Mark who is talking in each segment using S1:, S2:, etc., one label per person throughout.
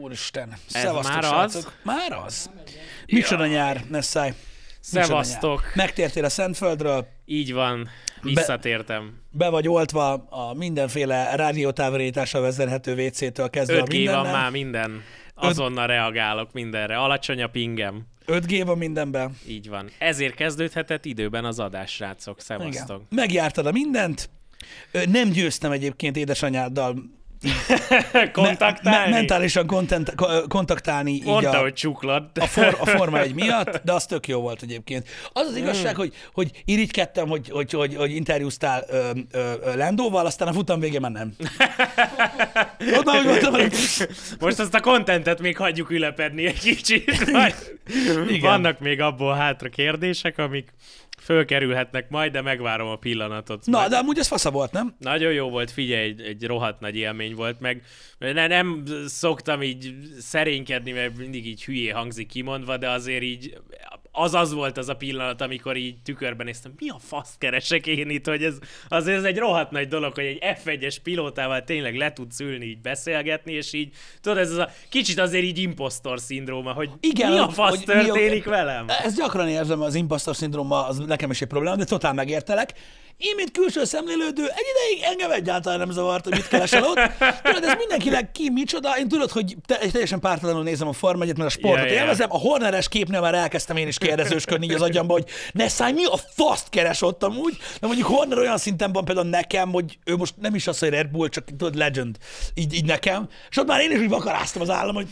S1: Úristen, Ez Szevasztok, már az? Már az? Micsoda ja. nyár, Nessai. Szevasztok. Nyár. Megtértél a Szentföldről. Így van, visszatértem. Be, be vagy oltva a mindenféle rádiótávolítással vezethető WC-től kezdve 5G a van már
S2: minden. Azonnal Öt... reagálok mindenre. Alacsony a pingem.
S1: 5G van mindenben.
S2: Így van. Ezért kezdődhetett időben az adás, srácok. Szevasztok. Igen.
S1: Megjártad a mindent. Nem győztem egyébként édesanyáddal kontaktálni? Me- mentálisan kontent- kontaktálni. Mondta, így a, hogy csuklad. A, for, a forma egy miatt, de az tök jó volt egyébként. Az az igazság, mm. hogy, hogy irigykedtem, hogy, hogy, hogy, hogy interjúztál ö, ö, ö, Lendóval, aztán a futam végén már nem.
S2: Ott már úgy voltam, hogy... Most azt a kontentet még hagyjuk ülepedni egy kicsit. Vagy... Vannak még abból hátra kérdések, amik fölkerülhetnek majd, de megvárom a pillanatot. Na, majd. de
S1: amúgy ez fasza volt, nem?
S2: Nagyon jó volt, figyelj, egy, egy rohadt nagy élmény volt, meg ne, nem szoktam így szerénykedni, mert mindig így hülyé hangzik kimondva, de azért így az az volt az a pillanat, amikor így tükörben néztem, mi a fasz keresek én itt, hogy ez azért ez egy rohadt nagy dolog, hogy egy F1-es pilótával tényleg le tudsz ülni, így beszélgetni, és így, tudod, ez az a kicsit azért így impostor szindróma, hogy Igen, mi a fasz hogy,
S1: történik mi velem? Ezt gyakran érzem, az impostor szindróma az nekem is egy probléma, de totál megértelek. Én, mint külső szemlélődő, egy ideig engem egyáltalán nem zavart, hogy mit keresel ott. Tudod, ez mindenkinek ki micsoda. Én tudod, hogy te, teljesen pártalanul nézem a Form mert a sportot yeah, yeah. élvezem. A Horneres képnél már elkezdtem én is kérdezősködni így az agyamba, hogy ne szállj, mi a faszt keres ott amúgy. De mondjuk Horner olyan szinten van például nekem, hogy ő most nem is az, hogy Red Bull, csak tudod, legend. Így, így nekem. És ott már én is úgy vakaráztam az állam, hogy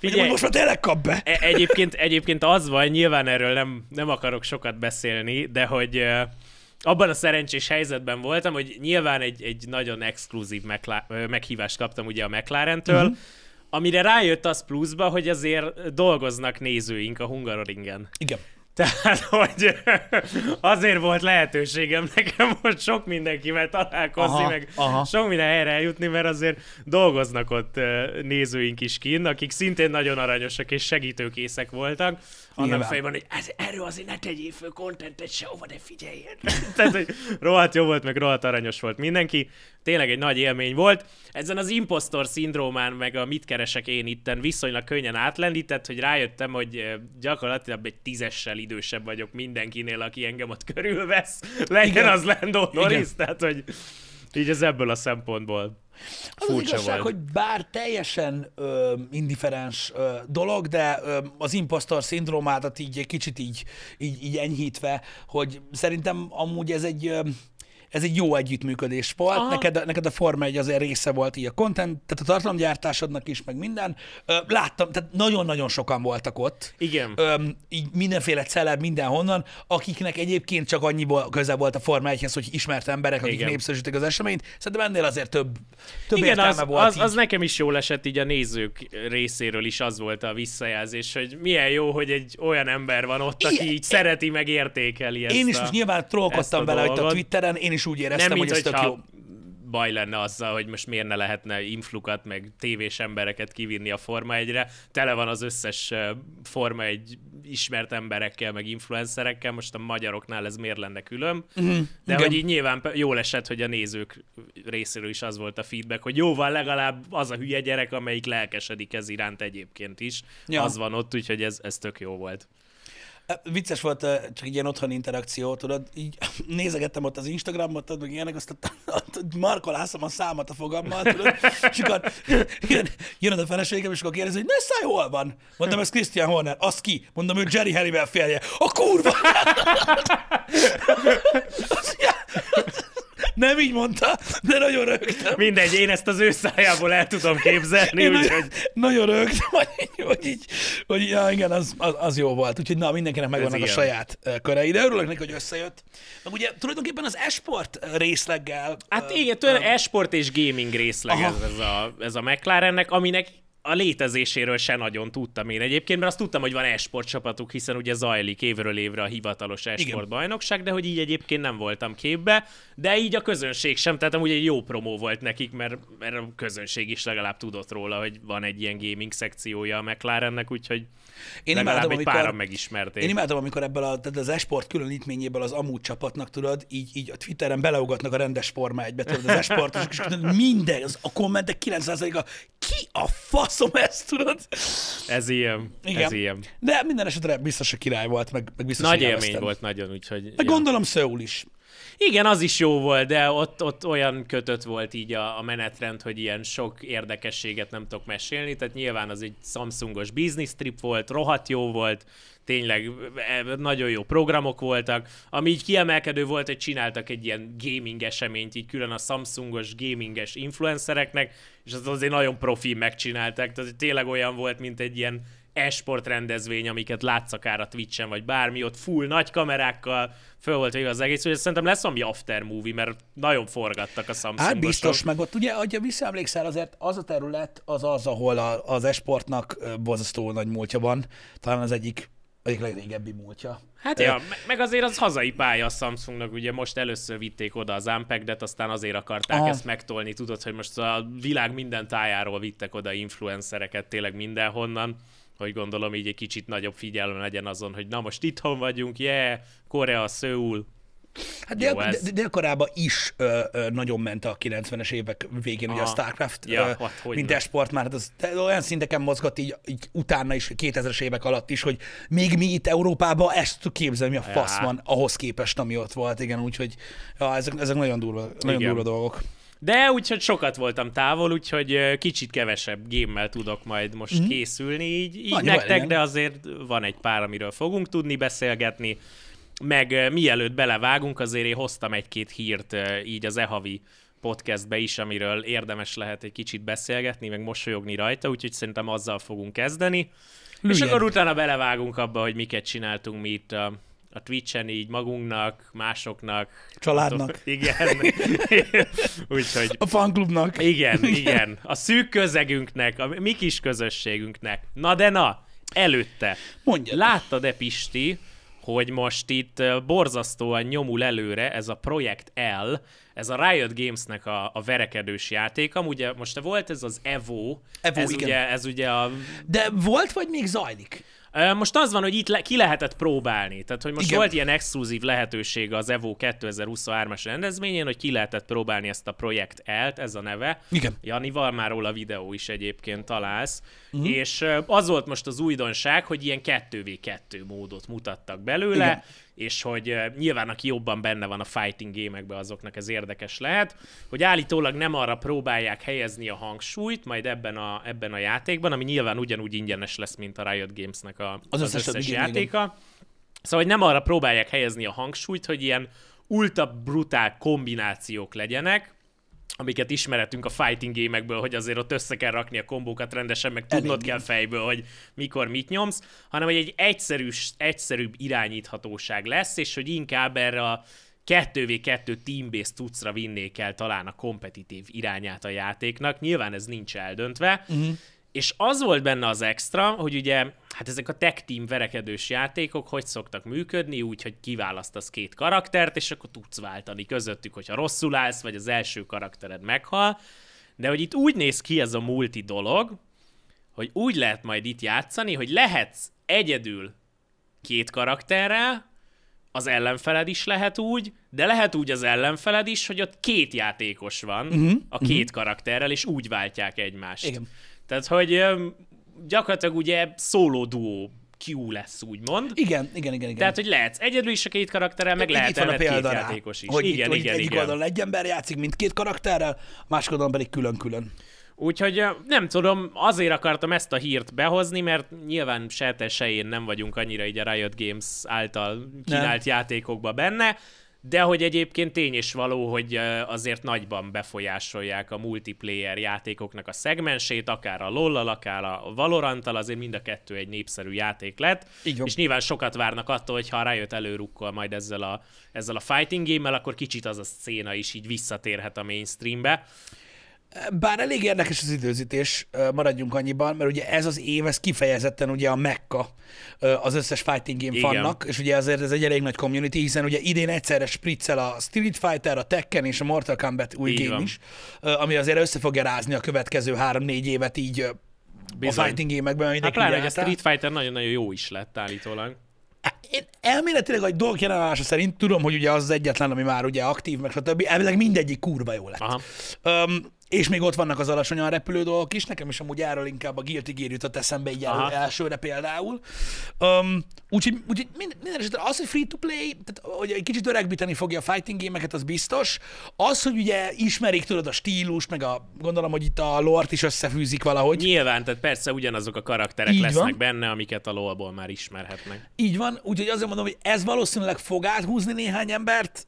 S2: Figyelj, hogy most már tényleg
S1: kap be. E- egyébként,
S2: egyébként az van, nyilván erről nem, nem akarok sokat beszélni, de hogy abban a szerencsés helyzetben voltam, hogy nyilván egy, egy nagyon exkluzív meghívást kaptam ugye a McLaren-től, uh-huh. amire rájött az pluszba, hogy azért dolgoznak nézőink a Hungaroringen. Igen. Tehát, hogy azért volt lehetőségem nekem most sok mindenkivel találkozni, aha, meg aha. sok minden helyre eljutni, mert azért dolgoznak ott nézőink is kint, akik szintén nagyon aranyosak és segítőkészek voltak annak fejében, hogy ez, erről azért ne tegyél föl kontentet sehova, de figyeljél. Tehát, hogy rohadt jó volt, meg rohadt aranyos volt mindenki. Tényleg egy nagy élmény volt. Ezen az impostor szindrómán, meg a mit keresek én itten viszonylag könnyen átlendített, hogy rájöttem, hogy gyakorlatilag egy tízessel idősebb vagyok mindenkinél, aki engem ott körülvesz. Legyen Igen. az Lando Norris, tehát hogy így ez ebből a szempontból. Az, az igazság, vagy. hogy
S1: bár teljesen ö, indiferens ö, dolog, de ö, az impostor szindrómádat így kicsit így, így, így enyhítve, hogy szerintem amúgy ez egy ö, ez egy jó együttműködés volt, Aha. neked, neked a Forma egy azért része volt így a content, tehát a tartalomgyártásodnak is, meg minden. Láttam, tehát nagyon-nagyon sokan voltak ott. Igen. Ö, így mindenféle celeb mindenhonnan, akiknek egyébként csak annyiból köze volt a Forma 1 hogy ismert emberek, akik népszerűsítik az eseményt. Szerintem ennél azért több, több Igen, értelme az, volt. Az, az
S2: nekem is jól esett, így a nézők részéről is az volt a visszajelzés, hogy milyen jó, hogy egy olyan ember van ott, aki Igen. így szereti, meg értékeli ezt Én is a, most nyilván trollkodtam bele, hogy a
S1: Twitteren, én is is úgy éreztem, nem hogy ez tök jó
S2: baj lenne azzal, hogy most miért ne lehetne influkat, meg tévés embereket kivinni a Forma 1-re. Tele van az összes Forma 1 ismert emberekkel, meg influencerekkel, most a magyaroknál ez miért lenne külön. Mm-hmm. De Igen. hogy így nyilván jól esett, hogy a nézők részéről is az volt a feedback, hogy jóval legalább az a hülye gyerek, amelyik lelkesedik ez iránt egyébként is, ja. az van ott, úgyhogy ez, ez tök jó
S1: volt. Vicces volt csak egy ilyen otthoni interakció, tudod, így nézegettem ott az Instagramot, tudod, meg ilyenek, azt markolászom a számat a fogammal, tudod, és akkor jön, jön a feleségem, és akkor kérdezi, hogy Nessai hol van? Mondtam, ez Christian Horner, az ki? Mondom, ő Jerry Harryvel férje. A kurva! nem így mondta, de nagyon rögtem. Mindegy, én ezt az ő szájából el tudom képzelni. Én úgy, nagyon, hogy... nagyon rögtem, hogy, hogy így, hogy ja, igen, az, az, az, jó volt. Úgyhogy na, mindenkinek megvannak a saját körei. De örülök neki, hogy összejött. Meg ugye tulajdonképpen az esport részleggel.
S2: Hát igen, tőle um, esport és gaming részleg ez, ez, a, ez a McLarennek, aminek a létezéséről se nagyon tudtam én egyébként, mert azt tudtam, hogy van esport csapatuk, hiszen ugye zajlik évről évre a hivatalos esport bajnokság, de hogy így egyébként nem voltam képbe, de így a közönség sem, tehát amúgy egy jó promó volt nekik, mert, mert a közönség is legalább tudott róla, hogy van egy ilyen gaming szekciója a McLarennek, úgyhogy én Legalább imádom, amikor, páran megismerték. Én imádom,
S1: amikor ebből a, tehát az esport különítményéből az amúgy csapatnak, tudod, így, így a Twitteren beleugatnak a rendes forma egybe, tudod, az esport és minden, az, a kommentek 90%-a, ki a faszom ezt, tudod?
S2: Ez ilyen, Igen. ez ilyen.
S1: De minden esetre biztos, hogy király volt, meg, meg biztos, Nagy élmény volt nagyon, úgyhogy... Meg ja. gondolom Szeul is. Igen,
S2: az is jó volt, de ott, ott olyan kötött volt így a, a menetrend, hogy ilyen sok érdekességet nem tudok mesélni, tehát nyilván az egy Samsungos business trip volt, rohadt jó volt, tényleg e, nagyon jó programok voltak. Ami így kiemelkedő volt, hogy csináltak egy ilyen gaming eseményt, így külön a Samsungos gaminges influencereknek, és az azért nagyon profi megcsinálták, tehát tényleg olyan volt, mint egy ilyen esport rendezvény, amiket látsz akár a Twitch-en, vagy bármi, ott full nagy kamerákkal föl volt véve az egész, hogy szerintem lesz valami after movie, mert nagyon forgattak a Samsungosok. Hát biztos, meg
S1: ott ugye, hogyha visszaemlékszel, azért az a terület az az, ahol a, az esportnak bozasztó nagy múltja van, talán az egyik egyik legrégebbi múltja. Hát ja,
S2: meg azért az hazai pálya a Samsungnak, ugye most először vitték oda az Ampegdet, aztán azért akarták Aha. ezt megtolni, tudod, hogy most a világ minden tájáról vittek oda influencereket, tényleg mindenhonnan hogy gondolom így egy kicsit nagyobb figyelme legyen azon, hogy na most itthon vagyunk, yeah, Korea, Szöul, Hát Jó, dél,
S1: dél is ö, ö, nagyon ment a 90-es évek végén, Aha. ugye a Starcraft, ja, ö, hát, mint esport már, hát az olyan szinteken mozgat így, így utána is, 2000-es évek alatt is, hogy még mi itt Európában ezt tudjuk képzelni, mi a ja. fasz van ahhoz képest, ami ott volt, igen, úgyhogy ja, ezek, ezek nagyon durva, nagyon durva dolgok.
S2: De úgyhogy sokat voltam távol, úgyhogy kicsit kevesebb gémmel tudok majd most mm-hmm. készülni így, így Nagy nektek, de azért van egy pár, amiről fogunk tudni beszélgetni. Meg mielőtt belevágunk, azért én hoztam egy-két hírt így az ehavi podcastbe is, amiről érdemes lehet egy kicsit beszélgetni, meg mosolyogni rajta, úgyhogy szerintem azzal fogunk kezdeni. Milyen. És akkor utána belevágunk abba, hogy miket csináltunk mi itt a a Twitch-en így magunknak, másoknak. Családnak. Tudom, igen. Úgyhogy... A
S1: fanklubnak. Igen, igen.
S2: A szűk közegünknek, a mi kis közösségünknek. Na de na, előtte. Mondja. Láttad-e Pisti, hogy most itt borzasztóan nyomul előre ez a projekt L, ez a Riot Games-nek a, a verekedős játéka. Ugye most volt ez az Evo, Evo ez, igen. Ugye, ez ugye a... De volt, vagy még zajlik? Most az van, hogy itt le, ki lehetett próbálni. Tehát, hogy most Igen. volt ilyen exkluzív lehetőség az EVO 2023-as rendezvényén, hogy ki lehetett próbálni ezt a projekt elt, ez a neve. Igen. Jani, van már róla videó is egyébként találsz. Uh-huh. És az volt most az újdonság, hogy ilyen 2v2 módot mutattak belőle. Igen és hogy nyilván aki jobban benne van a fighting gémekbe, azoknak ez érdekes lehet, hogy állítólag nem arra próbálják helyezni a hangsúlyt majd ebben a, ebben a játékban, ami nyilván ugyanúgy ingyenes lesz, mint a Riot Gamesnek a, az, az összes, összes játéka. Igen. Szóval, hogy nem arra próbálják helyezni a hangsúlyt, hogy ilyen ultra brutál kombinációk legyenek, amiket ismeretünk a fighting gémekből, hogy azért ott össze kell rakni a kombókat rendesen, meg tudnod Elég. kell fejből, hogy mikor mit nyomsz, hanem hogy egy egyszerűs, egyszerűbb irányíthatóság lesz, és hogy inkább erre a 2v2 team-based tucra vinnék el talán a kompetitív irányát a játéknak. Nyilván ez nincs eldöntve, uh-huh. És az volt benne az extra, hogy ugye, hát ezek a tech team verekedős játékok hogy szoktak működni, úgyhogy kiválasztasz két karaktert, és akkor tudsz váltani közöttük, hogyha rosszul állsz, vagy az első karaktered meghal. De hogy itt úgy néz ki ez a multi dolog, hogy úgy lehet majd itt játszani, hogy lehetsz egyedül két karakterrel, az ellenfeled is lehet úgy, de lehet úgy az ellenfeled is, hogy ott két játékos van uh-huh. a két uh-huh. karakterrel, és úgy váltják egymást. Igen. Tehát, hogy gyakorlatilag ugye szóló duó Q lesz, úgymond.
S1: Igen, igen, igen. igen. Tehát,
S2: hogy lehetsz egyedül is a két karakterrel, meg lehet itt van a példa két rá, játékos is. Hogy igen, itt, igen, hogy igen, egyik igen. oldalon
S1: egy ember játszik mint két karakterrel, másik oldalon pedig külön-külön. Úgyhogy
S2: nem tudom, azért akartam ezt a hírt behozni, mert nyilván se te, se én nem vagyunk annyira így a Riot Games által kínált nem. játékokba benne, de hogy egyébként tény és való, hogy azért nagyban befolyásolják a multiplayer játékoknak a szegmensét, akár a lol akár a valorant azért mind a kettő egy népszerű játék lett, Így és nyilván sokat várnak attól, hogy ha rájött előrukkol majd ezzel a, ezzel a fighting game-mel, akkor kicsit az a széna is így visszatérhet a mainstreambe.
S1: Bár elég érdekes az időzítés, maradjunk annyiban, mert ugye ez az év, ez kifejezetten ugye a mekka az összes fighting game Igen. fannak, és ugye azért ez egy elég nagy community, hiszen ugye idén egyszerre spriccel a Street Fighter, a Tekken és a Mortal Kombat új Igen. game is, ami azért össze fogja rázni a következő három-négy évet így Bizony. a fighting game-ekben. Hát pláne, hogy a Street
S2: Fighter nagyon-nagyon jó is lett állítólag.
S1: Én elméletileg a dolg jelenása szerint tudom, hogy ugye az az egyetlen, ami már ugye aktív, meg stb. Elméletileg mindegyik kurva jó lett. Aha. Um, és még ott vannak az alacsonyan repülő dolgok is, nekem is amúgy erről inkább a Guilty Gear jutott eszembe így elő, elsőre például. Um, úgyhogy, úgyhogy minden, minden esetre az, hogy free-to-play, tehát hogy egy kicsit öregbíteni fogja a fighting gémeket, az biztos. Az, hogy ugye ismerik tudod a stílus, meg a, gondolom, hogy itt a lore is összefűzik valahogy.
S2: Nyilván, tehát persze ugyanazok a karakterek így lesznek van. benne, amiket a lolból már ismerhetnek.
S1: Így van, úgyhogy azért mondom, hogy ez valószínűleg fog áthúzni néhány embert.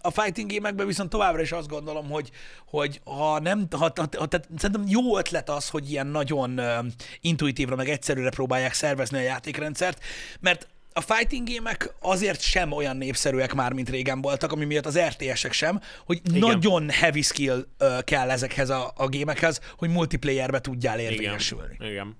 S1: A fighting gémekben viszont továbbra is azt gondolom, hogy, hogy ha nem nem, ha, ha, tehát szerintem jó ötlet az, hogy ilyen nagyon uh, intuitívra, meg egyszerűre próbálják szervezni a játékrendszert, mert a fighting gémek azért sem olyan népszerűek már, mint régen voltak, ami miatt az RTS-ek sem, hogy Igen. nagyon heavy skill uh, kell ezekhez a, a gémekhez, hogy multiplayerbe tudjál érvényesülni.
S2: Igen. Igen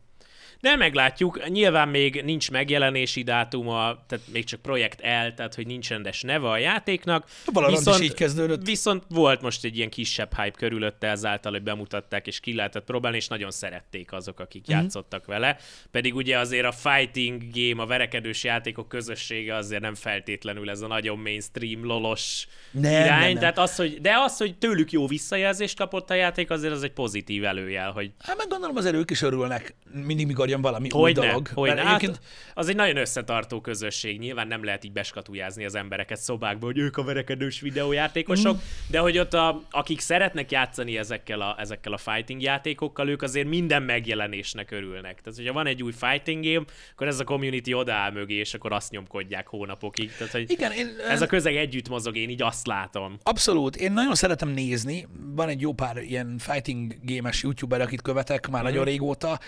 S2: de meglátjuk. Nyilván még nincs megjelenési dátuma, tehát még csak projekt el, tehát hogy nincs rendes neve a játéknak. Valahol viszont, is így kezdődött. Viszont volt most egy ilyen kisebb hype körülötte ezáltal, hogy bemutatták és ki lehetett próbálni, és nagyon szerették azok, akik mm-hmm. játszottak vele. Pedig ugye azért a fighting game, a verekedős játékok közössége azért nem feltétlenül ez a nagyon mainstream lolos nem, irány. Nem, nem. Tehát az, hogy, de az, hogy tőlük jó visszajelzést kapott a játék, azért az egy pozitív előjel. Hogy...
S1: Hát meg gondolom azért ők is örülnek, mindig, mikor kitorjon valami hogy új ne, dolog. Hogy ne. Hát, egyébként...
S2: az egy nagyon összetartó közösség, nyilván nem lehet így beskatujázni az embereket szobákba, hogy ők a verekedős videójátékosok, mm. de hogy ott a, akik szeretnek játszani ezekkel a, ezekkel a fighting játékokkal, ők azért minden megjelenésnek örülnek. Tehát, hogyha van egy új fighting game, akkor ez a community odaáll mögé, és akkor azt nyomkodják hónapokig. Tehát, hogy Igen, én, ez a közeg együtt mozog, én így azt látom.
S1: Abszolút. Én nagyon szeretem nézni. Van egy jó pár ilyen fighting gémes youtuber, akit követek már mm. nagyon régóta,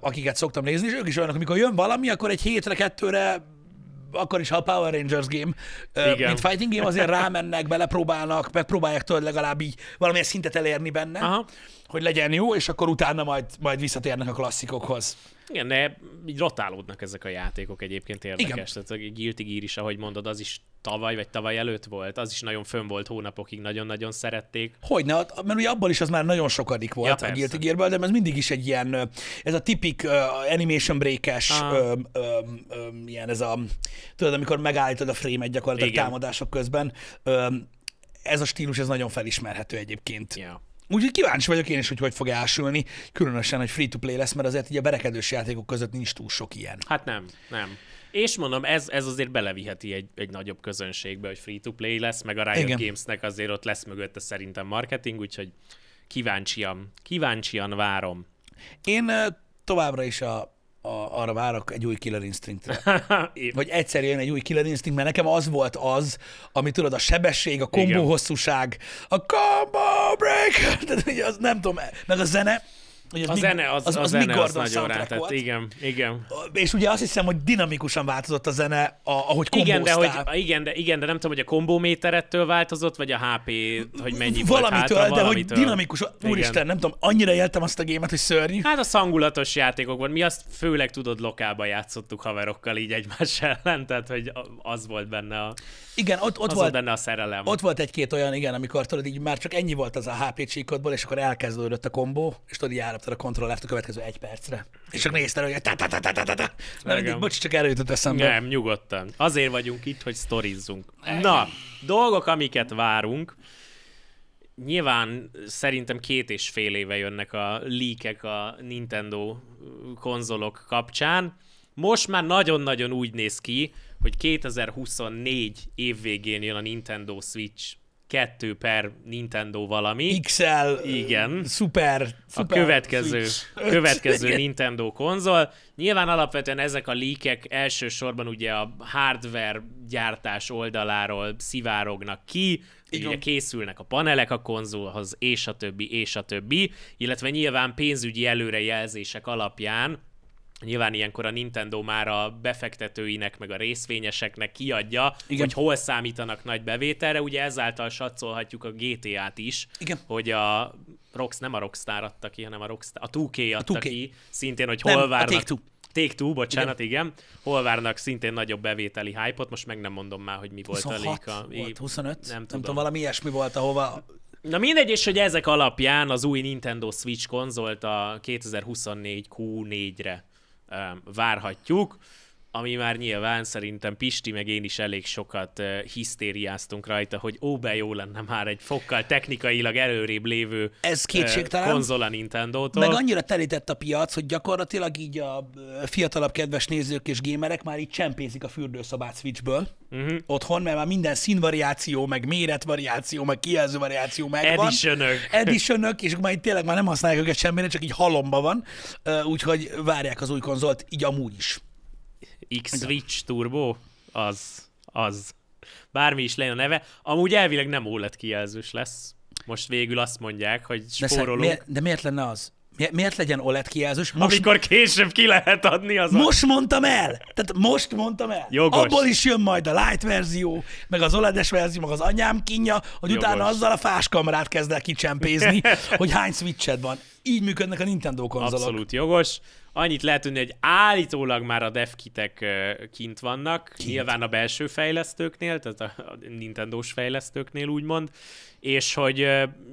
S1: akiket szoktam nézni, és ők is olyanok, amikor jön valami, akkor egy hétre, kettőre akkor is, ha a Power Rangers game, Igen. mint fighting game, azért rámennek, belepróbálnak, megpróbálják tőled legalább így valamilyen szintet elérni benne, Aha. hogy legyen jó, és akkor utána majd, majd visszatérnek a klasszikokhoz.
S2: Igen, de így rotálódnak ezek a játékok egyébként érdekes. Igen. Tehát a Guilty Gear is, ahogy mondod, az is tavaly vagy tavaly előtt volt, az is nagyon fönn volt hónapokig, nagyon-nagyon szerették.
S1: Hogyne, mert ugye abban is az már nagyon sokadik volt ja, a Guilty Gear-ből, de ez mindig is egy ilyen, ez a tipik uh, animation break-es, ah. um, um, um, ilyen ez a, tudod, amikor megállítod a frame-et gyakorlatilag Igen. támadások közben, um, ez a stílus, ez nagyon felismerhető egyébként. Yeah Úgyhogy kíváncsi vagyok én is, hogy hogy fog elsülni, különösen, hogy free-to-play lesz, mert azért így a berekedős játékok között nincs túl sok ilyen. Hát nem,
S2: nem. És mondom, ez, ez azért beleviheti egy, egy nagyobb közönségbe, hogy free-to-play lesz, meg a Riot Igen. azért ott lesz mögötte szerintem marketing, úgyhogy kíváncsian, kíváncsian várom.
S1: Én továbbra is a a, arra várok egy új Killer instinct Vagy egyszer jön egy új Killer Instinct, mert nekem az volt az, ami tudod, a sebesség, a kombó hosszúság, a combo break, tehát az nem tudom, meg a zene, hogy az a zene, az, az, az, az zene, az nagyon rá, tehát
S2: igen, igen.
S1: És ugye azt hiszem, hogy dinamikusan változott a zene, ahogy kombóztál. Igen de,
S2: hogy, igen, de, igen, de nem tudom, hogy a kombóméterettől változott, vagy a HP, hogy mennyi valamitől, volt hátra, de valamitől. hogy dinamikus, úristen, igen.
S1: nem tudom, annyira éltem azt a gémet, hogy szörnyű.
S2: Hát a szangulatos játékokban, mi azt főleg tudod, lokába játszottuk haverokkal így egymás ellen, tehát hogy az volt benne a...
S1: Igen, ott, ott, volt,
S2: benne a szerelem. ott
S1: volt egy-két olyan, igen, amikor tudod, így már csak ennyi volt az a HP csíkodból, és akkor elkezdődött a kombó, és tudod, így megharaptad a kontrollert a következő egy percre. És csak nézted, hogy ta ta ta ta ta ta bocs, csak előjutott eszembe. Nem,
S2: nyugodtan. Azért vagyunk itt, hogy sztorizzunk. Na, dolgok, amiket várunk. Nyilván szerintem két és fél éve jönnek a leakek a Nintendo konzolok kapcsán. Most már nagyon-nagyon úgy néz ki, hogy 2024 év végén jön a Nintendo Switch 2 per Nintendo valami. XL, igen.
S1: Super, a következő, következő
S2: Nintendo konzol. Nyilván alapvetően ezek a leakek elsősorban ugye a hardware gyártás oldaláról szivárognak ki, igen. ugye készülnek a panelek a konzolhoz, és a többi, és a többi, illetve nyilván pénzügyi előrejelzések alapján Nyilván ilyenkor a Nintendo már a befektetőinek, meg a részvényeseknek kiadja, Igen. hogy hol számítanak nagy bevételre. Ugye ezáltal satszolhatjuk a GTA-t is, Igen. hogy a Rox nem a Rockstar adta ki, hanem a Rockstar, a 2K adta a 2K. ki, szintén, hogy hol nem, várnak. A Take-Two. bocsánat, igen. igen. Hol várnak szintén nagyobb bevételi hype most meg nem mondom már, hogy mi 26 volt a léka. Volt,
S1: 25? Nem, tudom. nem tudom, valami ilyesmi volt, ahova
S2: Na mindegy, és hogy ezek alapján az új Nintendo Switch konzolt a 2024 Q4-re Um, várhatjuk ami már nyilván szerintem Pisti meg én is elég sokat eh, hisztériáztunk rajta, hogy ó, be jó lenne már egy fokkal technikailag előrébb lévő Ez kétségtelen. Eh, konzol a Nintendo-tól. Meg annyira
S1: telített a piac, hogy gyakorlatilag így a eh, fiatalabb kedves nézők és gémerek már így csempézik a fürdőszobát Switchből uh-huh. otthon, mert már minden színvariáció, meg méretvariáció, meg kijelzővariáció megvan. Editionök. Editionök, és már tényleg már nem használják őket semmire, csak így halomba van, úgyhogy várják az új konzolt, így amúgy is.
S2: X-Switch Turbo, az, az. Bármi is legyen a neve. Amúgy elvileg nem OLED kijelzős lesz. Most végül azt mondják, hogy spórolunk. De, miért,
S1: de miért lenne az? Miért legyen
S2: OLED kijelzős? Most... Amikor később ki lehet adni az. Most mondtam el!
S1: Tehát most mondtam el. Jogos. Abból is jön majd a light verzió, meg az OLED-es verzió, meg az anyám kinya, hogy Jogos. utána azzal a fás kamerát kezd el kicsempézni, hogy hány switched van. Így működnek a Nintendo konzolok. Abszolút
S2: jogos. Annyit lehet tűnni, hogy állítólag már a devkitek kint vannak, kint. nyilván a belső fejlesztőknél, tehát a Nintendo-s fejlesztőknél úgymond és hogy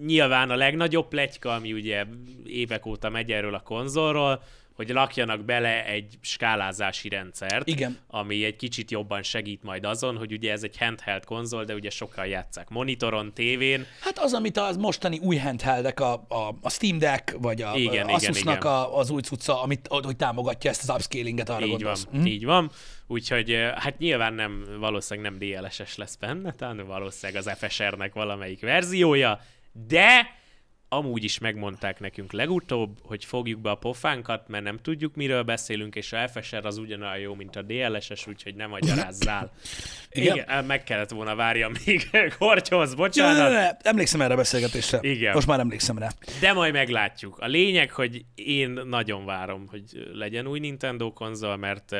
S2: nyilván a legnagyobb pletyka, ami ugye évek óta megy erről a konzolról, hogy lakjanak bele egy skálázási rendszert, Igen. ami egy kicsit jobban segít majd azon, hogy ugye ez egy handheld konzol, de ugye sokkal játszák monitoron, tévén.
S1: Hát az, amit az mostani új handheldek, a, a, a Steam Deck, vagy a, igen, a Asusnak igen, igen. A, az új cucca, amit, hogy támogatja ezt az upscalinget, arra így gondolsz. Van, hm? Így van. Úgyhogy
S2: hát nyilván nem, valószínűleg nem DLSS lesz benne, talán valószínűleg az FSR-nek valamelyik verziója, de amúgy is megmondták nekünk legutóbb, hogy fogjuk be a pofánkat, mert nem tudjuk, miről beszélünk, és a FSR az ugyanolyan jó, mint a DLSS, úgyhogy nem magyarázzál. Igen. Igen, meg kellett volna várja még Kortyhoz, bocsánat. Ne, ne, ne.
S1: Emlékszem erre a beszélgetésre. Igen. Most már emlékszem rá.
S2: De majd meglátjuk. A lényeg, hogy én nagyon várom, hogy legyen új Nintendo konzol, mert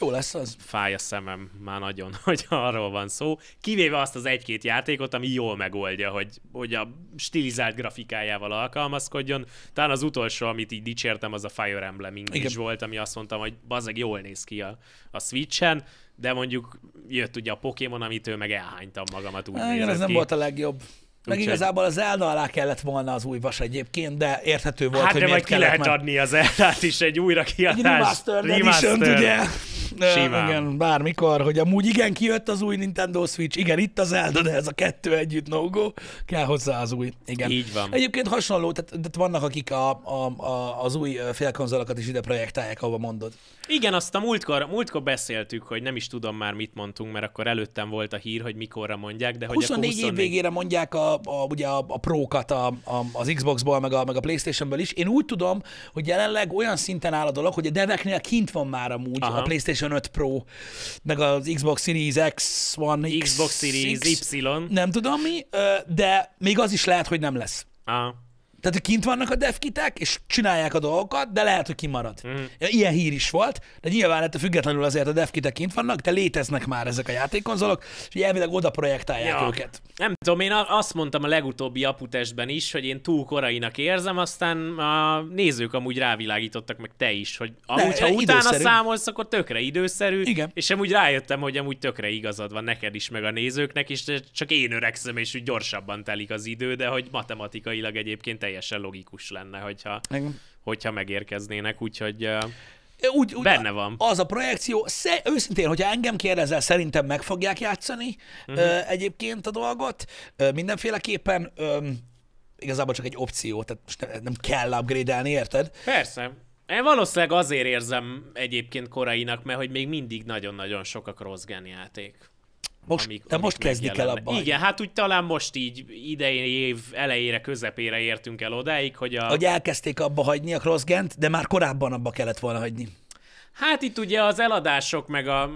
S2: jó lesz az. Fáj a szemem már nagyon, hogy arról van szó. Kivéve azt az egy-két játékot, ami jól megoldja, hogy, hogy a stilizált grafikát grafikájával alkalmazkodjon. Talán az utolsó, amit így dicsértem, az a Fire Emblem is volt, ami azt mondtam, hogy bazeg jól néz ki a, a Switchen, de mondjuk jött ugye a Pokémon, amit ő meg elhánytam magamat úgy Igen, ez ki. nem volt a legjobb.
S1: Meg Úgy igazából az Elna alá kellett volna az új vas egyébként, de érthető volt, hát, hogy de miért majd ki lehet adni
S2: az Elnát is egy újra kiadás. Egy remastered, remastered. Edition, ugye?
S1: Simán. Igen, bármikor, hogy amúgy igen, kijött az új Nintendo Switch, igen, itt az Zelda, de ez a kettő együtt no go, kell hozzá az új. Igen. Így van. Egyébként hasonló, tehát, tehát vannak, akik a, a, a, az új félkonzolokat is ide projektálják, ahova mondod.
S2: Igen, azt a múltkor, múltkor beszéltük, hogy nem is tudom már mit mondtunk, mert akkor előttem volt a hír, hogy mikorra mondják, de hogy 24 akkor 24... év
S1: végére mondják a, a, ugye a, a prókat a, a, az Xbox-ból, meg a, meg a Playstation-ből is. Én úgy tudom, hogy jelenleg olyan szinten áll a dolog, hogy a deveknél kint van már amúgy Aha. a Playstation PlayStation 5 Pro, meg az Xbox Series X One, X, Xbox Series X, Y. Nem tudom mi, de még az is lehet, hogy nem lesz. Ah. Tehát, hogy kint vannak a devkitek, és csinálják a dolgokat, de lehet, hogy kimarad. Mm. Ilyen hír is volt, de nyilván lehet, függetlenül azért a devkitek kint vannak, de léteznek már ezek a játékkonzolok, és elvileg oda projektálják ja. őket.
S2: Nem tudom, én azt mondtam a legutóbbi aputestben is, hogy én túl korainak érzem, aztán a nézők amúgy rávilágítottak meg te is, hogy amúgy, de, ha eh, utána számolsz, akkor tökre időszerű, Igen. és amúgy rájöttem, hogy amúgy tökre igazad van neked is, meg a nézőknek, és csak én öregszem, és úgy gyorsabban telik az idő, de hogy matematikailag egyébként teljesen teljesen logikus lenne, hogyha, hogyha megérkeznének, úgyhogy...
S1: Úgy, úgy, Benne van. Az a projekció, sze, őszintén, hogyha engem kérdezel, szerintem meg fogják játszani uh-huh. ö, egyébként a dolgot. Ö, mindenféleképpen ö, igazából csak egy opció, tehát nem kell upgrade-elni, érted? Persze.
S2: Én valószínűleg azért érzem egyébként korainak, mert hogy még mindig nagyon-nagyon sok a cross játék.
S1: Most, amik, de most kezdik el abban.
S2: Igen, hát úgy talán most így idején év elejére, közepére értünk el odáig, hogy a... Hogy
S1: elkezdték abba hagyni a Crossgent, de már korábban abba kellett volna hagyni. Hát itt ugye az eladások, meg a...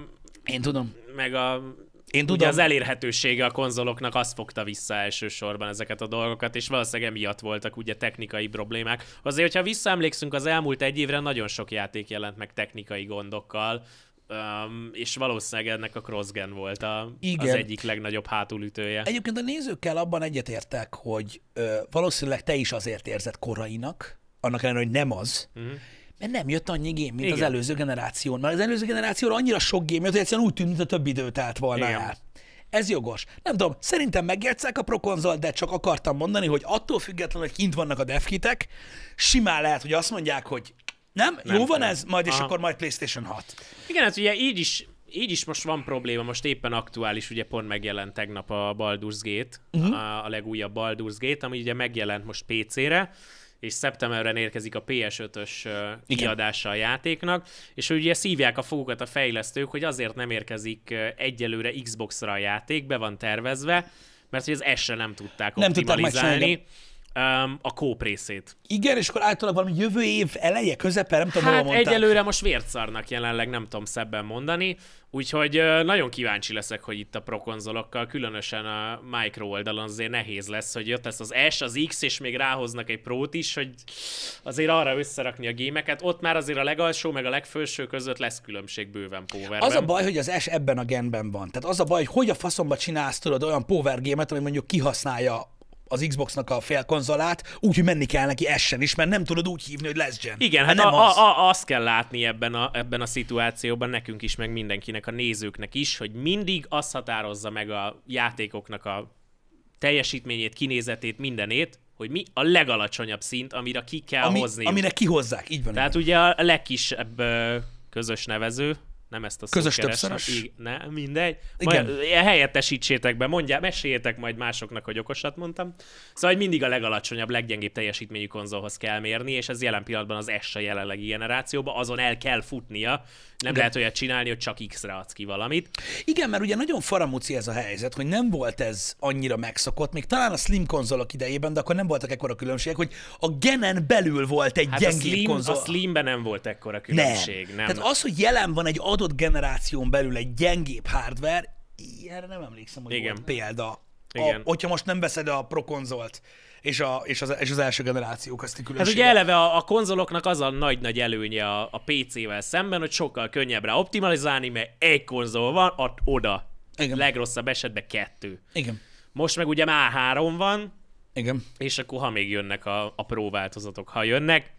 S1: Én tudom.
S2: Meg a én tudom. Ugye az elérhetősége a konzoloknak azt fogta vissza elsősorban ezeket a dolgokat, és valószínűleg emiatt voltak ugye technikai problémák. Azért, hogyha visszaemlékszünk az elmúlt egy évre, nagyon sok játék jelent meg technikai gondokkal, Um, és valószínűleg ennek a crossgen volt a, Igen. az egyik legnagyobb hátulütője.
S1: Egyébként a nézőkkel abban egyetértek, hogy ö, valószínűleg te is azért érzed korainak, annak ellenére, hogy nem az, uh-huh. mert nem jött annyi gém, mint Igen. az előző generáción. Mert az előző generációra annyira sok gém jött, hogy egyszerűen úgy tűnt, mint a több időt állt volna Igen. el. Ez jogos. Nem tudom, szerintem megjátszák a prokonzol, de csak akartam mondani, hogy attól függetlenül, hogy kint vannak a defkitek, simán lehet, hogy azt mondják, hogy nem? nem Jó van nem. ez? Majd és Aha. akkor majd PlayStation 6.
S2: Igen, hát ugye így is így is most van probléma, most éppen aktuális, ugye pont megjelent tegnap a Baldur's Gate, uh-huh. a, a legújabb Baldur's Gate, ami ugye megjelent most PC-re, és szeptemberre érkezik a PS5-ös kiadása a játéknak, és ugye szívják a fogukat a fejlesztők, hogy azért nem érkezik egyelőre Xbox-ra a játék, be van tervezve, mert hogy az S-re nem tudták nem optimalizálni. Tudták um, a kóp részét.
S1: Igen, és akkor általában valami jövő év eleje, közepe, nem tudom, hát hol egyelőre
S2: most vércarnak jelenleg, nem tudom szebben mondani, úgyhogy nagyon kíváncsi leszek, hogy itt a prokonzolokkal, különösen a micro oldalon azért nehéz lesz, hogy jött lesz az S, az X, és még ráhoznak egy prót is, hogy azért arra összerakni a gémeket. Ott már azért a legalsó, meg a legfőső között lesz különbség bőven power Az a baj,
S1: hogy az S ebben a genben van. Tehát az a baj, hogy hogy a faszomba csinálsz tudod olyan power gémet, ami mondjuk kihasználja az Xboxnak a fél konzolát, úgyhogy menni kell neki essen is, mert nem tudod úgy hívni, hogy lesz gen. Igen, hát, hát nem a, az. A,
S2: a, azt kell látni ebben a, ebben a szituációban nekünk is, meg mindenkinek, a nézőknek is, hogy mindig azt határozza meg a játékoknak a teljesítményét, kinézetét, mindenét, hogy mi a legalacsonyabb szint, amire ki kell Ami, hozni. Amire kihozzák, így van. Tehát igen. ugye a legkisebb közös nevező, nem ezt a szót Közös keresem. többszörös. I- ne, mindegy. Majd Igen. helyettesítsétek be, mondják, meséljétek majd másoknak, hogy okosat mondtam. Szóval, hogy mindig a legalacsonyabb, leggyengébb teljesítményű konzolhoz kell mérni, és ez jelen pillanatban az S a jelenlegi generációban, azon el kell futnia. Nem De... lehet olyat csinálni, hogy csak X-re adsz ki valamit.
S1: Igen, mert ugye nagyon faramúci ez a helyzet, hogy nem volt ez annyira megszokott, még talán a Slim konzolok idejében, de akkor nem voltak ekkora különbségek, hogy a genen belül volt egy hát gyengébb a slim, konzol. A Slimben nem volt ekkora különbség. Nem. nem. Tehát az, hogy jelen van egy adott generáción belül egy gyengébb hardware, ilyenre nem emlékszem, hogy Igen. volt példa. Igen. A, hogyha most nem veszed a Pro konzolt, és, a, és, az, és az első generáció közti különbség. Hát
S2: ugye eleve a, a konzoloknak az a nagy-nagy előnye a, a PC-vel szemben, hogy sokkal könnyebbre optimalizálni, mert egy konzol van, ott oda. Igen. Legrosszabb esetben kettő. Igen. Most meg ugye már három van, Igen. és akkor ha még jönnek a, a pro változatok, ha jönnek,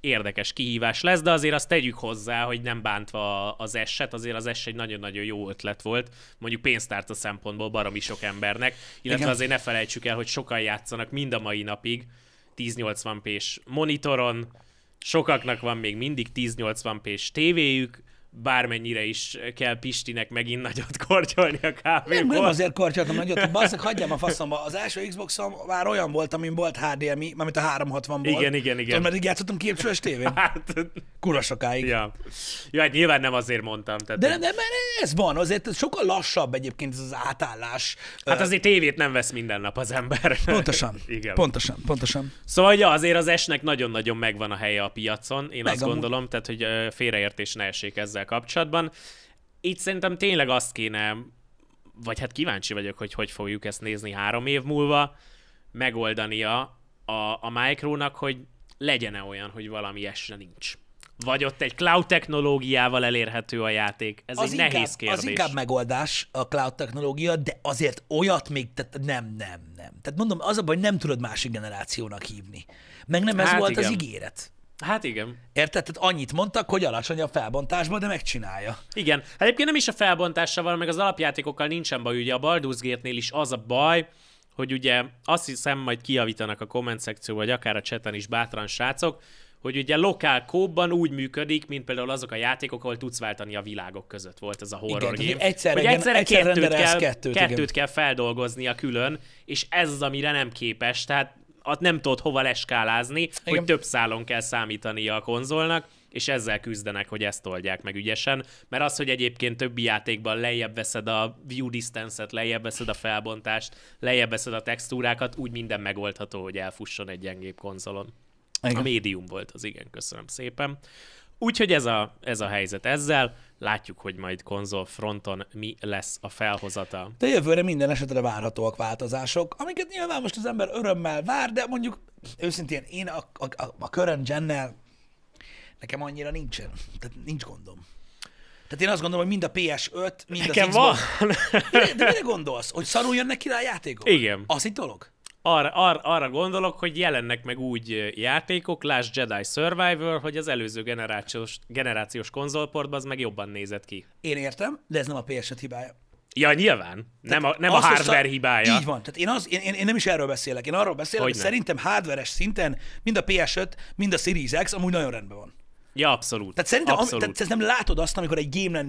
S2: érdekes kihívás lesz, de azért azt tegyük hozzá, hogy nem bántva az eset, azért az es egy nagyon-nagyon jó ötlet volt, mondjuk pénztárca szempontból baromi sok embernek, illetve Igen. azért ne felejtsük el, hogy sokan játszanak mind a mai napig 1080p-s monitoron, sokaknak van még mindig 1080p-s tévéjük, bármennyire is kell Pistinek megint
S1: nagyot kortyolni a kávéból. Nem, nem azért kortyoltam nagyot, bazzak, hagyjam a faszomba. Az első Xboxom már olyan volt, amin volt HDMI, mármint a 360 ból Igen, igen, igen. Tudom, meddig játszottam képcsős tévén? Hát...
S2: Kura sokáig. Ja. ja, hát nyilván nem azért mondtam. Tehát De nem, nem,
S1: ez van, azért sokkal lassabb egyébként ez az átállás. Hát azért
S2: tévét nem vesz minden nap az ember.
S1: Pontosan, igen. pontosan, pontosan.
S2: Szóval ja, azért az esnek nagyon-nagyon megvan a helye a piacon, én meg azt gondolom, tehát hogy félreértés ne essék ezzel ezzel kapcsolatban. Itt szerintem tényleg azt kéne, vagy hát kíváncsi vagyok, hogy hogy fogjuk ezt nézni három év múlva, megoldania a, a Micro-nak, hogy legyen-e olyan, hogy valami esre nincs. Vagy ott egy cloud technológiával elérhető a játék? Ez az egy inkább, nehéz kérdés. Az inkább
S1: megoldás a cloud technológia, de azért olyat még, tehát nem, nem, nem. Tehát mondom, az a baj, nem tudod másik generációnak hívni. Meg nem ez hát volt igen. az ígéret. Hát igen. Érted? Tehát annyit mondtak, hogy alacsony a felbontásban, de megcsinálja. Igen. Hát egyébként nem is a felbontással
S2: van, meg az alapjátékokkal nincsen baj. Ugye a Baldur's Gate-nél is az a baj, hogy ugye azt hiszem majd kiavítanak a komment szekció, vagy akár a cseten is bátran srácok, hogy ugye lokál kóban úgy működik, mint például azok a játékok, ahol tudsz váltani a világok között volt ez a horror igen, game. Egyszerre, hogy egyszerre, igen, kettőt, kell, kettőt, kettőt kell feldolgoznia külön, és ez az, amire nem képes. Tehát ott nem tudod hova leskálázni, Igen. hogy több szálon kell számítania a konzolnak, és ezzel küzdenek, hogy ezt oldják meg ügyesen, mert az, hogy egyébként többi játékban lejjebb veszed a view distance-et, lejjebb veszed a felbontást, lejjebb veszed a textúrákat, úgy minden megoldható, hogy elfusson egy gyengébb konzolon. Igen. A médium volt az, igen, köszönöm szépen. Úgyhogy ez a, ez a helyzet ezzel. Látjuk, hogy majd konzol fronton mi lesz a felhozata. De
S1: jövőre minden esetre várhatóak változások, amiket nyilván most az ember örömmel vár, de mondjuk őszintén én a, a, a, a current gennel nekem annyira nincsen. Tehát nincs gondom. Tehát én azt gondolom, hogy mind a PS5, mind Nekem a Xbox. van. De mire gondolsz? Hogy szaruljon neki rá a játékok? Igen. Az egy dolog arra,
S2: arra, arra gondolok, hogy jelennek meg úgy játékok, lásd Jedi Survivor, hogy az előző generációs, generációs konzolportban az meg jobban nézett ki.
S1: Én értem, de ez nem a ps hibája.
S2: Ja, nyilván. Tehát nem a, nem a hardware a... hibája. Így
S1: van. Tehát én, az, én, én nem is erről beszélek. Én arról beszélek, hogy, hogy szerintem hardveres szinten mind a PS5, mind a Series X amúgy nagyon rendben van.
S2: Ja, abszolút. Tehát szerintem abszolút. Am, tehát,
S1: nem látod azt, amikor egy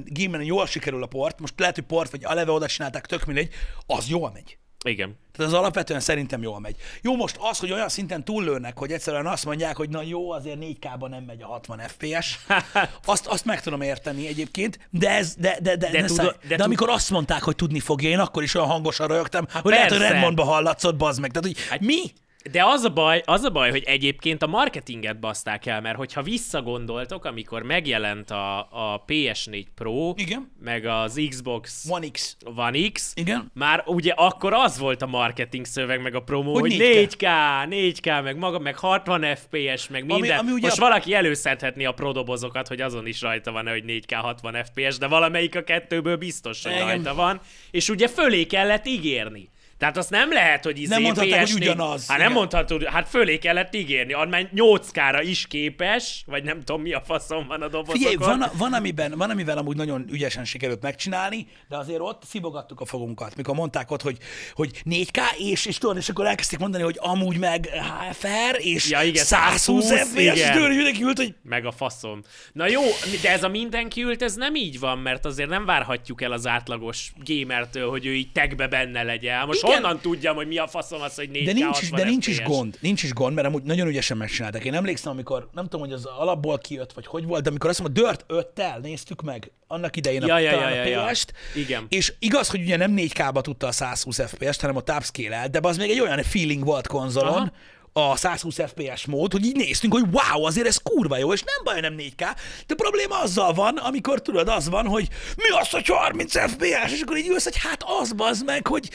S1: gémen, jól sikerül a port, most lehet, hogy port vagy leve oda csinálták, tök mindegy, az jól megy. Igen. Tehát az alapvetően szerintem jól megy. Jó, most az, hogy olyan szinten túllőnek, hogy egyszerűen azt mondják, hogy na jó, azért 4K-ban nem megy a 60 FPS, azt, azt meg tudom érteni egyébként, de ez, de, de, de, de, ne tudod, de, de amikor azt mondták, hogy tudni fogja, én akkor is olyan hangosan rögtem, hát hogy persze. lehet, hogy Redmondba hallatszott, bazd meg. Tehát, hogy hát, mi?
S2: De az a, baj, az a baj, hogy egyébként a marketinget baszták el, mert hogyha visszagondoltok, amikor megjelent a, a PS4 Pro, Igen. meg az Xbox One X, One X Igen. már ugye akkor az volt a marketing szöveg, meg a promó, hogy, hogy 4K. 4K, 4K, meg maga, meg 60 FPS, meg minden. Ami, ami ugye Most a... valaki előszedhetni a prodobozokat, hogy azon is rajta van hogy 4K 60 FPS, de valamelyik a kettőből biztos, hogy Igen. rajta van. És ugye fölé kellett ígérni. Tehát azt nem lehet, hogy izé Nem mondhatták, hogy ugyanaz. Hát nem mondhatod, hát fölé kellett ígérni. Annál 8 k is képes, vagy nem tudom, mi a faszom van a dobozokon. Figyelj, van,
S1: van, amiben, van, amivel amúgy nagyon ügyesen sikerült megcsinálni, de azért ott szibogattuk a fogunkat, mikor mondták ott, hogy, hogy 4K, és, és tudod, és akkor elkezdték mondani, hogy amúgy meg HFR, és ja, igen, 120 FPS, és tudod, hogy ült, hogy...
S2: Meg a faszom. Na jó, de ez a mindenki ült, ez nem így van, mert azért nem várhatjuk el az átlagos gamertől, hogy ő így tegbe benne legyen. Most honnan tudjam, hogy mi a faszom az, hogy négy De nincs, is, de nincs is gond,
S1: nincs is gond, mert amúgy nagyon ügyesen megcsináltak. Én emlékszem, amikor nem tudom, hogy az alapból kijött, vagy hogy volt, de amikor azt mondom, a Dirt néztük meg annak idején ja, a, ja, ja, ja, a Igen. És igaz, hogy ugye nem 4K-ba tudta a 120 FPS-t, hanem a tapscale de az még egy olyan feeling volt konzolon, Aha a 120 FPS mód, hogy így néztünk, hogy wow, azért ez kurva jó, és nem baj, nem 4K, de probléma azzal van, amikor tudod, az van, hogy mi az, hogy 30 FPS, és akkor így ülsz, hogy hát az bazd meg, hogy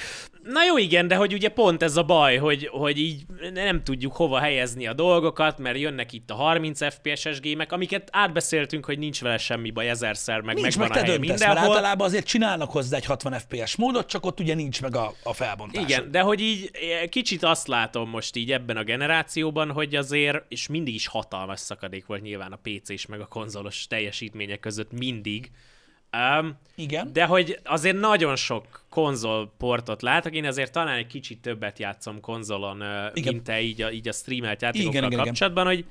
S1: Na jó, igen, de
S2: hogy ugye pont ez a baj, hogy, hogy így nem tudjuk hova helyezni a dolgokat, mert jönnek itt a 30 FPS-es gémek, amiket átbeszéltünk, hogy nincs vele semmi baj ezerszer, meg nincs, megvan meg te a döntesz, mindenhol. Mert általában
S1: azért csinálnak hozzá egy 60 FPS módot, csak ott ugye nincs meg a, a felbontás. Igen,
S2: de hogy így eh, kicsit azt látom most így ebben a generációban, hogy azért, és mindig is hatalmas szakadék volt nyilván a PC és meg a konzolos teljesítmények között mindig, Um, Igen. De hogy azért nagyon sok konzol portot látok, én azért talán egy kicsit többet játszom konzolon, igen. mint te így a, így a streamelt játékokkal kapcsolatban, igen. hogy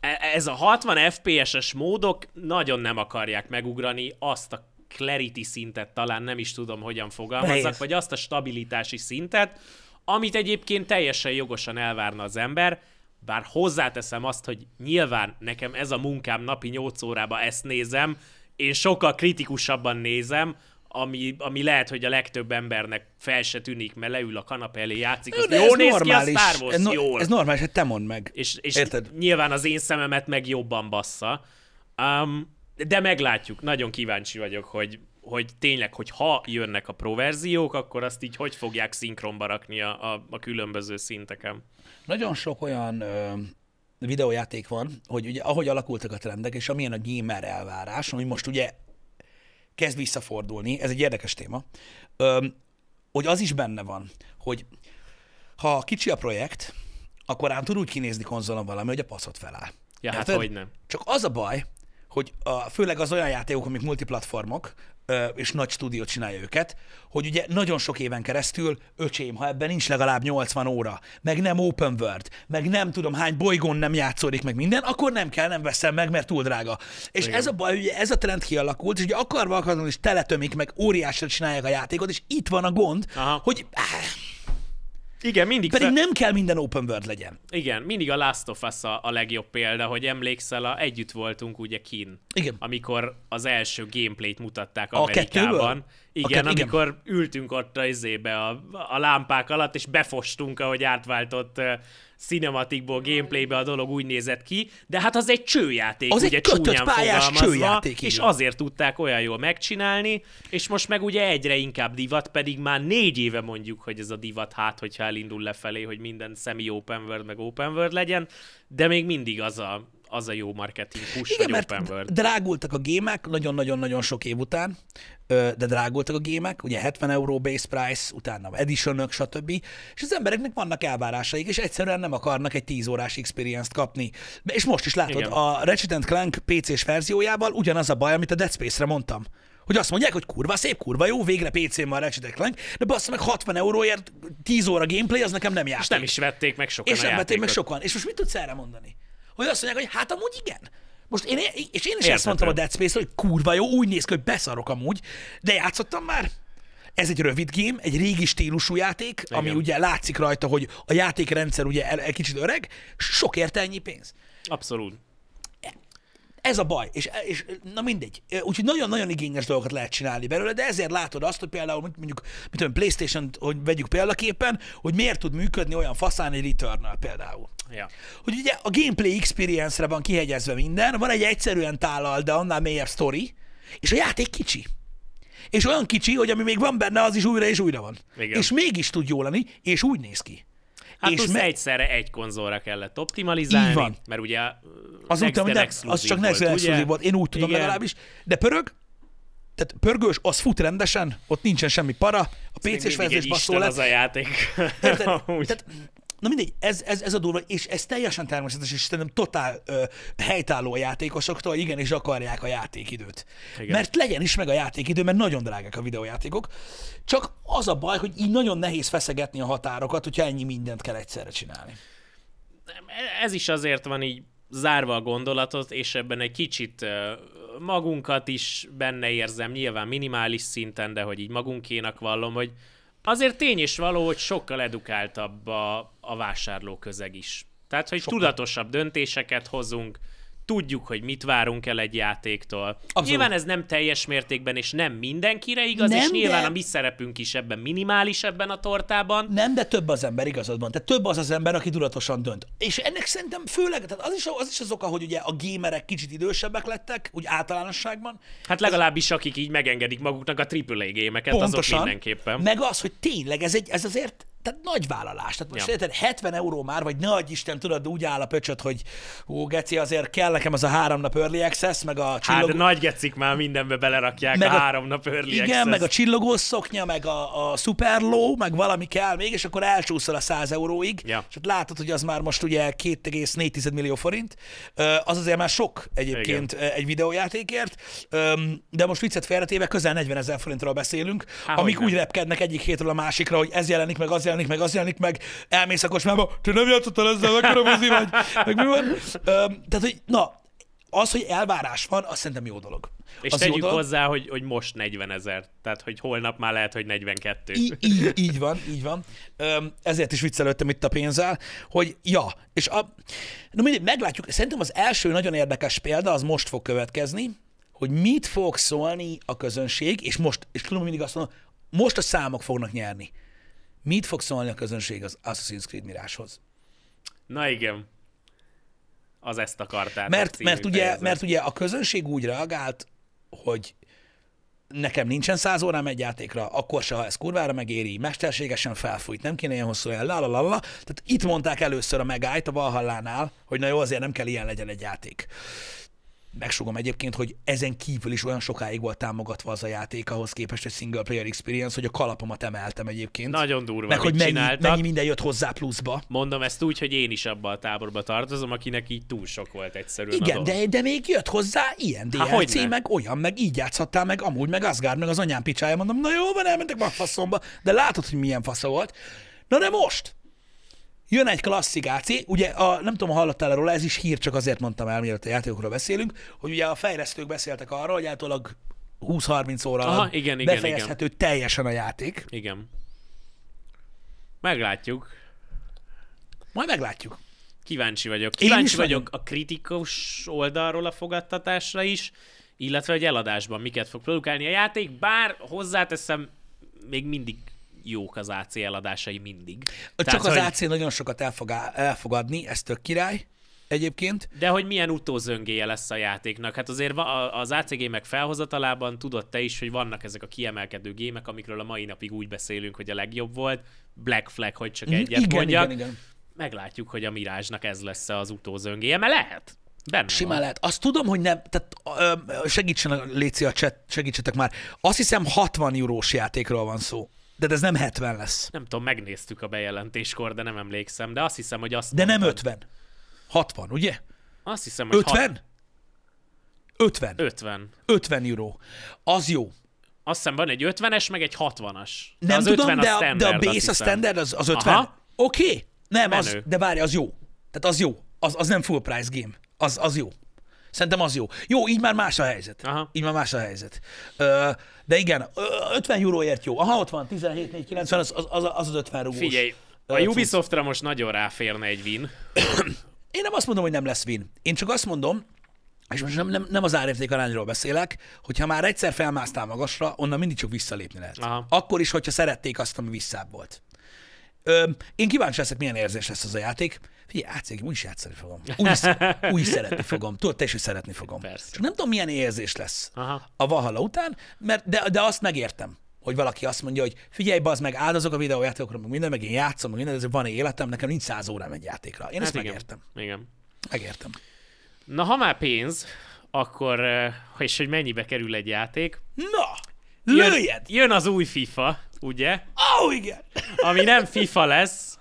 S2: e, ez a 60 FPS-es módok nagyon nem akarják megugrani azt a clarity szintet, talán nem is tudom, hogyan fogalmazzak, vagy azt a stabilitási szintet, amit egyébként teljesen jogosan elvárna az ember, bár hozzáteszem azt, hogy nyilván nekem ez a munkám napi 8 órába ezt nézem, én sokkal kritikusabban nézem, ami, ami lehet, hogy a legtöbb embernek fel se tűnik, mert leül a kanapé elé, játszik, az jól néz normális. ki a Star Wars, ez, no, jól. ez
S1: normális, hát te mondd meg.
S2: És, és Érted? nyilván az én szememet meg jobban bassza. Um, de meglátjuk, nagyon kíváncsi vagyok, hogy, hogy tényleg, hogy ha jönnek a proverziók, akkor azt így hogy fogják szinkronba rakni a, a, a különböző szinteken.
S1: Nagyon sok olyan ö- videójáték van, hogy ugye ahogy alakultak a trendek, és amilyen a gamer elvárás, ami most ugye kezd visszafordulni, ez egy érdekes téma, öm, hogy az is benne van, hogy ha kicsi a projekt, akkor ám tud úgy kinézni konzolon valami, hogy a passzot feláll. Ja, hát hogy nem. Csak az a baj, hogy a, főleg az olyan játékok, amik multiplatformok, és nagy stúdió csinálja őket, hogy ugye nagyon sok éven keresztül, öcsém, ha ebben nincs legalább 80 óra, meg nem open world, meg nem tudom hány bolygón nem játszódik meg minden, akkor nem kell, nem veszem meg, mert túl drága. És Igen. ez a baj, ugye ez a trend kialakult, és ugye akarva akarom, is teletömik, meg óriásra csinálják a játékot, és itt van a gond, Aha. hogy áh, igen, mindig. Pedig fe... nem kell minden open world legyen.
S2: Igen, mindig a Last of Us a, a legjobb példa, hogy emlékszel, a, együtt voltunk ugye kin. Igen. Amikor az első gameplayt mutatták Amerikában. A kettőből? Igen, Akár, amikor igen. ültünk ott a izébe a, a lámpák alatt, és befostunk, ahogy átváltott uh, cinematikból gameplaybe a dolog úgy nézett ki, de hát az egy csőjáték, az ugye egy csúnyán pályás csőjáték, és igen. azért tudták olyan jól megcsinálni, és most meg ugye egyre inkább divat, pedig már négy éve mondjuk, hogy ez a divat hát, hogyha elindul lefelé, hogy minden semi open world meg open world legyen, de még mindig az a az a jó marketing push, Igen, mert open world.
S1: drágultak a gémek nagyon-nagyon-nagyon sok év után, de drágultak a gémek, ugye 70 euró base price, utána editionök, stb. És az embereknek vannak elvárásaik, és egyszerűen nem akarnak egy 10 órás experience-t kapni. És most is látod, Igen. a Ratchet Clank PC-s verziójával ugyanaz a baj, amit a Dead Space-re mondtam hogy azt mondják, hogy kurva szép, kurva jó, végre PC-n van Ratchet Clank, de bassza meg 60 euróért 10 óra gameplay, az nekem nem játék. És nem is vették meg sokan És nem vették meg sokan. És most mit tudsz erre mondani? hogy azt mondják, hogy hát amúgy igen. Most én, és én is Értető. ezt mondtam a Dead space hogy kurva jó, úgy néz ki, hogy beszarok amúgy, de játszottam már. Ez egy rövid game, egy régi stílusú játék, Igen. ami ugye látszik rajta, hogy a játékrendszer ugye egy kicsit öreg, sok érte ennyi pénz. Abszolút. Ez a baj, és, és na mindegy. Úgyhogy nagyon-nagyon igényes dolgokat lehet csinálni belőle, de ezért látod azt, hogy például mondjuk, mit tudom, playstation hogy vegyük példaképpen, hogy miért tud működni olyan faszán egy return például. Ja. Hogy ugye a gameplay experience-re van kihegyezve minden, van egy egyszerűen tálal, de annál mélyebb story, és a játék kicsi. És olyan kicsi, hogy ami még van benne, az is újra és újra van. Igen. És mégis tud jól lenni, és úgy néz ki.
S2: Hát és me- egyszerre egy konzolra kellett optimalizálni, így van. mert ugye
S1: az úgy tudom, az csak next volt, ugye? volt, én úgy tudom Igen. legalábbis, de pörög, tehát pörgős, az fut rendesen, ott nincsen semmi para, a PC-s fejezés basszó lesz. az a játék. Érted? tehát Na mindegy, ez, ez, ez a durva, és ez teljesen természetes, és szerintem totál ö, helytálló a játékosoktól, igen, és akarják a játékidőt. Igen. Mert legyen is meg a játékidő, mert nagyon drágák a videójátékok. Csak az a baj, hogy így nagyon nehéz feszegetni a határokat, hogyha ennyi mindent kell egyszerre csinálni.
S2: E, ez is azért van így zárva a gondolatot, és ebben egy kicsit magunkat is benne érzem, nyilván minimális szinten, de hogy így magunkénak vallom, hogy azért tény is való, hogy sokkal edukáltabb a, a vásárlóközeg is. Tehát, hogy sokkal. tudatosabb döntéseket hozunk, tudjuk, hogy mit várunk el egy játéktól. Abszolút. Nyilván ez nem teljes mértékben, és nem mindenkire igaz, nem, és nyilván de... a mi
S1: szerepünk is ebben minimális ebben a tortában. Nem, de több az ember, igazadban. Tehát több az az ember, aki tudatosan dönt. És ennek szerintem főleg, tehát az is az, is az oka, hogy ugye a gémerek kicsit idősebbek lettek, úgy általánosságban.
S2: Hát legalábbis akik így megengedik maguknak a AAA gémeket, Pontosan, azok mindenképpen. Meg
S1: az, hogy tényleg ez, egy, ez azért tehát nagy vállalás. Tehát most ja. érted, 70 euró már, vagy nagy Isten, tudod, úgy áll a pöcsöt, hogy ó, geci, azért kell nekem az a három nap early access, meg a csillogó... Hát
S2: nagy gecik már mindenbe belerakják meg a, a három nap early Igen, access. Igen, meg a
S1: csillogó szoknya, meg a, a super low, meg valami kell még, és akkor elcsúszol a 100 euróig, ja. és ott látod, hogy az már most ugye 2,4 millió forint. Az azért már sok egyébként igen. egy videójátékért, de most viccet félretéve közel 40 ezer forintról beszélünk, Há, amik úgy repkednek egyik hétről a másikra, hogy ez jelenik meg, az jelenik jelenik meg, az jelenik meg, elmész a kocsmába, te nem játszottál ezzel, mekkora mozi vagy, meg mi van. Öm, tehát, hogy na, az, hogy elvárás van, azt szerintem jó dolog. És az tegyük dolog. hozzá,
S2: hogy, hogy most 40 ezer, tehát hogy holnap már lehet, hogy 42. Így, így,
S1: így van, így van. Öm, ezért is viccelődtem itt a pénzzel, hogy ja, és a, no mindig meglátjuk, szerintem az első nagyon érdekes példa az most fog következni, hogy mit fog szólni a közönség, és most, és tudom, mindig azt mondom, most a számok fognak nyerni. Mit fog szólni a közönség az Assassin's Creed miráshoz?
S2: Na igen. Az ezt akartál. Mert, mert, ugye, mert
S1: ugye a közönség úgy reagált, hogy nekem nincsen száz órám egy játékra, akkor se, ha ez kurvára megéri, mesterségesen felfújt, nem kéne ilyen hosszú el, lalalala. Tehát itt mondták először a megállt a Valhallánál, hogy na jó, azért nem kell ilyen legyen egy játék megsugom egyébként, hogy ezen kívül is olyan sokáig volt támogatva az a játék ahhoz képest egy single player experience, hogy a kalapomat emeltem egyébként. Nagyon durva, Meg hogy mennyi, mennyi, minden jött hozzá pluszba. Mondom
S2: ezt úgy, hogy én is abba a táborba tartozom, akinek így túl sok volt egyszerűen Igen, de,
S1: de még jött hozzá ilyen DLC, Há, hogy meg olyan, meg így játszhattál, meg amúgy, meg Asgard, meg az anyám picsája, mondom, na jó, van, elmentek már faszomba, de látod, hogy milyen fasza volt. Na de most, Jön egy klasszik AC, ugye a, nem tudom, hallottál róla, ez is hír, csak azért mondtam el, mielőtt a játékokról beszélünk, hogy ugye a fejlesztők beszéltek arról, hogy általában 20-30 óra Aha, igen, igen, befejezhető igen. teljesen a játék. Igen.
S2: Meglátjuk.
S1: Majd meglátjuk.
S2: Kíváncsi vagyok. Kíváncsi vagyok a kritikus oldalról a fogadtatásra is, illetve hogy eladásban miket fog produkálni a játék, bár hozzáteszem, még mindig jók az AC eladásai mindig. Csak Tehát, az hogy... AC
S1: nagyon sokat elfogadni, ez tök király egyébként. De hogy milyen utózöngéje
S2: lesz a játéknak? Hát azért az AC gémek felhozatalában tudod te is, hogy vannak ezek a kiemelkedő gémek, amikről a mai napig úgy beszélünk, hogy a legjobb volt. Black Flag, hogy csak mhm, egyet igen, mondjak. Igen, igen. Meglátjuk, hogy a Mirázsnak ez lesz az utózöngéje, mert lehet. Benne Simán van. lehet.
S1: Azt tudom, hogy nem, tehát segítsen, Léci, a chat, segítsetek már. Azt hiszem 60 eurós játékról van szó de ez nem 70
S2: lesz. Nem tudom, megnéztük a bejelentéskor, de nem emlékszem, de azt hiszem, hogy azt... De mondtad.
S1: nem 50. 60, ugye?
S2: Azt hiszem, hogy... 50? Hat...
S1: 50. 50. 50 euró. Az jó. Azt hiszem van egy
S2: 50-es, meg egy
S1: 60-as. De nem az tudom, 50 de, a, standard, de a base a standard az, az 50. Oké. Okay. Nem, Menő. az, de várj, az jó. Tehát az jó. Az, az nem full price game. Az, az jó. Szerintem az jó. Jó, így már más a helyzet. Aha. Így már más a helyzet. Ö, de igen, 50 euróért jó. Aha, ott van, 17, az az, az, az az 50 rúgós. Figyelj, a Ubisoftra most nagyon ráférne egy win. Én nem azt mondom, hogy nem lesz win. Én csak azt mondom, és most nem, nem, nem az árérték arányról beszélek, hogyha már egyszer felmásztál magasra, onnan mindig csak visszalépni lehet. Aha. Akkor is, hogyha szerették azt, ami visszább volt. Ö, én kíváncsi leszek, milyen érzés lesz az a játék figyelj, átszégem, úgy is játszani fogom. Úgy is, úgy is szeretni fogom. Tudod, te is, szeretni fogom. Persze. Csak nem tudom, milyen érzés lesz Aha. a Valhalla után, mert de, de azt megértem hogy valaki azt mondja, hogy figyelj, bazd meg, áldozok a videójátékokra, meg minden, meg én játszom, meg minden, ez van életem, nekem nincs száz órám egy játékra. Én hát ezt igen. megértem. Igen. Megértem.
S2: Na, ha már pénz, akkor, eh, és hogy mennyibe kerül egy játék.
S1: Na, lőjed!
S2: Jön, jön az új FIFA, ugye?
S1: Ó, oh, igen!
S2: Ami nem FIFA lesz,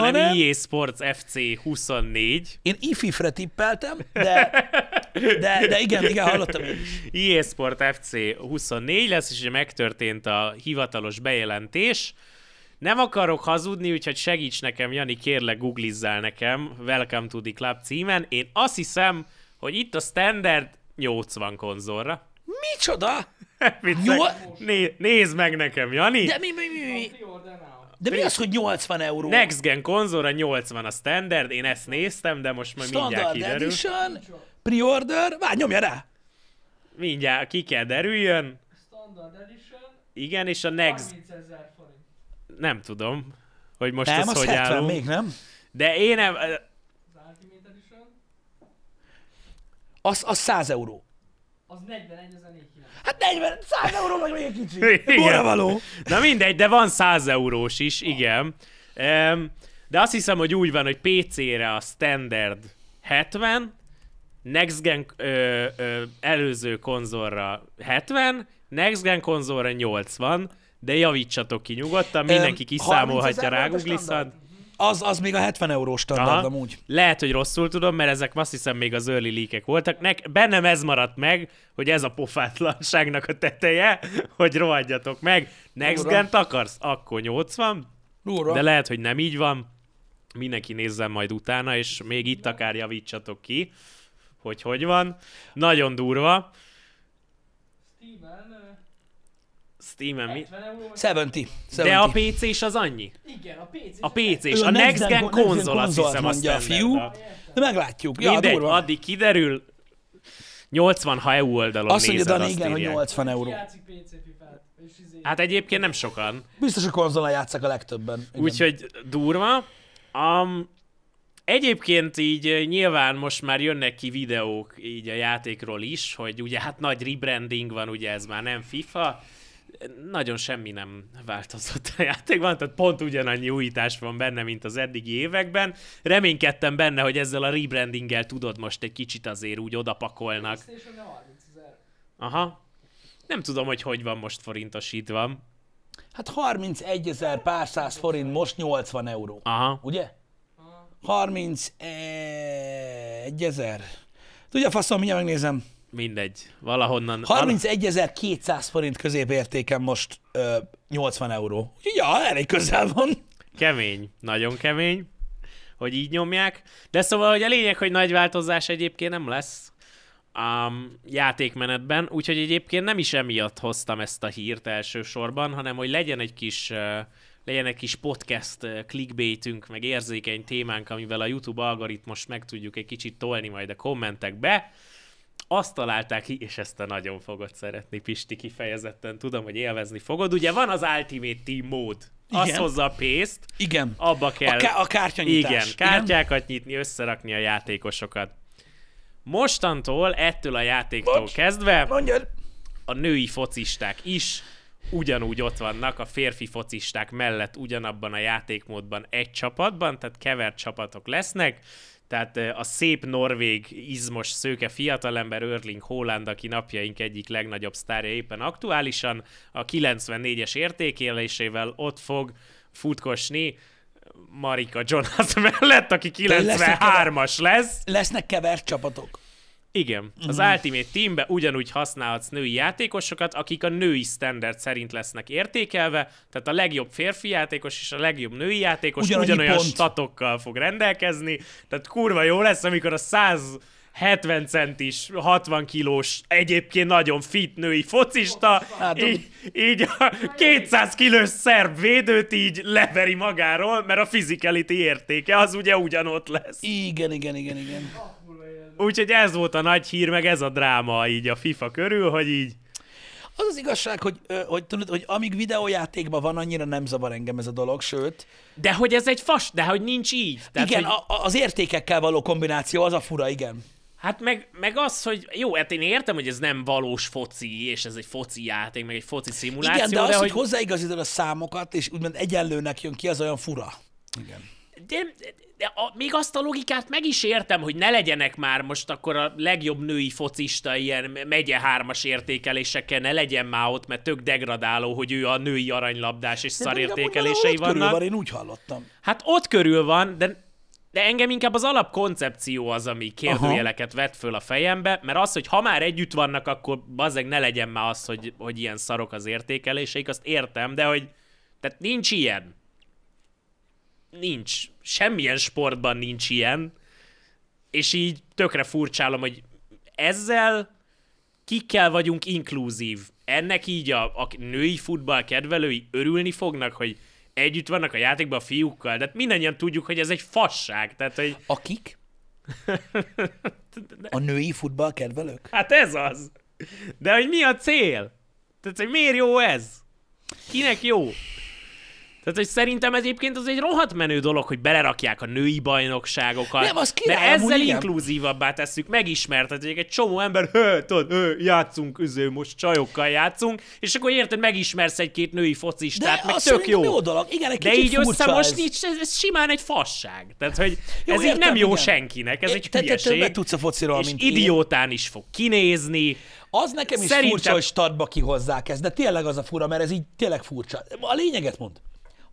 S2: hanem, hanem EA Sports FC 24. Én ififre
S1: tippeltem, de, de,
S3: de igen, igen, hallottam én
S2: is. EA Sports FC 24 lesz, és megtörtént a hivatalos bejelentés. Nem akarok hazudni, úgyhogy segíts nekem, Jani, kérlek googlizzál nekem Welcome to the Club címen. Én azt hiszem, hogy itt a standard 80 konzolra. Micsoda? Jó? Né- nézd meg nekem, Jani! De
S3: mi, mi, mi, mi?
S2: De mi az, hogy 80 euró? Next Gen konzolra 80 a standard, én ezt néztem, de most majd standard mindjárt kiderül. Standard Edition, pre-order, várj, nyomja rá! Mindjárt ki kell derüljön. Standard Edition. Igen, és a Next... Nem tudom, hogy most nem, ez az hogy 70 állunk. még, nem?
S1: De én nem... Az, az 100 euró.
S3: Az 41, az a 4900. Hát 40, 100 euró vagy
S1: még kicsi. Igen. való.
S2: Na mindegy, de van 100 eurós is, van. igen. Um, de azt hiszem, hogy úgy van, hogy PC-re a standard 70, next gen ö, ö, előző konzolra 70, next gen konzolra 80, de javítsatok ki nyugodtan, mindenki kiszámolhatja rá Google
S1: az, az még a 70 eurós standard Aha. amúgy.
S2: Lehet, hogy rosszul tudom, mert ezek azt hiszem még az early leak voltak. Nek, bennem ez maradt meg, hogy ez a pofátlanságnak a teteje, hogy rohadjatok meg. Next gen akarsz? Akkor 80. Durva. De lehet, hogy nem így van. Mindenki nézzen majd utána, és még itt akár javítsatok ki, hogy hogy van. Nagyon durva. Steven Steam-en mi? 70, 70. De a PC is az annyi? Igen, a PC is. A PC is. A, Next, Gen, konzol, azt hiszem, mondja a, fiú.
S1: De meglátjuk. Ja, Mindegy, durva.
S2: addig kiderül. 80, ha EU oldalon Azt nézed, mondja, azt igen, írják. hogy 80 euró. Izé- hát egyébként nem sokan.
S1: Biztos, a konzolon játszak a legtöbben. Úgyhogy durva.
S2: Um, Egyébként így eh, nyilván most már jönnek ki videók így a játékról is, hogy ugye hát nagy rebranding van, ugye ez már nem FIFA, nagyon semmi nem változott a játékban, tehát pont ugyanannyi újítás van benne, mint az eddigi években. Reménykedtem benne, hogy ezzel a rebrandinggel tudod most egy kicsit azért úgy odapakolnak. Aha. Nem tudom, hogy hogy van most forintosítva.
S1: Hát 31 ezer pár száz forint, most 80 euró. Aha. Ugye? 31 ezer. Tudja, faszom, mindjárt megnézem
S2: mindegy, valahonnan...
S1: 31.200 forint középértéken most ö, 80 euró.
S2: Ja, elég közel van. Kemény, nagyon kemény, hogy így nyomják. De szóval, hogy a lényeg, hogy nagy változás egyébként nem lesz a um, játékmenetben, úgyhogy egyébként nem is emiatt hoztam ezt a hírt elsősorban, hanem hogy legyen egy kis legyen egy kis podcast clickbaitünk, meg érzékeny témánk, amivel a YouTube algoritmus meg tudjuk egy kicsit tolni majd a kommentekbe azt találták ki, és ezt a nagyon fogod szeretni, Pisti, kifejezetten tudom, hogy élvezni fogod. Ugye van az Ultimate Team mód, Az Igen. hozza a pénzt. Igen. Abba kell. A, ká- a kártyanyitás. Igen, kártyákat Igen. nyitni, összerakni a játékosokat. Mostantól, ettől a játéktól Bocs, kezdve mondjad. a női focisták is ugyanúgy ott vannak, a férfi focisták mellett ugyanabban a játékmódban egy csapatban, tehát kevert csapatok lesznek, tehát a szép norvég, izmos, szőke fiatalember Örling Holland, aki napjaink egyik legnagyobb sztárja éppen aktuálisan, a 94-es értékélésével ott fog futkosni, Marika Jonas mellett, aki 93-as
S1: lesz. Lesznek kevert csapatok.
S2: Igen. Az mm. Ultimate Teambe ugyanúgy használhatsz női játékosokat, akik a női standard szerint lesznek értékelve, tehát a legjobb férfi játékos és a legjobb női játékos Ugyanannyi ugyanolyan pont. statokkal fog rendelkezni, tehát kurva jó lesz, amikor a 170 centis, 60 kilós, egyébként nagyon fit női focista, hát, így, így a 200 kilós szerb védőt így leveri magáról, mert a physicality értéke az ugye ugyanott lesz. Igen, igen, igen, igen. Úgyhogy ez volt a nagy hír, meg ez a dráma így a FIFA körül, hogy így
S1: az az igazság, hogy, hogy tudod, hogy amíg videójátékban van, annyira nem zavar engem ez a dolog, sőt... De hogy ez egy fas, de hogy nincs így. Tehát, igen, hogy... a, az értékekkel való kombináció az a fura, igen. Hát meg, meg az, hogy
S2: jó, hát én értem, hogy ez nem valós foci, és ez egy foci játék, meg egy foci szimuláció. Igen, de, de az, hogy, hogy
S1: hozzáigazítod a számokat, és úgymond egyenlőnek jön ki, az olyan fura. Igen
S2: de, de a, még azt a logikát meg is értem, hogy ne legyenek már most akkor a legjobb női focista ilyen megye hármas értékelésekkel, ne legyen már ott, mert tök degradáló, hogy ő a női aranylabdás és de szarértékelései vannak. Körül van, én
S1: úgy hallottam.
S2: Hát ott körül van, de de engem inkább az alapkoncepció az, ami kérdőjeleket Aha. vett föl a fejembe, mert az, hogy ha már együtt vannak, akkor bazeg ne legyen már az, hogy, hogy ilyen szarok az értékeléseik, azt értem, de hogy tehát nincs ilyen nincs. Semmilyen sportban nincs ilyen. És így tökre furcsálom, hogy ezzel kikkel vagyunk inkluzív. Ennek így a, a női futball kedvelői örülni fognak, hogy együtt vannak a játékban a fiúkkal, de mindannyian tudjuk, hogy ez egy fasság. Tehát, hogy... Akik?
S1: a női futball kedvelők?
S2: Hát ez az. De hogy mi a cél? Tehát, hogy miért jó ez? Kinek jó? Tehát, hogy szerintem ez egyébként az egy rohadt menő dolog, hogy belerakják a női bajnokságokat. Nem, az király, de ezzel igen. inkluzívabbá tesszük, megismertetjük egy csomó ember, hő, tudod, hő, játszunk, üző, most csajokkal játszunk, és akkor érted, megismersz egy-két női focistát, de meg tök jó. jó dolog. Igen, egy de így össze most nincs, ez, ez, simán egy fasság.
S1: Tehát, hogy jó, ez értem, így nem jó igen. senkinek, ez é, egy te, hülyeség. Te tudsz a fociról, és mint idiótán én. is fog kinézni. Az nekem is Szerintem... furcsa, hogy startba kihozzák ezt, de tényleg az a fura, mert ez így tényleg furcsa. A lényeget mond.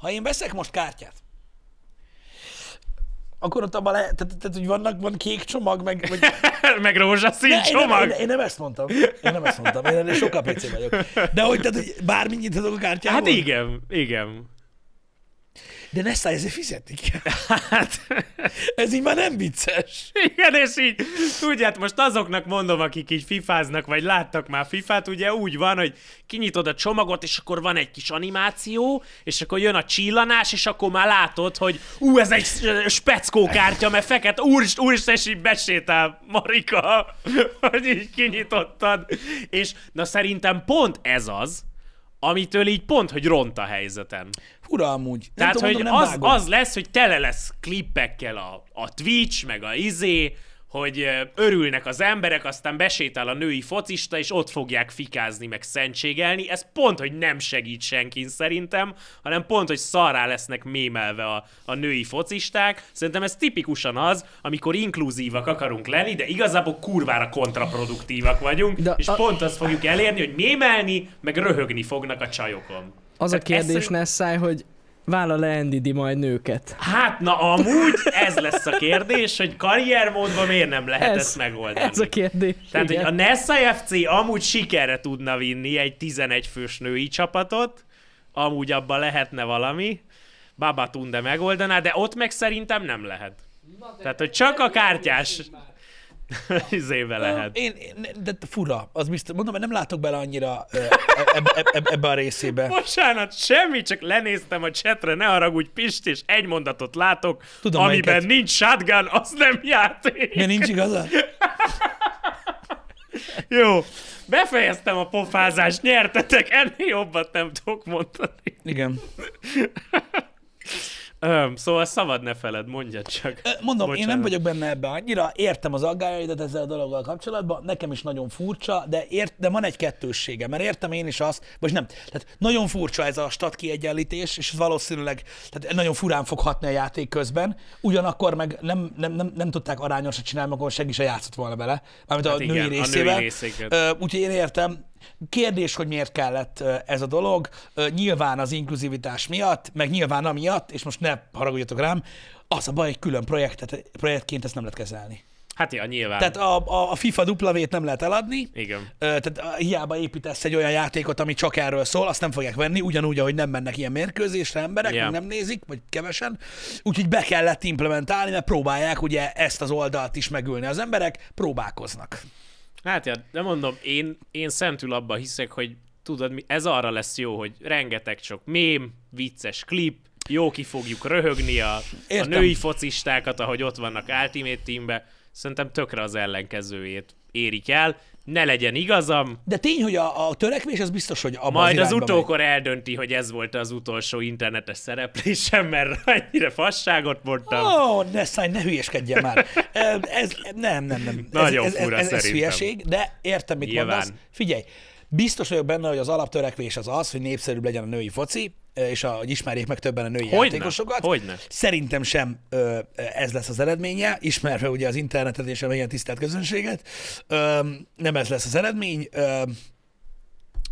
S1: Ha én veszek most kártyát, akkor ott abban lehet, tehát, tehát, hogy vannak, van kék csomag, meg... Meg, meg rózsaszín ne, csomag. Én nem, én, én, nem ezt mondtam. Én nem ezt mondtam. Én ennél sokkal PC vagyok. De hogy, tehát, hogy bármi nyithatok a kártyából? Hát
S2: igen, igen
S1: de Nestláj ezért fizetni kell. Hát... Ez így már nem
S2: vicces. Igen, és így, tudját, most azoknak mondom, akik így fifáznak, vagy láttak már fifát, ugye úgy van, hogy kinyitod a csomagot, és akkor van egy kis animáció, és akkor jön a csillanás, és akkor már látod, hogy ú, ez egy speckó kártya, mert feket úrst, úrst, és így besétál, Marika, hogy így kinyitottad. És na szerintem pont ez az, amitől így pont, hogy ront a helyzeten.
S1: Fura amúgy. Nem Tehát, tudom, hogy mondom, az,
S2: az lesz, hogy tele lesz klippekkel a, a Twitch, meg a izé, hogy örülnek az emberek, aztán besétál a női focista, és ott fogják fikázni, meg szentségelni. Ez pont, hogy nem segít senkin szerintem, hanem pont, hogy szarrá lesznek mémelve a, a női focisták. Szerintem ez tipikusan az, amikor inkluzívak akarunk lenni, de igazából kurvára kontraproduktívak vagyunk, de és a... pont azt fogjuk elérni, hogy mémelni, meg röhögni fognak a csajokon. Az Tehát a kérdés,
S3: szerint... hogy vállal-e Andy majd nőket?
S2: Hát na amúgy ez lesz a kérdés, hogy karriermódban miért nem lehet ez, ezt megoldani. Ez a
S3: kérdés. Tehát, igen. hogy
S2: a Nessa FC amúgy sikerre tudna vinni egy 11 fős női csapatot, amúgy abban lehetne valami, Baba Tunde megoldaná, de ott meg szerintem
S1: nem lehet. Na, Tehát, hogy csak a kártyás... Már.
S2: izébe lehet. Én,
S1: én, de fura, az biztos. Mondom, mert nem látok bele annyira ebbe e- eb, eb, eb, a részébe.
S2: Bocsánat, semmi, csak lenéztem a csetre, ne haragudj, Pist, és egy mondatot látok, Tudom, amiben melyiket. nincs shotgun, az nem játék. Mi nincs igaza? Jó, befejeztem a pofázást, nyertetek, ennél jobbat nem tudok mondani. Igen. Öm, szóval szabad ne feled, mondja csak.
S1: mondom, Bocsánat. én nem vagyok benne ebben annyira, értem az aggájaidat ezzel a dologgal kapcsolatban, nekem is nagyon furcsa, de, ért, de van egy kettőssége, mert értem én is azt, vagy nem. Tehát nagyon furcsa ez a stat kiegyenlítés, és valószínűleg tehát nagyon furán fog hatni a játék közben, ugyanakkor meg nem, nem, nem, nem tudták arányosan csinálni, akkor senki se játszott volna bele, mármint hát a, igen, női részével. a női részével. Úgyhogy én értem, Kérdés, hogy miért kellett ez a dolog, nyilván az inkluzivitás miatt, meg nyilván amiatt, és most ne haragudjatok rám, az a baj, egy külön projektet, projektként ezt nem lehet kezelni.
S2: Hát ja, nyilván. Tehát
S1: a, a FIFA duplavét nem lehet eladni. Igen. Tehát hiába építesz egy olyan játékot, ami csak erről szól, azt nem fogják venni, ugyanúgy, ahogy nem mennek ilyen mérkőzésre emberek, yeah. nem nézik, vagy kevesen. Úgyhogy be kellett implementálni, mert próbálják ugye ezt az oldalt is megülni az emberek, próbálkoznak.
S2: Hát ja, nem mondom, én, én szentül abba hiszek, hogy tudod, ez arra lesz jó, hogy rengeteg sok mém, vicces klip, jó ki fogjuk röhögni a, a női focistákat, ahogy ott vannak Ultimate Teambe. Szerintem tökre az ellenkezőjét érik el, ne legyen igazam.
S1: De tény, hogy a, a törekvés az biztos, hogy a Majd az, az utókor
S2: megy. eldönti, hogy ez volt az utolsó internetes szereplésem, mert annyira fasságot mondtam. Ó,
S1: oh, ne szállj, ne hülyeskedjen már. ez, nem, nem, nem. Nagyon ez, fura ez, ez, ez, ez hülyeség, de értem, mit Nyilván. mondasz. Figyelj, biztos vagyok benne, hogy az alaptörekvés az az, hogy népszerűbb legyen a női foci, és a, hogy ismerjék meg többen a női Hogyne? játékosokat. Hogyne. Szerintem sem ö, ez lesz az eredménye, ismerve ugye az internetet és a ilyen tisztelt közönséget. Ö, nem ez lesz az eredmény. Ö,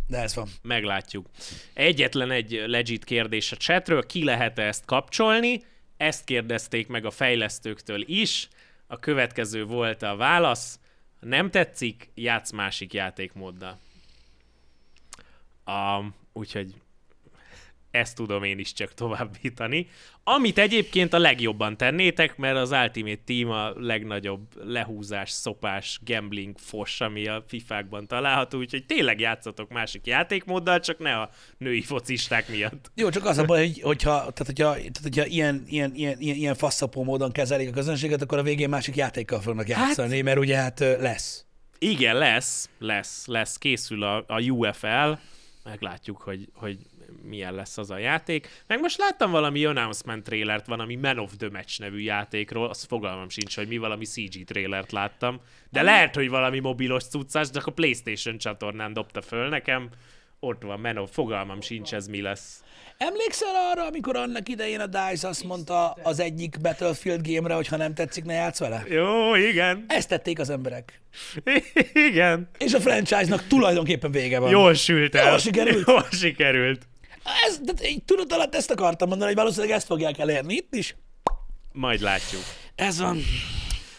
S1: de ez van.
S2: Meglátjuk. Egyetlen egy legit kérdés a chatről, ki lehet -e ezt kapcsolni? Ezt kérdezték meg a fejlesztőktől is. A következő volt a válasz. nem tetszik, játsz másik játékmóddal. A, úgyhogy ezt tudom én is csak továbbítani. Amit egyébként a legjobban tennétek, mert az Ultimate Team a legnagyobb lehúzás, szopás, gambling fos, ami a FIFA-kban található, úgyhogy tényleg játszatok másik játékmóddal, csak ne a női focisták miatt.
S1: Jó, csak az a baj, hogy, hogyha, tehát, hogyha, tehát, hogyha ilyen, ilyen, ilyen, ilyen, ilyen faszapó módon kezelik a közönséget, akkor a végén másik játékkal fognak hát- játszani, hát, mert ugye hát lesz.
S2: Igen, lesz, lesz, lesz, készül a, a UFL, meglátjuk, hogy, hogy milyen lesz az a játék. Meg most láttam valami announcement trailert, van, ami Man of the Match nevű játékról, az fogalmam sincs, hogy mi valami CG trailert láttam. De Ami... Mm. lehet, hogy valami mobilos cuccás, de a PlayStation csatornán dobta föl nekem. Ott van Menov, fogalmam sincs ez mi lesz.
S1: Emlékszel arra, amikor annak idején a DICE azt mondta az egyik Battlefield gémre, hogy ha nem tetszik, ne játsz vele? Jó, igen. Ezt tették az emberek. igen. És a franchise-nak tulajdonképpen vége van. Jól sült el. Jól sikerült. Jól sikerült. Ez, de így tudat alatt ezt akartam mondani, hogy valószínűleg ezt fogják elérni itt is.
S2: Majd látjuk. Ez van.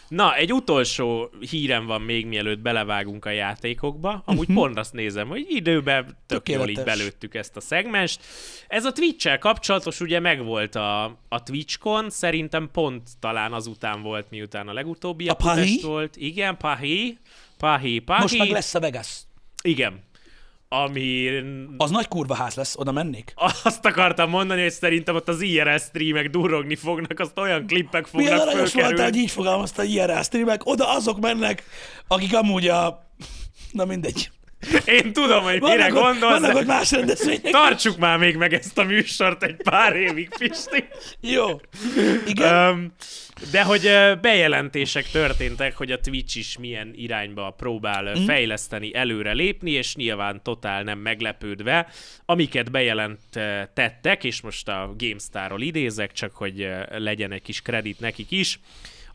S2: Na, egy utolsó hírem van még, mielőtt belevágunk a játékokba. Amúgy uh-huh. pont azt nézem, hogy időben tök jól így belőttük ezt a szegmest. Ez a Twitch-el kapcsolatos ugye megvolt a, a Twitch-kon, szerintem pont talán azután volt, miután a legutóbbi a Pahi? volt. Igen, Pahi. Pahi, Pahi. Most meg lesz a Vegas. Igen, ami...
S1: Az nagy kurva ház lesz, oda mennék?
S2: Azt akartam mondani, hogy szerintem ott az IRL streamek durrogni fognak, azt olyan klippek fognak Milyen aranyos fölkerülni. voltál, hogy
S1: így fogalmazta IRL streamek, oda azok mennek, akik amúgy a... Na mindegy.
S2: Én tudom, hogy mire gondolsz. Vannak ott más rendezvények. Tartsuk már még meg ezt a műsort egy pár évig, Pisti. Jó. Igen. Um, de hogy bejelentések történtek, hogy a Twitch is milyen irányba próbál mm. fejleszteni, előre lépni, és nyilván totál nem meglepődve, amiket bejelentettek, és most a GameStar-ról idézek, csak hogy legyen egy kis kredit nekik is.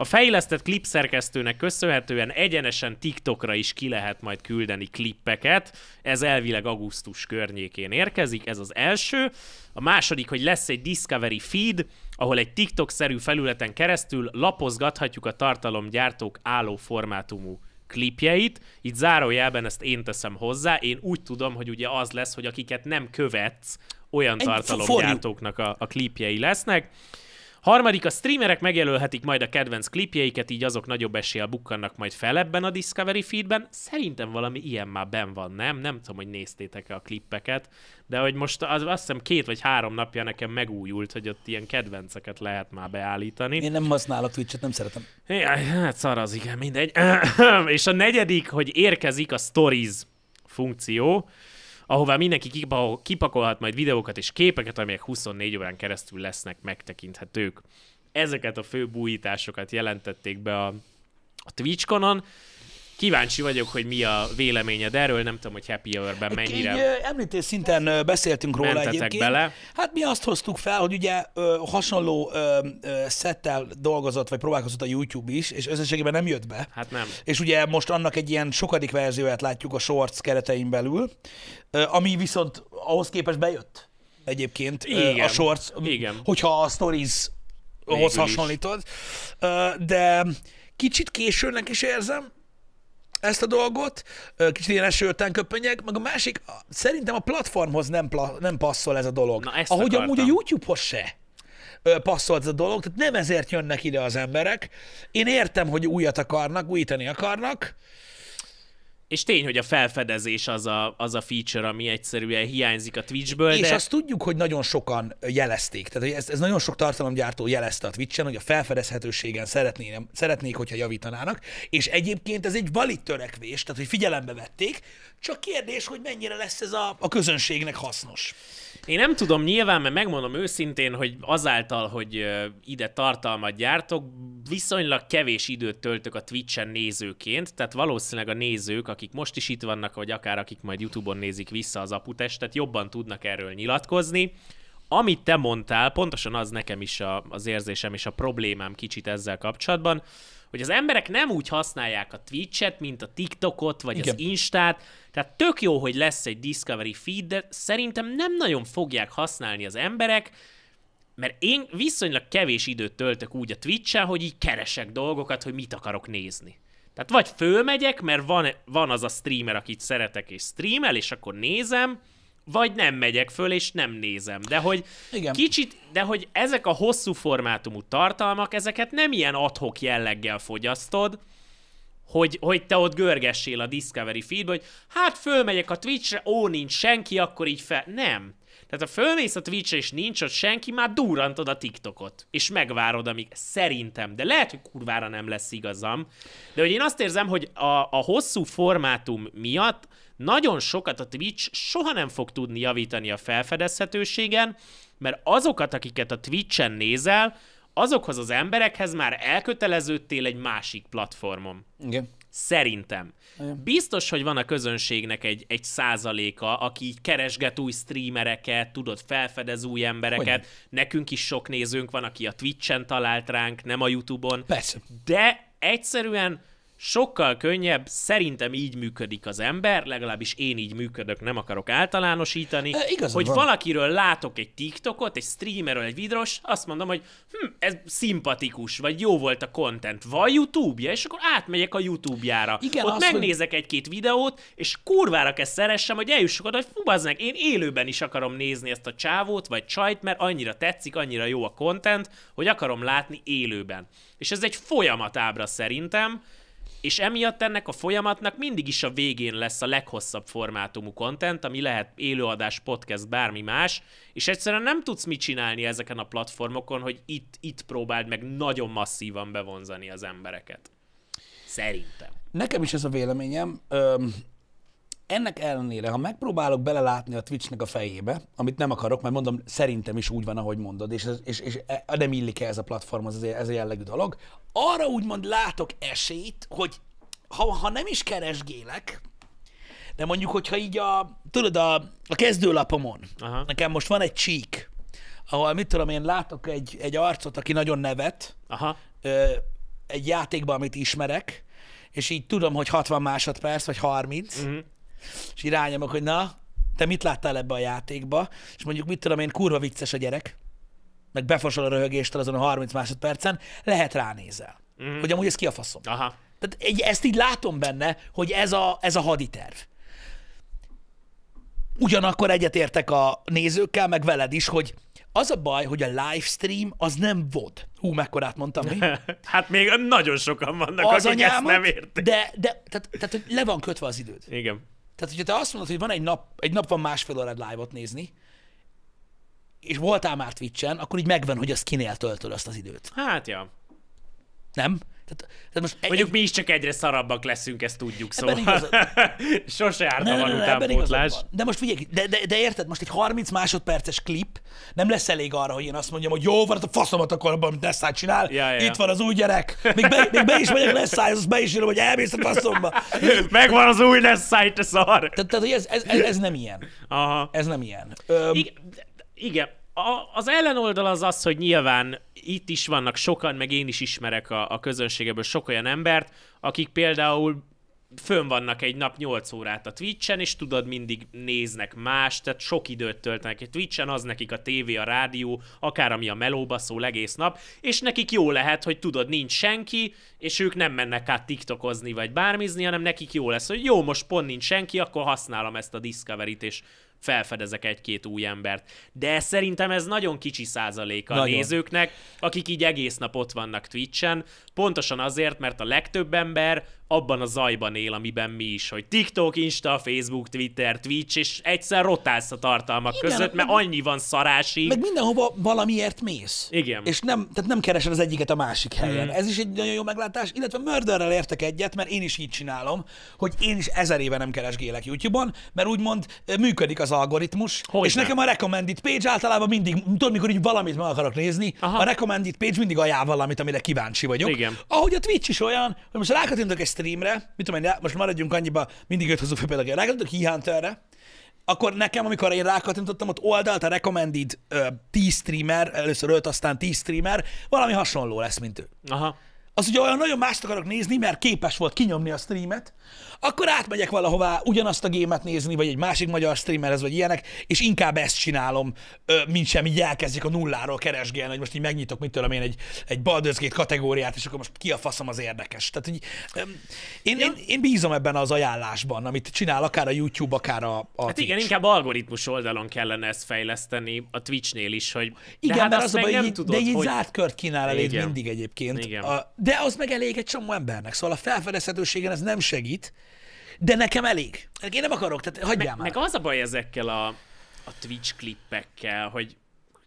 S2: A fejlesztett klip szerkesztőnek köszönhetően egyenesen TikTokra is ki lehet majd küldeni klippeket. Ez elvileg augusztus környékén érkezik, ez az első. A második, hogy lesz egy Discovery feed, ahol egy TikTok-szerű felületen keresztül lapozgathatjuk a tartalomgyártók álló formátumú klipjeit. Itt zárójelben ezt én teszem hozzá. Én úgy tudom, hogy ugye az lesz, hogy akiket nem követsz, olyan tartalomgyártóknak a, a klipjei lesznek. Harmadik, a streamerek megjelölhetik majd a kedvenc klipjeiket, így azok nagyobb eséllyel bukkannak majd fel ebben a Discovery feedben. Szerintem valami ilyen már ben van, nem? Nem tudom, hogy néztétek-e a klippeket, de hogy most az, azt hiszem két vagy három napja nekem megújult, hogy ott ilyen kedvenceket lehet már beállítani. Én nem használok
S1: Twitch-et, nem szeretem.
S2: Ja, hát szar az, igen, mindegy. És a negyedik, hogy érkezik a Stories funkció ahová mindenki kipakolhat majd videókat és képeket, amelyek 24 órán keresztül lesznek megtekinthetők. Ezeket a fő bújításokat jelentették be a, a Twitch-konon, Kíváncsi vagyok, hogy mi a véleményed erről, nem tudom, hogy Happy Hour-ben mennyire...
S1: Egy, említés szinten beszéltünk róla egyébként. bele. Hát mi azt hoztuk fel, hogy ugye ö, hasonló ö, ö, szettel dolgozott, vagy próbálkozott a YouTube is, és összességében nem jött be. Hát nem. És ugye most annak egy ilyen sokadik verzióját látjuk a Shorts keretein belül, ö, ami viszont ahhoz képest bejött egyébként Igen. a Shorts, Igen. hogyha a Stories-hoz hasonlítod. Ö, de kicsit későnek is érzem, ezt a dolgot, kicsit ilyen eső után köpönyeg, meg a másik, szerintem a platformhoz nem, pla, nem passzol ez a dolog. Na, ezt Ahogy akartam. amúgy a YouTube-hoz se passzol ez a dolog, tehát nem ezért jönnek ide az emberek. Én értem, hogy újat akarnak, újítani akarnak,
S2: és tény, hogy a felfedezés az a, az a feature, ami egyszerűen hiányzik a Twitchből. És de... azt
S1: tudjuk, hogy nagyon sokan jelezték. Tehát ez, ez nagyon sok tartalomgyártó jelezte a Twitchen, hogy a felfedezhetőségen szeretnék, szeretnék, hogyha javítanának. És egyébként ez egy valid törekvés, tehát hogy figyelembe vették. Csak kérdés, hogy mennyire lesz ez a, a közönségnek hasznos. Én
S2: nem tudom nyilván, mert megmondom őszintén, hogy azáltal, hogy ide tartalmat gyártok, viszonylag kevés időt töltök a Twitch-en nézőként, tehát valószínűleg a nézők, akik most is itt vannak, vagy akár akik majd YouTube-on nézik vissza az aputestet, jobban tudnak erről nyilatkozni. Amit te mondtál, pontosan az nekem is a, az érzésem és a problémám kicsit ezzel kapcsolatban, hogy az emberek nem úgy használják a Twitch-et, mint a TikTokot, vagy Igen. az Instát, tehát tök jó, hogy lesz egy Discovery feed, de szerintem nem nagyon fogják használni az emberek, mert én viszonylag kevés időt töltök úgy a Twitch-en, hogy így keresek dolgokat, hogy mit akarok nézni. Tehát vagy fölmegyek, mert van, van az a streamer, akit szeretek és streamel, és akkor nézem, vagy nem megyek föl, és nem nézem. De hogy Igen. kicsit, de hogy ezek a hosszú formátumú tartalmak, ezeket nem ilyen adhok jelleggel fogyasztod, hogy, hogy te ott görgessél a Discovery feedbe, hogy hát fölmegyek a Twitchre, ó, nincs senki, akkor így fel... Nem. Tehát ha fölmész a Twitchre és nincs ott senki, már durrantod a TikTokot, és megvárod, amíg szerintem, de lehet, hogy kurvára nem lesz igazam, de hogy én azt érzem, hogy a, a hosszú formátum miatt nagyon sokat a Twitch soha nem fog tudni javítani a felfedezhetőségen, mert azokat, akiket a Twitch-en nézel, azokhoz az emberekhez már elköteleződtél egy másik platformon. Igen. Szerintem. Igen. Biztos, hogy van a közönségnek egy, egy százaléka, aki így keresget új streamereket, tudod, felfedez új embereket. Olyan. Nekünk is sok nézőnk van, aki a Twitch-en talált ránk, nem a YouTube-on. Persze. De egyszerűen sokkal könnyebb, szerintem így működik az ember, legalábbis én így működök, nem akarok általánosítani, e, hogy van. valakiről látok egy TikTokot, egy streamerről, egy vidros, azt mondom, hogy hm, ez szimpatikus, vagy jó volt a content, vagy YouTube-ja, és akkor átmegyek a YouTube-jára. Igen, Ott megnézek hogy... egy-két videót, és kurvára kell szeressem, hogy eljussok oda, hogy fú, meg, én élőben is akarom nézni ezt a csávót, vagy csajt, mert annyira tetszik, annyira jó a content, hogy akarom látni élőben. És ez egy folyamat ábra szerintem, és emiatt ennek a folyamatnak mindig is a végén lesz a leghosszabb formátumú content, ami lehet élőadás, podcast, bármi más, és egyszerűen nem tudsz mit csinálni ezeken a platformokon, hogy itt, itt próbáld meg nagyon masszívan bevonzani az embereket. Szerintem.
S1: Nekem is ez a véleményem. Öm ennek ellenére, ha megpróbálok belelátni a Twitchnek a fejébe, amit nem akarok, mert mondom, szerintem is úgy van, ahogy mondod, és, és, és e- e- nem illik ez a platform, ez, ez a jellegű dolog, arra úgymond látok esélyt, hogy ha, ha nem is keresgélek, de mondjuk, hogyha így a, tudod, a, a kezdőlapomon, Aha. nekem most van egy csík, ahol mit tudom én, látok egy, egy arcot, aki nagyon nevet, Aha. Ö, egy játékban, amit ismerek, és így tudom, hogy 60 másodperc, vagy 30, uh-huh. Mhm és irányomok, hogy na, te mit láttál ebbe a játékba, és mondjuk mit tudom én, kurva vicces a gyerek, meg befosol a röhögéstől azon a 30 másodpercen, lehet ránézel. Mm. Hogy amúgy ez ki a faszom. Aha. Tehát egy, ezt így látom benne, hogy ez a, ez a haditerv. Ugyanakkor egyetértek a nézőkkel, meg veled is, hogy az a baj, hogy a livestream az nem vod. Hú, mekkorát mondtam mi?
S2: hát még nagyon sokan vannak, az akik anyámat, ezt nem
S1: értik. De, de tehát, tehát, hogy le van kötve az időd. Igen. Tehát, hogyha te azt mondod, hogy van egy nap, egy nap van másfél órád live-ot nézni, és voltál már Twitch-en, akkor így megvan, hogy az kinél töltöd azt az időt. Hát, ja.
S2: Nem? Tehát, tehát most egy, Mondjuk egy... mi is csak egyre szarabbak leszünk, ezt tudjuk, szóval. Igazad...
S1: Sose járna van utánpótlás. De most figyelj, de, de, de, érted, most egy 30 másodperces klip nem lesz elég arra, hogy én azt mondjam, hogy jó, van, a faszomat akkor abban, amit Nessai csinál, ja, ja. itt van az új gyerek. Még be, még be is megyek Nessai, azt be is írom, hogy elmész a faszomba. Megvan az új Nessai, te szar. Tehát, tehát hogy ez, ez, ez, ez, nem ilyen. Aha. Ez nem ilyen. Öm... Igen,
S2: igen, a, az ellenoldal az az, hogy nyilván itt is vannak sokan, meg én is ismerek a, a közönségeből sok olyan embert, akik például fönn vannak egy nap 8 órát a Twitch-en, és tudod, mindig néznek más, tehát sok időt töltenek egy Twitch-en, az nekik a tévé, a rádió, akár ami a melóba szól egész nap, és nekik jó lehet, hogy tudod, nincs senki, és ők nem mennek át tiktokozni vagy bármizni, hanem nekik jó lesz, hogy jó, most pont nincs senki, akkor használom ezt a Discovery-t, és felfedezek egy-két új embert. De szerintem ez nagyon kicsi százaléka nagyon. a nézőknek, akik így egész nap ott vannak Twitch-en, pontosan azért, mert a legtöbb ember abban a zajban él, amiben mi is, hogy TikTok, Insta, Facebook, Twitter, Twitch, és egyszer rotálsz a tartalmak Igen, között, mert annyi van szarási. Meg
S1: mindenhova valamiért mész. Igen. És nem, tehát nem keresed az egyiket a másik helyen. Mm. Ez is egy nagyon jó meglátás, illetve Murderrel értek egyet, mert én is így csinálom, hogy én is ezer éve nem keresgélek YouTube-on, mert úgymond működik az az algoritmus, Hogy és nem? nekem a recommended page általában mindig, tudod, mikor így valamit meg akarok nézni, Aha. a recommended page mindig ajánl valamit, amire kíváncsi vagyok. Igen. Ahogy a Twitch is olyan, hogy most rákatintok egy streamre, mit tudom én, most maradjunk annyiba, mindig öt hozunk fel például, rákatintok Heehunterre, akkor nekem, amikor én rákattintottam, ott oldalt a recommended ö, 10 streamer először 5, aztán 10 streamer valami hasonló lesz, mint ő. Aha az ugye olyan nagyon mást akarok nézni, mert képes volt kinyomni a streamet, akkor átmegyek valahová ugyanazt a gémet nézni, vagy egy másik magyar streamerhez, vagy ilyenek, és inkább ezt csinálom, mint sem így elkezdjük a nulláról keresgélni, hogy most így megnyitok, mit tudom én, egy, egy Baldur's Gate kategóriát, és akkor most ki a faszom az érdekes. Tehát, hogy, én, én, én, bízom ebben az ajánlásban, amit csinál akár a YouTube, akár a, a Hát Twitch. igen,
S2: inkább algoritmus oldalon kellene ezt fejleszteni, a Twitchnél is, hogy igen, de hát mert az meg nem így, tudod, de így hogy... zárt
S1: kört kínál eléd igen. mindig
S2: egyébként. Igen. A,
S1: de az meg elég egy csomó embernek, szóval a felfedezhetőségen ez nem segít, de nekem elég. Én nem akarok, tehát hagyjál ne,
S2: már. Nekem az a baj ezekkel a, a Twitch klippekkel, hogy,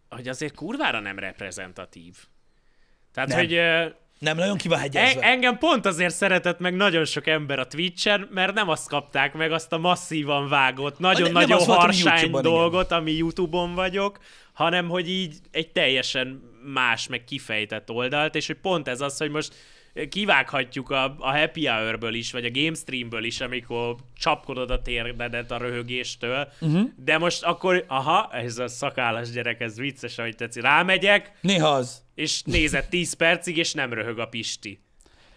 S2: hogy azért kurvára nem reprezentatív. Tehát, nem. hogy...
S1: Nem, nagyon ki van e-
S2: Engem pont azért szeretett meg nagyon sok ember a Twitch-en, mert nem azt kapták meg, azt a masszívan vágott, nagyon-nagyon nagyon harsány dolgot, igen. ami YouTube-on vagyok, hanem hogy így egy teljesen más, meg kifejtett oldalt, és hogy pont ez az, hogy most kivághatjuk a, a happy hourből is, vagy a game streamből is, amikor csapkodod a térdedet a röhögéstől, uh-huh. de most akkor, aha, ez a szakállas gyerek, ez vicces, ahogy tetszik, rámegyek. Néha az. És nézett 10 percig, és nem röhög a Pisti.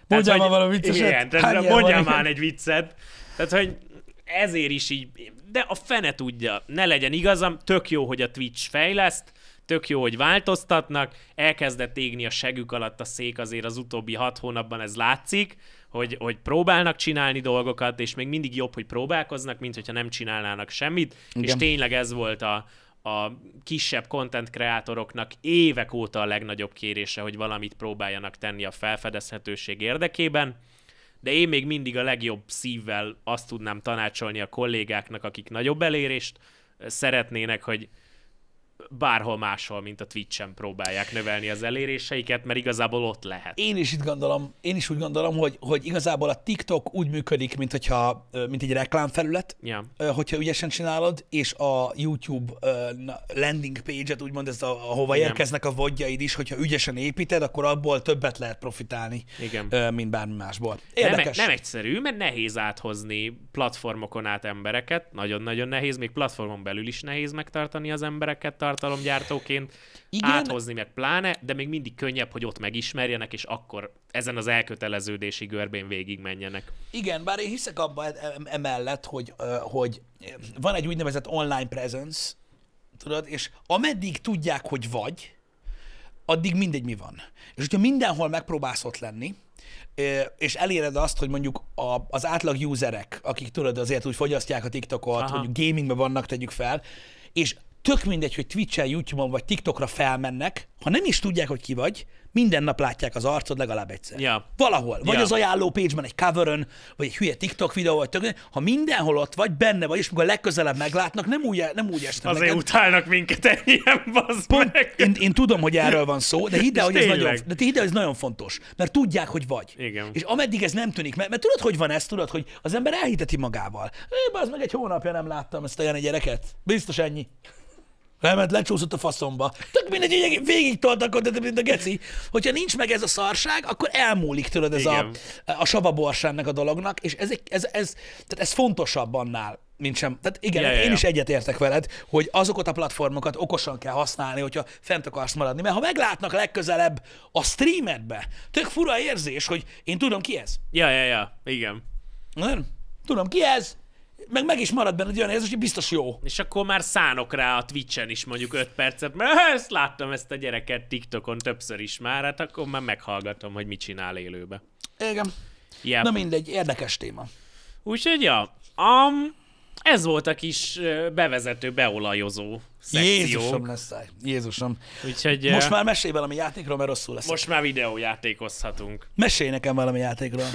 S3: mondjál már valami vicceset. Igen, tehát mondjál már egy
S2: viccet. Tehát, hogy ezért is így, de a fene tudja, ne legyen igazam, tök jó, hogy a Twitch fejleszt, tök jó, hogy változtatnak, elkezdett égni a segük alatt a szék azért az utóbbi hat hónapban ez látszik, hogy, hogy próbálnak csinálni dolgokat, és még mindig jobb, hogy próbálkoznak, mint hogyha nem csinálnának semmit, Igen. és tényleg ez volt a, a kisebb content kreatoroknak évek óta a legnagyobb kérése, hogy valamit próbáljanak tenni a felfedezhetőség érdekében, de én még mindig a legjobb szívvel azt tudnám tanácsolni a kollégáknak, akik nagyobb elérést szeretnének, hogy, bárhol máshol, mint a Twitch-en próbálják növelni az eléréseiket, mert igazából ott lehet.
S1: Én is itt gondolom, én is úgy gondolom, hogy, hogy igazából a TikTok úgy működik, mint, hogyha, mint egy reklámfelület, ja. hogyha ügyesen csinálod, és a YouTube landing page-et, úgymond ez a, ahova Igen. érkeznek a vodjaid is, hogyha ügyesen építed, akkor abból többet lehet profitálni, Igen. mint bármi másból. E- Érdekes.
S2: Nem, nem egyszerű, mert nehéz áthozni platformokon át embereket, nagyon-nagyon nehéz, még platformon belül is nehéz megtartani az embereket, tartalomgyártóként Igen. áthozni meg pláne, de még mindig könnyebb, hogy ott megismerjenek, és akkor ezen az elköteleződési görbén végig menjenek.
S1: Igen, bár én hiszek abban e-, e-, emellett, hogy, hogy van egy úgynevezett online presence, tudod, és ameddig tudják, hogy vagy, addig mindegy mi van. És hogyha mindenhol megpróbálsz ott lenni, és eléred azt, hogy mondjuk a, az átlag userek, akik tudod azért úgy fogyasztják a TikTokot, Aha. mondjuk gamingben vannak, tegyük fel, és tök mindegy, hogy Twitch-en, YouTube-on vagy TikTokra felmennek, ha nem is tudják, hogy ki vagy, minden nap látják az arcod legalább egyszer. Yeah. Valahol. Vagy yeah. az ajánló page egy coverön, vagy egy hülye TikTok videó, vagy tök, ha mindenhol ott vagy, benne vagy, és mikor legközelebb meglátnak, nem úgy, nem úgy este Azért neked. utálnak minket ennyien, Pont, meg. Én, én, tudom, hogy erről van szó, de hidd el, hogy ez nagyon, de hidd ez nagyon fontos, mert tudják, hogy vagy. Igen. És ameddig ez nem tűnik, mert, mert, tudod, hogy van ez, tudod, hogy az ember elhiteti magával. Ő, az meg egy hónapja nem láttam ezt a gyereket. Biztos ennyi. Lement, lecsúszott a faszomba. Tök mindegy, hogy végig ott, mint a geci. Hogyha nincs meg ez a szarság, akkor elmúlik tőled ez Igen. a, a savabors ennek a dolognak, és ez, ez, ez, tehát ez fontosabb annál, mint sem. Tehát igen, ja, ja, ja. én is egyetértek veled, hogy azokat a platformokat okosan kell használni, hogyha fent akarsz maradni. Mert ha meglátnak legközelebb a streamedbe, tök fura érzés, hogy én tudom ki ez.
S2: Ja, ja, ja, igen.
S1: Nem? Tudom ki ez,
S2: meg meg is marad benne egy olyan érzés, hogy biztos jó. És akkor már szánok rá a Twitch-en is mondjuk 5 percet, mert ezt láttam ezt a gyereket TikTokon többször is már, hát akkor már meghallgatom, hogy mit csinál élőbe. Igen. Yep. Na mindegy,
S1: érdekes téma.
S2: Úgyhogy ja, um, ez volt a kis bevezető, beolajozó szekció. Jézusom
S1: lesz száj. Jézusom. Úgyhogy, most már
S2: mesélj valami játékról, mert rosszul lesz. Most már videójátékozhatunk.
S1: Mesélj nekem valami játékról.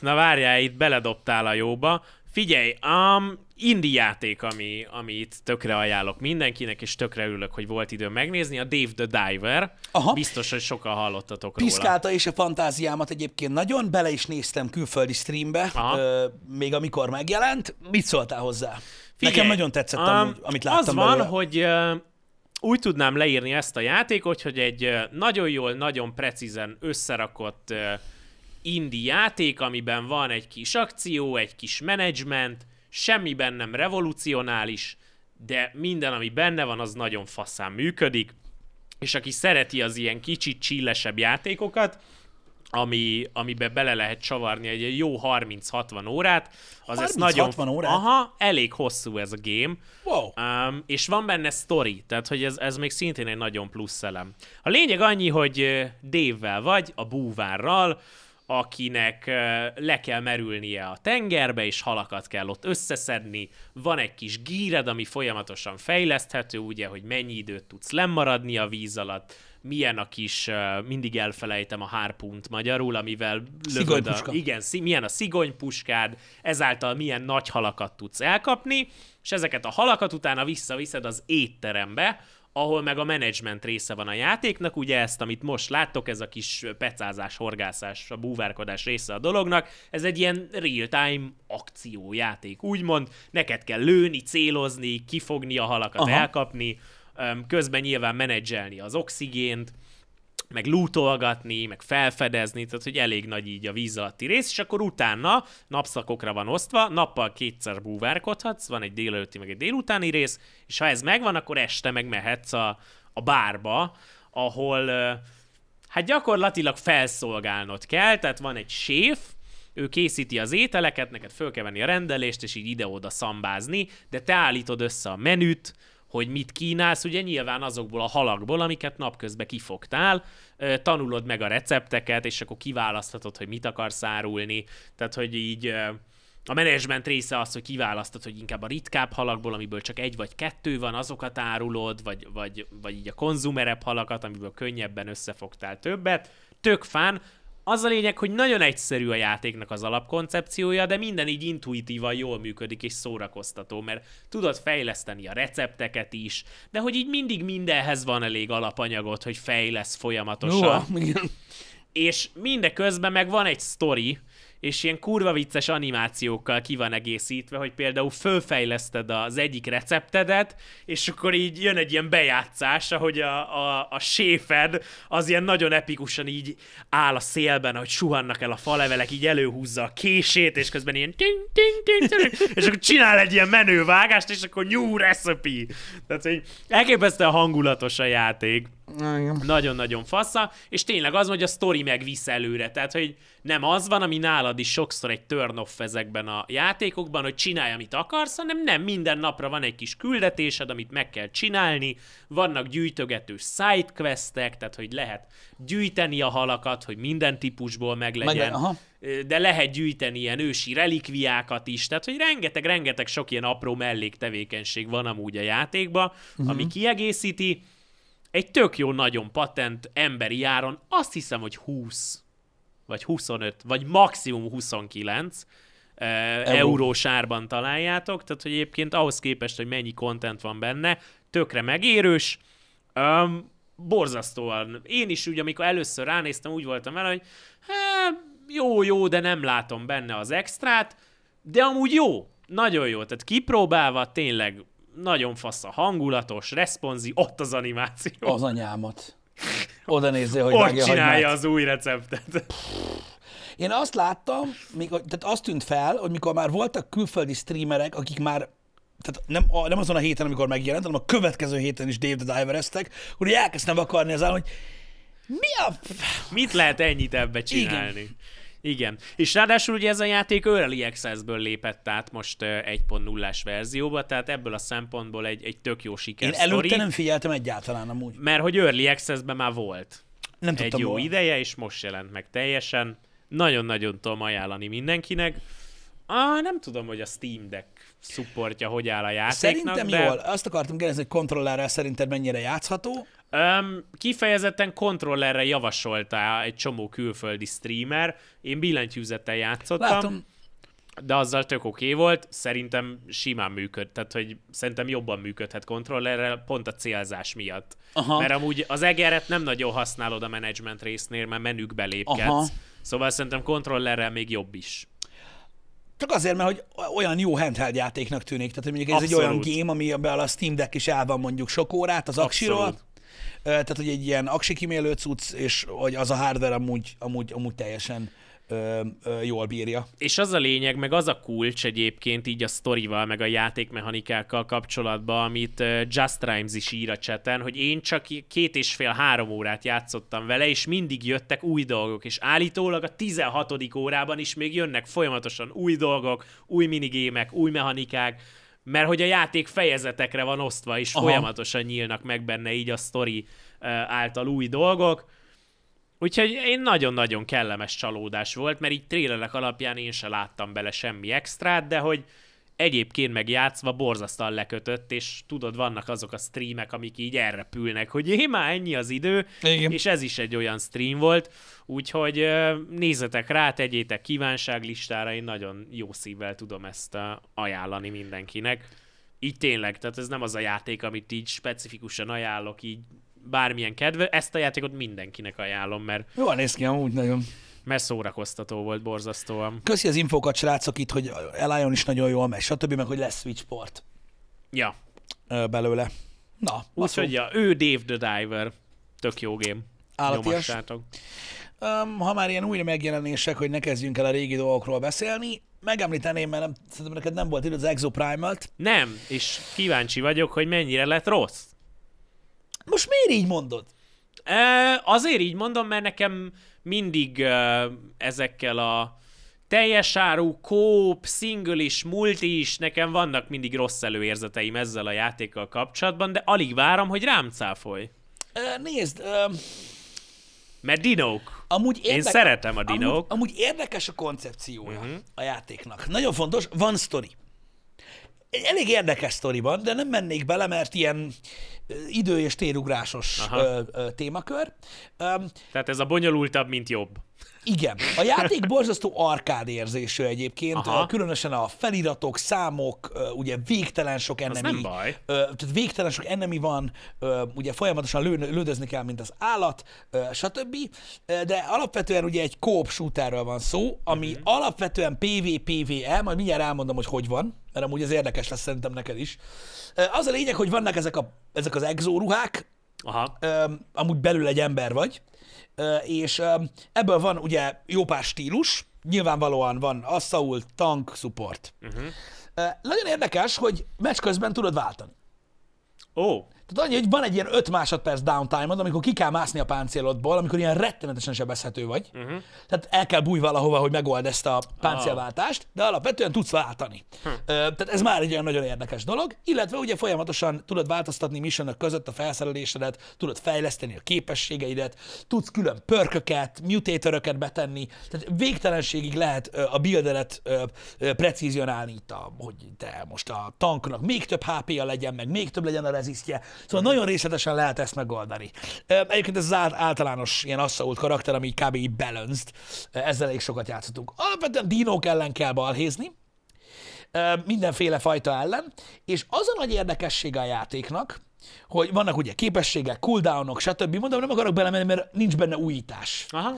S2: na várjál, itt beledobtál a jóba. Figyelj, um, indi játék, ami, amit tökre ajánlok mindenkinek, és tökre örülök, hogy volt idő megnézni, a Dave the Diver. Aha. Biztos, hogy sokan hallottatok Piszkálta róla.
S1: Piszkálta és a fantáziámat egyébként nagyon, bele is néztem külföldi streambe, ö, még amikor megjelent. Mit szóltál hozzá? Figyelj, Nekem nagyon tetszett, um, amúgy, amit láttam Az van,
S2: hogy ö, úgy tudnám leírni ezt a játékot, hogy egy nagyon jól, nagyon precízen összerakott ö, indie játék, amiben van egy kis akció, egy kis menedzsment, semmiben nem revolucionális, de minden, ami benne van, az nagyon faszán működik, és aki szereti az ilyen kicsit csillesebb játékokat, ami, amibe bele lehet csavarni egy jó 30-60 órát. Az 30-60 nagyon... órát? Aha, elég hosszú ez a game. Wow. Um, és van benne story, tehát hogy ez, ez még szintén egy nagyon plusz elem. A lényeg annyi, hogy Dévvel vagy, a búvárral, akinek le kell merülnie a tengerbe, és halakat kell ott összeszedni. Van egy kis gíred, ami folyamatosan fejleszthető, ugye, hogy mennyi időt tudsz lemaradni a víz alatt, milyen a kis, mindig elfelejtem a hárpunt magyarul, amivel lövöd a, igen, milyen a szigonypuskád, ezáltal milyen nagy halakat tudsz elkapni, és ezeket a halakat utána visszaviszed az étterembe, ahol meg a menedzsment része van a játéknak, ugye ezt, amit most láttok, ez a kis pecázás, horgászás, a búvárkodás része a dolognak, ez egy ilyen real-time akciójáték, úgymond, neked kell lőni, célozni, kifogni a halakat, Aha. elkapni, közben nyilván menedzselni az oxigént, meg lútolgatni, meg felfedezni, tehát hogy elég nagy így a víz alatti rész, és akkor utána napszakokra van osztva, nappal kétszer búvárkodhatsz, van egy délelőtti, meg egy délutáni rész, és ha ez megvan, akkor este meg mehetsz a, a bárba, ahol hát gyakorlatilag felszolgálnod kell, tehát van egy séf, ő készíti az ételeket, neked föl kell venni a rendelést, és így ide-oda szambázni, de te állítod össze a menüt, hogy mit kínálsz, ugye nyilván azokból a halakból, amiket napközben kifogtál, tanulod meg a recepteket, és akkor kiválaszthatod, hogy mit akarsz árulni, tehát hogy így a menedzsment része az, hogy kiválasztod, hogy inkább a ritkább halakból, amiből csak egy vagy kettő van, azokat árulod, vagy, vagy, vagy így a konzumerebb halakat, amiből könnyebben összefogtál többet. Tök fán, az a lényeg, hogy nagyon egyszerű a játéknak az alapkoncepciója, de minden így intuitívan jól működik és szórakoztató, mert tudod fejleszteni a recepteket is, de hogy így mindig mindenhez van elég alapanyagot, hogy fejlesz folyamatosan. Jó, igen. És mindeközben meg van egy story és ilyen kurva vicces animációkkal ki van egészítve, hogy például fölfejleszted az egyik receptedet, és akkor így jön egy ilyen bejátszás, ahogy a, a, a séfed az ilyen nagyon epikusan így áll a szélben, hogy suhannak el a falevelek, így előhúzza a kését, és közben ilyen ting, ting, ting, ting, és akkor csinál egy ilyen menővágást, és akkor new recipe. Tehát, így elképesztően hangulatos a játék. Ah, Nagyon-nagyon fassa, és tényleg az, hogy a story megvisz előre, tehát hogy nem az van, ami nálad is sokszor egy turn off ezekben a játékokban, hogy csinálj, amit akarsz, hanem nem, minden napra van egy kis küldetésed, amit meg kell csinálni, vannak gyűjtögető sidequestek, tehát hogy lehet gyűjteni a halakat, hogy minden típusból meglegyen, meg, de lehet gyűjteni ilyen ősi relikviákat is, tehát hogy rengeteg-rengeteg sok ilyen apró melléktevékenység van amúgy a játékban, uh-huh. ami mhm. kiegészíti, egy tök jó, nagyon patent emberi járon, azt hiszem, hogy 20, vagy 25, vagy maximum 29 uh, Euró. eurós árban találjátok, tehát hogy egyébként ahhoz képest, hogy mennyi kontent van benne, tökre megérős, um, borzasztóan. Én is úgy, amikor először ránéztem, úgy voltam vele, hogy hát, jó, jó, de nem látom benne az extrát, de amúgy jó, nagyon jó, tehát kipróbálva tényleg nagyon fasz a hangulatos, responzi, ott az animáció. Az
S1: anyámat. Oda nézze, hogy Ott csinálja hagymát.
S2: az új receptet.
S1: Én azt láttam, még, tehát azt tűnt fel, hogy mikor már voltak külföldi streamerek, akik már tehát nem, a, nem azon a héten, amikor megjelent, hanem a következő héten is Dave the diver hogy elkezdtem akarni az hogy
S2: mi a... Mit lehet ennyit ebbe csinálni? Igen. Igen. És ráadásul ugye ez a játék Early Access-ből lépett át most 1.0-as verzióba, tehát ebből a szempontból egy, egy tök jó siker. Én előtte story, nem
S1: figyeltem egyáltalán amúgy. Mert
S2: hogy Early Access-ben már volt.
S1: Nem egy jó volna.
S2: ideje, és most jelent meg teljesen. Nagyon-nagyon tudom ajánlani mindenkinek. Ah, nem tudom, hogy a Steam Deck szupportja, hogy áll a játéknak, Szerintem de... jól.
S1: Azt akartam kérdezni, hogy kontrollára szerinted mennyire játszható.
S2: Um, kifejezetten kontrollerre javasolta egy csomó külföldi streamer. Én billentyűzettel játszottam. Látom. De azzal tök oké okay volt, szerintem simán működ, tehát hogy szerintem jobban működhet kontrollerrel, pont a célzás miatt. Aha. Mert amúgy az egeret nem nagyon használod a management résznél, mert menükbe lépkedsz. Aha. Szóval szerintem kontrollerrel még jobb is.
S1: Csak azért, mert hogy olyan jó handheld játéknak tűnik. Tehát hogy mondjuk ez Abszolút. egy olyan game, ami a Steam Deck is el van mondjuk sok órát az Axiról tehát hogy egy ilyen aksi kimélő cucc, és hogy az a hardware amúgy, amúgy, amúgy teljesen ö, ö, jól bírja.
S2: És az a lényeg, meg az a kulcs egyébként így a sztorival, meg a játékmechanikákkal kapcsolatban, amit Just Rhymes is ír a cseten, hogy én csak két és fél-három órát játszottam vele, és mindig jöttek új dolgok, és állítólag a 16. órában is még jönnek folyamatosan új dolgok, új minigémek, új mechanikák, mert hogy a játék fejezetekre van osztva, és Aha. folyamatosan nyílnak meg benne így a sztori által új dolgok. Úgyhogy én nagyon-nagyon kellemes csalódás volt, mert így trélelek alapján én se láttam bele semmi extrát, de hogy egyébként játszva borzasztóan lekötött, és tudod, vannak azok a streamek, amik így elrepülnek, hogy én már ennyi az idő, Igen. és ez is egy olyan stream volt, úgyhogy nézzetek rá, tegyétek kívánságlistára, én nagyon jó szívvel tudom ezt ajánlani mindenkinek. Így tényleg, tehát ez nem az a játék, amit így specifikusan ajánlok, így bármilyen kedve, ezt a játékot mindenkinek ajánlom, mert...
S1: Jó, néz ki amúgy nagyon
S2: mert szórakoztató volt borzasztóan.
S1: Köszi az infókat, srácok, itt, hogy elálljon is nagyon jól megy, stb., meg hogy lesz Switch port.
S2: Ja. Ö, belőle.
S1: Na, hogy ja, ő
S2: Dave the Diver. Tök jó game. Állatias.
S1: Um, ha már ilyen újra megjelenések, hogy ne kezdjünk el a régi dolgokról beszélni, megemlíteném, mert nem, szerintem neked nem volt idő az Exoprimal-t.
S2: Nem, és kíváncsi vagyok, hogy mennyire lett rossz. Most miért így mondod? E, azért így mondom, mert nekem mindig ezekkel a teljes áru, kóp, single is, multi is, nekem vannak mindig rossz előérzeteim ezzel a játékkal kapcsolatban, de alig várom, hogy rám
S1: cáfolj. Uh, nézd, uh... Mert dinók. Amúgy érdek... Én szeretem a dinók. Amúgy, amúgy érdekes a koncepciója uh-huh. a játéknak. Nagyon fontos, van sztori egy elég érdekes sztoriban, de nem mennék bele, mert ilyen idő- és térugrásos Aha. témakör. Tehát ez a bonyolultabb, mint jobb. Igen. A játék borzasztó arkád érzésű egyébként, Aha. különösen a feliratok, számok, ugye végtelen sok enemi. nem baj. Tehát végtelen sok enemi van, ugye folyamatosan lő, lődözni kell, mint az állat, stb. De alapvetően ugye egy kóp shooterről van szó, ami uh-huh. alapvetően PvPvE, majd mindjárt elmondom, hogy hogy van, mert amúgy ez érdekes lesz szerintem neked is. Az a lényeg, hogy vannak ezek, a, ezek az exóruhák, Aha. Amúgy belül egy ember vagy, és ebből van ugye jó pár stílus, nyilvánvalóan van assault, tank, support. Uh-huh. Nagyon érdekes, hogy meccs közben tudod váltani. Ó. Oh. Tehát annyi, hogy van egy ilyen 5 másodperc downtime amikor ki kell mászni a páncélodból, amikor ilyen rettenetesen sebezhető vagy. Uh-huh. Tehát el kell bújj valahova, hogy megold ezt a páncélváltást, de alapvetően tudsz váltani. Hm. Tehát ez már egy olyan nagyon érdekes dolog, illetve ugye folyamatosan tudod változtatni missionok között a felszerelésedet, tudod fejleszteni a képességeidet, tudsz külön pörköket, mutatoröket betenni, tehát végtelenségig lehet a builderet precízionálni itt, a, hogy te most a tanknak még több HP-ja legyen, meg még több legyen a rezisztje, Szóval nagyon részletesen lehet ezt megoldani. Egyébként ez az általános ilyen asszault karakter, ami kb. így balanced, ezzel elég sokat játszhatunk. Alapvetően dinók ellen kell balhézni, mindenféle fajta ellen, és az a nagy érdekessége a játéknak, hogy vannak ugye képességek, cooldownok, stb. Mondom, nem akarok belemenni, mert nincs benne újítás. Aha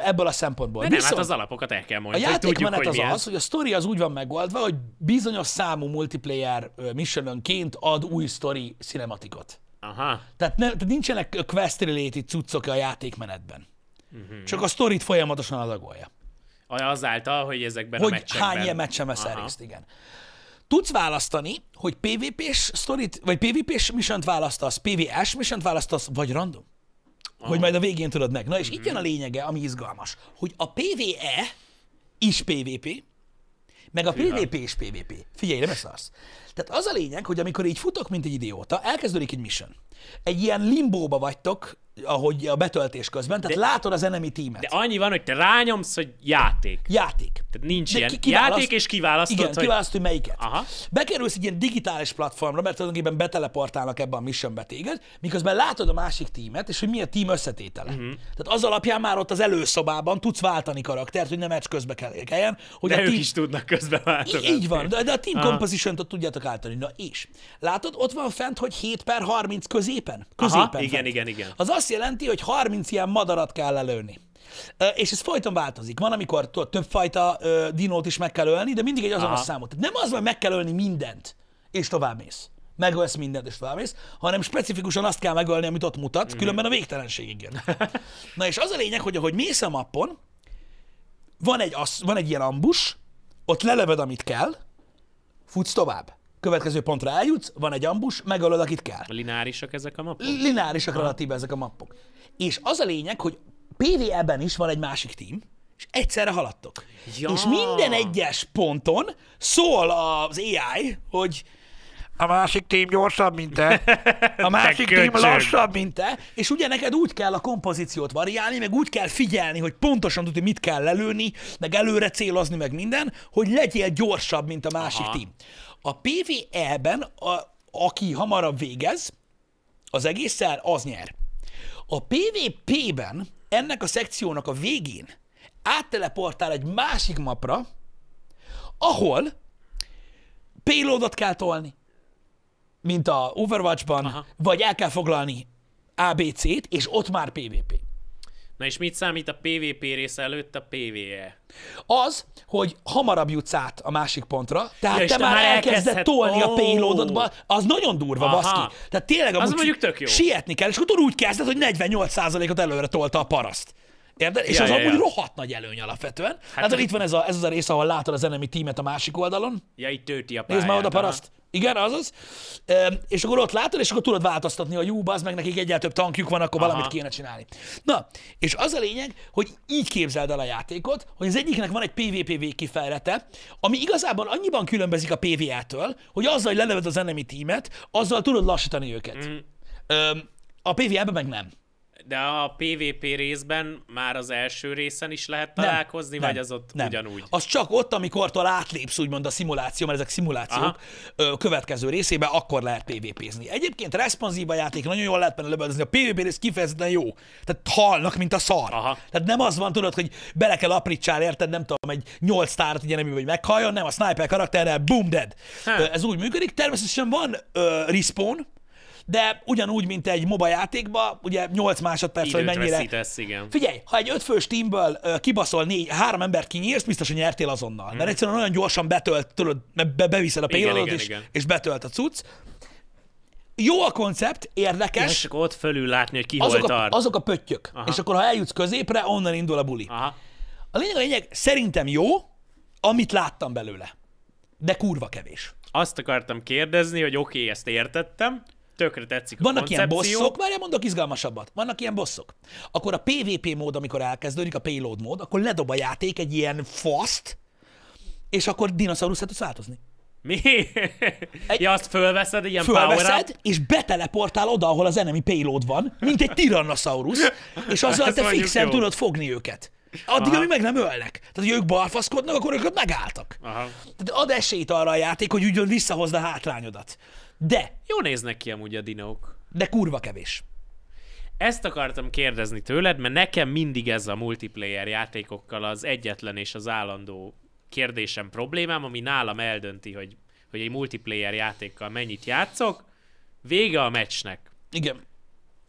S1: ebből a szempontból. nem, hát Viszont hát az
S2: alapokat el kell mondani. A játékmenet tudjuk, az, az az, hogy
S1: a story az úgy van megoldva, hogy bizonyos számú multiplayer missionönként ad új story cinematikot. Aha. Tehát, ne, tehát nincsenek quest related cuccok a játékmenetben.
S2: Uh-huh. Csak a storyt
S1: folyamatosan adagolja.
S2: Azáltal, hogy ezekben hogy a meccsekben... hány ilyen meccsen vesz részt,
S1: igen. Tudsz választani, hogy PvP-s vagy PvP-s missiont választasz, PvS missiont választasz, vagy random. Hogy majd a végén tudod meg. Na és uh-huh. itt jön a mhm. lényege, ami izgalmas, hogy a PvE is PvP, meg a PvP is PvP. Figyelj, nem szarsz. Tehát az a lényeg, hogy amikor így futok, mint egy idióta, elkezdődik egy mission. Egy ilyen limbóba vagytok, ahogy a betöltés közben, tehát de, látod az enemy tímet. De
S2: annyi van, hogy te rányomsz, hogy játék. Játék. Tehát nincs de ilyen. Ki, Játék, és kiválasztod, Igen, hogy... kiválasztod,
S1: hogy melyiket. Aha. Bekerülsz egy ilyen digitális platformra, mert tulajdonképpen beteleportálnak ebbe a missionbe téged, miközben látod a másik tímet, és hogy mi a tím összetétele. Uh-huh. Tehát az alapján már ott az előszobában tudsz váltani karaktert, hogy nem meccs közbe kell érkeljen. Hogy de a ők team... is tudnak közbe váltani. Így van, de, de a team composition-t tudjátok állítani. Na és látod, ott van fent, hogy 7 per 30 középen. középen Aha, fent. igen, igen, igen. Az azt jelenti, hogy 30 ilyen madarat kell lelőni. És ez folyton változik. Van, amikor többfajta dinót is meg kell ölni, de mindig egy azonos Aha. számot. nem az, hogy meg kell ölni mindent, és tovább mész. Megölsz mindent, és tovább mész, hanem specifikusan azt kell megölni, amit ott mutat, mm különben a végtelenségig jön. Na és az a lényeg, hogy ahogy mész a mappon, van egy, az, van egy ilyen ambus, ott leleved, amit kell, futsz tovább következő pontra eljutsz, van egy ambus, megölöd, akit kell. Linárisak ezek a mappok? Linárisak relatív ezek a mappok. És az a lényeg, hogy PvE-ben is van egy másik team, és egyszerre haladtok. Ja. És minden egyes ponton szól az AI, hogy a másik tím gyorsabb, mint te. A másik te tím lassabb, mint te. És ugye neked úgy kell a kompozíciót variálni, meg úgy kell figyelni, hogy pontosan tudod, hogy mit kell lelőni, meg előre célozni, meg minden, hogy legyél gyorsabb, mint a másik Aha. tím. A PVE-ben, a, aki hamarabb végez, az egészszer az nyer. A PvP-ben ennek a szekciónak a végén átteleportál egy másik mapra, ahol payloadot kell tolni, mint a Overwatch-ban, Aha. vagy el kell foglalni ABC-t, és ott már PvP.
S2: Na és mit számít a PvP rész előtt a PvE?
S1: Az, hogy hamarabb jutsz át a másik pontra, tehát ja, te, te már elkezded tolni oh. a payloadodba, az nagyon durva, Aha. baszki. Tehát tényleg az mondjuk tök jó. sietni kell, és akkor úgy kezded, hogy 48%-ot előre tolta a paraszt. Érted? És ja, az ja, amúgy ja. rohadt nagy előny alapvetően. Hát, hát itt van ez, a, ez az a rész, ahol látod az enemi tímet a másik oldalon. Ja, itt tölti a pályát. Nézd már oda paraszt. Aha. Igen, azaz. E, és akkor ott látod, és akkor tudod változtatni, a jó, az meg nekik egyel több tankjuk van, akkor Aha. valamit kéne csinálni. Na, és az a lényeg, hogy így képzeld el a játékot, hogy az egyiknek van egy PVP kifejlete, ami igazából annyiban különbözik a PvE-től, hogy azzal, hogy leneved az enemi tímet, azzal tudod lassítani őket. Mm. a PvE-ben meg nem
S2: de a PvP részben már az első részen is lehet
S1: találkozni, nem, vagy nem, az ott nem. ugyanúgy? Az csak ott, amikor átlépsz úgymond a szimuláció, mert ezek szimulációk Ö, következő részében, akkor lehet PvP-zni. Egyébként responsív a játék, nagyon jól lehet benne lebelezni, a PvP rész kifejezetten jó. Tehát halnak, mint a szar. Aha. Tehát nem az van, tudod, hogy bele kell aprítsál, érted, nem tudom, egy 8 tárat ugye nem hogy meghalljon, nem, a sniper karakterrel, boom dead. Ha. Ez úgy működik, természetesen van ö, respawn, de ugyanúgy, mint egy MOBA játékba, ugye 8 másodperc, Időt hogy mennyire... Veszítesz,
S2: igen. Figyelj,
S1: ha egy ötfős teamből kibaszol négy, három embert kinyírsz, biztos, hogy nyertél azonnal. Hmm. Mert egyszerűen olyan gyorsan betölt, tudod, be, beviszed a payloadot, és, igen. és betölt a cucc. jó a koncept, érdekes. És akkor ott fölül látni, hogy ki azok hol a, tart. Azok a pöttyök. Aha. És akkor, ha eljutsz középre, onnan indul a buli. Aha. A lényeg a lényeg, szerintem jó, amit láttam belőle. De kurva kevés.
S2: Azt akartam kérdezni, hogy oké, okay, ezt értettem, tökre tetszik a Vannak koncepció. ilyen bosszok,
S1: várjál, mondok izgalmasabbat. Vannak ilyen bosszok. Akkor a PvP mód, amikor elkezdődik, a payload mód, akkor ledob a játék egy ilyen faszt, és akkor dinoszauruszát tudsz változni. Mi?
S2: Egy... Ja, azt fölveszed, ilyen fölveszed, power
S1: és beteleportál oda, ahol az enemy payload van, mint egy tyrannosaurus, és azzal te fixen jó. tudod fogni őket. Addig, Aha. amíg meg nem ölnek. Tehát, hogy ők balfaszkodnak, akkor ők megálltak. Aha. Tehát ad esélyt arra a játék, hogy ugyan visszahozd a hátrányodat. De! Jó néznek
S2: ki amúgy a dinók.
S1: De kurva kevés.
S2: Ezt akartam kérdezni tőled, mert nekem mindig ez a multiplayer játékokkal az egyetlen és az állandó kérdésem, problémám, ami nálam eldönti, hogy, hogy egy multiplayer játékkal mennyit játszok. Vége a meccsnek. Igen.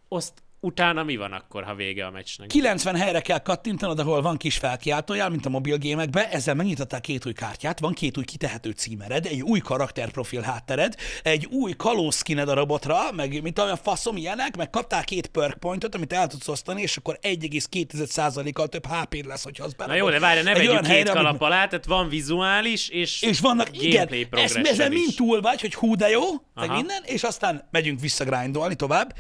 S2: Azt utána mi van akkor, ha vége a meccsnek?
S1: 90 helyre kell kattintanod, ahol van kis felkiáltójál, mint a mobil gémekbe, ezzel megnyitottál két új kártyát, van két új kitehető címered, egy új karakterprofil háttered, egy új kalózkined a robotra, meg mit a faszom ilyenek, meg kaptál két perk pointot, amit el tudsz osztani, és akkor 1,2%-kal több hp lesz, hogyha az benne. Na jó, de várj, ne vegyük két helyre, kalap
S2: alá, tehát van vizuális és, és vannak, igen, ezt, ezen
S1: mind túl vagy, hogy hú de jó, meg minden, és aztán megyünk grindolni tovább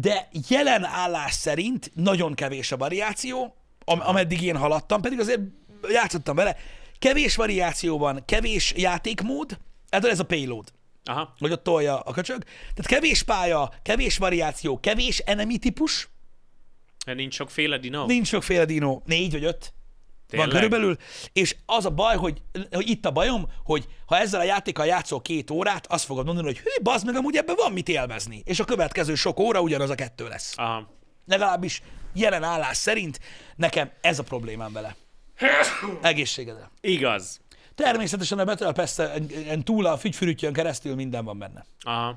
S1: de jelen állás szerint nagyon kevés a variáció, am- ameddig én haladtam, pedig azért játszottam vele. Kevés variáció van, kevés játékmód, ezzel ez a payload. Aha. Hogy ott tolja a köcsög. Tehát kevés pálya, kevés variáció, kevés enemy típus. Mert nincs sokféle dinó. Nincs sokféle dinó. Négy vagy öt.
S3: Tényleg? Van körülbelül,
S1: és az a baj, hogy, hogy itt a bajom, hogy ha ezzel a játékkal játszol két órát, azt fogod mondani, hogy hű, bazd meg, amúgy ebben van mit élvezni. És a következő sok óra ugyanaz a kettő lesz. Aha. Legalábbis jelen állás szerint nekem ez a problémám vele. Egészségedre. Igaz. Természetesen a Battle pass túl a fügyfürütjön keresztül minden van benne. Aha.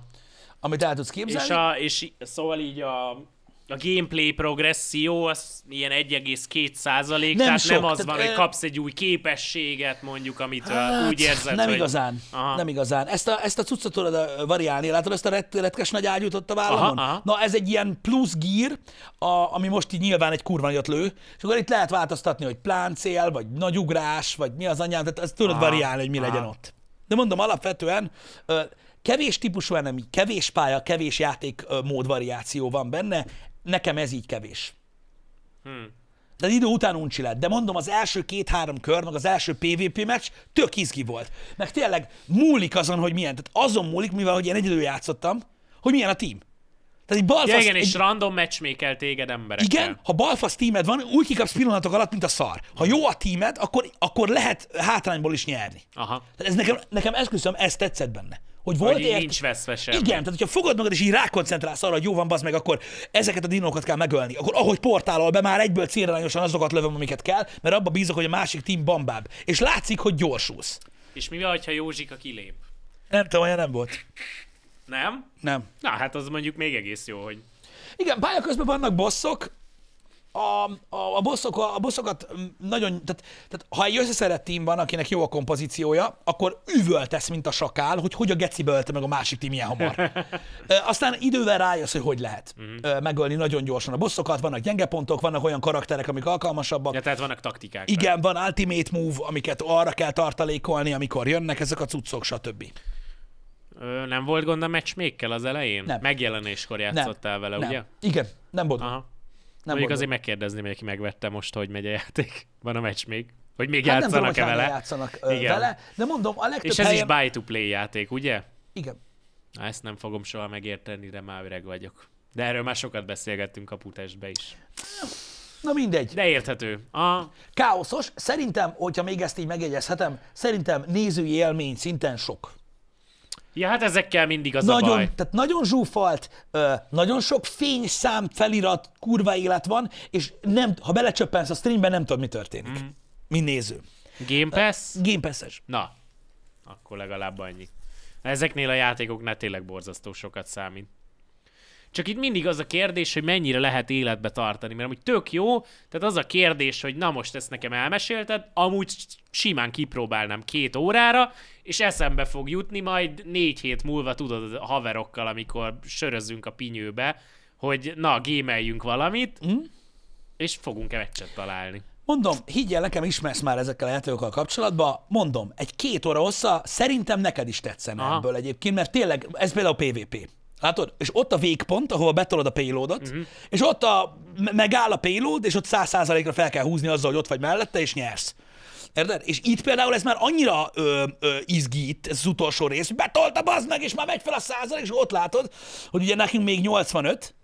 S1: Amit el tudsz képzelni. És, a,
S2: és szóval így a, a gameplay progresszió az ilyen 1,2 százalék, nem tehát sok, nem az tehát van, e... hogy kapsz egy új képességet mondjuk, amit hát, úgy érzed, Nem hogy... igazán, aha. nem
S1: igazán. Ezt a, ezt a cuccot tudod variálni, látod ezt a ret, retkes nagy ágyút ott a vállamon? Aha, aha. Na ez egy ilyen plusz gír, a, ami most így nyilván egy kurva nagyot lő, és akkor itt lehet változtatni, hogy pláncél, vagy nagy ugrás, vagy mi az anyám, tehát ezt tudod aha, variálni, hogy mi aha. legyen ott. De mondom, alapvetően kevés típusú enemi, kevés pálya, kevés játék variáció van benne, nekem ez így kevés. Hmm. De idő után uncsi lett. De mondom, az első két-három kör, meg az első PvP meccs tök izgi volt. Meg tényleg múlik azon, hogy milyen. Tehát azon múlik, mivel hogy én egyedül játszottam, hogy milyen a team. Tehát egy balfasz... Ja, igen, egy... és
S2: random matchmaker téged emberekkel. Igen,
S1: ha balfasz tímed van, úgy kikapsz pillanatok alatt, mint a szar. Ha jó a tímed, akkor, akkor lehet hátrányból is nyerni. Aha. Tehát ez nekem, nekem esküszöm, ez tetszett benne hogy volt hogy ért... nincs
S2: veszve sem. Igen, tehát
S1: hogyha fogod magad és így rákoncentrálsz arra, hogy jó van, bazd meg, akkor ezeket a dinókat kell megölni. Akkor ahogy portálol be, már egyből célrányosan azokat lövöm, amiket kell, mert abba bízok, hogy a másik team bambább. És látszik, hogy gyorsulsz.
S2: És mi van, ha Józsika kilép?
S1: Nem tudom, olyan nem volt.
S2: Nem? Nem. Na hát az mondjuk még egész jó, hogy...
S1: Igen, pályaközben vannak bosszok, a, a, a, bosszok, a bosszokat nagyon, tehát, tehát ha egy összeszerett team van, akinek jó a kompozíciója, akkor üvöltesz, mint a sakál, hogy hogy a geci bölte meg a másik team ilyen hamar. Aztán idővel rájössz, hogy hogy lehet uh-huh. megölni nagyon gyorsan a bosszokat, vannak gyenge pontok, vannak olyan karakterek, amik alkalmasabbak. Ja, tehát vannak taktikák. Igen, van ultimate move, amiket arra kell tartalékolni, amikor jönnek ezek a cuccok, stb.
S2: Ö, nem volt gond a kell az elején? Nem. Megjelenéskor játszottál nem. vele, nem. ugye? Igen, nem volt. Aha. Nem Mondjuk azért megkérdezni, hogy aki megvette most, hogy megy a játék. Van a meccs még? Hogy még hát játszanak-e vele? játszanak Igen. vele,
S1: de mondom, a legtöbb És ez helyen... is
S2: buy-to-play játék, ugye? Igen. Na, ezt nem fogom soha megérteni, de már öreg vagyok. De erről már
S1: sokat beszélgettünk a putestbe is. Na mindegy. De érthető. A... Káoszos. Szerintem, hogyha még ezt így megjegyezhetem, szerintem nézői élmény szinten sok.
S2: Ja, hát ezekkel mindig az nagyon, a baj.
S1: Tehát nagyon zsúfalt, ö, nagyon sok fényszám, felirat, kurva élet van, és nem, ha belecsöppensz a streambe nem tudod, mi történik. Mm. Mi néző.
S2: Game Pass? Game Pass-es. Na, akkor legalább annyi. Ezeknél a játékoknál tényleg borzasztó sokat számít. Csak itt mindig az a kérdés, hogy mennyire lehet életbe tartani, mert amúgy tök jó, tehát az a kérdés, hogy na most ezt nekem elmesélted, amúgy simán kipróbálnám két órára, és eszembe fog jutni majd négy hét múlva, tudod, a haverokkal, amikor sörözzünk a pinyőbe, hogy na, gémeljünk valamit, mm. és fogunk-e meccset találni.
S1: Mondom, higgyel nekem, ismersz már ezekkel a játékokkal kapcsolatban, mondom, egy két óra hossza szerintem neked is tetszene Aha. ebből egyébként, mert tényleg, ez például PvP. Látod? És ott a végpont, ahova betolod a payloadot, uh-huh. és ott a, megáll a payload, és ott száz százalékra fel kell húzni azzal, hogy ott vagy mellette, és nyersz. Érted? És itt például ez már annyira ö, ö, izgít, ez az utolsó rész, hogy betolta bazd meg, és már megy fel a százalék, és ott látod, hogy ugye nekünk még 85,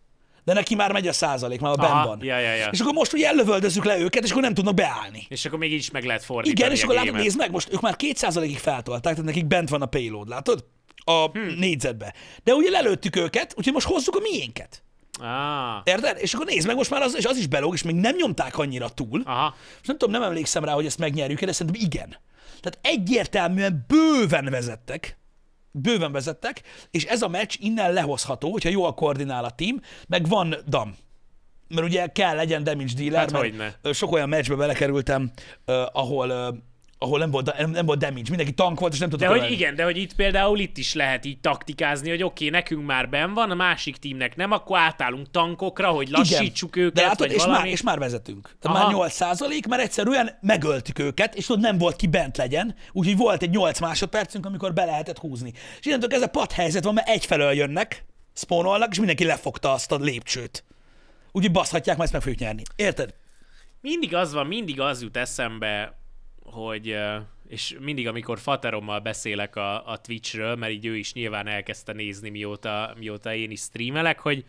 S1: de neki már megy a százalék, már a ben van. Ja, ja, ja. És akkor most ugye ellövöldözzük le őket, és akkor nem tudnak beállni.
S2: És akkor még így is meg lehet fordítani. Igen, és akkor látod, nézd meg,
S1: most ők már 2 ig feltolták, tehát nekik bent van a payload, látod? a hmm. négyzetbe. De ugye lelőttük őket, úgyhogy most hozzuk a miénket. Ah. Érted? És akkor nézd meg, most már az, és az is belóg, és még nem nyomták annyira túl. Aha. És nem tudom, nem emlékszem rá, hogy ezt megnyerjük de szerintem igen. Tehát egyértelműen bőven vezettek, bőven vezettek, és ez a meccs innen lehozható, hogyha jól koordinál a team, meg van dam. Mert ugye kell legyen damage dealer, hát, mert sok olyan meccsbe belekerültem, ahol ahol nem volt, nem, nem volt damage, mindenki tank volt, és nem tudott De hogy
S2: igen, de hogy itt például itt is lehet így taktikázni, hogy oké, okay, nekünk már ben van, a másik tímnek nem, akkor átállunk
S1: tankokra, hogy lassítsuk igen, őket, de látod, vagy és, valami... már, és már vezetünk. Tehát már 8 százalék, mert egyszerűen megöltük őket, és ott nem volt ki bent legyen, úgyhogy volt egy 8 másodpercünk, amikor be lehetett húzni. És innentől ez a pat helyzet van, mert egyfelől jönnek, spawnolnak, és mindenki lefogta azt a lépcsőt. Úgyhogy baszhatják, majd ezt meg fogjuk nyerni. Érted?
S2: Mindig az van, mindig az jut eszembe, hogy és mindig, amikor Faterommal beszélek a, a Twitchről, mert így ő is nyilván elkezdte nézni, mióta, mióta én is streamelek, hogy,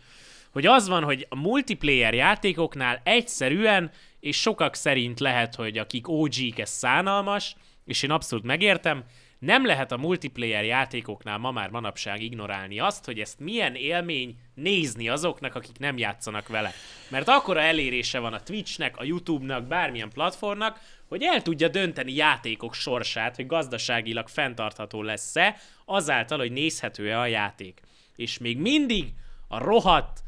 S2: hogy az van, hogy a multiplayer játékoknál egyszerűen, és sokak szerint lehet, hogy akik OG-k, ez szánalmas, és én abszolút megértem, nem lehet a multiplayer játékoknál ma már manapság ignorálni azt, hogy ezt milyen élmény nézni azoknak, akik nem játszanak vele. Mert akkora elérése van a Twitchnek, a YouTube-nak, bármilyen platformnak, hogy el tudja dönteni játékok sorsát, hogy gazdaságilag fenntartható lesz-e, azáltal, hogy nézhető-e a játék. És még mindig a rohadt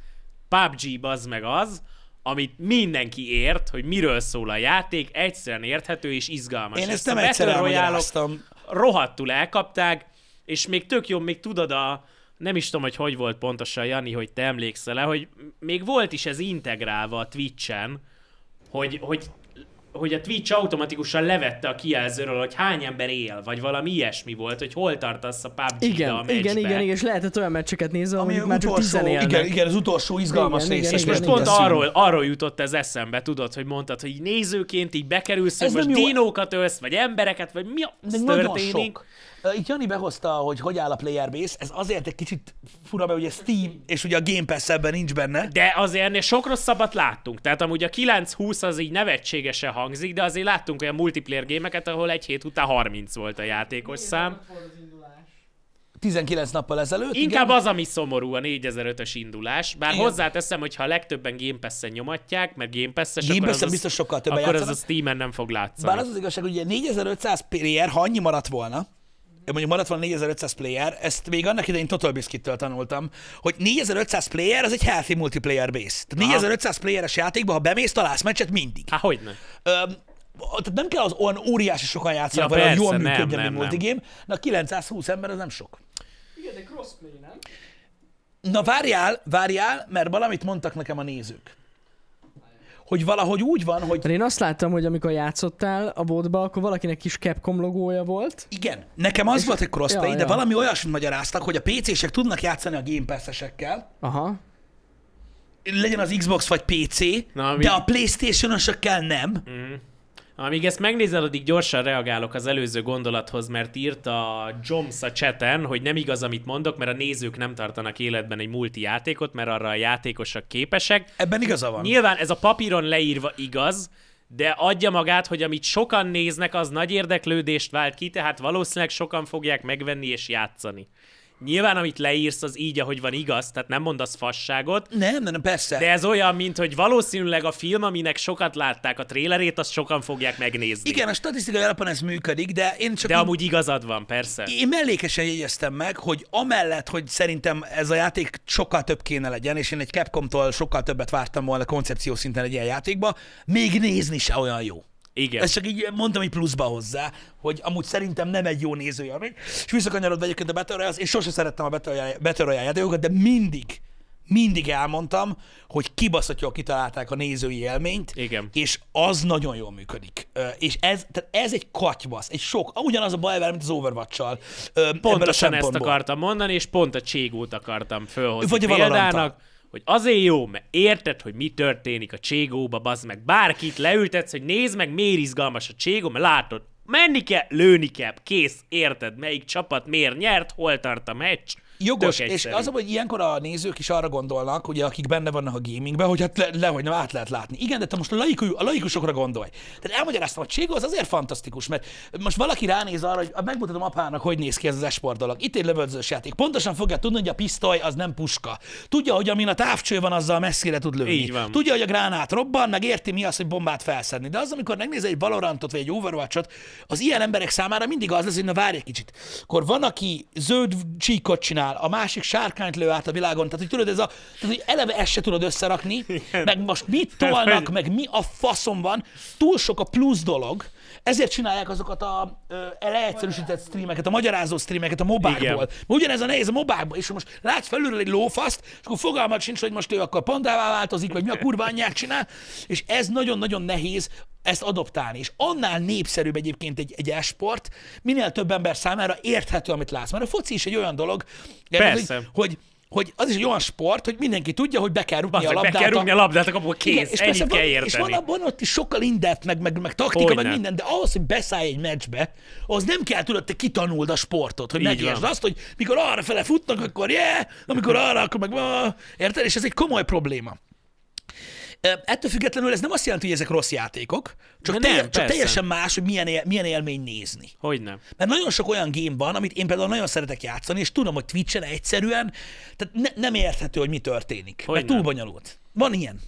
S2: PUBG az meg az, amit mindenki ért, hogy miről szól a játék, egyszerűen érthető és izgalmas. Én ezt, ezt nem egyszer elmagyaráztam. Rohadtul elkapták, és még tök jó, még tudod a, nem is tudom, hogy hogy volt pontosan, Jani, hogy te emlékszel -e, hogy még volt is ez integrálva a Twitch-en, hogy, hogy hogy a Twitch automatikusan levette a kijelzőről, hogy hány ember él, vagy valami ilyesmi volt, hogy hol tartasz a pubg igen, a Igen, igen, igen,
S3: és lehetett olyan meccseket nézni, ami már utolsó, csak tizen igen, igen, az
S2: utolsó izgalmas igen, rész. Igen, és igen, most igen, pont igen. arról, arról jutott ez eszembe, tudod, hogy mondtad, hogy nézőként így bekerülsz, hogy most dinókat ölsz, vagy embereket, vagy mi a történik.
S1: Sok. Itt Jani behozta, hogy hogy áll a player base, ez azért egy kicsit fura, mert ugye Steam és ugye a Game Pass ebben nincs benne.
S2: De azért ennél sok rosszabbat láttunk, tehát amúgy a 9-20 az így nevetségesen hangzik, de azért láttunk olyan multiplayer gémeket, ahol egy hét után 30 volt a játékos Milyen szám.
S1: 19 nappal ezelőtt. Inkább igen. az,
S2: ami szomorú, a 4005-ös indulás. Bár igen. hozzáteszem, hogy ha legtöbben Game Pass-en nyomatják, mert Game Pass-es, Game akkor, az biztos
S1: sokkal több. akkor az a
S2: Steam-en nem fog látszani. Bár az az
S1: igazság, hogy ugye 4500 PR, ha annyi maradt volna, mondjuk maradt van 4500 player, ezt még annak idején Total Biscuit-től tanultam, hogy 4500 player az egy healthy multiplayer base. Tehát 4500 playeres játékban, ha bemész, találsz meccset mindig. Há, hogy ne. Öm, tehát nem kell az olyan óriási sokan játszani, ja, vagy persze, jól működjön egy multigame. Na 920 ember az nem sok.
S3: Igen, de crossplay, nem?
S1: Na várjál, várjál, mert valamit mondtak nekem a nézők
S3: hogy valahogy úgy van, hogy... Mert én azt láttam, hogy amikor játszottál a botba, akkor valakinek kis Capcom logója volt.
S1: Igen, nekem az és... volt egy crossplay, ja, de ja. valami olyasmit magyaráztak, hogy a PC-sek tudnak játszani a Game Pass-esekkel. Aha. Legyen az Xbox vagy PC, Na, de a playstation kell nem. Mm. Amíg
S2: ezt megnézed, addig gyorsan reagálok az előző gondolathoz, mert írt a Joms a cseten, hogy nem igaz, amit mondok, mert a nézők nem tartanak életben egy multi játékot, mert arra a játékosok
S1: képesek. Ebben igaza van.
S2: Nyilván ez a papíron leírva igaz, de adja magát, hogy amit sokan néznek, az nagy érdeklődést vált ki, tehát valószínűleg sokan fogják megvenni és játszani. Nyilván, amit leírsz, az így, ahogy van igaz, tehát nem mondasz fasságot.
S1: Nem, nem, persze. De ez
S2: olyan, mint hogy valószínűleg a film, aminek sokat látták a trélerét, azt sokan fogják
S1: megnézni. Igen, a statisztikai alapon ez működik, de én csak... De én... amúgy igazad van, persze. Én mellékesen jegyeztem meg, hogy amellett, hogy szerintem ez a játék sokkal több kéne legyen, és én egy Capcomtól sokkal többet vártam volna koncepció szinten egy ilyen játékba, még nézni se olyan jó. Igen. Ezt csak így mondtam egy pluszba hozzá, hogy amúgy szerintem nem egy jó nézőjelmény. És visszakanyarod vagyok a Battle Royale, én sose szerettem a Battle Royale játékokat, de mindig, mindig elmondtam, hogy kibaszott jól kitalálták a nézői élményt, Igen. és az nagyon jól működik. És ez, tehát ez egy katybasz, egy sok, ugyanaz a baj vele, mint az Overwatch-sal. Pontosan ezt
S2: akartam mondani, és pont a cségút akartam fölhozni Vagy a példának hogy azért jó, mert érted, hogy mi történik a cségóba, bazd meg, bárkit leültetsz, hogy nézd meg, miért izgalmas a cségó, mert látod, menni kell, lőni kell, kész, érted, melyik csapat miért nyert, hol tart a meccs, Jogos, Tök és az,
S1: hogy ilyenkor a nézők is arra gondolnak, ugye, akik benne vannak a gamingben, hogy hát le, le hogy nem át lehet látni. Igen, de te most a, laik, a laikusokra gondolj. Tehát elmagyaráztam, hogy Cségó az azért fantasztikus, mert most valaki ránéz arra, hogy megmutatom apának, hogy néz ki ez az esport dolog. Itt egy lövöldözős játék. Pontosan fogja tudni, hogy a pisztoly az nem puska. Tudja, hogy amin a távcső van, azzal messzire tud lőni. Így van. Tudja, hogy a gránát robban, meg érti mi az, hogy bombát felszedni. De az, amikor megnéz egy Valorantot vagy egy Overwatchot, az ilyen emberek számára mindig az lesz, hogy na várj egy kicsit. Akkor van, aki zöld csíkot csinál, csinál, a másik sárkányt lő át a világon, tehát hogy tudod, ez a, tehát, hogy eleve ezt se tudod összerakni, Igen. meg most mit tolnak, meg mi a faszom van, túl sok a plusz dolog, ezért csinálják azokat a ö, leegyszerűsített streameket, a magyarázó streameket a mobákból. Ugyanez a nehéz a mobákban, és most látsz felülről egy lófaszt, és akkor fogalmat sincs, hogy most ő akkor pandává változik, vagy mi a kurva anyját csinál, és ez nagyon-nagyon nehéz ezt adoptálni. És annál népszerűbb egyébként egy, egy esport, minél több ember számára érthető, amit látsz. Mert a foci is egy olyan dolog, Persze. Hogy, hogy hogy az is egy olyan sport, hogy mindenki tudja, hogy be kell rúgni a labdát. Be kell rúgni a labdát, akkor kéz. Igen, és ennyit kell érteni. És van abban ott is sokkal indert, meg, meg, meg taktika, Hogyne. meg minden, de ahhoz, hogy beszállj egy meccsbe, az nem kell tudod, te kitanuld a sportot, hogy megértsd azt, hogy mikor arra fele futnak, akkor je, yeah, amikor arra, akkor meg... Érted? És ez egy komoly probléma. Ettől függetlenül ez nem azt jelenti, hogy ezek rossz játékok, csak, nem, telje, csak teljesen más, hogy milyen, él, milyen élmény nézni. Hogy nem. Mert nagyon sok olyan game van, amit én például nagyon szeretek játszani, és tudom, hogy Twitch-en egyszerűen tehát ne, nem érthető, hogy mi történik. Hogy mert nem. túl bonyolult. Van ilyen.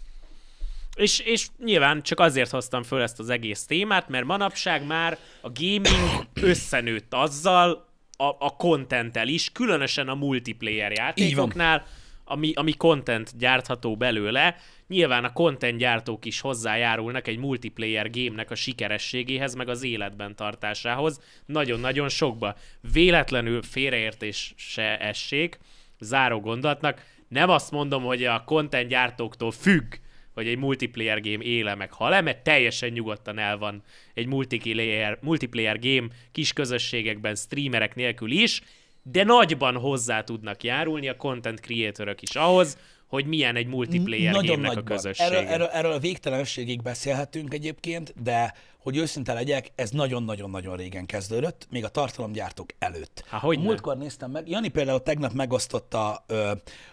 S2: És, és nyilván csak azért hoztam föl ezt az egész témát, mert manapság már a gaming összenőtt azzal, a, a contenttel is, különösen a multiplayer játékoknál, ami, ami content gyártható belőle. Nyilván a content gyártók is hozzájárulnak egy multiplayer gémnek a sikerességéhez, meg az életben tartásához. Nagyon-nagyon sokba. Véletlenül félreértés se essék, záró gondatnak. Nem azt mondom, hogy a content gyártóktól függ, hogy egy multiplayer game éle meg hal mert teljesen nyugodtan el van egy multiplayer, multiplayer game kis közösségekben, streamerek nélkül is, de nagyban hozzá tudnak járulni a content creatorok is ahhoz, hogy milyen egy multiplayer Nagyon gémnek a közösség. Erről, erről,
S1: erről a végtelenségig beszélhetünk egyébként, de hogy őszinte legyek, ez nagyon-nagyon-nagyon régen kezdődött, még a tartalomgyártók előtt. Há, hogy a múltkor néztem meg, Jani például tegnap megosztotta,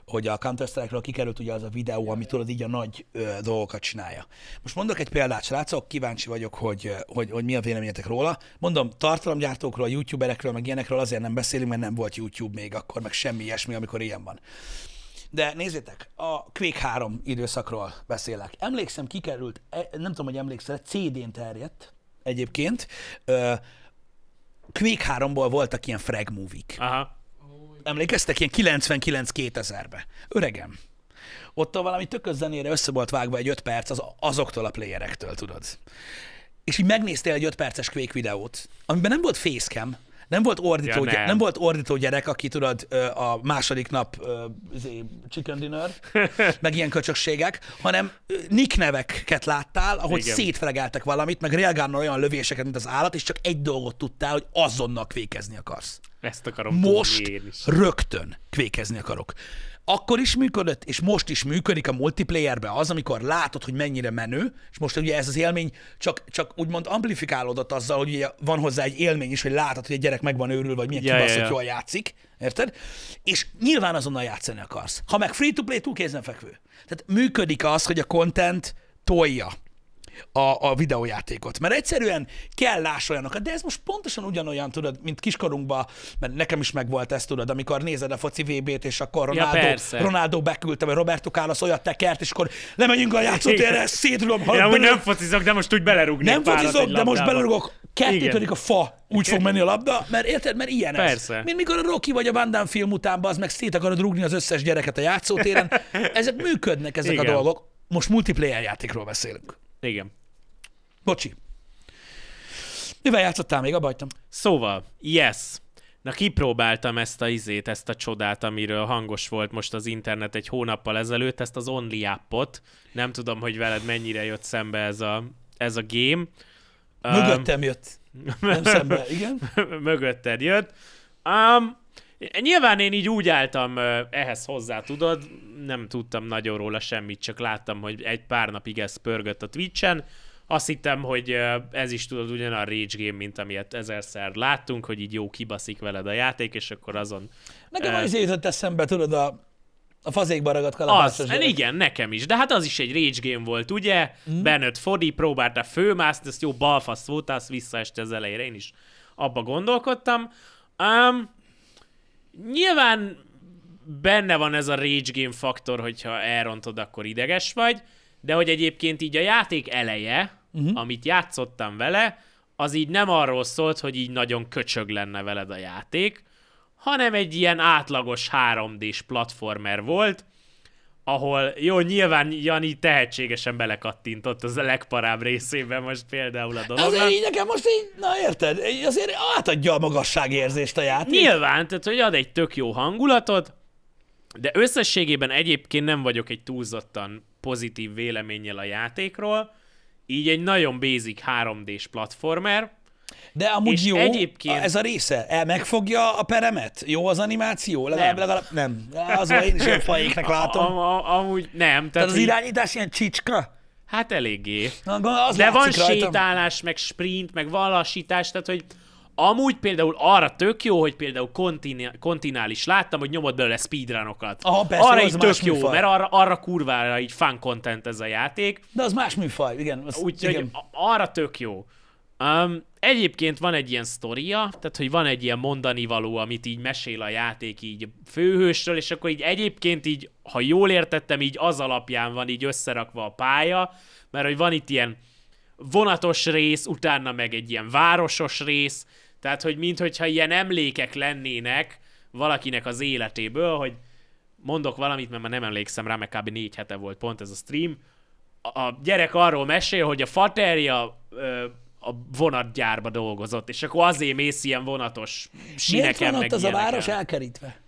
S1: hogy a counter strike kikerült ugye az a videó, ami tudod így a nagy dolgokat csinálja. Most mondok egy példát, srácok, kíváncsi vagyok, hogy, hogy, hogy mi a véleményetek róla. Mondom, tartalomgyártókról, youtuberekről, meg ilyenekről azért nem beszélünk, mert nem volt YouTube még akkor, meg semmi ilyesmi, amikor ilyen van. De nézzétek, a Quake 3 időszakról beszélek. Emlékszem, kikerült, e, nem tudom, hogy emlékszel, CD-n terjedt egyébként. Quake 3-ból voltak ilyen frag movie-k. Aha. Emlékeztek? Ilyen 99-2000-be. Öregem. Ott a valami tökös zenére össze volt vágva egy 5 perc az, azoktól a playerektől, tudod. És így megnéztél egy 5 perces Quake videót, amiben nem volt facecam, nem volt ordító, ja, nem. nem volt ordító gyerek, aki tudod a második nap izé, chicken dinner, meg ilyen köcsökségek, hanem neveket láttál, ahogy Igen. szétfregeltek valamit, meg reagálnak olyan lövéseket, mint az állat, és csak egy dolgot tudtál, hogy azonnal kvékezni akarsz. Ezt akarom Most tudni én is. rögtön kvékezni akarok akkor is működött, és most is működik a multiplayerbe az, amikor látod, hogy mennyire menő, és most ugye ez az élmény csak, csak úgymond amplifikálódott azzal, hogy ugye van hozzá egy élmény is, hogy látod, hogy egy gyerek meg van őrül, vagy milyen yeah, kibaszott yeah, yeah. jól játszik, érted? És nyilván azonnal játszani akarsz. Ha meg free-to-play, túl kézenfekvő. Tehát működik az, hogy a content tolja a, a videójátékot. Mert egyszerűen kell olyanokat, De ez most pontosan ugyanolyan, tudod, mint kiskorunkban, mert nekem is megvolt ez, tudod, amikor nézed a foci VB-t, és akkor Ronaldo, ja, persze. Ronaldo beküldte, vagy Roberto Carlos olyat tekert, és akkor lemegyünk a játszótérre, szétlom. ja, bele... nem focizok, de most úgy belerugni. Nem focizok, de most belerugok. Ketté a fa, úgy fog menni a labda, mert érted, mert ilyen Persze. ez. Mint mikor a Rocky vagy a Van Damme film után, az meg szét akarod rúgni az összes gyereket a játszótéren. Ezek működnek, ezek Igen. a dolgok. Most multiplayer játékról beszélünk. Igen. Bocsi. Mivel játszottál még? bajtam?
S2: Szóval, yes. Na kipróbáltam ezt a izét, ezt a csodát, amiről hangos volt most az internet egy hónappal ezelőtt, ezt az Only appot. Nem tudom, hogy veled mennyire jött szembe ez a, ez a game. Um, Mögöttem um, jött. Nem szembe, igen. Mögötted jött. Um, Nyilván én így úgy álltam ehhez hozzá, tudod, nem tudtam nagyon róla semmit, csak láttam, hogy egy pár napig ez pörgött a Twitch-en, azt hittem, hogy ez is tudod a Rage Game, mint amilyet ezerszer láttunk, hogy így jó kibaszik veled a játék, és akkor azon...
S1: Nekem uh, az jutott eszembe, tudod, a, a fazékba ragadt az,
S2: Igen, nekem is, de hát az is egy Rage Game volt, ugye? Mm. Benőtt Fodi próbálta főmászt, ezt jó balfasz volt, azt visszaest az elejére, én is abba gondolkodtam. Um, nyilván benne van ez a rage game faktor, hogyha elrontod, akkor ideges vagy, de hogy egyébként így a játék eleje, uh-huh. amit játszottam vele, az így nem arról szólt, hogy így nagyon köcsög lenne veled a játék, hanem egy ilyen átlagos 3D-s platformer volt, ahol jó, nyilván Jani tehetségesen belekattintott az a legparább részében most például a dolog. Azért így
S1: nekem most így, na érted, azért átadja a magasságérzést a játék. Nyilván, tehát hogy ad egy
S2: tök jó hangulatot, de összességében egyébként nem vagyok egy túlzottan pozitív véleménnyel a játékról, így egy nagyon basic 3D-s platformer,
S1: de amúgy és jó, egyébként... ez a része. El megfogja a peremet? Jó az animáció? Legalább, nem. legalább nem. Az én is a látom. látom.
S2: A a, amúgy nem. Tehát, tehát az irányítás
S1: ilyen csicska?
S2: Hát eléggé. Na, az De van rajtam. sétálás, meg sprint, meg valasítás, tehát hogy Amúgy például arra tök jó, hogy például kontin- kontinális láttam, hogy nyomod belőle speedrunokat. Aha, persze, arra így tök jó, műfaj. mert arra, arra kurvára így fun content ez a játék.
S1: De az más műfaj, igen. Úgyhogy
S2: arra tök jó. Um, egyébként van egy ilyen sztoria, tehát hogy van egy ilyen mondani való, amit így mesél a játék így főhősről, és akkor így egyébként így, ha jól értettem, így az alapján van így összerakva a pálya, mert hogy van itt ilyen vonatos rész, utána meg egy ilyen városos rész, tehát hogy minthogyha ilyen emlékek lennének valakinek az életéből, hogy mondok valamit, mert már nem emlékszem rá, mert kb. négy hete volt pont ez a stream, a gyerek arról mesél, hogy a faterja a vonatgyárba dolgozott, és akkor azért mész ilyen vonatos sineken, Miért van ott az a város
S1: elkerítve?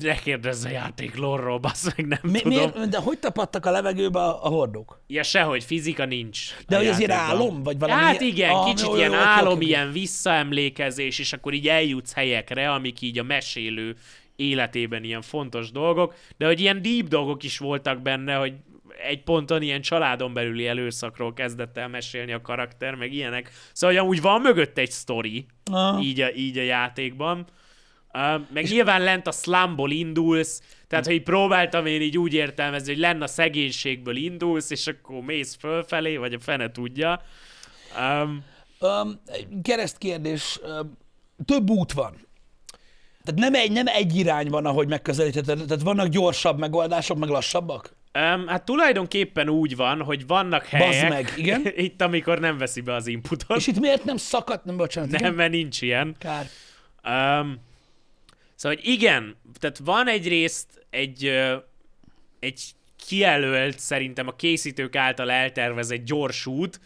S1: Ne kérdezz a játék
S2: lorról, bassz meg nem Mi, tudom. Miért,
S1: de hogy tapadtak a levegőbe a, a hordók?
S2: Ja, sehogy, fizika nincs. De hogy azért álom? Vagy valami hát igen, ah, ilyen, kicsit ilyen olyan, álom, olyan. ilyen visszaemlékezés, és akkor így eljutsz helyekre, amik így a mesélő életében ilyen fontos dolgok, de hogy ilyen deep dolgok is voltak benne, hogy egy ponton ilyen családon belüli előszakról kezdett el mesélni a karakter, meg ilyenek. Szóval hogy amúgy van mögött egy sztori, így, a, így a játékban. Uh, meg nyilván lent a slumból indulsz, tehát hogy próbáltam én így úgy értelmezni, hogy lenne a szegénységből indulsz, és akkor mész fölfelé, vagy a fene tudja.
S1: Um, um, kereszt kérdés, több út van. Tehát nem egy, nem egy irány van, ahogy megközelítheted. Tehát vannak gyorsabb megoldások, meg lassabbak?
S2: Um, hát tulajdonképpen úgy van, hogy vannak helyek, Bazd meg, igen? itt amikor nem veszi be az inputot. És itt miért nem szakadt, nem bocsánat. Nem, igen? mert nincs ilyen. Kár. Um, szóval, hogy igen, tehát van egyrészt egy, egy kijelölt, szerintem a készítők által eltervezett gyors út,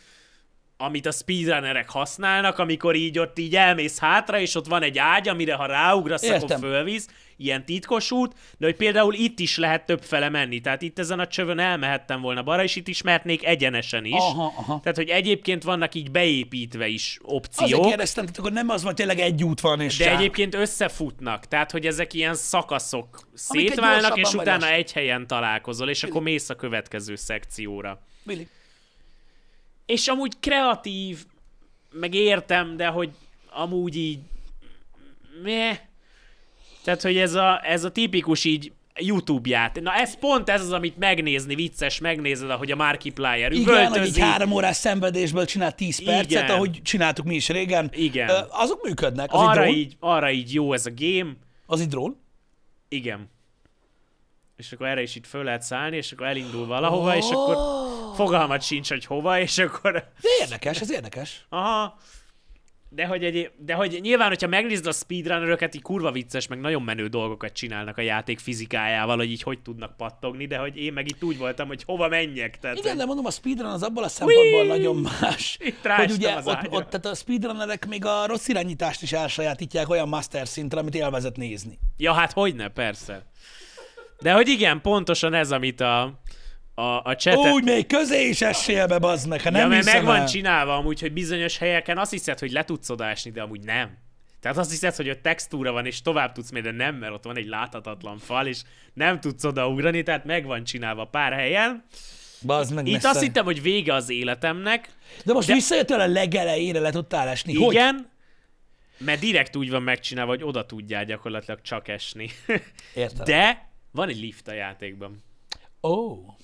S2: amit a speedrunnerek használnak, amikor így ott így elmész hátra, és ott van egy ágy, amire ha ráugrasz, Értem. akkor fölvíz ilyen titkos út, de hogy például itt is lehet több fele menni. Tehát itt ezen a csövön elmehettem volna balra, és itt ismertnék egyenesen is. Aha, aha. Tehát, hogy egyébként vannak így beépítve is opciók. Azért kérdeztem,
S1: tehát akkor nem az van, tényleg egy út van és De sár.
S2: egyébként összefutnak, tehát, hogy ezek ilyen szakaszok szétválnak, és utána vagyás. egy helyen találkozol, és Billy. akkor mész a következő szekcióra. Billy. És amúgy kreatív, meg értem, de hogy amúgy így meh, tehát, hogy ez a, ez a tipikus így YouTube-ját. Na ez pont ez az, amit megnézni, vicces, megnézed, ahogy a Markiplier üvöltözik. Igen, hogy három órás
S1: szenvedésből csinál 10 percet, Igen. ahogy csináltuk mi is régen. Igen.
S2: azok működnek. Az arra, így, arra így jó ez a game. Az így drón? Igen. És akkor erre is itt föl lehet szállni, és akkor elindul valahova, oh. és akkor oh! fogalmat sincs, hogy hova, és akkor... De érdekes, ez
S1: érdekes. Aha
S2: de hogy, egy, de hogy nyilván, hogyha megnézed a speedrunneröket, így kurva vicces, meg nagyon menő dolgokat csinálnak a játék fizikájával, hogy így hogy tudnak pattogni, de hogy én meg itt úgy voltam, hogy hova menjek. Tehát, Igen, de
S1: mondom, a speedrun az abból a szempontból Whee! nagyon
S2: más. Itt hogy ugye az ott,
S1: ott, tehát a speedrunnerek még a rossz irányítást is elsajátítják olyan master szintre, amit élvezett nézni.
S2: Ja, hát hogyne, persze. De hogy igen, pontosan ez, amit a, a, a csetet... Úgy még közé is essél
S1: be, bazd meg, ha nem ja, mert meg van
S2: csinálva amúgy, hogy bizonyos helyeken azt hiszed, hogy le tudsz odásni, de amúgy nem. Tehát azt hiszed, hogy ott textúra van, és tovább tudsz még, de nem, mert ott van egy láthatatlan fal, és nem tudsz odaugrani, tehát meg van csinálva pár helyen. Bazd meg Itt messze. azt hittem, hogy vége az életemnek.
S1: De most de... visszajöttél a legelejére, le tudtál esni. Igen, hogy?
S2: mert direkt úgy van megcsinálva, hogy oda tudjál gyakorlatilag csak esni. Értem. De van egy lift a játékban. Ó. Oh.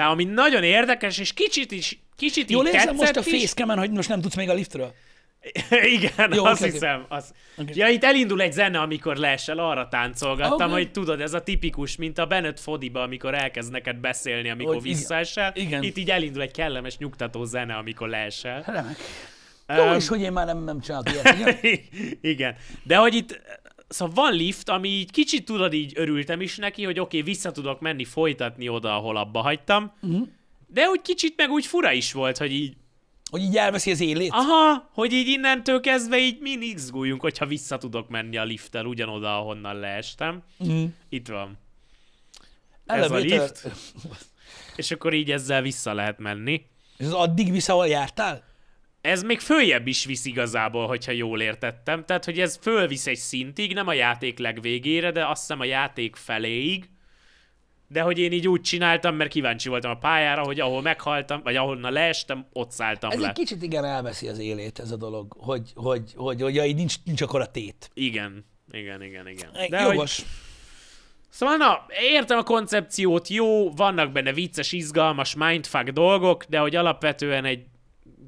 S2: De ami nagyon érdekes, és kicsit is kicsit Jól érzem most a fészkemen,
S1: hogy most nem tudsz még a liftről. Igen, Jó, azt okay. hiszem.
S2: Az. Okay. Ja, itt elindul egy zene, amikor leesel, arra táncolgattam, okay. hogy tudod, ez a tipikus, mint a Bennett Fodiba, amikor elkezd neked beszélni, amikor hogy visszaesel. Igen. Itt így elindul egy kellemes, nyugtató zene, amikor leesel. Remek.
S1: Jó, um, és hogy én már nem, nem csinálok ilyet,
S2: igen? igen. De hogy itt szóval van lift, ami így kicsit tudod, így örültem is neki, hogy oké, okay, vissza tudok menni, folytatni oda, ahol abba hagytam. Uh-huh. De úgy kicsit meg úgy fura is volt, hogy így... Hogy így elveszi az élét? Aha, hogy így innentől kezdve így mi nixguljunk, hogyha vissza tudok menni a lifttel ugyanoda, ahonnan leestem. Uh-huh. Itt van. Ez Ez a lift. És akkor így ezzel vissza lehet menni. És az addig vissza, ahol jártál? ez még följebb is visz igazából, hogyha jól értettem. Tehát, hogy ez fölvisz egy szintig, nem a játék legvégére, de azt hiszem a játék feléig. De hogy én így úgy csináltam, mert kíváncsi voltam a pályára, hogy ahol meghaltam, vagy ahonnan leestem, ott szálltam ez le. egy
S1: kicsit igen elveszi az élét ez a dolog, hogy, hogy, hogy, hogy ja, így nincs, nincs akkor a tét. Igen, igen, igen, igen. De Jogos. Hogy...
S2: Szóval na, értem a koncepciót, jó, vannak benne vicces, izgalmas, mindfuck dolgok, de hogy alapvetően egy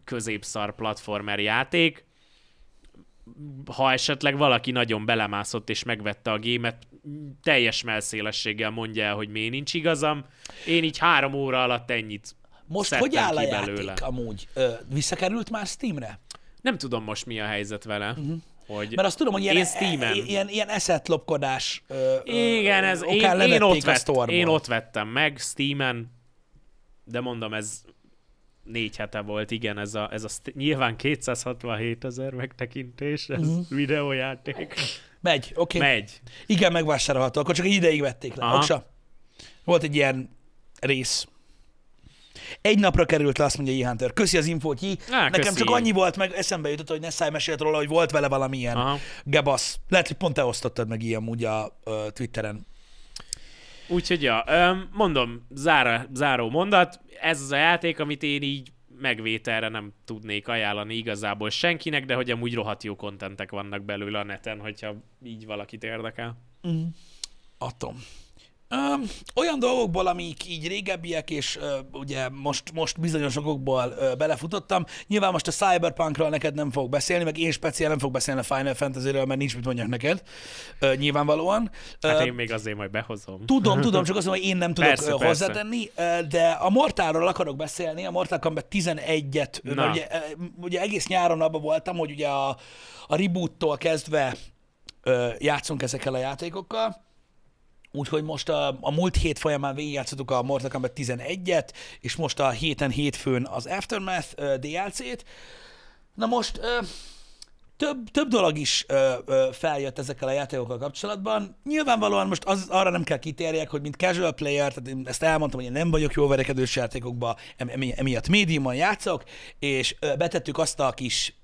S2: középszar platformer játék. Ha esetleg valaki nagyon belemászott és megvette a gémet, teljes melszélességgel mondja el, hogy miért nincs igazam. Én így három óra alatt ennyit Most hogy áll a játék
S1: amúgy? Ö, visszakerült már Steamre?
S2: Nem tudom most mi a helyzet vele. Uh-huh. Hogy Mert azt tudom, hogy ilyen, ilyen, Steam-en. ilyen,
S1: ilyen eszetlopkodás ö, Igen, ez, én, én, ott vett, én
S2: ott vettem meg Steam-en, de mondom, ez négy hete volt, igen, ez a, ez a
S1: nyilván 267 ezer megtekintés, ez uh-huh. videójáték. Megy, oké. Okay. Megy. Igen, megvásárolható, akkor csak egy ideig vették le. Aha. Volt egy ilyen rész. Egy napra került le, azt mondja Jihunter. Köszi az infót, Ji. Nekem Nekem csak annyi volt, meg eszembe jutott, hogy ne mesélt róla, hogy volt vele valamilyen Aha. gebasz. Lehet, hogy pont te osztottad meg ilyen úgy a uh, Twitteren
S2: Úgyhogy ja, mondom, zára, záró mondat, ez az a játék, amit én így megvételre nem tudnék ajánlani igazából senkinek, de hogy amúgy rohadt jó kontentek vannak belőle a neten, hogyha így valakit érdekel.
S1: Mm. Atom olyan dolgokból, amik így régebbiek, és ö, ugye most, most bizonyos okokból ö, belefutottam, nyilván most a Cyberpunkról neked nem fogok beszélni, meg én speciál nem fogok beszélni a Final Fantasy-ről, mert nincs mit mondjak neked, ö, nyilvánvalóan. Hát ö, hát én még azért majd behozom. Tudom, tudom, csak azt mondom, hogy én nem tudok persze, hozzátenni, persze. de a Mortalról akarok beszélni, a Mortal Kombat 11-et, ugye, ugye egész nyáron abban voltam, hogy ugye a, a reboot-tól kezdve ö, játszunk ezekkel a játékokkal, Úgyhogy most a, a múlt hét folyamán végigjátszottuk a Mortal Kombat 11-et, és most a héten hétfőn az Aftermath uh, DLC-t. Na most uh, több, több dolog is uh, uh, feljött ezekkel a játékokkal kapcsolatban. Nyilvánvalóan most az, arra nem kell kitérjek, hogy mint casual player, tehát én ezt elmondtam, hogy én nem vagyok jó verekedős játékokba, emi, emiatt médiumon játszok, és uh, betettük azt a kis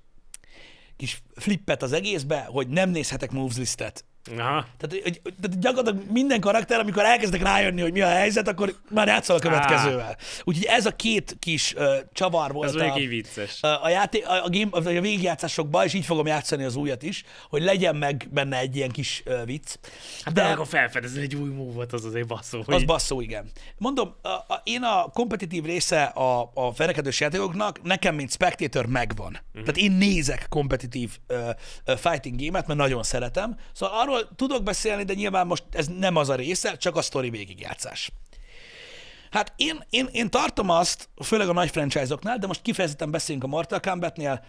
S1: kis flippet az egészbe, hogy nem nézhetek moves listet Aha. Tehát, hogy, tehát gyakorlatilag minden karakter, amikor elkezdek rájönni, hogy mi a helyzet, akkor már játszol a következővel. Úgyhogy ez a két kis uh, csavar volt. Ez a, vicces. A, a, játé, a, a, game, a végigjátszásokban, és így fogom játszani az újat is, hogy legyen meg benne egy ilyen kis uh, vicc. Hát de, de akkor felfedezni egy új múvat, az azért basszó. Hogy... Az basszó, igen. Mondom, a, a, én a kompetitív része a, a felekedős játékoknak, nekem, mint spectator megvan. Uh-huh. Tehát én nézek kompetitív uh, fighting game-et, mert nagyon szeretem. Szóval arról Arról szóval tudok beszélni, de nyilván most ez nem az a része, csak a sztori végigjátszás. Hát én, én, én tartom azt, főleg a nagy franchise-oknál, de most kifejezetten beszélünk a Mortal Kombat-nél.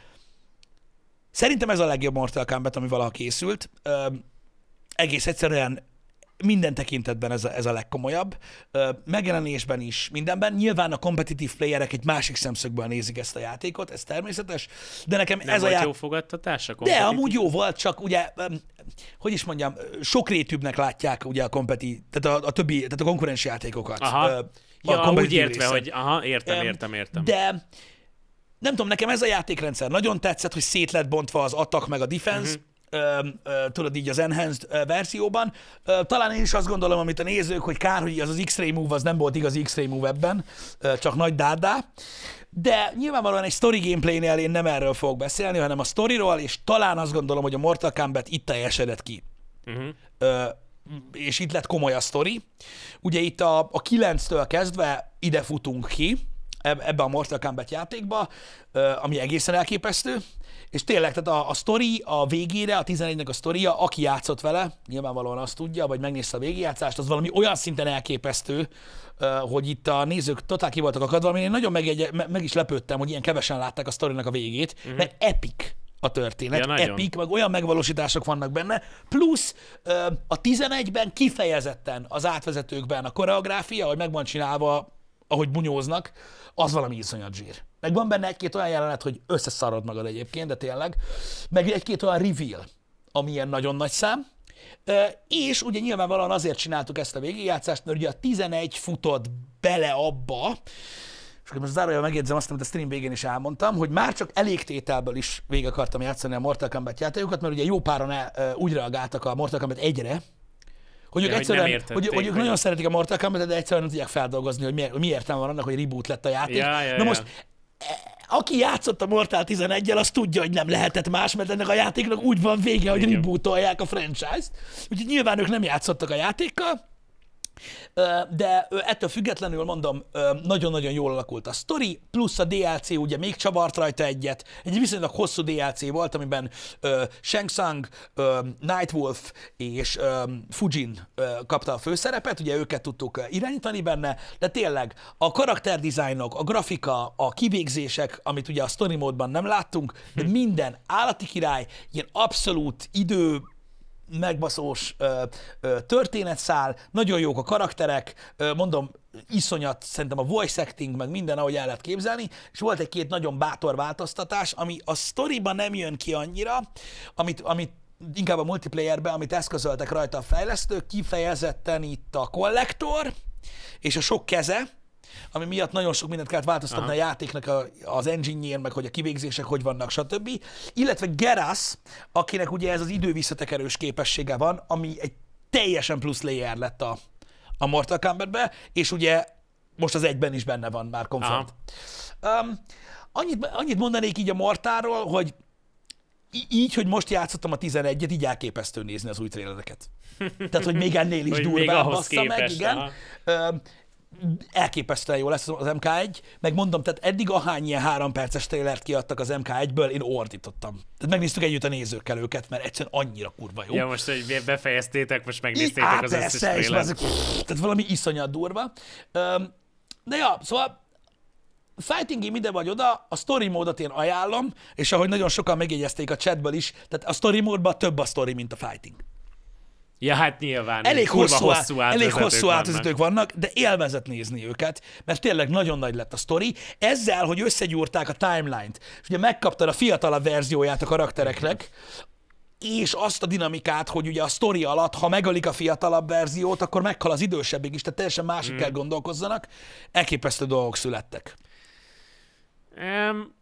S1: Szerintem ez a legjobb Mortal Kombat, ami valaha készült. Ö, egész egyszerűen minden tekintetben ez a, ez a legkomolyabb. Megjelenésben is, mindenben. Nyilván a kompetitív playerek egy másik szemszögből nézik ezt a játékot, ez természetes, de nekem Nem ez volt a
S2: ját... jó a De amúgy
S1: jó volt, csak ugye, hogy is mondjam, sokrétűbbnek látják ugye a kompeti, tehát a, a többi, tehát a konkurens játékokat. Aha. A ja, úgy értve, részen. hogy aha, értem, értem, értem. De nem tudom, nekem ez a játékrendszer nagyon tetszett, hogy szét lett bontva az attack meg a defense, uh-huh tudod így az enhanced verzióban. Talán én is azt gondolom, amit a nézők, hogy kár, hogy az az X-Ray Move az nem volt igaz X-Ray Move ebben, csak nagy dádá. De nyilvánvalóan egy story gameplay-nél én nem erről fogok beszélni, hanem a storyról, és talán azt gondolom, hogy a Mortal Kombat itt teljesedett ki. Uh-huh. Ö, és itt lett komoly a story, Ugye itt a, a 9-től kezdve ide futunk ki, ebbe a Mortal Kombat játékba, ami egészen elképesztő, és tényleg, tehát a, a story a végére, a 11-nek a storia, aki játszott vele, nyilvánvalóan azt tudja, vagy megnézte a végijátszást, az valami olyan szinten elképesztő, hogy itt a nézők totál ki voltak akadva, én nagyon meg, meg is lepődtem, hogy ilyen kevesen látták a sztorinak a végét, uh-huh. mert epic a történet. Ja, Epic, meg olyan megvalósítások vannak benne, plusz a 11-ben kifejezetten az átvezetőkben a koreográfia, hogy meg van csinálva ahogy bunyóznak, az valami iszonyat zsír. Meg van benne egy-két olyan jelenet, hogy összeszarod magad egyébként, de tényleg. Meg egy-két olyan reveal, ami ilyen nagyon nagy szám. És ugye nyilvánvalóan azért csináltuk ezt a végigjátszást, mert ugye a 11 futott bele abba, és akkor most zárójel megjegyzem azt, amit a stream végén is elmondtam, hogy már csak elégtételből is végig akartam játszani a Mortal Kombat játékokat, mert ugye jó páran el, úgy reagáltak a Mortal Kombat egyre, hogy ők, ja, egyszerűen, hogy, hogy, hogy ők nagyon szeretik a Mortal kombat et de egyszerűen nem tudják feldolgozni, hogy miért, mi értelme van annak, hogy reboot lett a játék. Ja, ja, Na most, e, aki játszott a Mortal 11-el, az tudja, hogy nem lehetett más, mert ennek a játéknak úgy van vége, hogy rebootolják a franchise-t. Úgyhogy nyilván ők nem játszottak a játékkal, de ettől függetlenül mondom, nagyon-nagyon jól alakult a story plusz a DLC ugye még csavart rajta egyet, egy viszonylag hosszú DLC volt, amiben Shang-Tsung, Nightwolf és Fujin kapta a főszerepet, ugye őket tudtuk irányítani benne, de tényleg a karakterdizájnok, a grafika, a kivégzések, amit ugye a story módban nem láttunk, de hm. minden állati király, ilyen abszolút idő megbaszós ö, ö, történetszál, nagyon jók a karakterek, ö, mondom, iszonyat szerintem a voice acting, meg minden, ahogy el lehet képzelni, és volt egy-két nagyon bátor változtatás, ami a sztoriba nem jön ki annyira, amit, amit inkább a multiplayerbe, amit eszközöltek rajta a fejlesztők, kifejezetten itt a kollektor, és a sok keze, ami miatt nagyon sok mindent kellett változtatni Aha. a játéknak a, az engine meg hogy a kivégzések hogy vannak, stb. Illetve Geras, akinek ugye ez az idő visszatekerős képessége van, ami egy teljesen plusz layer lett a, a Mortal kombat és ugye most az egyben is benne van már konfirm. Um, annyit, annyit mondanék így a Mortáról, hogy így, hogy most játszottam a 11-et, így elképesztő nézni az új trélereket. Tehát, hogy még ennél is durvább, bassza meg, igen. Aha elképesztően jó lesz az MK1, meg mondom, tehát eddig ahány ilyen három perces trailert kiadtak az MK1-ből, én ordítottam. Tehát megnéztük együtt a nézőkkel őket, mert egyszerűen annyira kurva jó. Ja, most, hogy befejeztétek, most megnéztétek I, az összes trailert. Tehát valami iszonyat durva. De ja, szóval fighting game ide vagy oda, a story módot én ajánlom, és ahogy nagyon sokan megjegyezték a chatből is, tehát a story módban több a story, mint a fighting.
S2: Ja, hát nyilván. Elég hosszú, hosszú elég hosszú átvezetők
S1: vannak, de élvezet nézni őket, mert tényleg nagyon nagy lett a sztori. Ezzel, hogy összegyúrták a timeline-t, és ugye megkaptad a fiatalabb verzióját a karaktereknek, és azt a dinamikát, hogy ugye a sztori alatt, ha megölik a fiatalabb verziót, akkor meghal az idősebbig is, tehát teljesen másik mm. kell gondolkozzanak. Elképesztő dolgok születtek.
S2: Um,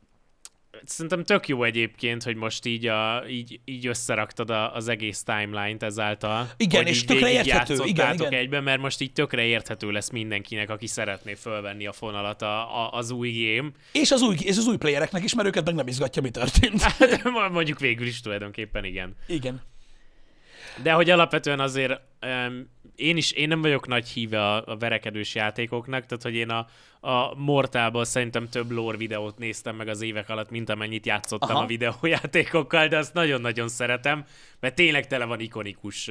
S2: szerintem tök jó egyébként, hogy most így, a, így, így összeraktad a, az egész timeline-t ezáltal. Igen, és tökre érthető. Igen, igen. egyben, mert most így tökre érthető lesz mindenkinek, aki szeretné fölvenni a fonalat a, a, az új gém.
S1: És az új, és az új playereknek is, mert őket meg nem izgatja, mi
S2: történt. Hát, mondjuk végül is tulajdonképpen igen. Igen. De hogy alapvetően azért um, én is, én nem vagyok nagy híve a, a verekedős játékoknak, tehát hogy én a, a Mortalból szerintem több lore videót néztem meg az évek alatt, mint amennyit játszottam Aha. a videójátékokkal, de azt nagyon-nagyon szeretem, mert tényleg tele van ikonikus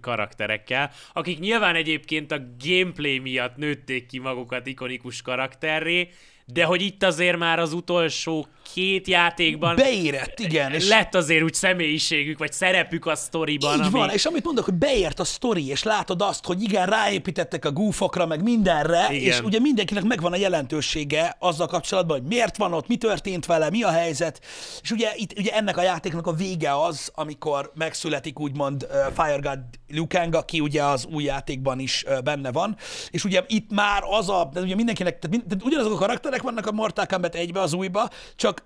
S2: karakterekkel, akik nyilván egyébként a gameplay miatt nőtték ki magukat ikonikus karakterré, de hogy itt azért már az utolsó két játékban beérett, igen. És lett azért úgy személyiségük, vagy szerepük a sztoriban. Így ami... van, és
S1: amit mondok, hogy beért a sztori, és látod azt, hogy igen, ráépítettek a gúfokra, meg mindenre, igen. és ugye mindenkinek megvan a jelentősége azzal kapcsolatban, hogy miért van ott, mi történt vele, mi a helyzet, és ugye itt ugye ennek a játéknak a vége az, amikor megszületik úgymond uh, Fire God Liu aki ugye az új játékban is uh, benne van, és ugye itt már az a, ugye mindenkinek, tehát, mind, tehát ugyanazok a karakterek vannak a Mortal Kombat 1 az újba, csak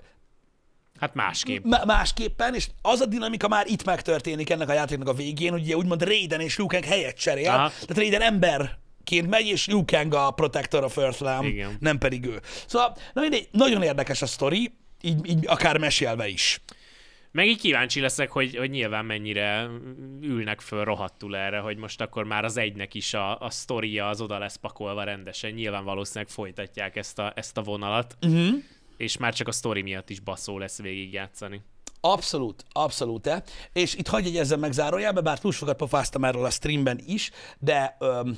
S1: Hát másképp. M- másképpen, és az a dinamika már itt megtörténik ennek a játéknak a végén, hogy ugye úgymond Raiden és Liu Kang helyet cserél, Aha. tehát Raiden ember ként megy, és Liu Kang a Protector a First Lamb, nem pedig ő. Szóval, na mindegy, nagyon érdekes a sztori, így, így akár mesélve is.
S2: Meg így kíváncsi leszek, hogy, hogy nyilván mennyire ülnek föl rohadtul erre, hogy most akkor már az egynek is a, a sztoria az oda lesz pakolva rendesen. Nyilván valószínűleg folytatják ezt a, ezt a vonalat. Uh-huh és már csak a story miatt is baszó lesz
S1: végigjátszani. Abszolút, abszolút -e. És itt hagyj egy ezzel megzárójába, bár túl sokat pofáztam erről a streamben is, de öm,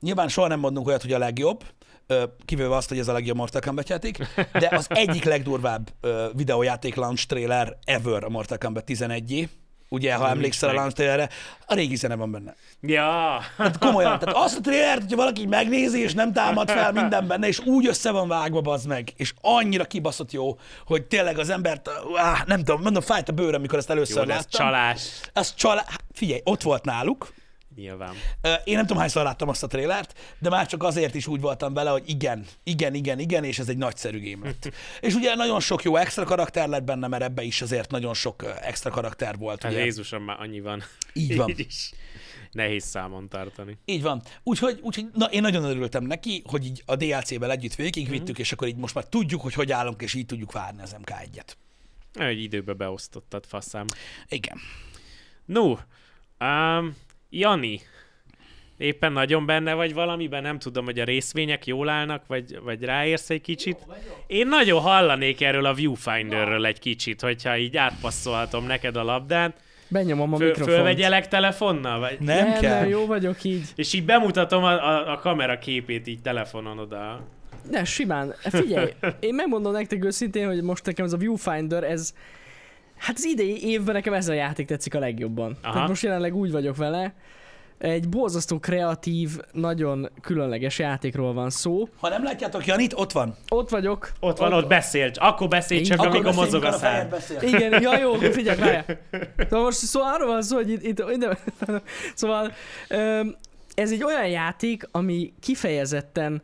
S1: nyilván soha nem mondunk olyat, hogy a legjobb, kivéve azt, hogy ez a legjobb Mortal Kombat játék, de az egyik legdurvább videójáték launch trailer ever a Mortal Kombat 11 ugye, ha emlékszel a Lounge trailerre, a régi zene van benne. Ja. Hát komolyan, tehát azt a trailert, hogyha valaki megnézi, és nem támad fel minden benne, és úgy össze van vágva, az meg, és annyira kibaszott jó, hogy tényleg az embert, áh, nem tudom, mondom, fájt a bőröm, amikor ezt először jó, láttam. ez csalás. Ez csalás. Figyelj, ott volt náluk, nyilván. Én nem tudom, hányszor láttam azt a trélert, de már csak azért is úgy voltam vele, hogy igen, igen, igen, igen, és ez egy nagyszerű game lett. és ugye nagyon sok jó extra karakter lett benne, mert ebbe is azért nagyon sok extra karakter volt. Hát ugye? Jézusom, már annyi van. Így van. Így is
S2: nehéz számon tartani.
S1: Így van. Úgyhogy, úgyhogy na, én nagyon örültem neki, hogy így a DLC-vel együtt végigvittük, mm és akkor így most már tudjuk, hogy hogy állunk, és így tudjuk várni az MK1-et. Egy időbe beosztottad, faszám. Igen. No, um,
S2: Jani, éppen nagyon benne vagy valamiben, nem tudom, hogy a részvények jól állnak, vagy, vagy ráérsz egy kicsit. Én nagyon hallanék erről a viewfinderről egy kicsit, hogyha így átpasszolhatom neked a labdát.
S3: Benyomom a Föl, mikrofont. Fölvegyelek
S2: telefonnal? Vagy? Nem, nem kell. Nem, jó vagyok így. És így bemutatom a, a, a kamera képét így telefonon
S3: oda. Ne, simán. Figyelj, én megmondom nektek őszintén, hogy most nekem ez a viewfinder, ez, Hát az idei évben nekem ez a játék tetszik a legjobban. Aha. Tehát most jelenleg úgy vagyok vele, egy borzasztó kreatív, nagyon különleges játékról van szó.
S1: Ha nem látjátok Janit, ott van. Ott vagyok. Ott van, ott, ott beszél. Akkor beszélj csak, akkor amikor mozog a szám. Igen, ja jó, figyelj, várjál. Na
S3: szóval most szóval arról van szó, hogy itt, itt itt, szóval ez egy olyan játék, ami kifejezetten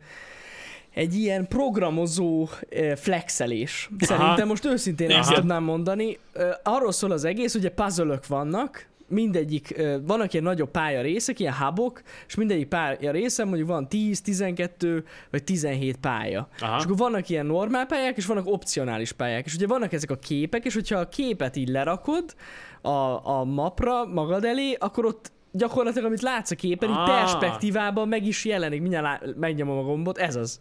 S3: egy ilyen programozó flexelés. Szerintem most őszintén Aha. azt tudnám mondani. Arról szól az egész, ugye puzzle vannak, mindegyik, vannak ilyen nagyobb pálya részek, ilyen hubok, és mindegyik pálya részen mondjuk van 10, 12 vagy 17 pálya. Aha. És akkor vannak ilyen normál pályák, és vannak opcionális pályák. És ugye vannak ezek a képek, és hogyha a képet így lerakod a, a mapra magad elé, akkor ott gyakorlatilag, amit látsz a képen, ah. így perspektívában meg is jelenik. Mindjárt megnyomom a gombot, ez az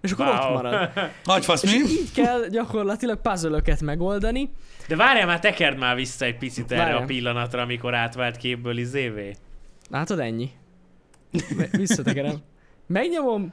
S1: és akkor wow. ott marad.
S3: Nagy fasz, mi? És így kell gyakorlatilag puzzle megoldani.
S2: De várjál már, tekerd már vissza egy picit erre a pillanatra, amikor átvált képből izévé. Látod, ennyi.
S3: Visszatekerem. Megnyomom,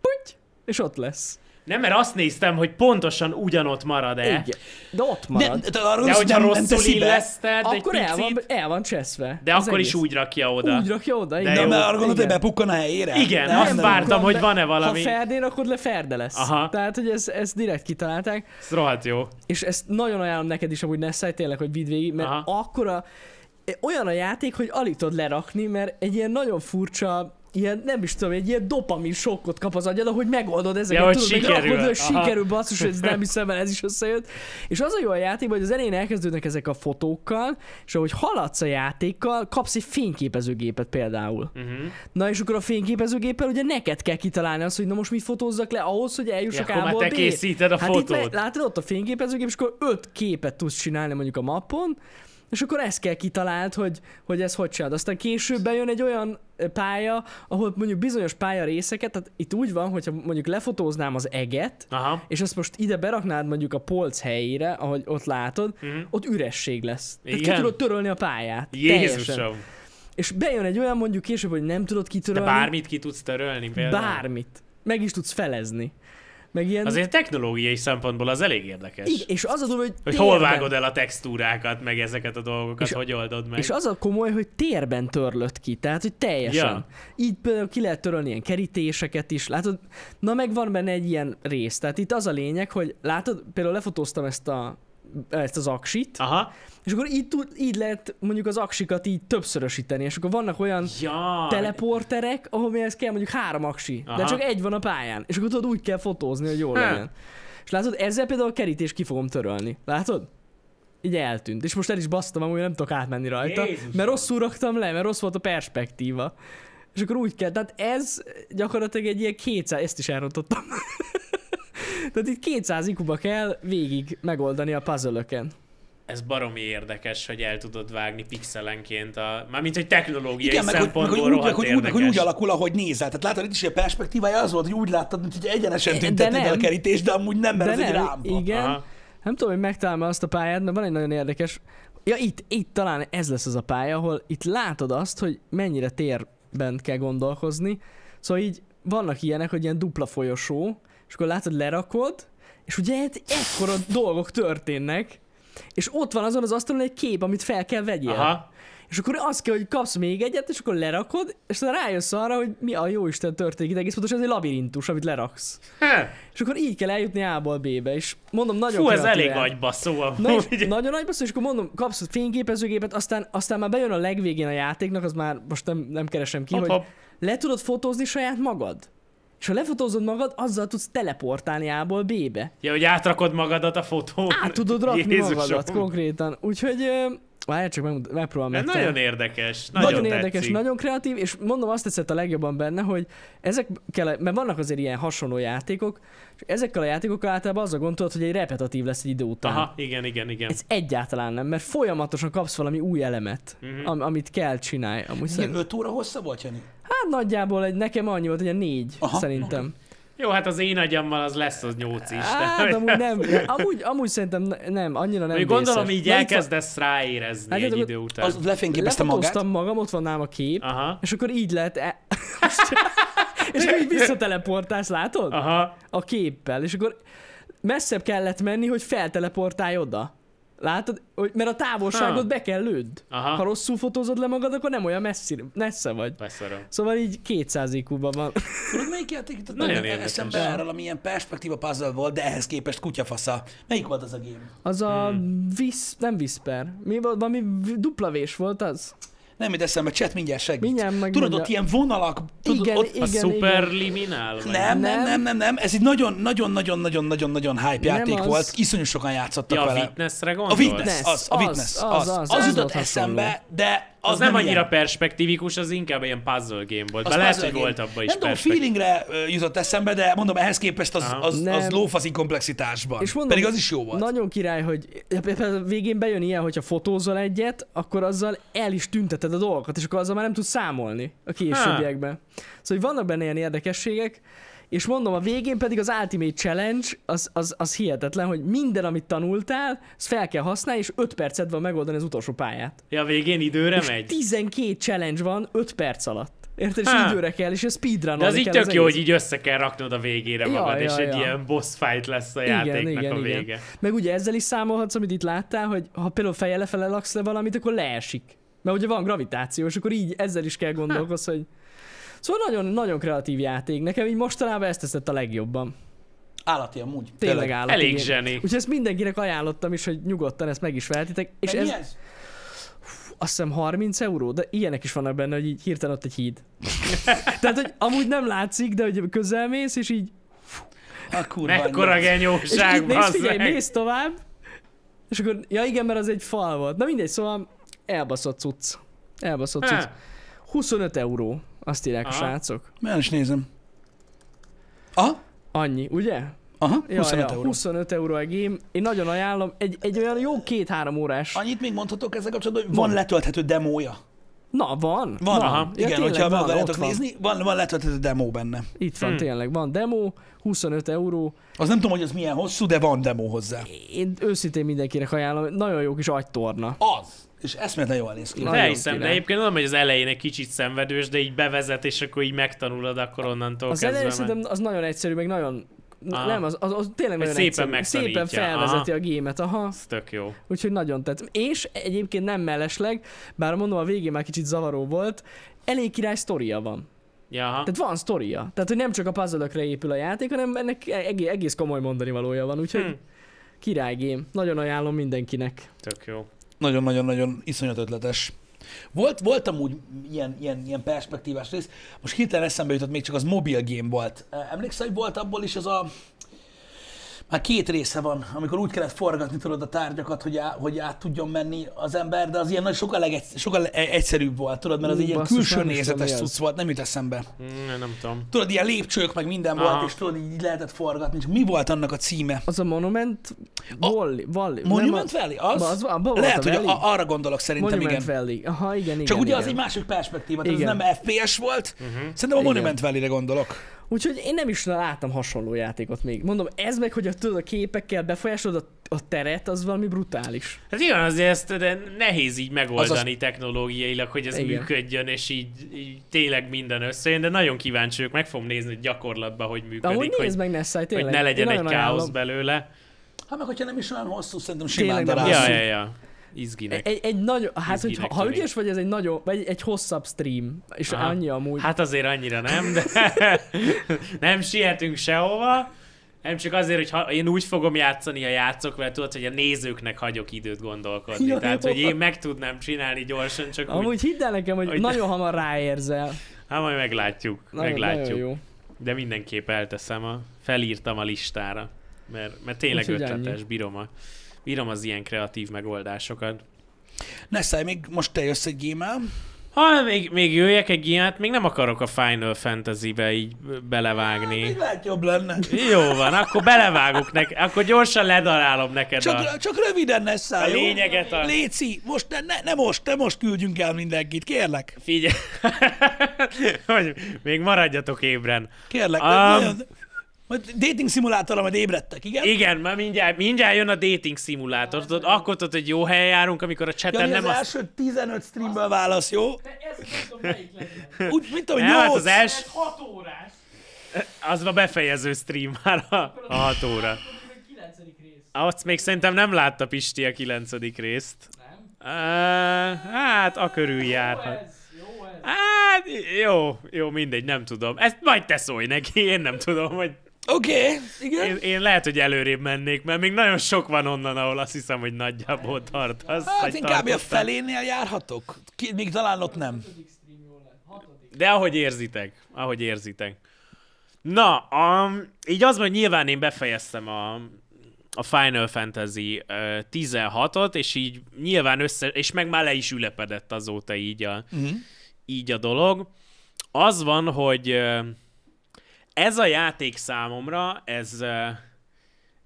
S2: puty, és ott lesz. Nem, mert azt néztem, hogy pontosan ugyanott marad-e. Igen. De ott marad. De, de, arra de hogyha nem, rosszul nem illeszted akkor egy picit, el
S3: van, el van cseszve. De akkor egész. is úgy
S2: rakja oda. Úgy rakja oda, igen. De, de mert arra gondolod, hogy
S1: bepukkan
S3: a helyére. Igen, nem, azt vártam, hogy van-e valami. Ha ferdén, akkor le ferde lesz. Aha. Tehát, hogy ez, ez direkt kitalálták. Ez rohadt jó. És ezt nagyon ajánlom neked is, amúgy Nessai, tényleg, hogy vidd végig, mert Aha. akkora eh, olyan a játék, hogy alig tudod lerakni, mert egy ilyen nagyon furcsa ilyen, nem is tudom, egy ilyen dopamin sokkot kap az agyad, ahogy megoldod ezeket, ja, hogy tudod, sikerül. Meg, akkor, sikerül, basszus, hogy ez nem hiszem, mert ez is összejött. És az a jó a játék, hogy az elején elkezdődnek ezek a fotókkal, és ahogy haladsz a játékkal, kapsz egy fényképezőgépet például. Uh-huh. Na és akkor a fényképezőgéppel ugye neked kell kitalálni azt, hogy na most mit fotózzak le ahhoz, hogy eljussak ja, A-ból te készíted a hát fotót. Itt, látod ott a fényképezőgép, és akkor öt képet tudsz csinálni mondjuk a mappon, és akkor ezt kell kitalált, hogy, hogy ez hogy csinálod. Aztán később bejön egy olyan eh, pálya, ahol mondjuk bizonyos pálya részeket, tehát itt úgy van, hogyha mondjuk lefotóznám az eget, Aha. és azt most ide beraknád mondjuk a polc helyére, ahogy ott látod, uh-huh. ott üresség lesz. Igen? ki tudod törölni a pályát. Jézusom! És bejön egy olyan mondjuk később, hogy nem tudod kitörölni. De bármit ki tudsz törölni például. Bármit. Meg is tudsz felezni. Meg ilyen... Azért technológiai
S2: szempontból az elég érdekes. Igen,
S3: és az a dolog, hogy, hogy hol vágod
S2: el a textúrákat, meg ezeket a dolgokat, és, hogy oldod meg. És
S3: az a komoly, hogy térben törlött ki, tehát hogy teljesen. Ja. Így például ki lehet törölni ilyen kerítéseket is, látod? Na meg van benne egy ilyen rész, tehát itt az a lényeg, hogy látod, például lefotóztam ezt a ezt az aksit, Aha. és akkor így, tud, így lehet mondjuk az aksikat így többszörösíteni, és akkor vannak olyan ja. teleporterek, ahol ez kell mondjuk három aksi, Aha. de csak egy van a pályán, és akkor tudod úgy kell fotózni, hogy jól hm. legyen. És látod, ezzel például a kerítést ki fogom törölni. Látod? így eltűnt. És most el is basztam, amúgy nem tudok átmenni rajta, Jézus. mert rosszul raktam le, mert rossz volt a perspektíva. És akkor úgy kell, tehát ez gyakorlatilag egy ilyen 200, ezt is elrontottam. Tehát itt 200 ikuba kell végig megoldani a puzzle -öken
S2: ez baromi érdekes, hogy el tudod vágni pixelenként, a, mármint hogy technológiai Igen, meg, szempontból hogy, rohadt hogy, úgy, Hogy, hogy úgy
S1: alakul, ahogy nézel. Tehát látod, itt is a perspektívája az volt, hogy úgy láttad, mint hogy egyenesen tüntetnéd el a kerítés, de amúgy nem, mert de ez nem, egy rámpa. Igen. Aha.
S3: Nem tudom, hogy megtalálom azt a pályát, de van egy nagyon érdekes... Ja, itt, itt talán ez lesz az a pálya, ahol itt látod azt, hogy mennyire térben kell gondolkozni. Szóval így vannak ilyenek, hogy ilyen dupla folyosó, és akkor látod, lerakod, és ugye hát ekkora dolgok történnek, és ott van azon az asztalon egy kép, amit fel kell vegyél. Aha. És akkor az kell, hogy kapsz még egyet, és akkor lerakod, és aztán rájössz arra, hogy mi a jó Isten történik itt egész pontosan, ez egy labirintus, amit leraksz. He. És akkor így kell eljutni A-ból B-be, és mondom, nagyon Fú, kreatíven. ez elég
S2: nagy szó. Szóval. Na,
S3: nagyon nagy szó, és akkor mondom, kapsz a fényképezőgépet, aztán, aztán már bejön a legvégén a játéknak, az már most nem, nem keresem ki, hop, hop. hogy le tudod fotózni saját magad és ha lefotózod magad, azzal tudsz teleportálni A-ból B-be.
S2: Ja, hogy átrakod magadat a fotón. Át
S3: tudod rakni Jézusom. magadat konkrétan. Úgyhogy Várj, csak meg, megpróbálom hát meg. Nagyon
S2: érdekes. Nagyon, nagyon érdekes, nagyon
S3: kreatív, és mondom, azt tetszett a legjobban benne, hogy ezek kell, mert vannak azért ilyen hasonló játékok, és ezekkel a játékokkal általában az a gondolat, hogy egy repetatív lesz egy idő után. Aha, igen, igen, igen. Ez egyáltalán nem, mert folyamatosan kapsz valami új elemet, uh-huh. am- amit kell csinálni. Amúgy Milyen szerint...
S1: 5 óra hosszabb volt, Jani?
S3: Hát nagyjából egy, nekem annyi volt, hogy a négy, Aha, szerintem. Okay.
S2: Jó, hát az én agyammal az lesz az nyolc is. de amúgy nem. Amúgy,
S3: amúgy szerintem nem, annyira nem Még gondolom így Na, elkezdesz ráérezni hát, egy idő után. Az lefényképeztem magát? magam, ott van nám a kép, Aha. és akkor így lett. E- és akkor így visszateleportálsz, látod? Aha. A képpel, és akkor messzebb kellett menni, hogy felteleportálj oda. Látod, hogy, mert a távolságot ha. be kell lőd. Aha. Ha rosszul fotózod le magad, akkor nem olyan messzi, messze vagy. Messzerom. Szóval így 200 iq van.
S1: Tudod, melyik játék jutott nagyon eszembe erről, ami ilyen perspektíva puzzle volt, de ehhez képest kutyafasza. Melyik volt az a game?
S3: Az a hmm. Visz, nem Whisper. Mi volt, valami duplavés volt az? nem jut eszembe, chat mindjárt segít. Mindjárt meg tudod, mindjárt. ott ilyen vonalak. Tudod, igen, ott igen, a szuperliminál?
S1: Nem, nem, nem, nem, nem, ez egy nagyon-nagyon-nagyon-nagyon-nagyon-nagyon hype nem játék az... volt, iszonyú sokan játszottak ja, vele. a witness
S2: gondolsz? A witness, az, a witness, az. Az, az, az, az, az az eszembe, de az, az nem, nem annyira ilyen. perspektívikus, az inkább ilyen puzzle game volt. de lehet, hogy volt abban is Nem tudom,
S1: feelingre jutott eszembe, de mondom, ehhez képest az, az, az lófaszi komplexitásban. És mondom, Pedig az is jó volt.
S3: Nagyon király, hogy végén bejön ilyen, hogyha fotózol egyet, akkor azzal el is tünteted a dolgokat, és akkor azzal már nem tudsz számolni a későbbiekben. Szóval vannak benne ilyen érdekességek, és mondom, a végén pedig az Ultimate Challenge, az, az, az hihetetlen, hogy minden, amit tanultál, ezt fel kell használni, és 5 percet van megoldani az utolsó pályát.
S2: Ja, a végén időre és megy?
S3: 12 challenge van 5 perc alatt. Érted? És időre kell, és a speedrun De az így tök az jó, egész. hogy
S2: így össze kell raknod a végére ja, magad, ja, és ja. egy ilyen boss fight lesz a igen, játéknak igen, a vége. Igen.
S3: Meg ugye ezzel is számolhatsz, amit itt láttál, hogy ha például feje lefele laksz le valamit, akkor leesik. Mert ugye van gravitáció, és akkor így ezzel is kell gondolkozni, hogy Szóval nagyon, nagyon kreatív játék. Nekem így mostanában ezt teszett a legjobban.
S1: Állati amúgy. Tényleg állati. Elég zseni. Úgyhogy
S3: ezt mindenkinek ajánlottam is, hogy nyugodtan ezt meg is vehetitek. És ez... ez? azt hiszem 30 euró, de ilyenek is vannak benne, hogy így hirtelen ott egy híd. Tehát, hogy amúgy nem látszik, de hogy mész, és így... A kurva. Mekkora genyóság, és így nézd, figyelj, mész tovább, és akkor, ja igen, mert az egy fal volt. Na mindegy, szóval elbaszott cucc. Elbaszott cucc. 25 euró. Azt írják Aha. a srácok. Már is nézem. A? Annyi, ugye? Aha, 25 ja, ja, euró. 25 euró a game. Én nagyon ajánlom, egy, egy olyan jó két-három órás. Annyit még mondhatok ezzel kapcsolatban, hogy van, van
S1: letölthető demója.
S3: Na, van. Van, van. Aha. igen, ja, tényleg, hogyha meg van. nézni,
S1: van, van letölthető demo benne. Itt van, hmm. tényleg,
S3: van demo, 25 euró. Az nem tudom, hogy az milyen hosszú, de van demo hozzá. Én őszintén mindenkinek ajánlom, nagyon jó kis agytorna. Az és eszméletlen jól néz ki. hiszem, de
S2: egyébként nem, hogy az elején egy kicsit szenvedős, de így bevezet, és akkor így megtanulod, akkor onnantól az kezdve. Az elején
S3: az nagyon egyszerű, meg nagyon Ah. Nem, az, az, az tényleg nagyon szépen egyszerű. Szépen felvezeti aha. a gémet, aha. Ez tök jó. Úgyhogy nagyon tett. És egyébként nem mellesleg, bár mondom a végén már kicsit zavaró volt, elég király sztoria van. Ja, Tehát van sztoria. Tehát, hogy nem csak a puzzle épül a játék, hanem ennek egész, egész komoly mondani valója van, úgyhogy hm. királygém. Nagyon ajánlom mindenkinek. Tök jó. Nagyon-nagyon-nagyon iszonyat ötletes. Volt, voltam
S1: úgy ilyen, ilyen, ilyen perspektívás rész, most hirtelen eszembe jutott, még csak az mobil game volt. Emlékszel, hogy volt abból is az a, már hát két része van, amikor úgy kellett forgatni tudod a tárgyakat, hogy, á, hogy át tudjon menni az ember, de az ilyen nagy, sokkal, legegyszer, sokkal e-, egyszerűbb volt, tudod, mert az Ú, ilyen ilyen külső nézetes cucc volt, nem jut eszembe.
S2: Nem, mm, nem tudom.
S1: Tudod, ilyen lépcsők, meg minden Aha. volt, és tudod, így lehetett forgatni, és mi volt annak a címe? Az a Monument Valley. Valley. Monument nem, Valley, az? az abba Lehet, a hogy a, arra gondolok szerintem, Monument igen. Valley. Aha, igen, igen Csak igen, ugye igen. az egy másik perspektíva, tehát igen. ez nem FPS volt, uh-huh. szerintem a Monument igen. Valley-re gondolok.
S3: Úgyhogy én nem is láttam hasonló játékot még. Mondom, ez meg, hogy a, tudod, a képekkel befolyásolod a, a teret, az valami brutális.
S2: Hát igen, azért ezt de nehéz így megoldani az technológiailag, hogy ez igen. működjön, és így, így tényleg minden összejön, de nagyon kíváncsi vagyok, meg fogom nézni, hogy gyakorlatban hogy működik, Ahogy hogy, meg Nessai, hogy ne legyen egy káosz ajánlom. belőle.
S3: Hát meg hogyha nem is olyan hosszú, szerintem simán Tényleg, ja, ja, ja izginek. Egy, egy nagyon, hát hogy ha, ha ügyes vagy, ez egy nagyon, vagy egy hosszabb stream, és Aha. annyi amúgy. Hát
S2: azért annyira nem, de nem sietünk sehova. Nem csak azért, hogy ha, én úgy fogom játszani, ha játszok mert tudod, hogy a nézőknek hagyok időt gondolkodni. Ja, Tehát, jó. hogy én meg tudnám csinálni gyorsan, csak Amúgy úgy,
S3: hidd el nekem, hogy, hogy nagyon hamar ráérzel.
S2: Hát majd meglátjuk, nagyon, meglátjuk. Nagyon jó. De mindenképp elteszem, a, felírtam a listára, mert, mert tényleg ötletes, bírom a bírom az ilyen kreatív megoldásokat.
S1: száj! még most te jössz egy gémel.
S2: ha még, még jöjjek egy ilyet, hát még nem akarok a Final Fantasy-be így belevágni. Még
S1: lehet jobb lenne.
S2: Jó van, akkor belevágok nek, akkor gyorsan ledarálom neked csak, a...
S1: Csak röviden ne száll, A lényeget a... Léci, most ne, ne, ne most, te most küldjünk el mindenkit, kérlek.
S2: Figyelj, még maradjatok ébren. Kérlek, um, nagyon...
S1: Majd dating szimulátorra majd ébredtek,
S2: igen? Igen, már mindjárt, mindjárt jön a dating szimulátor. Tudod, akkor tudod, hogy jó helyen járunk, amikor a cseten Jani, nem az... az...
S1: első 15 streamből válasz, jó? De
S3: ez nem tudom, melyik legyen. Úgy, mint a 8. Hát az els... Ez 6 órás.
S2: Az a befejező stream már a, a 6 óra. Azt még szerintem nem látta Pisti a 9. részt. Nem? hát, a körül járhat. Hát, jó, jó, mindegy, nem tudom. Ezt majd te szólj neki, én nem tudom, hogy... Oké, okay, igen. Én, én lehet, hogy előrébb mennék, mert még nagyon sok van onnan, ahol azt hiszem, hogy nagyjából tartasz. Hát inkább tartottam. a felénél járhatok. Ki, még talán ott nem. De ahogy érzitek, ahogy érzitek. Na, um, így az, hogy nyilván én befejeztem a, a Final Fantasy uh, 16-ot, és így nyilván össze, és meg már le is ülepedett azóta így a, uh-huh. így a dolog. Az van, hogy uh, ez a játék számomra, ez,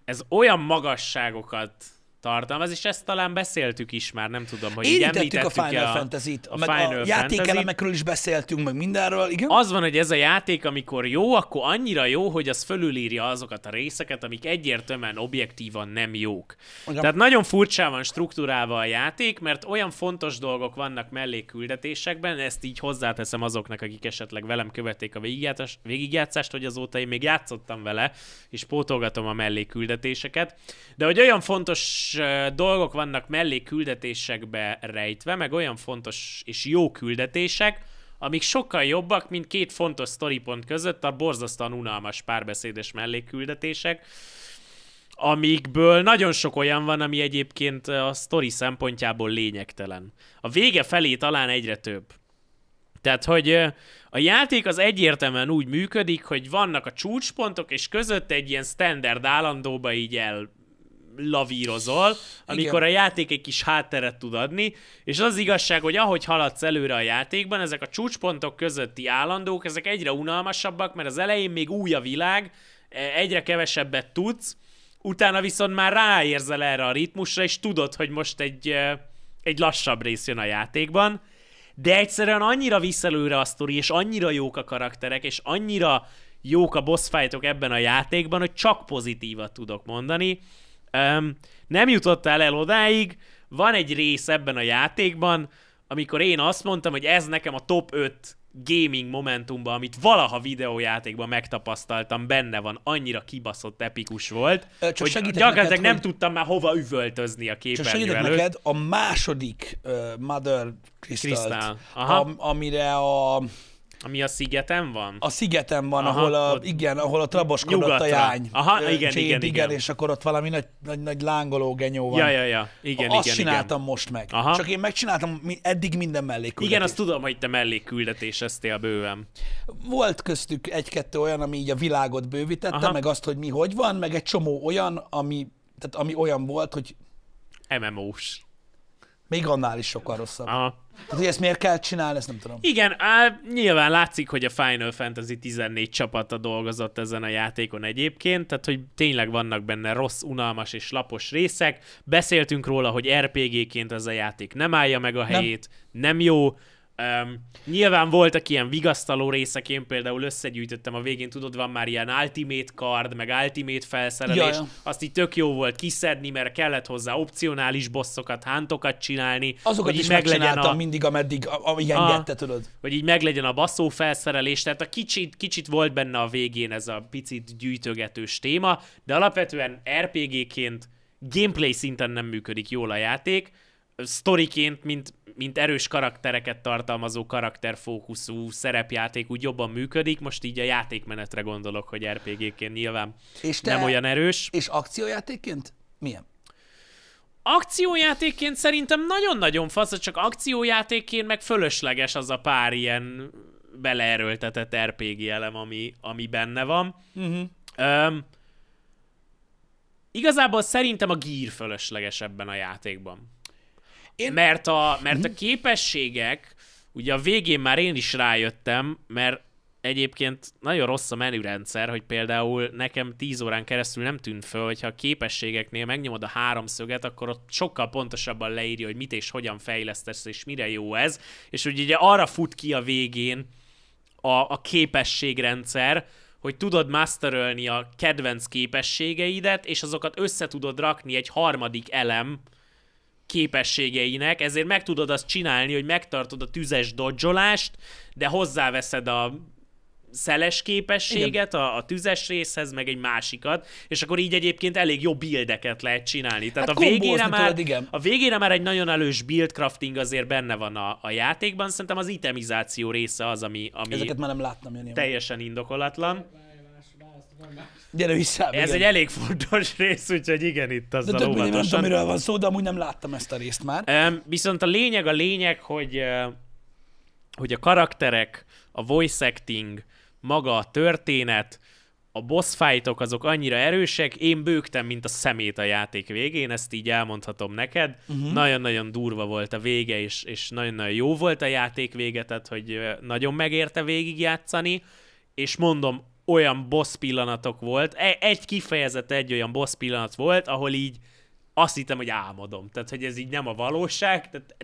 S2: ez olyan magasságokat tartalmaz, és ezt talán beszéltük is már, nem tudom, hogy így említettük a Final a, Fantasy-t, a meg Final a játékelemekről
S1: is beszéltünk, meg mindenről, igen.
S2: Az van, hogy ez a játék, amikor jó, akkor annyira jó, hogy az fölülírja azokat a részeket, amik egyértelműen objektívan nem jók. Ugyan. Tehát nagyon furcsán van struktúrálva a játék, mert olyan fontos dolgok vannak mellékküldetésekben, ezt így hozzáteszem azoknak, akik esetleg velem követték a végigjátszást, hogy azóta én még játszottam vele, és pótolgatom a mellékküldetéseket, de hogy olyan fontos dolgok vannak mellé küldetésekbe rejtve, meg olyan fontos és jó küldetések, amik sokkal jobbak, mint két fontos sztoripont között a borzasztóan unalmas párbeszédes mellékküldetések, amikből nagyon sok olyan van, ami egyébként a sztori szempontjából lényegtelen. A vége felé talán egyre több. Tehát, hogy a játék az egyértelműen úgy működik, hogy vannak a csúcspontok, és között egy ilyen standard állandóba így el lavírozol, amikor Igen. a játék egy kis hátteret tud adni, és az igazság, hogy ahogy haladsz előre a játékban, ezek a csúcspontok közötti állandók, ezek egyre unalmasabbak, mert az elején még új a világ, e, egyre kevesebbet tudsz, utána viszont már ráérzel erre a ritmusra, és tudod, hogy most egy, e, egy lassabb rész jön a játékban, de egyszerűen annyira visszelőre a sztori, és annyira jók a karakterek, és annyira jók a boss ebben a játékban, hogy csak pozitívat tudok mondani. Um, nem jutottál el odáig, van egy rész ebben a játékban, amikor én azt mondtam, hogy ez nekem a top 5 gaming momentumban, amit valaha videójátékban megtapasztaltam, benne van, annyira kibaszott epikus volt, Ö, Csak hogy gyakorlatilag neked, nem hogy... tudtam már hova üvöltözni a képernyő Csak segítek előtt. neked,
S1: a második uh, Mother Crystal, Crystal. Aha. Am-
S2: amire a ami a szigeten van? A szigeten van, Aha, ahol a, ott...
S1: igen, ahol a traboskodott a jány. Aha, igen, csét, igen, igen, igen, és akkor ott valami nagy, nagy, nagy lángoló genyó van. Ja, ja, ja.
S2: Igen, Azt igen, csináltam
S1: igen. most meg. Aha. Csak én megcsináltam eddig minden mellékküldetést. Igen, azt tudom,
S2: hogy te a bőven.
S1: Volt köztük egy-kettő olyan, ami így a világot bővítette, Aha. meg azt, hogy mi hogy van, meg egy csomó olyan, ami, tehát ami olyan volt, hogy MMO-s. Még annál is sokkal rosszabb. Aha. Tehát, hogy ezt miért kell csinálni, ezt nem tudom.
S2: Igen, á, nyilván látszik, hogy a Final Fantasy 14 csapata dolgozott ezen a játékon egyébként, tehát hogy tényleg vannak benne rossz, unalmas és lapos részek. Beszéltünk róla, hogy RPG-ként ez a játék nem állja meg a helyét, nem, nem jó, Um, nyilván voltak ilyen vigasztaló részek, én például összegyűjtöttem a végén, tudod, van már ilyen ultimate card, meg ultimate felszerelés, Jaja. azt így tök jó volt kiszedni, mert kellett hozzá opcionális bosszokat, hántokat csinálni. Azokat hogy is meglegyen a... mindig, ameddig amíg engedte, tudod. Hogy így meglegyen a basszó felszerelés, tehát a kicsit, kicsit volt benne a végén ez a picit gyűjtögetős téma, de alapvetően RPG-ként gameplay szinten nem működik jól a játék, sztoriként, mint mint erős karaktereket tartalmazó karakterfókuszú szerepjáték úgy jobban működik, most így a játékmenetre gondolok, hogy
S1: RPG-ként nyilván és te, nem olyan erős. És akciójátékként milyen?
S2: Akciójátékként szerintem nagyon-nagyon fasz, csak akciójátékként meg fölösleges az a pár ilyen beleerőltetett RPG elem, ami, ami benne van. Uh-huh. Um, igazából szerintem a gír fölösleges ebben a játékban. Én... Mert, a, mert a mhm. képességek, ugye a végén már én is rájöttem, mert egyébként nagyon rossz a menürendszer, hogy például nekem 10 órán keresztül nem tűnt föl, hogyha a képességeknél megnyomod a háromszöget, akkor ott sokkal pontosabban leírja, hogy mit és hogyan fejlesztesz, és mire jó ez. És úgy ugye arra fut ki a végén a, a képességrendszer, hogy tudod masterölni a kedvenc képességeidet, és azokat össze tudod rakni egy harmadik elem, képességeinek, ezért meg tudod azt csinálni, hogy megtartod a tüzes dodzsolást, de hozzáveszed a szeles képességet a, a tüzes részhez, meg egy másikat, és akkor így egyébként elég jó bildeket lehet csinálni. Tehát hát a, végére már, tudod, igen. a végére már egy nagyon elős build crafting azért benne van a, a játékban, szerintem az itemizáció része az, ami, ami Ezeket már
S1: nem láttam
S2: Teljesen indokolatlan. Gyere vissza. Ez igen. egy elég
S1: fontos rész, úgyhogy igen, itt az de több Nem tudom, miről van szó, de amúgy nem láttam ezt a részt már.
S2: Um, viszont a lényeg a lényeg, hogy, eh, hogy a karakterek, a voice acting, maga a történet, a boss fightok azok annyira erősek, én bőgtem, mint a szemét a játék végén, ezt így elmondhatom neked. Uh-huh. Nagyon-nagyon durva volt a vége, és, és nagyon-nagyon jó volt a játék vége, tehát hogy eh, nagyon megérte végigjátszani, és mondom, olyan boss pillanatok volt, e, egy kifejezett egy olyan boss pillanat volt, ahol így azt hittem, hogy álmodom. Tehát, hogy ez így nem a valóság, tehát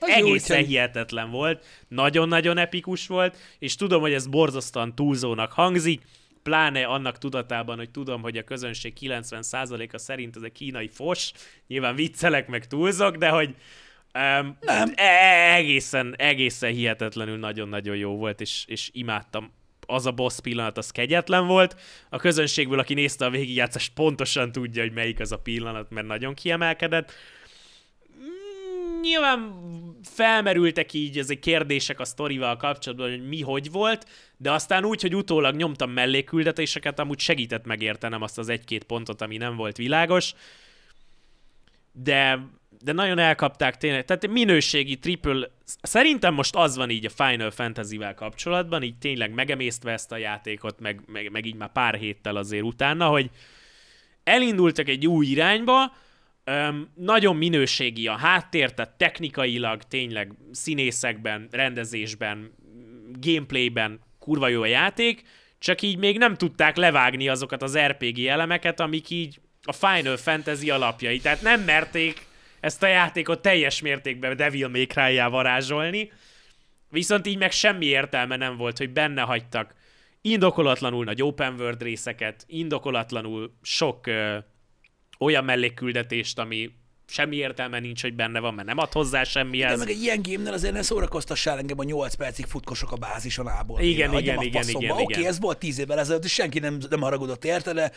S2: az egészen jó, hihetetlen volt, nagyon-nagyon epikus volt, és tudom, hogy ez borzasztóan túlzónak hangzik, pláne annak tudatában, hogy tudom, hogy a közönség 90%-a szerint ez a kínai fos, nyilván viccelek, meg túlzok, de hogy um, nem. E, e, egészen, egészen hihetetlenül nagyon-nagyon jó volt, és, és imádtam az a boss pillanat az kegyetlen volt. A közönségből, aki nézte a végigjátszást, pontosan tudja, hogy melyik az a pillanat, mert nagyon kiemelkedett. Mm, nyilván felmerültek így ezek kérdések a sztorival kapcsolatban, hogy mi hogy volt, de aztán úgy, hogy utólag nyomtam melléküldetéseket, amúgy segített megértenem azt az egy-két pontot, ami nem volt világos. De de nagyon elkapták tényleg. Tehát minőségi triple szerintem most az van így a Final Fantasy-vel kapcsolatban, így tényleg megemésztve ezt a játékot, meg, meg, meg így már pár héttel azért utána, hogy elindultak egy új irányba, Öm, nagyon minőségi a háttér, tehát technikailag tényleg színészekben, rendezésben, gameplayben kurva jó a játék, csak így még nem tudták levágni azokat az RPG elemeket, amik így a Final Fantasy alapjai. Tehát nem merték ezt a játékot teljes mértékben Devil May cry varázsolni, viszont így meg semmi értelme nem volt, hogy benne hagytak indokolatlanul nagy open world részeket, indokolatlanul sok ö, olyan mellékküldetést, ami semmi értelme nincs, hogy benne van, mert nem ad hozzá semmihez. De meg egy
S1: ilyen gémnél azért ne szórakoztassál engem a 8 percig futkosok a bázison ából. Igen, Én, igen, igen, igen, igen, Oké, okay, ez volt 10 évvel ezelőtt, és senki nem, nem haragudott érte, de...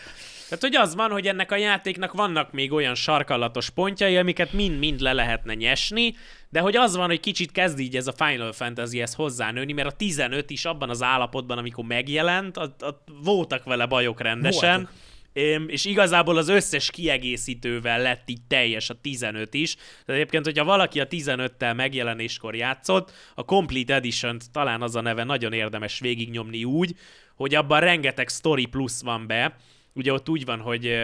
S2: Tehát, hogy az van, hogy ennek a játéknak vannak még olyan sarkallatos pontjai, amiket mind-mind le lehetne nyesni, de hogy az van, hogy kicsit kezd így ez a Final fantasy ezt hozzánőni, mert a 15 is abban az állapotban, amikor megjelent, a, a, voltak vele bajok rendesen. Voltak és igazából az összes kiegészítővel lett így teljes a 15 is. De egyébként, hogyha valaki a 15-tel megjelenéskor játszott, a Complete edition talán az a neve nagyon érdemes végignyomni úgy, hogy abban rengeteg story plusz van be, Ugye ott úgy van, hogy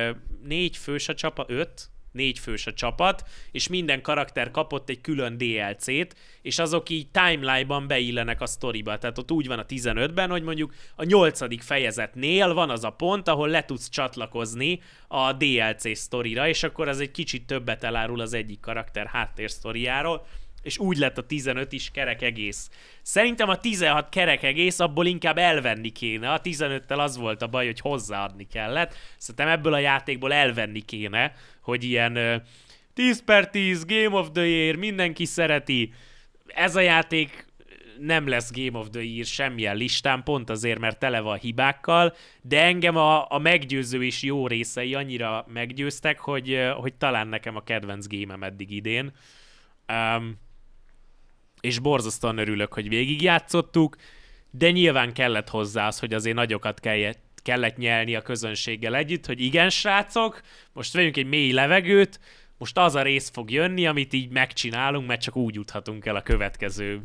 S2: négy fős a csapa, öt, négy fős a csapat, és minden karakter kapott egy külön DLC-t, és azok így timeline-ban beillenek a sztoriba. Tehát ott úgy van a 15-ben, hogy mondjuk a 8. fejezetnél van az a pont, ahol le tudsz csatlakozni a DLC sztorira, és akkor az egy kicsit többet elárul az egyik karakter háttér sztoriáról és úgy lett a 15 is kerek egész. Szerintem a 16 kerek egész, abból inkább elvenni kéne. A 15-tel az volt a baj, hogy hozzáadni kellett. Szerintem ebből a játékból elvenni kéne, hogy ilyen ö, 10 per 10, Game of the Year, mindenki szereti. Ez a játék nem lesz Game of the Year semmilyen listán, pont azért, mert tele van hibákkal, de engem a, a meggyőző és jó részei annyira meggyőztek, hogy, hogy talán nekem a kedvenc gémem eddig idén. Um, és borzasztóan örülök, hogy végigjátszottuk, de nyilván kellett hozzá az, hogy azért nagyokat kellett, kellett nyelni a közönséggel együtt, hogy igen, srácok, most vegyünk egy mély levegőt, most az a rész fog jönni, amit így megcsinálunk, mert csak úgy juthatunk el a következő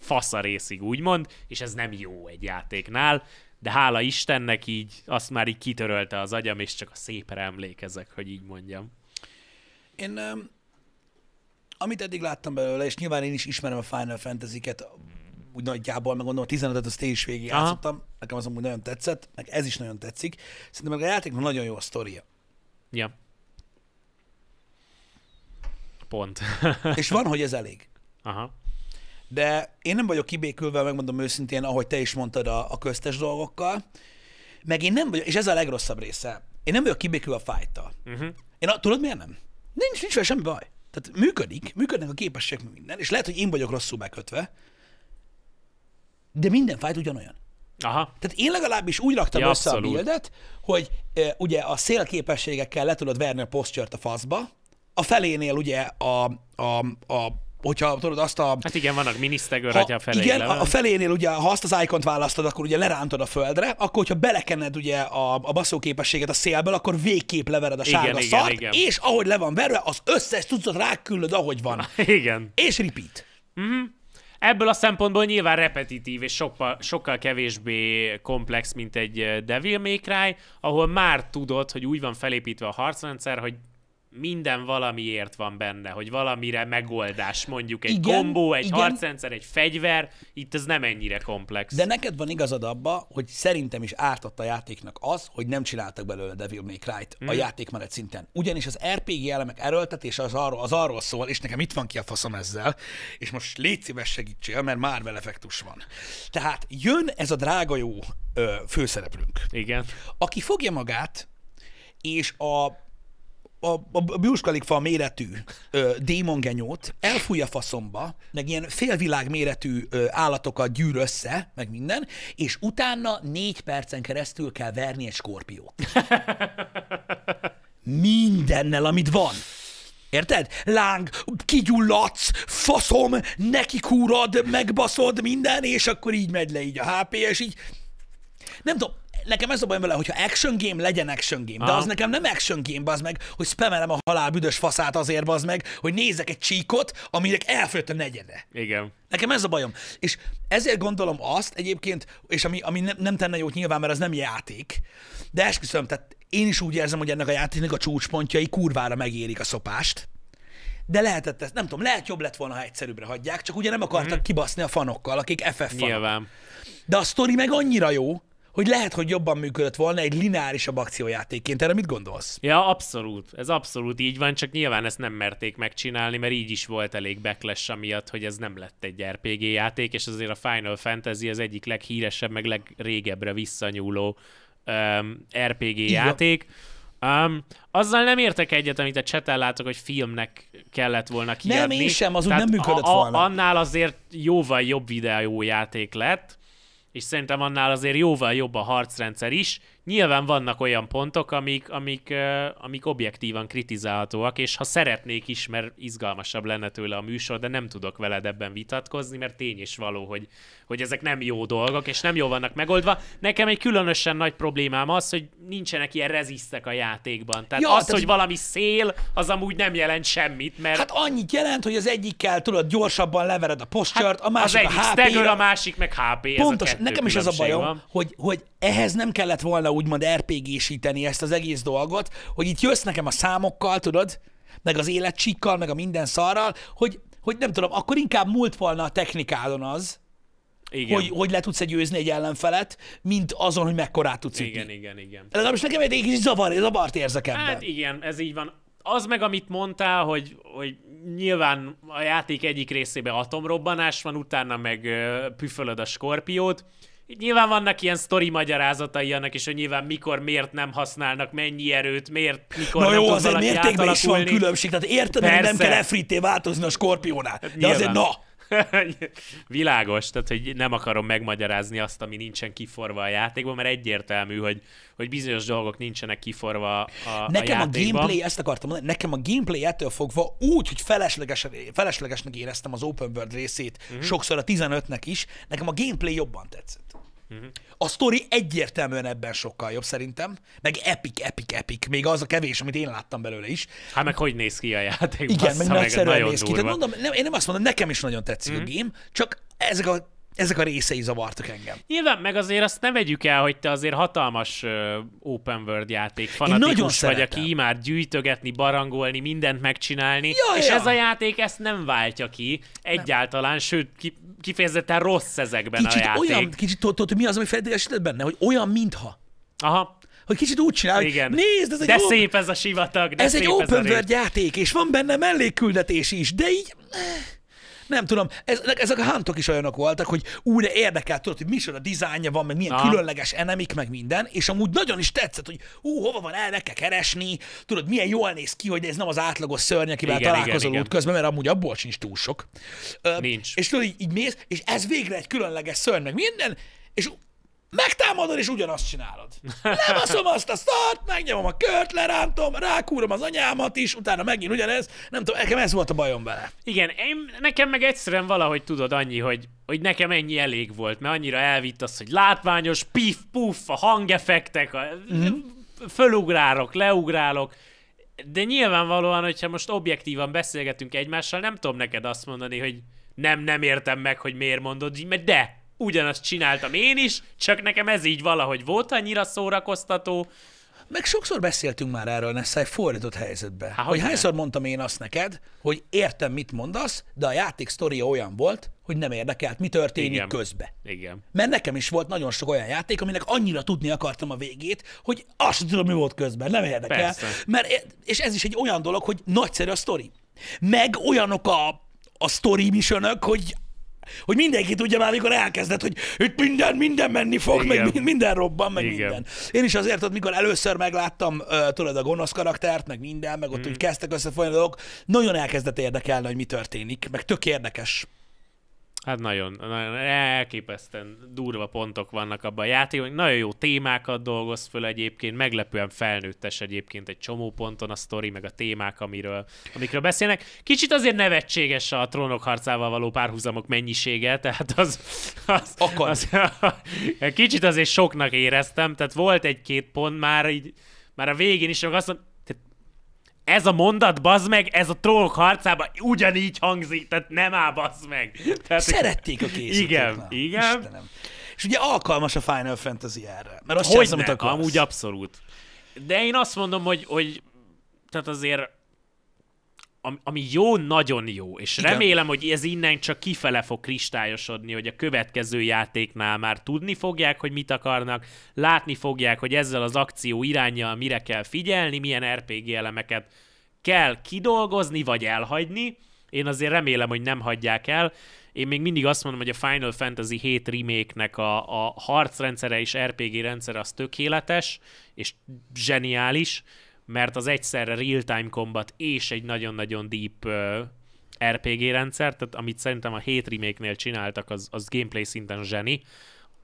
S2: fasz a részig, úgymond, és ez nem jó egy játéknál, de hála Istennek így azt már így kitörölte az agyam, és csak a szépre emlékezek, hogy így mondjam.
S1: Én um amit eddig láttam belőle, és nyilván én is ismerem a Final Fantasy-ket, úgy nagyjából, meg gondolom a 15-et azt én is végig játszottam, nekem az amúgy nagyon tetszett, meg ez is nagyon tetszik. Szerintem a játéknak nagyon jó a sztoria. Ja. Pont. és van, hogy ez elég. Aha. De én nem vagyok kibékülve, megmondom őszintén, ahogy te is mondtad a, a köztes dolgokkal, meg én nem vagyok, és ez a legrosszabb része, én nem vagyok kibékülve a fájta. Uh-huh. Mhm. Én, a, tudod miért nem? Nincs, nincs vele semmi baj. Tehát működik, működnek a képességek minden, és lehet, hogy én vagyok rosszul bekötve, de minden fájt ugyanolyan. Aha. Tehát én legalábbis úgy raktam ja, össze abszolút. a bildet, hogy e, ugye a szélképességekkel le tudod verni a postjört a faszba, a felénél ugye a, a, a hogyha tudod azt a... Hát igen, vannak minisztegőr, ha, a felé Igen, a, a felénél ugye, ha azt az icon választod, akkor ugye lerántod a földre, akkor hogyha belekened ugye a, a baszóképességet a szélből, akkor végképp levered a sárga igen, szart, igen, igen. és ahogy le van verve, az összes tudszat ráküldöd, ahogy van. Igen. És repeat. Mm-hmm.
S2: Ebből a szempontból nyilván repetitív és sokkal, sokkal kevésbé komplex, mint egy eh, Devil May Cry, ahol már tudod, hogy úgy van felépítve a harcrendszer, hogy minden valamiért van benne, hogy valamire megoldás, mondjuk egy igen, gombó, egy igen. harcrendszer, egy fegyver, itt ez nem ennyire komplex.
S1: De neked van igazad abba, hogy szerintem is ártott a játéknak az, hogy nem csináltak belőle Devil May cry hmm. a játékmenet szinten. Ugyanis az RPG elemek erőltetése az arról, az arról szól, és nekem itt van ki a faszom ezzel, és most légy szíves segítsél, mert már vele effektus van. Tehát jön ez a drága jó ö, főszereplünk. Igen. Aki fogja magát, és a a, a fa méretű ö, démongenyót elfújja faszomba, meg ilyen félvilág méretű ö, állatokat gyűr össze, meg minden, és utána négy percen keresztül kell verni egy skorpiót. Mindennel, amit van. Érted? Láng, kigyulladsz, faszom, neki kúrad, megbaszod minden, és akkor így megy le így a HP, és így... Nem tudom, nekem ez a bajom vele, hogyha action game legyen action game, de az nekem nem action game, az meg, hogy spamelem a halál büdös faszát azért, az meg, hogy nézek egy csíkot, aminek elfőtt a negyede. Igen. Nekem ez a bajom. És ezért gondolom azt egyébként, és ami, ami nem, nem tenne jót nyilván, mert az nem játék, de esküszöm, tehát én is úgy érzem, hogy ennek a játéknak a csúcspontjai kurvára megérik a szopást de lehetett ez, nem tudom, lehet jobb lett volna, ha egyszerűbbre hagyják, csak ugye nem akartak mm. kibaszni a fanokkal, akik FF fanok. Nyilván. De a sztori meg annyira jó, hogy lehet, hogy jobban működött volna egy lineárisabb akciójátékként. Erre mit gondolsz?
S2: Ja, abszolút. Ez abszolút így van, csak nyilván ezt nem merték megcsinálni, mert így is volt elég backlash amiatt, hogy ez nem lett egy RPG játék, és azért a Final Fantasy az egyik leghíresebb, meg legrégebbre visszanyúló um, RPG így játék. Um, azzal nem értek egyet, amit a cseten látok, hogy filmnek kellett volna kiadni. Nem, én sem, az úgy nem működött a, a, volna. Annál azért jóval jobb videójáték lett, és szerintem annál azért jóval jobb a harcrendszer is, Nyilván vannak olyan pontok, amik, amik, amik objektívan kritizálhatóak, és ha szeretnék is, mert izgalmasabb lenne tőle a műsor, de nem tudok veled ebben vitatkozni, mert tény is való, hogy, hogy ezek nem jó dolgok, és nem jól vannak megoldva. Nekem egy különösen nagy problémám az, hogy nincsenek ilyen rezisztek a játékban. Tehát ja, az, tehát... hogy valami szél, az amúgy nem jelent semmit, mert... Hát
S1: annyit jelent, hogy az egyikkel tudod gyorsabban levered a postört, hát a másik az egyik a hp a
S2: másik meg HP. Pontos, nekem is ez a bajom, van.
S1: hogy, hogy ehhez nem kellett volna úgymond RPG-síteni ezt az egész dolgot, hogy itt jössz nekem a számokkal, tudod, meg az életcsikkal, meg a minden szarral, hogy, hogy nem tudom, akkor inkább múlt volna a technikádon az, igen. Hogy, hogy le tudsz egy győzni egy ellenfelet, mint azon, hogy mekkorát tudsz ütni. Igen, igen, igen. De most nekem egy kis zavar, zavart érzek ebben. Hát
S2: igen, ez így van. Az meg, amit mondtál, hogy, hogy nyilván a játék egyik részében atomrobbanás van, utána meg püfölöd a skorpiót, Nyilván vannak ilyen sztori magyarázatai annak is, hogy nyilván mikor, miért nem használnak mennyi erőt, miért, mikor Na nem jó, tud azért mértékben is van különbség, tehát érted, hogy nem kell
S1: efrité változni a skorpiónál, de nyilván. azért na!
S2: Világos, tehát hogy nem akarom megmagyarázni azt, ami nincsen kiforva a játékban, mert egyértelmű, hogy, hogy bizonyos dolgok nincsenek kiforva a Nekem a, játékban. a gameplay, ezt
S1: akartam mondani, nekem a gameplay ettől fogva úgy, hogy felesleges, feleslegesnek éreztem az open world részét, mm-hmm. sokszor a 15-nek is, nekem a gameplay jobban tetszett. Uh-huh. A sztori egyértelműen ebben sokkal jobb szerintem, meg epic, epic, epic, még az a kevés, amit én láttam belőle is. Hát meg hogy néz ki a játék? Igen, meg nagyszerűen meg néz ki. Tehát mondom, nem, én nem azt mondom, nekem is nagyon tetszik uh-huh. a mhm. game, csak ezek a ezek a részei zavartak engem.
S2: Nyilván, meg azért azt ne vegyük el, hogy te azért hatalmas open world játék fanatikus nagyon vagy, szeretem. aki imád gyűjtögetni, barangolni, mindent megcsinálni, ja, és ja. ez a játék ezt nem váltja ki egyáltalán, nem. sőt, ki, kifejezetten rossz ezekben kicsit a játék. Olyan,
S1: kicsit tudod, hogy mi az, ami feltételesített benne, hogy olyan mintha. Aha hogy kicsit úgy csinál, Igen. hogy nézd, ez egy de op- szép ez a sivatag, de Ez szép egy open ez a world játék, és van benne mellékküldetés is, de így... Eh nem tudom, ez, ezek a hantok is olyanok voltak, hogy újra érdekel, tudod, hogy micsoda dizájnja van, meg milyen Aha. különleges enemik, meg minden, és amúgy nagyon is tetszett, hogy ú, hova van, el meg kell keresni, tudod, milyen jól néz ki, hogy ez nem az átlagos szörny, akivel igen, találkozol igen, útközben, mert amúgy abból sincs túl sok. Nincs. Ö, és tudod, így, így mész, és ez végre egy különleges szörny, meg minden, és megtámadod, és ugyanazt csinálod. Lebaszom azt a szart, megnyomom a kört, lerántom, rákúrom az anyámat is, utána megint ugyanez. Nem tudom, nekem ez volt a bajom vele.
S2: Igen, én, nekem meg egyszerűen valahogy tudod annyi, hogy, hogy nekem ennyi elég volt, mert annyira elvitt az, hogy látványos, pif, puff, a hangefektek, a, mm-hmm. fölugrálok, leugrálok, de nyilvánvalóan, hogyha most objektívan beszélgetünk egymással, nem tudom neked azt mondani, hogy nem, nem értem meg, hogy miért mondod így, mert de, ugyanazt csináltam én is, csak nekem ez így valahogy volt annyira szórakoztató.
S1: Meg sokszor beszéltünk már erről, egy fordított helyzetbe. Há, hogy hányszor mondtam én azt neked, hogy értem, mit mondasz, de a játék sztoria olyan volt, hogy nem érdekelt, mi történik Igen. közbe. Igen. Mert nekem is volt nagyon sok olyan játék, aminek annyira tudni akartam a végét, hogy azt sem tudom, mi volt közben, nem érdekel. Persze. Mert, és ez is egy olyan dolog, hogy nagyszerű a sztori. Meg olyanok a a story missionök, hogy hogy mindenki tudja már, amikor elkezdett, hogy itt minden, minden menni fog, Igen. meg minden robban, meg Igen. minden. Én is azért, hogy mikor először megláttam uh, tudod, a gonosz karaktert, meg minden, meg ott mm. hogy kezdtek összefolyni dolgok, nagyon elkezdett érdekelni, hogy mi történik, meg tök érdekes
S2: Hát nagyon, nagyon elképesztően durva pontok vannak abban a játékban. Nagyon jó témákat dolgoz föl egyébként, meglepően felnőttes egyébként egy csomó ponton a sztori, meg a témák, amiről, amikről beszélnek. Kicsit azért nevetséges a trónok harcával való párhuzamok mennyisége, tehát az, az, Akad. az, az kicsit azért soknak éreztem, tehát volt egy-két pont már így, már a végén is, azt mondom, ez a mondat, bazd meg, ez a trónok harcában ugyanígy hangzik, tehát nem áll, bazd meg. Tehát, Szerették a készítőt.
S1: Igen, na. igen. Istenem. És ugye alkalmas a Final Fantasy erre, mert azt Hogyne, csinálsz, amit akarsz. Amúgy abszolút.
S2: De én azt mondom, hogy, hogy tehát azért ami jó, nagyon jó, és Igen. remélem, hogy ez innen csak kifele fog kristályosodni, hogy a következő játéknál már tudni fogják, hogy mit akarnak, látni fogják, hogy ezzel az akció irányjal mire kell figyelni, milyen RPG elemeket kell kidolgozni, vagy elhagyni. Én azért remélem, hogy nem hagyják el. Én még mindig azt mondom, hogy a Final Fantasy 7 remake-nek a, a harcrendszere és RPG rendszere az tökéletes, és zseniális, mert az egyszerre real-time combat és egy nagyon-nagyon deep uh, RPG rendszer, tehát amit szerintem a 7 remake-nél csináltak, az, az gameplay szinten zseni,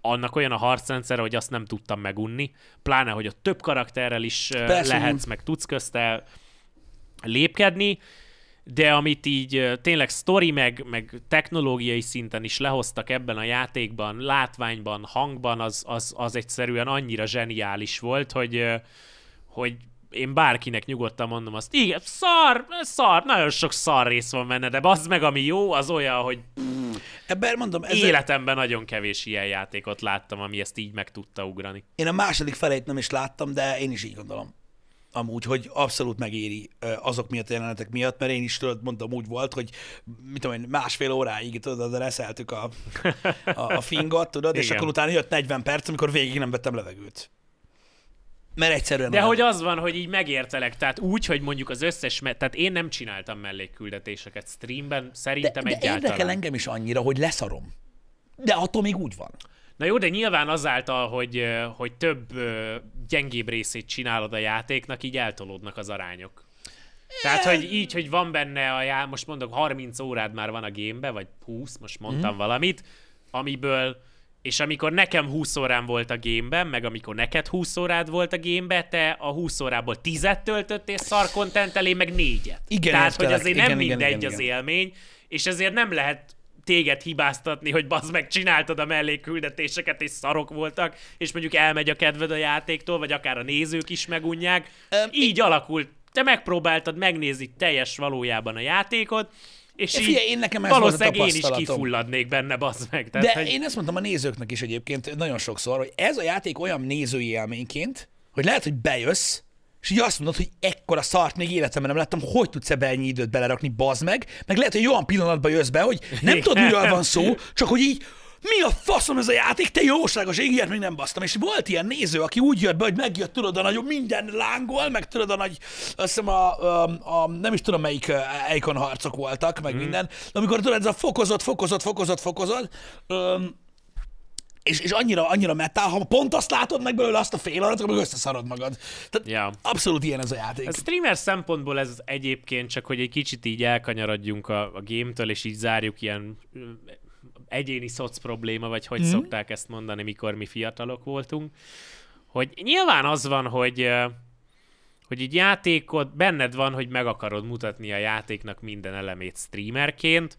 S2: annak olyan a harcrendszer, hogy azt nem tudtam megunni, pláne, hogy a több karakterrel is uh, lehetsz, meg tudsz köztel lépkedni, de amit így tényleg story meg, meg technológiai szinten is lehoztak ebben a játékban, látványban, hangban, az, az, az egyszerűen annyira zseniális volt, hogy, hogy én bárkinek nyugodtan mondom azt, igen, szar, szar, nagyon sok szar rész van benne, de az meg, ami jó, az olyan, hogy Ebben mondom, ez életemben nagyon kevés ilyen játékot láttam, ami ezt így meg tudta ugrani.
S1: Én a második felét nem is láttam, de én is így gondolom. Amúgy, hogy abszolút megéri azok miatt a jelenetek miatt, mert én is tudod, mondom, úgy volt, hogy mit tudom én, másfél óráig tudod, de reszeltük a, a, a fingot, tudod, Igen. és akkor utána jött 40 perc, amikor végig nem vettem levegőt. Mert egyszerűen... De nem.
S2: hogy az van, hogy így megértelek, tehát úgy, hogy mondjuk az összes, me- tehát én nem csináltam mellékküldetéseket streamben, szerintem de, de egyáltalán. De érdekel
S1: engem is annyira, hogy leszarom. De attól még úgy van.
S2: Na jó, de nyilván azáltal, hogy, hogy több gyengébb részét csinálod a játéknak, így eltolódnak az arányok. Tehát, hogy így, hogy van benne a já... most mondok, 30 órád már van a gémbe, vagy 20, most mondtam mm. valamit, amiből és amikor nekem 20 órán volt a gémben, meg amikor neked 20 órád volt a gémben, te a 20 órából 10-et töltöttél szar kontentel, én meg 4-et. Igen, Tehát, hogy azért igen, nem igen, mindegy igen, igen, az igen. élmény, és ezért nem lehet téged hibáztatni, hogy bazd meg, csináltad a mellékküldetéseket, és szarok voltak, és mondjuk elmegy a kedved a játéktól, vagy akár a nézők is megunják. Um, Így alakult. Te megpróbáltad megnézni teljes valójában a játékot, és é, figyelj, én nekem ez valószínűleg én is kifulladnék benne, bazd meg. Tehát, De
S1: hogy... én ezt mondtam a nézőknek is egyébként nagyon sokszor, hogy ez a játék olyan nézői élményként, hogy lehet, hogy bejössz, és így azt mondod, hogy ekkora szart még életemben nem láttam, hogy tudsz ebbe ennyi időt belerakni, bazd meg, meg lehet, hogy olyan pillanatban jössz be, hogy nem tudod, miről van szó, csak hogy így, mi a faszom ez a játék, te jóságos ég, ilyet még nem basztam. És volt ilyen néző, aki úgy jött be, hogy megjött, tudod, a nagyobb minden lángol, meg tudod, a nagy, azt hiszem a, a, a nem is tudom melyik Icon harcok voltak, meg mm. minden. De amikor tudod, ez a fokozott, fokozott, fokozott, fokozott, um, és, és annyira, annyira metál, ha pont azt látod meg belőle azt a fél órát, akkor összeszarod magad.
S2: Tehát yeah. abszolút ilyen ez a játék. A streamer szempontból ez egyébként csak, hogy egy kicsit így elkanyarodjunk a, a game-től, és így zárjuk ilyen egyéni szoc probléma, vagy hogy mm. szokták ezt mondani, mikor mi fiatalok voltunk, hogy nyilván az van, hogy hogy egy játékod, benned van, hogy meg akarod mutatni a játéknak minden elemét streamerként,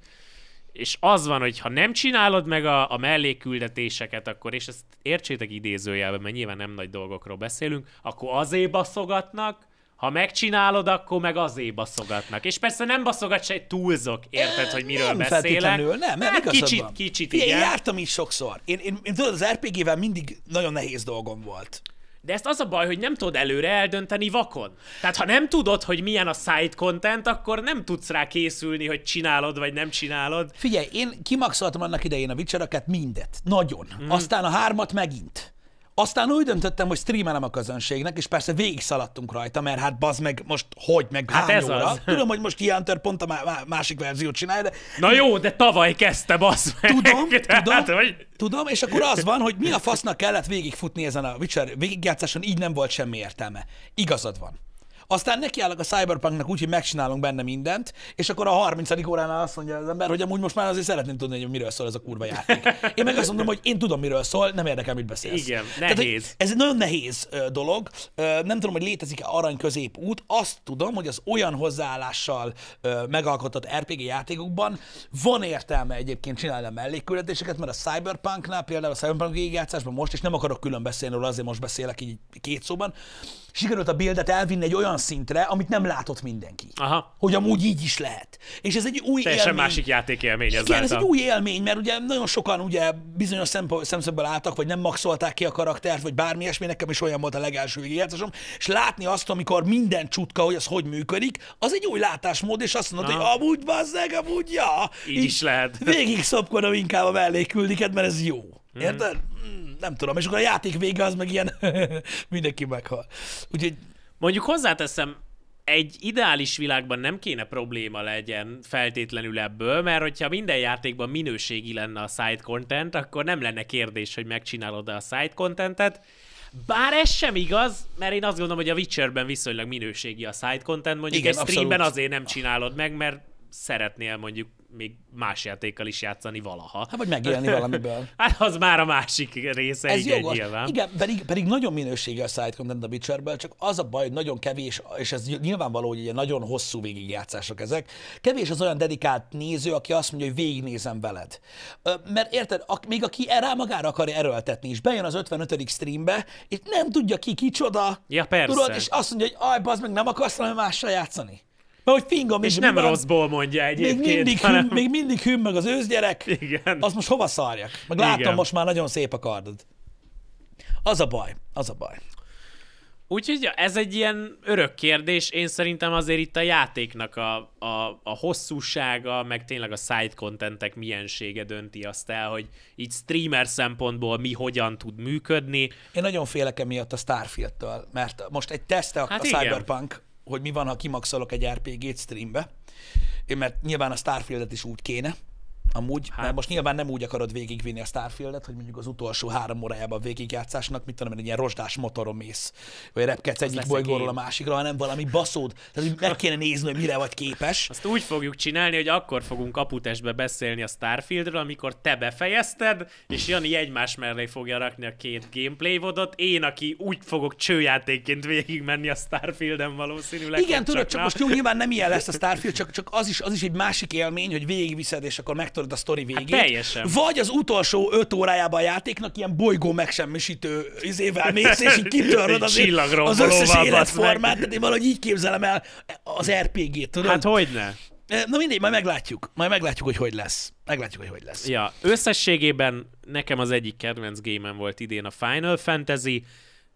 S2: és az van, hogy ha nem csinálod meg a, a melléküldetéseket, akkor, és ezt értsétek idézőjelben, mert nyilván nem nagy dolgokról beszélünk, akkor azért baszogatnak, ha megcsinálod, akkor meg azért baszogatnak. És persze nem baszogat se, túlzok, érted, hogy miről nem beszélek. Nem, nem, nem kicsit, van. kicsit, igen. Én jártam
S1: is sokszor. Én, én, én tudod, az RPG-vel mindig nagyon nehéz dolgom volt.
S2: De ezt az a baj, hogy nem tudod előre eldönteni vakon. Tehát ha nem tudod, hogy milyen a side content, akkor nem
S1: tudsz rá készülni, hogy csinálod vagy nem csinálod. Figyelj, én kimaxoltam annak idején a vicsereket mindet. Nagyon. Mm. Aztán a hármat megint. Aztán úgy döntöttem, hogy streamelem a közönségnek, és persze végig szaladtunk rajta, mert hát bazd meg most hogy, meg hát hány ez óra. Az. Tudom, hogy most Hunter pont a másik verziót csinálja, de... Na jó, de tavaly kezdte bazd meg. Tudom, tudom, hát, vagy... tudom, és akkor az van, hogy mi a fasznak kellett végigfutni ezen a Witcher végigjátszáson, így nem volt semmi értelme. Igazad van. Aztán nekiállok a Cyberpunknak úgy, hogy megcsinálunk benne mindent, és akkor a 30. óránál azt mondja az ember, hogy amúgy most már azért szeretném tudni, hogy miről szól ez a kurva játék. Én meg azt mondom, hogy én tudom, miről szól, nem érdekel, mit beszélsz. Igen, nehéz. Tehát, ez egy nagyon nehéz dolog. Nem tudom, hogy létezik-e arany középút. Azt tudom, hogy az olyan hozzáállással megalkotott RPG játékokban van értelme egyébként csinálni a mellékküldetéseket, mert a Cyberpunknál például a Cyberpunk végigjátszásban most, és nem akarok külön beszélni róla, azért most beszélek így két szóban, sikerült a bildet elvinni egy olyan szintre, amit nem látott mindenki. Aha. Hogy amúgy így is lehet. És ez egy új Teljesen élmény. másik
S2: élmény ez Igen, ez egy új
S1: élmény, mert ugye nagyon sokan ugye bizonyos szemszögből álltak, vagy nem maxolták ki a karaktert, vagy bármi ilyesmi, nekem is olyan volt a legelső játszásom. és látni azt, amikor minden csutka, hogy az hogy működik, az egy új látásmód, és azt mondod, Aha. hogy amúgy bazzeg, amúgy ja. Így, így is lehet. Végig szopkodom inkább a mellé küldiket, hát, mert ez jó. Mhm. Érted? Mm. Nem tudom. És akkor a játék vége az meg ilyen mindenki meghal. Úgyhogy
S2: Mondjuk hozzáteszem, egy ideális világban nem kéne probléma legyen feltétlenül ebből, mert hogyha minden játékban minőségi lenne a side content, akkor nem lenne kérdés, hogy megcsinálod-e a side contentet. Bár ez sem igaz, mert én azt gondolom, hogy a Witcherben viszonylag minőségi a side content, mondjuk Igen, egy abszolút. azért nem csinálod meg, mert szeretnél mondjuk még más játékkal is játszani valaha. Hát, vagy megélni valamiből. hát az már a másik része, Ez igen, jogos. nyilván. Igen,
S1: pedig, pedig nagyon minőségi a side content a Witcherből, csak az a baj, hogy nagyon kevés, és ez nyilvánvaló, hogy ugye nagyon hosszú végigjátszások ezek, kevés az olyan dedikált néző, aki azt mondja, hogy végignézem veled. Mert érted, a, még aki rá magára akarja erőltetni, és bejön az 55. streambe, és nem tudja ki kicsoda, ja, persze. tudod, és azt mondja, hogy aj, bazd meg, nem akarsz valami mással játszani. Mert hogy fingom, és nem minden, rosszból mondja egyébként. Még mindig, hanem... hüm, még mindig meg az őzgyerek. Igen. Azt most hova szarjak? Meg látom, Igen. most már nagyon szép a kardod. Az a baj, az a baj.
S2: Úgyhogy ja, ez egy ilyen örök kérdés, én szerintem azért itt a játéknak a, a, a hosszúsága, meg tényleg a side contentek miensége dönti azt el, hogy így streamer szempontból mi hogyan tud működni.
S1: Én nagyon félek emiatt a Starfield-től, mert most egy teszte a, hát a Cyberpunk, hogy mi van, ha kimaxolok egy RPG-t streambe, mert nyilván a Starfieldet is úgy kéne, amúgy, hát. mert most nyilván nem úgy akarod végigvinni a Starfieldet, hogy mondjuk az utolsó három órájában végigjátszásnak, mit tudom, egy ilyen rozsdás motoron mész, vagy repkedsz egyik bolygóról a másikra, hanem valami baszód. Tehát meg kéne nézni, hogy mire vagy képes.
S2: Azt úgy fogjuk csinálni, hogy akkor fogunk kaputesbe beszélni a Starfieldről, amikor te befejezted, és Jani egymás mellé fogja rakni a két gameplay vodot, én, aki úgy fogok csőjátékként végigmenni a Starfielden valószínűleg. Igen, tudod, csak, csak most jó, nyilván
S1: nem ilyen lesz a Starfield, csak, csak az, is, az is egy másik élmény, hogy végigviszed, és akkor meg tudod, a sztori hát végét. Hát teljesen. Vagy az utolsó öt órájában a játéknak ilyen bolygó megsemmisítő izével mész, és így kitöröd az, az összes életformát, de én valahogy így képzelem el az RPG-t, tudod? Hát hogyne. Eh, na mindig majd meglátjuk. Majd meglátjuk, hogy hogy lesz. Meglátjuk, hogy hogy lesz. Ja,
S2: összességében nekem az egyik kedvenc gémem volt idén a Final Fantasy,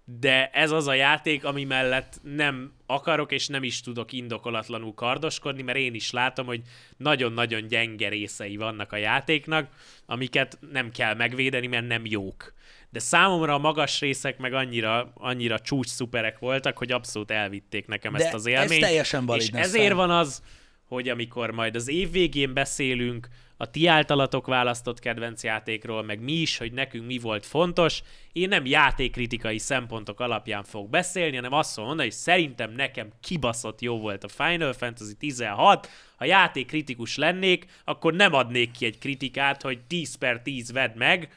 S2: de ez az a játék, ami mellett nem akarok és nem is tudok indokolatlanul kardoskodni, mert én is látom, hogy nagyon-nagyon gyenge részei vannak a játéknak, amiket nem kell megvédeni, mert nem jók. De számomra a magas részek meg annyira, annyira csúcs szuperek voltak, hogy abszolút elvitték nekem de ezt az élményt. Ez teljesen valid, És ezért van az, hogy amikor majd az év végén beszélünk, a ti általatok választott kedvenc játékról, meg mi is, hogy nekünk mi volt fontos. Én nem játékkritikai szempontok alapján fog beszélni, hanem azt mondom, mondani, hogy szerintem nekem kibaszott jó volt a Final Fantasy 16. Ha játékkritikus lennék, akkor nem adnék ki egy kritikát, hogy 10 per 10 vedd meg,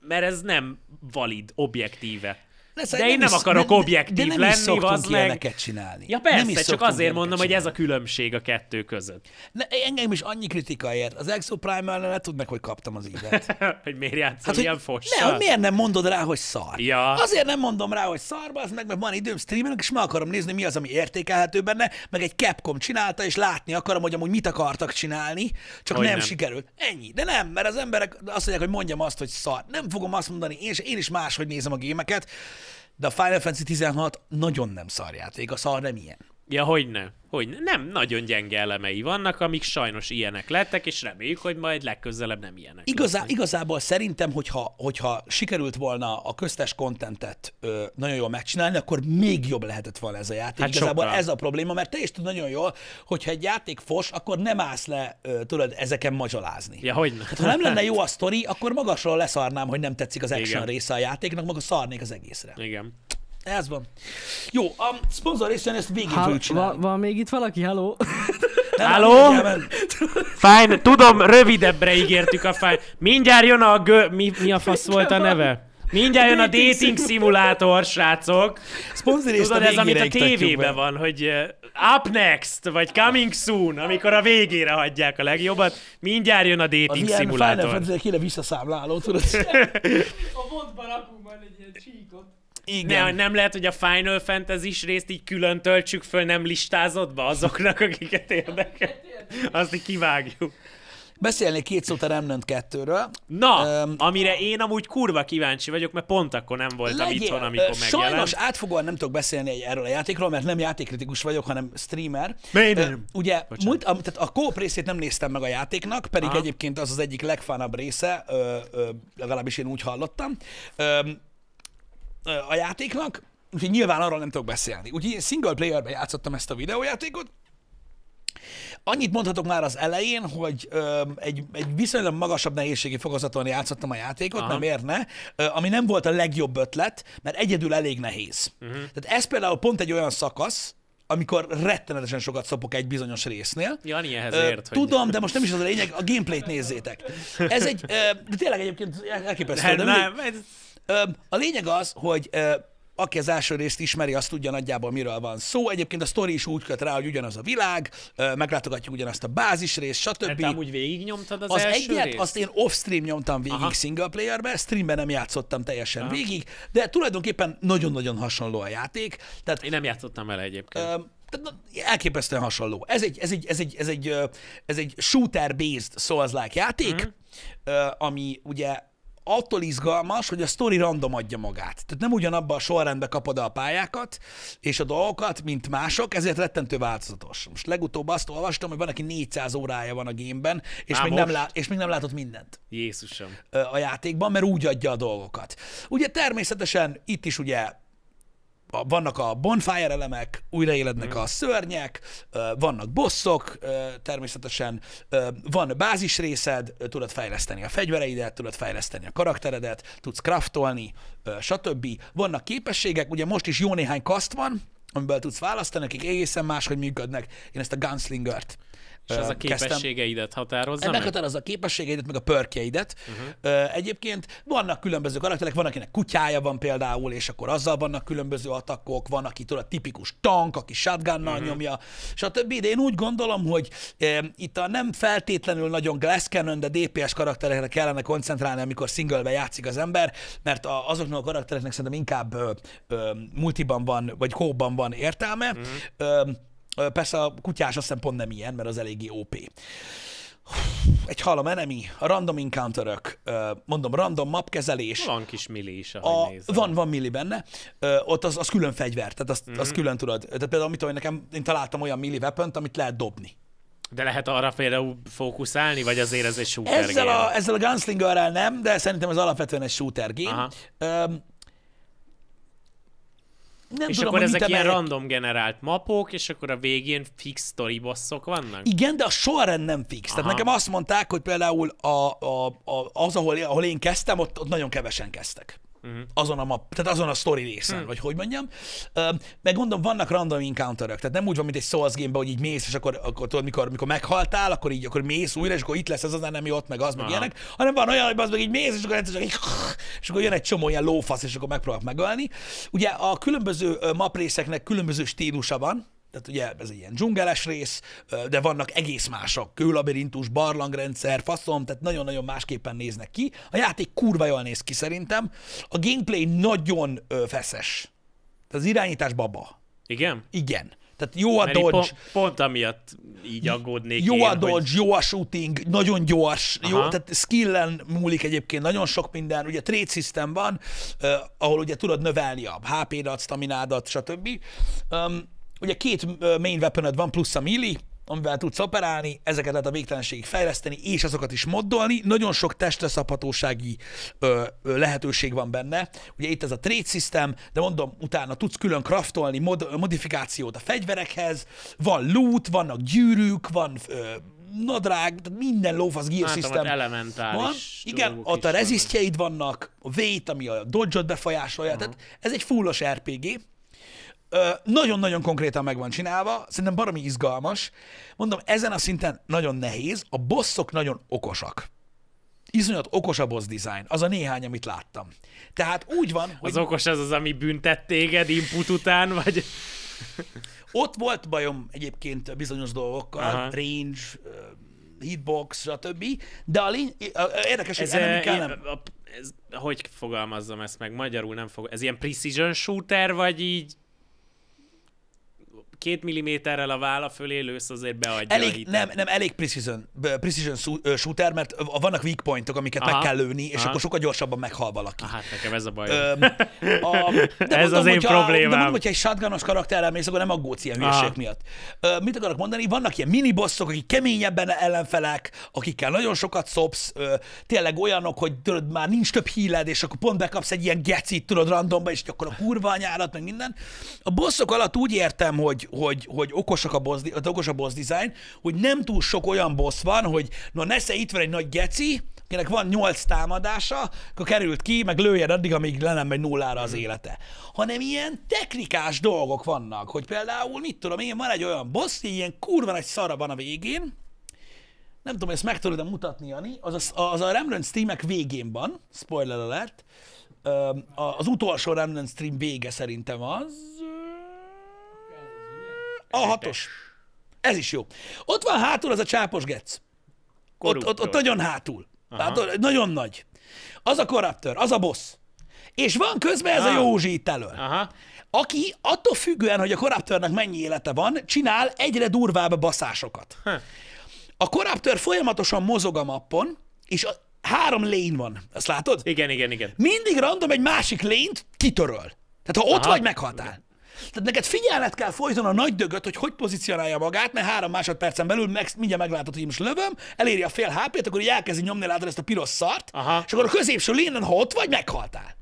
S2: mert ez nem valid, objektíve. Lesz, de nem én nem is, akarok nem, objektív de nem lenni, is szoktunk ilyeneket csinálni. Ja persze, nem is csak azért mondom, csinálni. hogy ez a különbség a kettő között.
S1: Ne, engem is annyi kritika ért. Az Exo Primal nem tudnak, hogy kaptam az ívet. hogy miért játszol hát, ilyen fossal? Ne, hogy miért nem mondod rá, hogy szar? Ja. Azért nem mondom rá, hogy szar, az meg, mert van időm streamelni, és meg akarom nézni, mi az, ami értékelhető benne, meg egy Capcom csinálta, és látni akarom, hogy amúgy mit akartak csinálni, csak hogy nem, nem, sikerült. Ennyi. De nem, mert az emberek azt mondják, hogy mondjam azt, hogy szar. Nem fogom azt mondani, én, és én is máshogy nézem a gémeket de a Final Fantasy 16 nagyon nem szarjáték, a szar nem ilyen.
S2: Ja, hogy ne? Hogy nem. nem, nagyon gyenge elemei vannak, amik sajnos ilyenek lettek, és reméljük, hogy majd legközelebb nem
S1: ilyenek. Igazá, lesznek. Igazából szerintem, hogyha, hogyha sikerült volna a köztes kontentet nagyon jól megcsinálni, akkor még jobb lehetett volna ez a játék. Hát igazából sokkal. ez a probléma, mert te is tudod nagyon jól, hogyha egy játék fos, akkor nem állsz le, ö, tudod, ezeken magyarázni. Ja, hogy ne. Hát, ha nem lenne jó a sztori, akkor magasról leszarnám, hogy nem tetszik az action Igen. része a játéknak, maga szarnék az egészre. Igen. Ez van.
S3: Jó, a szponzor részén ezt végig Hall- fogjuk csinálni. Van, van még itt valaki? Hello?
S1: Hello?
S2: Fine, tudom, rövidebbre ígértük a fine. Mindjárt jön a gö... Mi, mi a fasz volt a neve? Mindjárt jön a dating szimulátor, srácok. Szponzorést Tudod, ez amit a tévében van, hogy eh, up next, vagy coming soon, amikor a végére hagyják a legjobbat, mindjárt jön a dating szimulátor. Az ilyen Final Fantasy-re
S1: kéne visszaszámláló, tudod? a
S3: modban lakunk van egy ilyen csík.
S2: Igen. Ne, nem lehet, hogy a Final fantasy is részt így külön töltsük föl nem listázottba azoknak, akiket érdekel. Azt így kivágjuk.
S1: Beszélnék két szót a Remnant 2-ről.
S2: Na, um, amire én amúgy kurva kíváncsi vagyok, mert pont akkor nem voltam legyen, itthon, amikor uh, megjelent. Sajnos
S1: átfogóan nem tudok beszélni erről a játékról, mert nem játékritikus vagyok, hanem streamer. Uh, ugye, múlt, a, tehát a kóp részét nem néztem meg a játéknak, pedig Aha. egyébként az az egyik legfánabb része, uh, uh, legalábbis én úgy hallottam. Uh, a játéknak, úgyhogy nyilván arról nem tudok beszélni. Úgyhogy single playerben játszottam ezt a videójátékot, Annyit mondhatok már az elején, hogy ö, egy, egy viszonylag magasabb nehézségi fokozaton játszottam a játékot, nem érne, ö, ami nem volt a legjobb ötlet, mert egyedül elég nehéz. Uh-huh. Tehát ez például pont egy olyan szakasz, amikor rettenetesen sokat szopok egy bizonyos résznél.
S3: Jani
S2: ehhez ö, ért. Tudom,
S1: hogy... de most nem is az a lényeg, a gameplayt nézzétek. Ez egy, ö, de tényleg egyébként elképesztő. Hát nem, mindig... ez... A lényeg az, hogy aki az első részt ismeri, azt tudja nagyjából miről van szó. Egyébként a story is úgy köt rá, hogy ugyanaz a világ, meglátogatjuk ugyanazt a bázisrészt, stb. Tehát úgy végignyomtad
S2: az, az első egyet, részt? azt én
S1: off-stream nyomtam végig Aha. single playerbe, streamben nem játszottam teljesen Aha. végig, de tulajdonképpen nagyon-nagyon hasonló a játék. Tehát, én nem játszottam vele egyébként. Um, elképesztően hasonló. Ez egy, ez egy, ez egy, ez egy, ez egy shooter-based Souls-like játék, mm. ami ugye attól izgalmas, hogy a sztori random adja magát. Tehát nem ugyanabban a sorrendbe kapod a pályákat és a dolgokat, mint mások, ezért rettentő változatos. Most legutóbb azt olvastam, hogy van, aki 400 órája van a gémben, és, még nem, lát, és még nem látott mindent. Jézusom. A játékban, mert úgy adja a dolgokat. Ugye természetesen itt is ugye vannak a bonfire elemek, újraélednek mm. a szörnyek, vannak bosszok természetesen, van bázis részed, tudod fejleszteni a fegyvereidet, tudod fejleszteni a karakteredet, tudsz craftolni, stb. Vannak képességek, ugye most is jó néhány kaszt van, amiből tudsz választani, akik egészen máshogy működnek. Én ezt a gunslingert és ez a képességeidet
S2: határozza meg? Meghatározza
S1: a képességeidet, meg a pörkjeidet. Uh-huh. Egyébként vannak különböző karakterek, van, akinek kutyája van például, és akkor azzal vannak különböző atakok, van, aki tudod, a tipikus tank, aki shotgunnal uh-huh. nyomja, többi De én úgy gondolom, hogy e, itt a nem feltétlenül nagyon glass cannon, de DPS karakterekre kellene koncentrálni, amikor singlebe játszik az ember, mert a, azoknak a karaktereknek szerintem inkább ö, ö, multiban van, vagy hóban van értelme. Uh-huh. Ö, Persze a kutyás azt hiszem pont nem ilyen, mert az eléggé OP. Egy halom enemy, a random encounter mondom, random map kezelés. Van kis milli is, ahogy a, nézem. Van, van milli benne. ott az, az külön fegyver, tehát azt, mm-hmm. az külön tudod. Tehát például, mit tudom, nekem, én találtam olyan milli weapon amit lehet dobni. De
S2: lehet arra például fókuszálni, vagy azért ez egy shooter ezzel game? a,
S1: ezzel a gunslinger nem, de szerintem ez alapvetően egy shooter game. Aha nem és tudom, akkor ezek ilyen random
S2: generált mapok, és akkor a végén fix story bosszok vannak? Igen, de a
S1: sorrend nem fix. Aha. Tehát nekem azt mondták, hogy például a, a, a, az, ahol, ahol én kezdtem, ott, ott nagyon kevesen kezdtek uh-huh. azon a map, tehát azon a story részen, uh-huh. vagy hogy mondjam. Meg gondolom, vannak random encounterök, tehát nem úgy van, mint egy Souls game hogy így mész, és akkor, akkor tudod, mikor, mikor meghaltál, akkor így akkor mész újra, és akkor itt lesz az az nem ott, meg az, meg Aha. ilyenek, hanem van olyan, hogy az meg így mész, és akkor, egyszer, és akkor jön egy csomó ilyen lófasz, és akkor megpróbálok megölni. Ugye a különböző map részeknek különböző stílusa van, tehát ugye ez egy ilyen dzsungeles rész, de vannak egész mások, kőlabirintus, barlangrendszer, faszom, tehát nagyon-nagyon másképpen néznek ki. A játék kurva jól néz ki szerintem. A gameplay nagyon feszes. Tehát az irányítás baba. Igen? Igen. Tehát jó a dodge. Pont,
S2: pont amiatt így aggódnék Jó én, a dodge, hogy...
S1: jó a shooting, nagyon gyors, Aha. jó, tehát skillen múlik egyébként nagyon sok minden. Ugye trade system van, uh, ahol ugye tudod növelni a HP-dat, staminádat, stb. Um, Ugye két main weapon van, plusz a milli, amivel tudsz operálni, ezeket lehet a végtelenségig fejleszteni, és azokat is moddolni. Nagyon sok testre szabhatósági ö, ö, lehetőség van benne. Ugye itt ez a trade system, de mondom, utána tudsz külön craftolni mod, modifikációt a fegyverekhez, van loot, vannak gyűrűk, van ö, nadrág, minden lófasz gear Látom, system.
S2: elementális. Van. Igen,
S1: ott a rezisztjeid vannak, a vét, ami a dodge-ot befolyásolja, uh-huh. tehát ez egy fullos RPG nagyon-nagyon konkrétan meg van csinálva, szerintem baromi izgalmas. Mondom, ezen a szinten nagyon nehéz, a bosszok nagyon okosak. Iszonyat okos a boss design, az a néhány, amit láttam. Tehát úgy van, hogy... Az okos az az, ami büntett téged input után, vagy... Ott volt bajom egyébként bizonyos dolgokkal, Aha. range, hitbox, stb. De a lény... Érdekes, ez hogy ez, nem... A,
S2: ez, hogy fogalmazzam ezt meg? Magyarul nem fog... Ez ilyen precision shooter, vagy így két milliméterrel a válla fölé lősz, azért beadja elég, a hitet.
S1: Nem, nem, elég precision, precision shooter, mert vannak weak pointok, amiket aha, meg kell lőni, és aha. akkor sokkal gyorsabban meghal valaki. Hát nekem ez a baj. Öm, a, de ez mondom, az én hogyha, problémám. De mondom, hogyha egy shotgunos karakterrel mész, akkor nem aggódsz ilyen hülyeség miatt. Ö, mit akarok mondani? Vannak ilyen minibosszok, akik keményebben ellenfelek, akikkel nagyon sokat szopsz, ö, tényleg olyanok, hogy tudod, már nincs több híled, és akkor pont bekapsz egy ilyen gecit, tudod, randomba, és akkor a kurva anyárat, meg minden. A bosszok alatt úgy értem, hogy hogy, hogy, okosak a boss, okos a boss design, hogy nem túl sok olyan boss van, hogy na nesze itt van egy nagy geci, akinek van nyolc támadása, akkor került ki, meg lőjed addig, amíg le nem megy nullára az mhm. élete. Hanem ilyen technikás dolgok vannak, hogy például, mit tudom én, van egy olyan boss, ilyen kurva egy szara van a végén, nem tudom, ezt meg tudod mutatni, Jani, az a, az a Remnant streamek végén van, spoiler alert, az utolsó Remnant stream vége szerintem az, a hatos. Ez is jó. Ott van hátul az a csápos gec. Ott, ott, ott nagyon hátul. Hát, nagyon nagy. Az a korruptőr, az a boss. És van közben ez Aha. a ah. Józsi itt elől. Aha. Aki attól függően, hogy a korruptőrnek mennyi élete van, csinál egyre durvább baszásokat. Ha. A korruptőr folyamatosan mozog a mappon, és a három lén van. Azt látod?
S2: Igen, igen, igen.
S1: Mindig random egy másik lényt kitöröl. Tehát ha ott Aha. vagy, meghaltál. Tehát neked figyelned kell folyton a nagy dögöt, hogy hogy pozícionálja magát, mert három másodpercen belül meg, mindjárt meglátod, hogy most lövöm, eléri a fél HP-t, akkor így elkezdi nyomni látod ezt a piros szart, Aha. és akkor a középső lénen, ha ott vagy, meghaltál.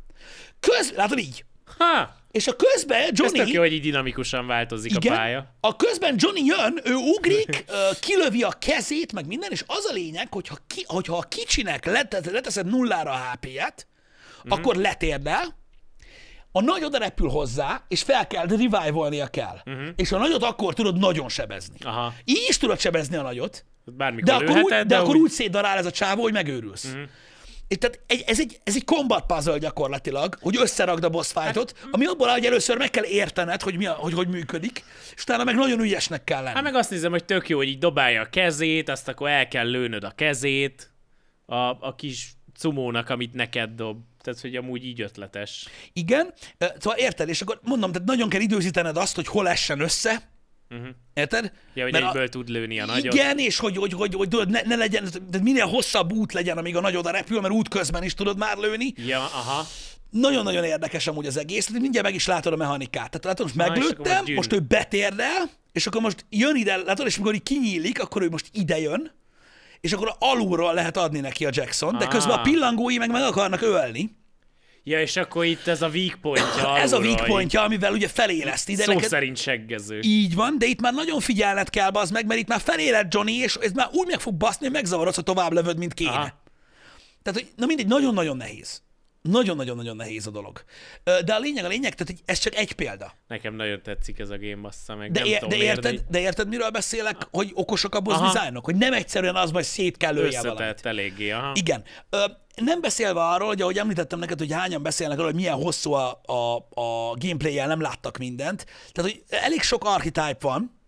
S1: Köz, látod így. Ha. És a közben Johnny... Ez tök jó, hogy
S2: így dinamikusan változik igen, a pálya.
S1: A közben Johnny jön, ő ugrik, kilövi a kezét, meg minden, és az a lényeg, hogyha, ki, hogyha a kicsinek leteszed nullára a hp et mm-hmm. akkor letérdel, a nagy oda repül hozzá, és fel kell, revive kell. Uh-huh. És a nagyot akkor tudod nagyon sebezni. Aha. Így is tudod sebezni a nagyot, Bármikor de akkor, lőheted, úgy, de, de akkor úgy szétdarál ez a csávó, hogy megőrülsz. Uh-huh. Mhm. És tehát egy, ez, egy, ez egy combat puzzle gyakorlatilag, hogy összerakd a boss fightot, hát, ami abból áll, hogy először meg kell értened, hogy, mi a, hogy hogy működik, és utána meg nagyon ügyesnek kell lenni. Hát
S2: meg azt nézem, hogy tök jó, hogy így dobálja a kezét, azt akkor el kell lőnöd a kezét, a, a kis cumónak, amit neked
S1: dob. Tehát, hogy amúgy így ötletes. Igen, szóval érted, és akkor mondom, tehát nagyon kell időzítened azt, hogy hol essen össze, Uh-huh. Érted? Ja, hogy Mert egyből
S2: a... tud lőni a nagyot. Igen,
S1: és hogy, hogy, hogy, hogy hogy ne, ne legyen, tehát minél hosszabb út legyen, amíg a nagy oda repül, mert közben is tudod már lőni. Ja, aha. Nagyon-nagyon érdekes amúgy az egész, mindjárt meg is látod a mechanikát. Tehát látod, most meglőttem, most, most ő betérdel, és akkor most jön ide, látod, és mikor így kinyílik, akkor ő most ide jön, és akkor alulról lehet adni neki a Jackson, de közben a ah. pillangói meg meg akarnak ölni.
S2: Ja, és akkor itt ez a weak pointja. ez a weak pointja, amivel ugye feléleszti. szó neked... szerint seggező. Így
S1: van, de itt már nagyon figyelned kell, az meg, mert itt már feléled Johnny, és ez már úgy meg fog baszni, hogy megzavarodsz, ha tovább lövöd, mint kéne. Aha. Tehát, hogy, na mindegy, nagyon-nagyon nehéz. Nagyon-nagyon-nagyon nehéz a dolog. De a lényeg a lényeg, tehát ez csak egy példa.
S2: Nekem nagyon tetszik ez a game, bassza meg. De, nem tudom de, érted, érni.
S1: de érted, miről beszélek, ah. hogy okosak a bozdizájnok? hogy nem egyszerűen az, majd szét kell lője valamit. eléggé, aha. Igen. Nem beszélve arról, hogy ahogy említettem neked, hogy hányan beszélnek arról, hogy milyen hosszú a, a, a gameplay nem láttak mindent. Tehát, hogy elég sok archetype van.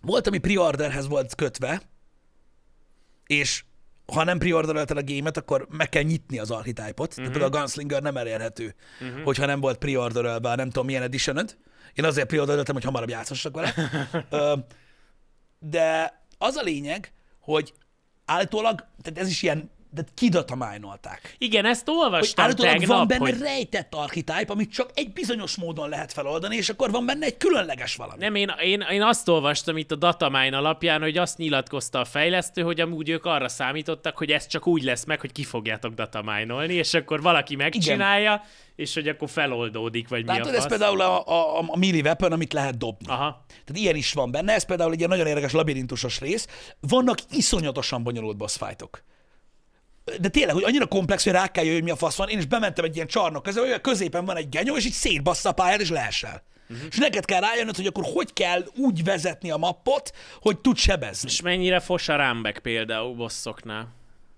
S1: Volt, ami pre-orderhez volt kötve, és ha nem preorderelted a gémet, akkor meg kell nyitni az archetype-ot. Uh-huh. Tehát mhm. például a Gunslinger nem elérhető, uh-huh. hogyha nem volt preorderelve, nem tudom milyen edition Én azért preordereltem, hogy hamarabb játszhassak vele. De az a lényeg, hogy állítólag, tehát ez is ilyen de kidatamányolták. Igen, ezt olvastam hogy tegnap, van benne hogy... rejtett archetype, amit csak egy bizonyos módon lehet feloldani, és akkor van benne egy különleges valami.
S2: Nem, én, én, én azt olvastam itt a datamine alapján, hogy azt nyilatkozta a fejlesztő, hogy amúgy ők arra számítottak, hogy ez csak úgy lesz meg, hogy ki fogjátok datamájnolni, és akkor valaki megcsinálja, Igen. és hogy akkor feloldódik, vagy Látod, mi a ez például a,
S1: a, a, a melee weapon, amit lehet dobni. Aha. Tehát ilyen is van benne, ez például egy ilyen nagyon érdekes labirintusos rész. Vannak iszonyatosan bonyolult boss fightok de tényleg, hogy annyira komplex, hogy rá kell jöjjön, hogy mi a fasz van. Én is bementem egy ilyen csarnok közé, hogy középen van egy genyó, és így szétbassza a pályát, és leesel. Uh-huh. És neked kell rájönnöd, hogy akkor hogy kell úgy vezetni a mappot, hogy tud sebezni. És mennyire fos
S2: a rámbek például
S1: bosszoknál?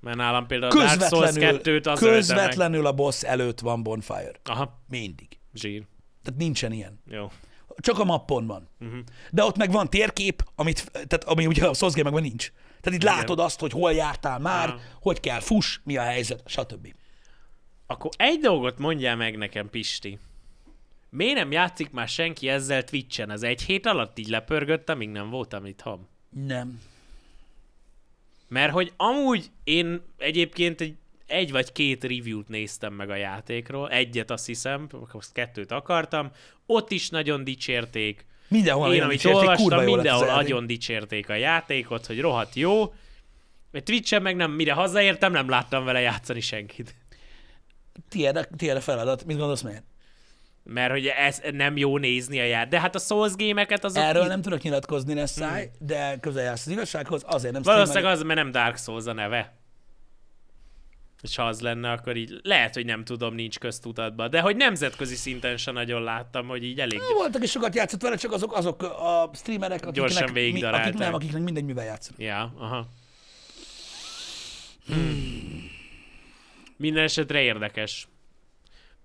S1: Mert nálam például közvetlenül, a Dark Souls 2-t az Közvetlenül a boss előtt van bonfire. Aha. Mindig. Zsír. Tehát nincsen ilyen. Jó. Csak a mappon van. Uh-huh. De ott meg van térkép, amit, tehát, ami ugye a Souls meg nincs. Tehát itt Igen. látod azt, hogy hol jártál már, Igen. hogy kell fuss, mi a helyzet, stb.
S2: Akkor egy dolgot mondjál meg nekem, Pisti. Miért nem játszik már senki ezzel Twitchen? Ez egy hét alatt így lepörgött, amíg nem voltam itt ham. Nem. Mert hogy amúgy én egyébként egy, egy vagy két review-t néztem meg a játékról, egyet azt hiszem, most kettőt akartam, ott is nagyon dicsérték, Mindenhol Én, amit dicsérték, olvastam, mindenhol nagyon dicsérték a játékot, hogy rohadt jó. Mert twitch meg nem, mire hazaértem, nem láttam vele játszani senkit.
S1: Tiéd a, tiéd a feladat, mit gondolsz miért?
S2: Mert hogy ez nem jó nézni a ját. De
S1: hát a Souls gémeket azok... Erről nem tudok nyilatkozni, ne száj, hmm. de közel jársz az igazsághoz, azért nem Valószínűleg az,
S2: mert nem Dark Souls a neve és ha az lenne, akkor így lehet, hogy nem tudom, nincs köztudatban, de hogy nemzetközi szinten se nagyon láttam, hogy így elég...
S1: Voltak is sokat játszott vele, csak azok, azok a streamerek, akiknek, Gyorsan mi, akik nem, akiknek mindegy, mivel játszanak.
S2: Ja, aha. Hmm. Minden esetre érdekes.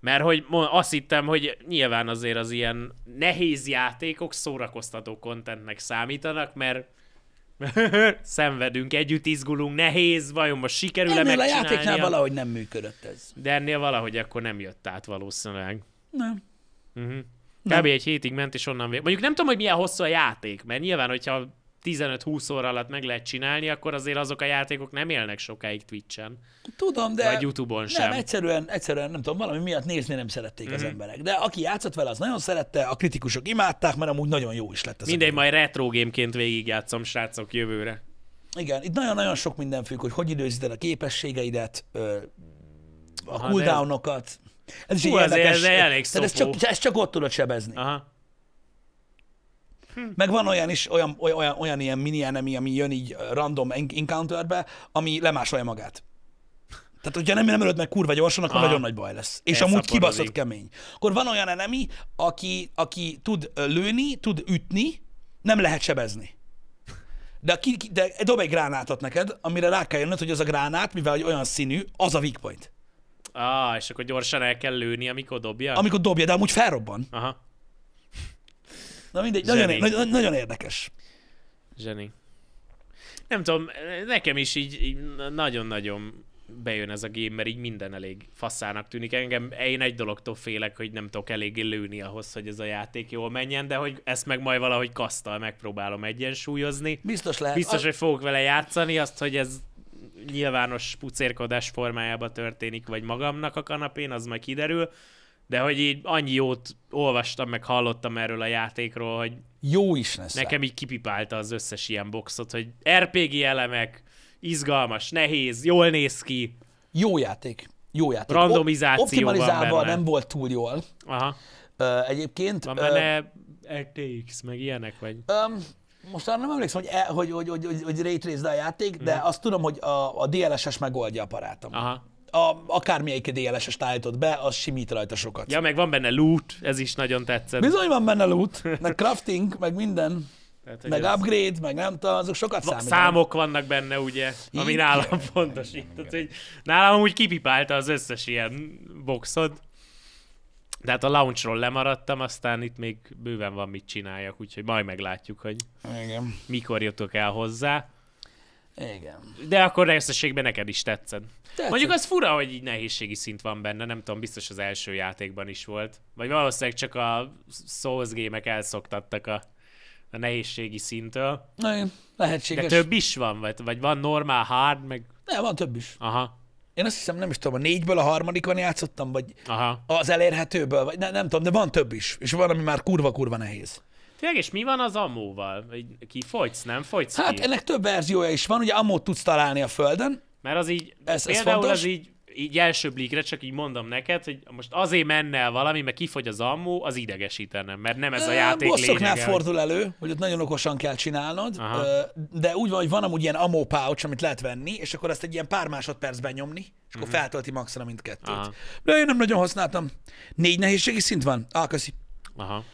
S2: Mert hogy azt hittem, hogy nyilván azért az ilyen nehéz játékok szórakoztató kontentnek számítanak, mert Szenvedünk, együtt izgulunk, nehéz, vajon most sikerül-e megcsinálni? a játéknál valahogy
S1: nem működött ez. De ennél
S2: valahogy akkor nem jött át valószínűleg. Nem. Uh-huh. Kb. Nem. egy hétig ment, és onnan vég... Mondjuk nem tudom, hogy milyen hosszú a játék, mert nyilván, hogyha 15-20 óra alatt meg lehet csinálni, akkor azért azok a játékok nem élnek sokáig Twitch-en.
S1: Tudom, de... Vagy YouTube-on sem. Nem, egyszerűen, egyszerűen nem tudom, valami miatt nézni nem szerették mm-hmm. az mhm. emberek. De aki játszott vele, az nagyon szerette, a kritikusok imádták, mert amúgy nagyon jó is lett ez. Mindegy,
S2: majd retro gameként végigjátszom, srácok, jövőre.
S1: Igen, itt nagyon-nagyon sok minden függ, hogy hogy időzíted a képességeidet, a cooldownokat. Ez Hú, is Hú, érdekes. Ez, ez elég ez csak, ez csak ott tudod sebezni. Aha. Meg van olyan is, olyan, olyan, olyan ilyen mini enemy, ami jön így random encounterbe, ami lemásolja magát. Tehát, hogyha nem, nem ölöd meg kurva gyorsan, akkor ah, nagyon nagy baj lesz. És amúgy kibaszott kemény. Akkor van olyan enemy, aki, aki tud lőni, tud ütni, nem lehet sebezni. De, ki, de dob egy gránátot neked, amire rá kell jönnöd, hogy az a gránát, mivel hogy olyan színű, az a weak point. Ah,
S2: és akkor gyorsan el kell lőni, amikor dobja? Amikor
S1: dobja, de amúgy felrobban. Aha. Na mindegy, nagyon, nagyon, nagyon érdekes. Zseni. Nem tudom,
S2: nekem is így, így nagyon-nagyon bejön ez a game, mert így minden elég faszának tűnik. Engem én egy dologtól félek, hogy nem tudok eléggé lőni ahhoz, hogy ez a játék jól menjen, de hogy ezt meg majd valahogy kasztal megpróbálom egyensúlyozni. Biztos lehet. Biztos, a... hogy fogok vele játszani, azt, hogy ez nyilvános pucérkodás formájába történik, vagy magamnak a kanapén, az majd kiderül de hogy így annyi jót olvastam, meg hallottam erről a játékról, hogy jó is lesz. Nekem így kipipálta az összes ilyen boxot, hogy RPG elemek, izgalmas, nehéz, jól néz ki. Jó játék.
S1: Jó játék. Randomizáció Optimalizálva van nem volt túl jól. Aha.
S2: Ö, egyébként... Van benne ö... RTX, meg ilyenek, vagy...
S1: Um, most arra nem emlékszem, hogy, e, hogy, hogy, hogy, hogy, hogy ray a játék, hmm. de azt tudom, hogy a, a DLSS megoldja a parátom. Aha a, akármelyik DLS-est állított be, az simít rajta sokat. Ja, meg van benne loot, ez is nagyon tetszett. Bizony van benne loot, meg crafting, meg minden. Tehát, meg az... upgrade, meg nem tudom, azok sokat számítanak. Számok vannak
S2: benne, ugye, ami nálam fontos. Így, nálam úgy kipipálta az összes ilyen boxod. De hát a launchról lemaradtam, aztán itt még bőven van mit csináljak, úgyhogy majd meglátjuk, hogy Igen. mikor jutok el hozzá. Igen. De akkor részességben neked is tetszett. Tetszett. Mondjuk az fura, hogy így nehézségi szint van benne, nem tudom, biztos az első játékban is volt. Vagy valószínűleg csak a Souls gémek elszoktattak a, a nehézségi szintől. Na,
S1: lehetséges. De több
S2: is van, vagy, vagy
S1: van normál, hard, meg... Ne, van több is. Aha. Én azt hiszem, nem is tudom, a négyből a harmadikon játszottam, vagy Aha. az elérhetőből, vagy ne, nem tudom, de van több is. És van, ami már kurva-kurva nehéz.
S2: Tényleg, és mi van az amóval? Ki Kifogysz, nem fogysz Hát ki? ennek
S1: több verziója is van, ugye amót tudsz találni a földön. Mert az így,
S2: ez, például ez fontos. az így, így első blikre, csak így mondom neked, hogy most azért menne el valami, mert kifogy az ammó, az idegesítenem, mert nem ez a játék Bosszoknál fordul
S1: elő, hogy ott nagyon okosan kell csinálnod, Aha. de úgy van, hogy van amúgy ilyen amó pouch, amit lehet venni, és akkor ezt egy ilyen pár másodpercben nyomni, és akkor uh-huh. feltölti maxra mindkettőt. Aha. De én nem nagyon használtam. Négy nehézségi szint van. Á, köszi. Aha.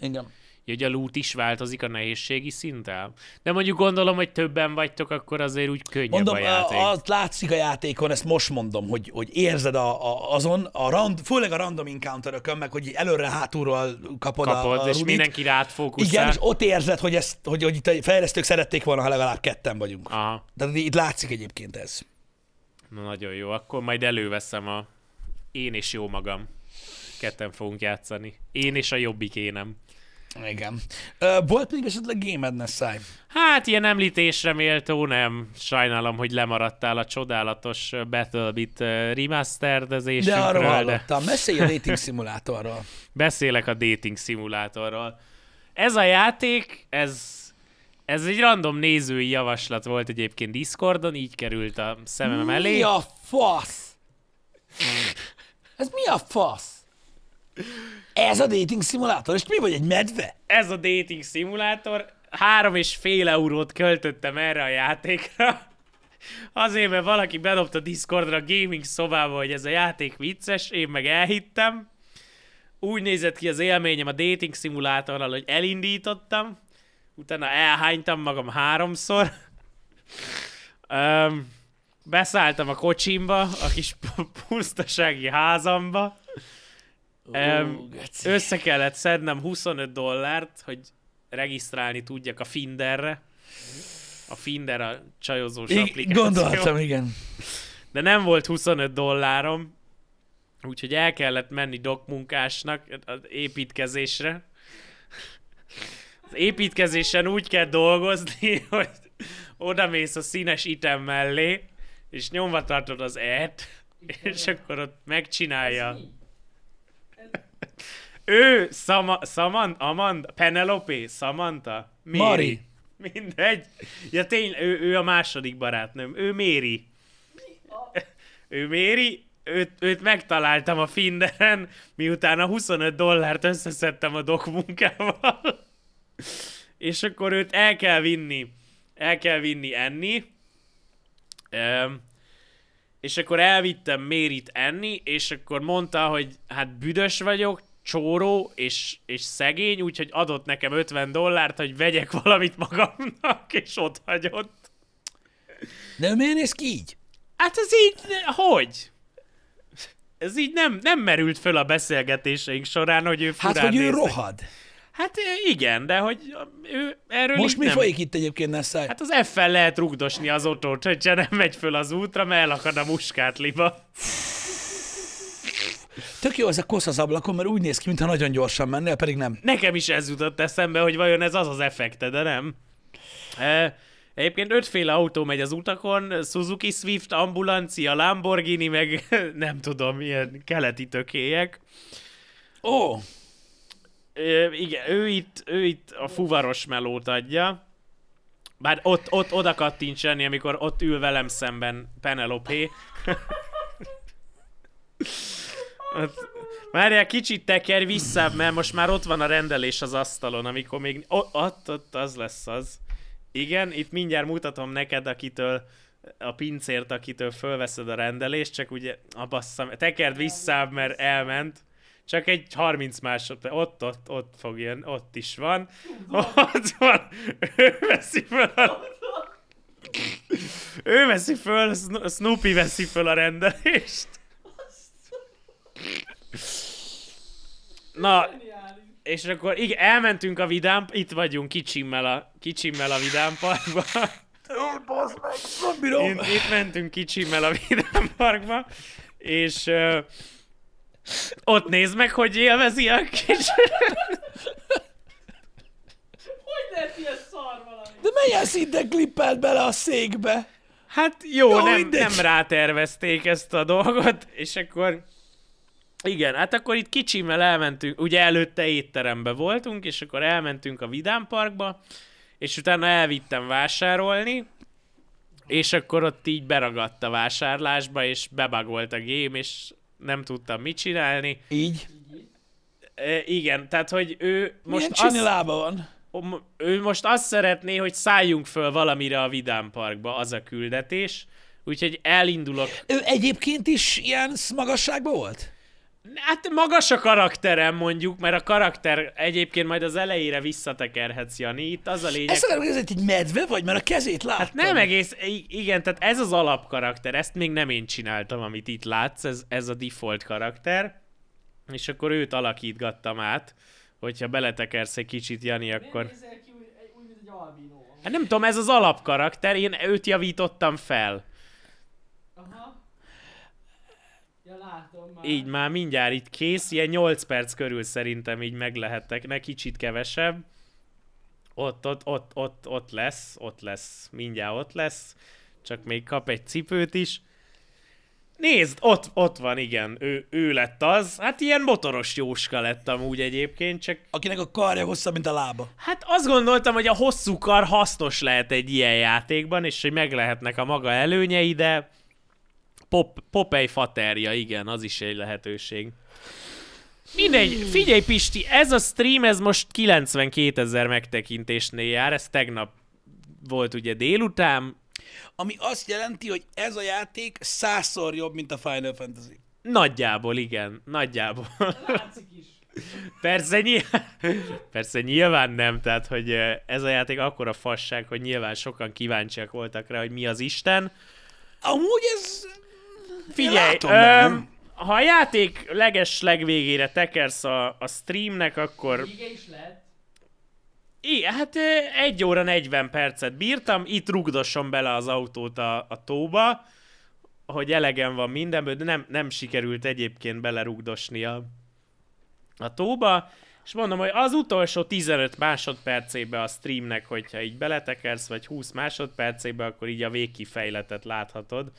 S1: Igen
S2: hogy a lút is változik a nehézségi szinttel. De mondjuk gondolom, hogy többen vagytok, akkor azért úgy könnyebb mondom, a játék. A,
S1: az látszik a játékon, ezt most mondom, hogy, hogy érzed a, a, azon, a rand, főleg a random encounter meg hogy előre-hátulról kapod, kapod a, a és rubit. mindenki rád fókuszál. Igen, és ott érzed, hogy, ezt, hogy, hogy itt a fejlesztők szerették volna, ha legalább ketten vagyunk. Aha. De hát itt látszik egyébként ez. Na nagyon jó, akkor majd előveszem a
S2: én és jó magam. Ketten fogunk játszani. Én és a jobbik énem.
S1: Igen. Ö, volt még esetleg Game száj
S2: Hát ilyen említésre méltó nem. Sajnálom, hogy lemaradtál a csodálatos Battlebit remasterdezésről. De arról hallottam.
S1: De... Beszélj a dating szimulátorról.
S2: Beszélek a dating szimulátorról. Ez a játék, ez ez egy random nézői javaslat volt egyébként Discordon, így került a szemem mi elé. Mi a
S1: fasz? ez mi a fasz? Ez a dating szimulátor? És mi vagy, egy medve?
S2: Ez a dating szimulátor. Három és fél eurót költöttem erre a játékra. Azért, mert valaki bedobta Discordra a gaming szobába, hogy ez a játék vicces, én meg elhittem. Úgy nézett ki az élményem a dating szimulátorral, hogy elindítottam, utána elhánytam magam háromszor. Öm, beszálltam a kocsimba, a kis pusztasági házamba, Um, össze kellett szednem 25 dollárt, hogy regisztrálni tudjak a Finderre. A Finder a csajozós I- applikáció. Gondoltam, igen. De nem volt 25 dollárom, úgyhogy el kellett menni dokmunkásnak az építkezésre. Az építkezésen úgy kell dolgozni, hogy odamész a színes item mellé, és nyomva tartod az e és akkor ott megcsinálja. Ő, Sama, Samant, Amanda, Penelope, Samantha, Méri. Mari. Mindegy. Ja tény, ő, ő a második barátnőm. Ő Méri. Ő Méri, őt, őt megtaláltam a Finderen, miután a 25 dollárt összeszedtem a dok munkával. És akkor őt el kell vinni. El kell vinni enni. Um, és akkor elvittem Mérit enni, és akkor mondta, hogy hát büdös vagyok, csóró és, és szegény, úgyhogy adott nekem 50 dollárt, hogy vegyek valamit magamnak, és ott hagyott.
S1: De miért néz ki így?
S2: Hát ez így, hogy? Ez így nem, nem merült föl a beszélgetéseink során, hogy ő hát, furán Hát, hogy ő rohad. Hát e, igen, de hogy ő erről
S1: Most mi nem... folyik itt egyébként, Nessai?
S2: Hát az f lehet rugdosni az
S1: otót, hogyha nem megy föl az útra, mert elakad
S2: a muskátliba.
S1: Tök jó ez a kosz az ablakon, mert úgy néz ki, mintha nagyon gyorsan mennél, pedig nem.
S2: Nekem is ez jutott eszembe, hogy vajon ez az az effekte, de nem. E, egyébként ötféle autó megy az utakon, Suzuki Swift, ambulancia, Lamborghini, meg nem tudom, ilyen keleti tökélyek. Ó! Oh. E, igen, ő itt, ő itt a fuvaros melót adja. Bár ott, ott oda kattintsenni, amikor ott ül velem szemben Penelope. Hát, várjál, kicsit teker vissza, mert most már ott van a rendelés az asztalon, amikor még... ott, ott, az lesz az. Igen, itt mindjárt mutatom neked, akitől a pincért, akitől fölveszed a rendelést, csak ugye, a basszam, tekerd vissza, mert elment. Csak egy 30 másodperc, ott, ott, ott fog jön, ott is van. Ott van, ő veszi föl a... Ő veszi föl, Snoopy veszi föl a rendelést. Na, és akkor igen, elmentünk a vidám, itt vagyunk kicsimmel a, kicsimmel a vidám parkba. meg, Itt, itt mentünk kicsimmel a parkba, és uh, ott nézd meg, hogy élvezi a kis...
S3: hogy
S1: lehet ilyen szar valami? De milyen szinte klippelt bele a székbe? Hát jó, jó nem, nem
S2: rátervezték ezt a dolgot, és akkor igen, hát akkor itt kicsimmel elmentünk, ugye előtte étterembe voltunk, és akkor elmentünk a Vidám Parkba, és utána elvittem vásárolni, és akkor ott így beragadt a vásárlásba, és bebagolt a gém és nem tudtam mit csinálni. Így? E, igen, tehát hogy ő most Milyen azt... lába van? Ő most azt szeretné, hogy szálljunk föl valamire a Vidám Parkba, az a küldetés. Úgyhogy elindulok. Ő egyébként is ilyen magasságban volt? Hát magas a karakterem mondjuk, mert a karakter egyébként majd az elejére visszatekerhetsz, Jani. Itt az a lényeg. Ezt akarom, hogy
S1: ez egy medve vagy, mert a kezét hát láttam. Hát nem egész,
S2: igen, tehát ez az alapkarakter, ezt még nem én csináltam, amit itt látsz, ez, ez a default karakter. És akkor őt alakítgattam át, hogyha beletekersz egy kicsit, Jani, akkor... Nem ki úgy, úgy, mint egy Hát nem tudom, ez az alapkarakter, én őt javítottam fel. így már mindjárt itt kész, ilyen 8 perc körül szerintem így meg lehettek, ne kicsit kevesebb. Ott, ott, ott, ott, ott lesz, ott lesz, mindjárt ott lesz, csak még kap egy cipőt is. Nézd, ott, ott van, igen, ő, ő lett az. Hát ilyen motoros jóska lett amúgy egyébként, csak... Akinek a karja hosszabb, mint a lába. Hát azt gondoltam, hogy a hosszú kar hasznos lehet egy ilyen játékban, és hogy meg lehetnek a maga előnyei, de Pop, Popeye faterja, igen, az is egy lehetőség. Mindegy, figyelj Pisti, ez a stream, ez most 92 ezer megtekintésnél jár, ez tegnap volt ugye délután.
S1: Ami azt jelenti, hogy ez a játék százszor jobb, mint a Final Fantasy.
S2: Nagyjából, igen, nagyjából. Látszik is. Persze, nyilván, persze nyilván nem, tehát hogy ez a játék akkora fasság, hogy nyilván sokan kíváncsiak voltak rá, hogy mi az Isten. Amúgy ez Figyelj, Látom, öm, nem. ha a játék leges legvégére tekersz a, a streamnek, akkor... Vége is lehet. I, hát egy óra 40 percet bírtam, itt rugdosson bele az autót a, a tóba, hogy elegem van mindenből, de nem, nem sikerült egyébként belerugdosni a, a tóba. És mondom, hogy az utolsó 15 másodpercébe a streamnek, hogyha így beletekersz, vagy 20 másodpercébe, akkor így a végkifejletet láthatod.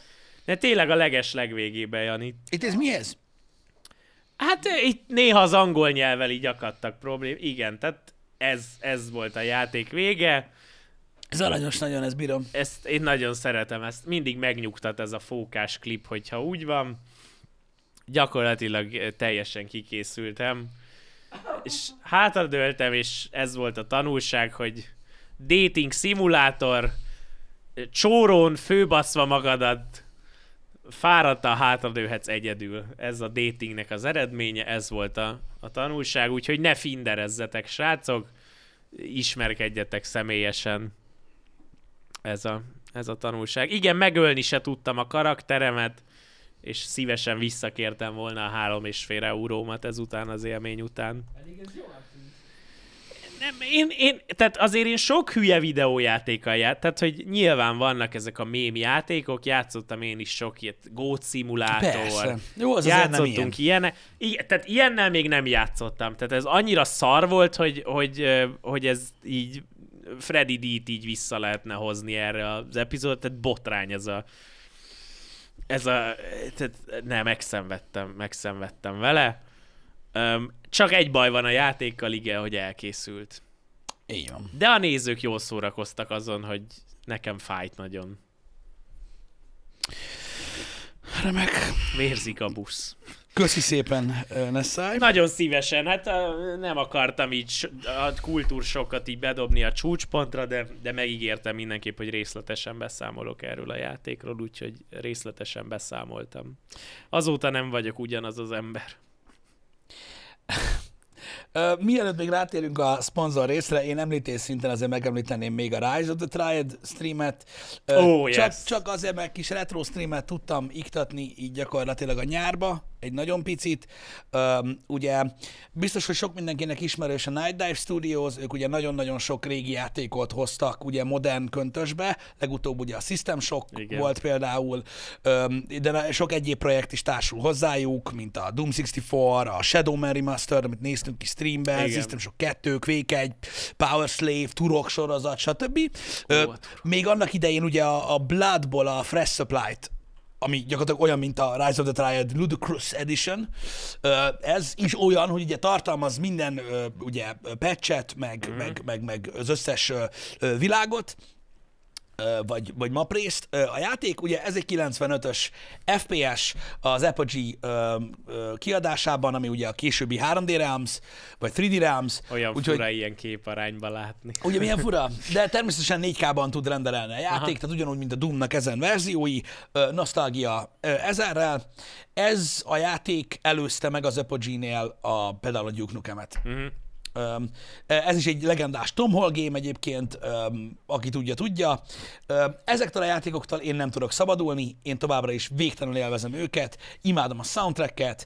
S2: De tényleg a leges legvégébe, Jani. Itt ez mi ez? Hát eh, itt néha az angol nyelvvel így akadtak problém. Igen, tehát ez, ez volt a játék vége. Ez aranyos nagyon, ez bírom. Ezt én nagyon szeretem, ezt mindig megnyugtat ez a fókás klip, hogyha úgy van. Gyakorlatilag eh, teljesen kikészültem. És hátradőltem, és ez volt a tanulság, hogy dating szimulátor, eh, csórón főbaszva magadat, fáradtan hátradőhetsz egyedül. Ez a datingnek az eredménye, ez volt a, a tanulság, úgyhogy ne finderezzetek, srácok, ismerkedjetek személyesen. Ez a, ez a tanulság. Igen, megölni se tudtam a karakteremet, és szívesen visszakértem volna a három és fél eurómat ezután az élmény után. Pedig ez jó nem, én, én, tehát azért én sok hülye videójátékkal játszottam, tehát hogy nyilván vannak ezek a mém játékok, játszottam én is sok ilyet, Goat Simulator, Persze. Jó, az játszottunk nem ilyen. ilyen. tehát ilyennel még nem játszottam, tehát ez annyira szar volt, hogy, hogy, hogy ez így Freddy D-t így vissza lehetne hozni erre az epizódot, tehát botrány ez a ez a, tehát nem, megszenvedtem, megszenvedtem vele. Öm, csak egy baj van a játékkal, igen, hogy elkészült. Így van. De a nézők jól szórakoztak azon, hogy nekem fájt nagyon. Remek. Vérzik a busz.
S1: Köszi szépen, Nessai.
S2: Nagyon szívesen, hát nem akartam így a kultúrsokat így bedobni a csúcspontra, de, de megígértem mindenképp, hogy részletesen beszámolok erről a játékról, úgyhogy részletesen beszámoltam. Azóta nem vagyok ugyanaz az ember.
S1: Mielőtt még rátérünk a szponzor részre, én említés szinten azért megemlíteném még a Rise of the Triad streamet. Oh, csak, yes. csak azért, mert kis retro streamet tudtam iktatni így gyakorlatilag a nyárba, egy nagyon picit. Um, ugye biztos, hogy sok mindenkinek ismerős a Night Dive Studios, ők ugye nagyon-nagyon sok régi játékot hoztak ugye modern köntösbe, legutóbb ugye a System Shock Igen. volt például, um, de sok egyéb projekt is társul hozzájuk, mint a Doom 64, a Shadow Mary Master, amit néztünk ki streamben, Igen. System Shock 2, Quake 1, Power Slave, Turok sorozat, stb. Ó, uh, még annak idején ugye a, a Bloodból a Fresh Supply-t ami gyakorlatilag olyan, mint a Rise of the Triad Ludicrous Edition. Ez is olyan, hogy ugye tartalmaz minden ugye patchet, meg, mm-hmm. meg, meg, meg az összes világot, vagy, vagy Maprészt. A játék, ugye ez egy 95-ös FPS az Apogee kiadásában, ami ugye a későbbi 3D Realms, vagy 3D Realms. Olyan úgyhogy, fura ilyen képarányban látni. Ugye milyen fura? De természetesen 4K-ban tud rendelni a játék, Aha. tehát ugyanúgy, mint a Doom-nak ezen verziói, Nostalgia ezerrel. Ez a játék előzte meg az Apogee-nél a, például a Duke Nukem-et. Uh-huh. E, ez is egy legendás Tom Hall game egyébként, aki tudja, tudja. Ezektől a játékoktól én nem tudok szabadulni, én továbbra is végtelenül élvezem őket, imádom a soundtracket,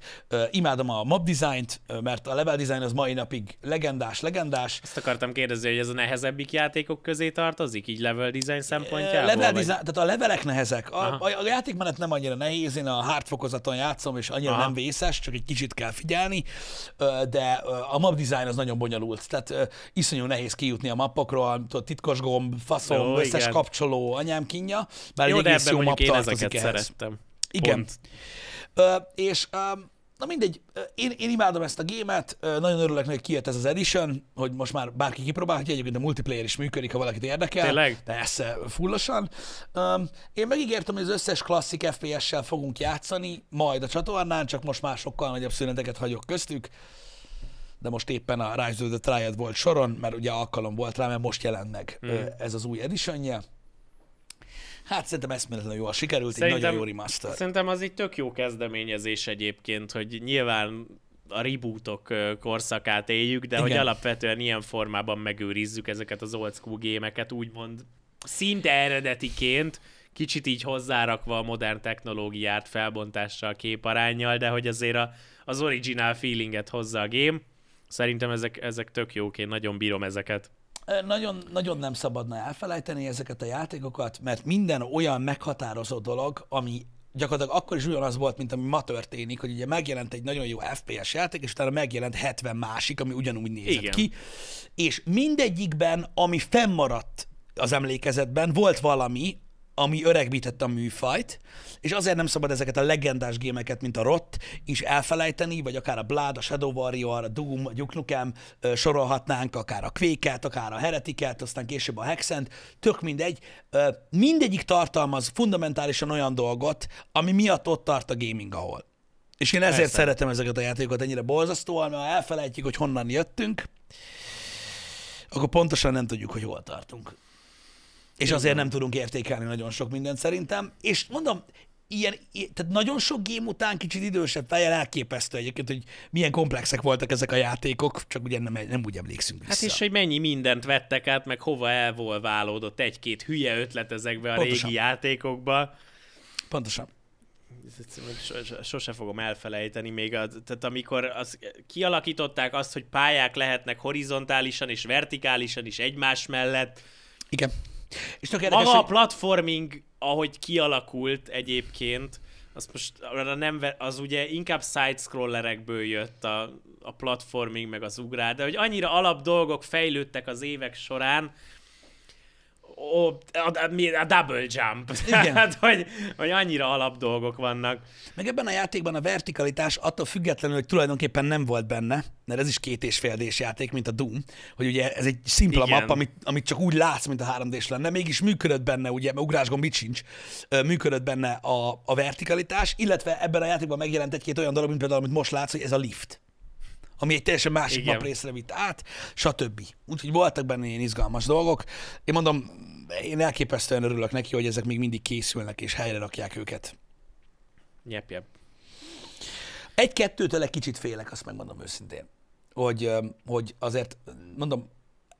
S1: imádom a mob designt, mert a level design az mai napig legendás, legendás. Ezt akartam kérdezni, hogy ez a nehezebbik játékok közé tartozik, így level design szempontjából? Level design, tehát a levelek nehezek. A, a, a játékmenet nem annyira nehéz, én a hard fokozaton játszom, és annyira Aha. nem vészes, csak egy kicsit kell figyelni, de a mob design az nagyon bonyolult. Tehát uh, iszonyú nehéz kijutni a mappokról, tudod, titkos gomb, faszom, Jó, összes igen. kapcsoló, anyám kinja, bár Jó, egy egész jó map ezeket ehhez. Szerettem. Igen. Uh, és um, Na mindegy, én, én imádom ezt a gémet, nagyon örülök neki, hogy kijött ez az edition, hogy most már bárki kipróbálhatja, egyébként a multiplayer is működik, ha valakit érdekel. Tényleg? Persze, fullosan. én megígértem, hogy az összes klasszik FPS-sel fogunk játszani, majd a csatornán, csak most már sokkal nagyobb szüneteket hagyok köztük de most éppen a Rise of the Triad volt soron, mert ugye alkalom volt rá, mert most jelent meg mm. ez az új -je. Hát szerintem eszméletlenül jól sikerült, szerintem, egy nagyon jó remaster.
S2: Szerintem az egy tök jó kezdeményezés egyébként, hogy nyilván a rebootok korszakát éljük, de Igen. hogy alapvetően ilyen formában megőrizzük ezeket az old school gémeket, úgymond szinte eredetiként, kicsit így hozzárakva a modern technológiát, felbontással, képarányjal, de hogy azért a, az original feelinget hozza a game. Szerintem ezek, ezek tök jók, én nagyon bírom ezeket.
S1: Nagyon, nagyon nem szabadna elfelejteni ezeket a játékokat, mert minden olyan meghatározó dolog, ami gyakorlatilag akkor is ugyanaz volt, mint ami ma történik, hogy ugye megjelent egy nagyon jó FPS játék, és utána megjelent 70 másik, ami ugyanúgy nézett Igen. ki, és mindegyikben, ami fennmaradt az emlékezetben, volt valami, ami öregbítette a műfajt, és azért nem szabad ezeket a legendás gémeket, mint a Rott is elfelejteni, vagy akár a Blood, a Shadow Warrior, a Doom, a Duke Nukem, sorolhatnánk akár a quake akár a Heretiket, aztán később a Hexent, tök mindegy. Mindegyik tartalmaz fundamentálisan olyan dolgot, ami miatt ott tart a gaming, ahol. És én ezért Persze. szeretem ezeket a játékokat ennyire borzasztóan, mert ha elfelejtjük, hogy honnan jöttünk, akkor pontosan nem tudjuk, hogy hol tartunk. És azért nem tudunk értékelni nagyon sok mindent szerintem. És mondom, ilyen, ilyen, tehát nagyon sok gém után kicsit idősebb fejjel elképesztő egyébként, hogy milyen komplexek voltak ezek a játékok, csak ugye nem, nem úgy emlékszünk hát
S2: vissza. Hát és hogy mennyi mindent vettek át, meg hova elvolválódott egy-két hülye ötlet ezekbe a Pontosan. régi játékokba. Pontosan. Sose fogom elfelejteni még, az, tehát amikor az, kialakították azt, hogy pályák lehetnek horizontálisan és vertikálisan is egymás mellett. Igen. És tök érdekes, Maga hogy... a platforming, ahogy kialakult egyébként, az most arra nem, az ugye inkább side-scrollerekből jött a, a platforming, meg az ugrá, de hogy annyira alap dolgok fejlődtek az évek során, a, a, a double jump. Igen. Tehát, hogy, hogy annyira alap
S1: dolgok vannak. Meg ebben a játékban a vertikalitás attól függetlenül, hogy tulajdonképpen nem volt benne, mert ez is két és fél d játék, mint a Doom, hogy ugye ez egy szimpla Igen. map, amit, amit csak úgy látsz, mint a 3 d lenne, mégis működött benne, ugye, mert ugrásgomb mit sincs, működött benne a, a vertikalitás, illetve ebben a játékban megjelent egy-két olyan dolog, mint például, amit most látsz, hogy ez a lift ami egy teljesen másik Igen. részre vitt át, stb. Úgyhogy voltak benne ilyen izgalmas dolgok. Én mondom, én elképesztően örülök neki, hogy ezek még mindig készülnek, és helyre rakják őket. Jep, jep. Egy-kettőtől egy kicsit félek, azt megmondom őszintén. Hogy, hogy azért, mondom,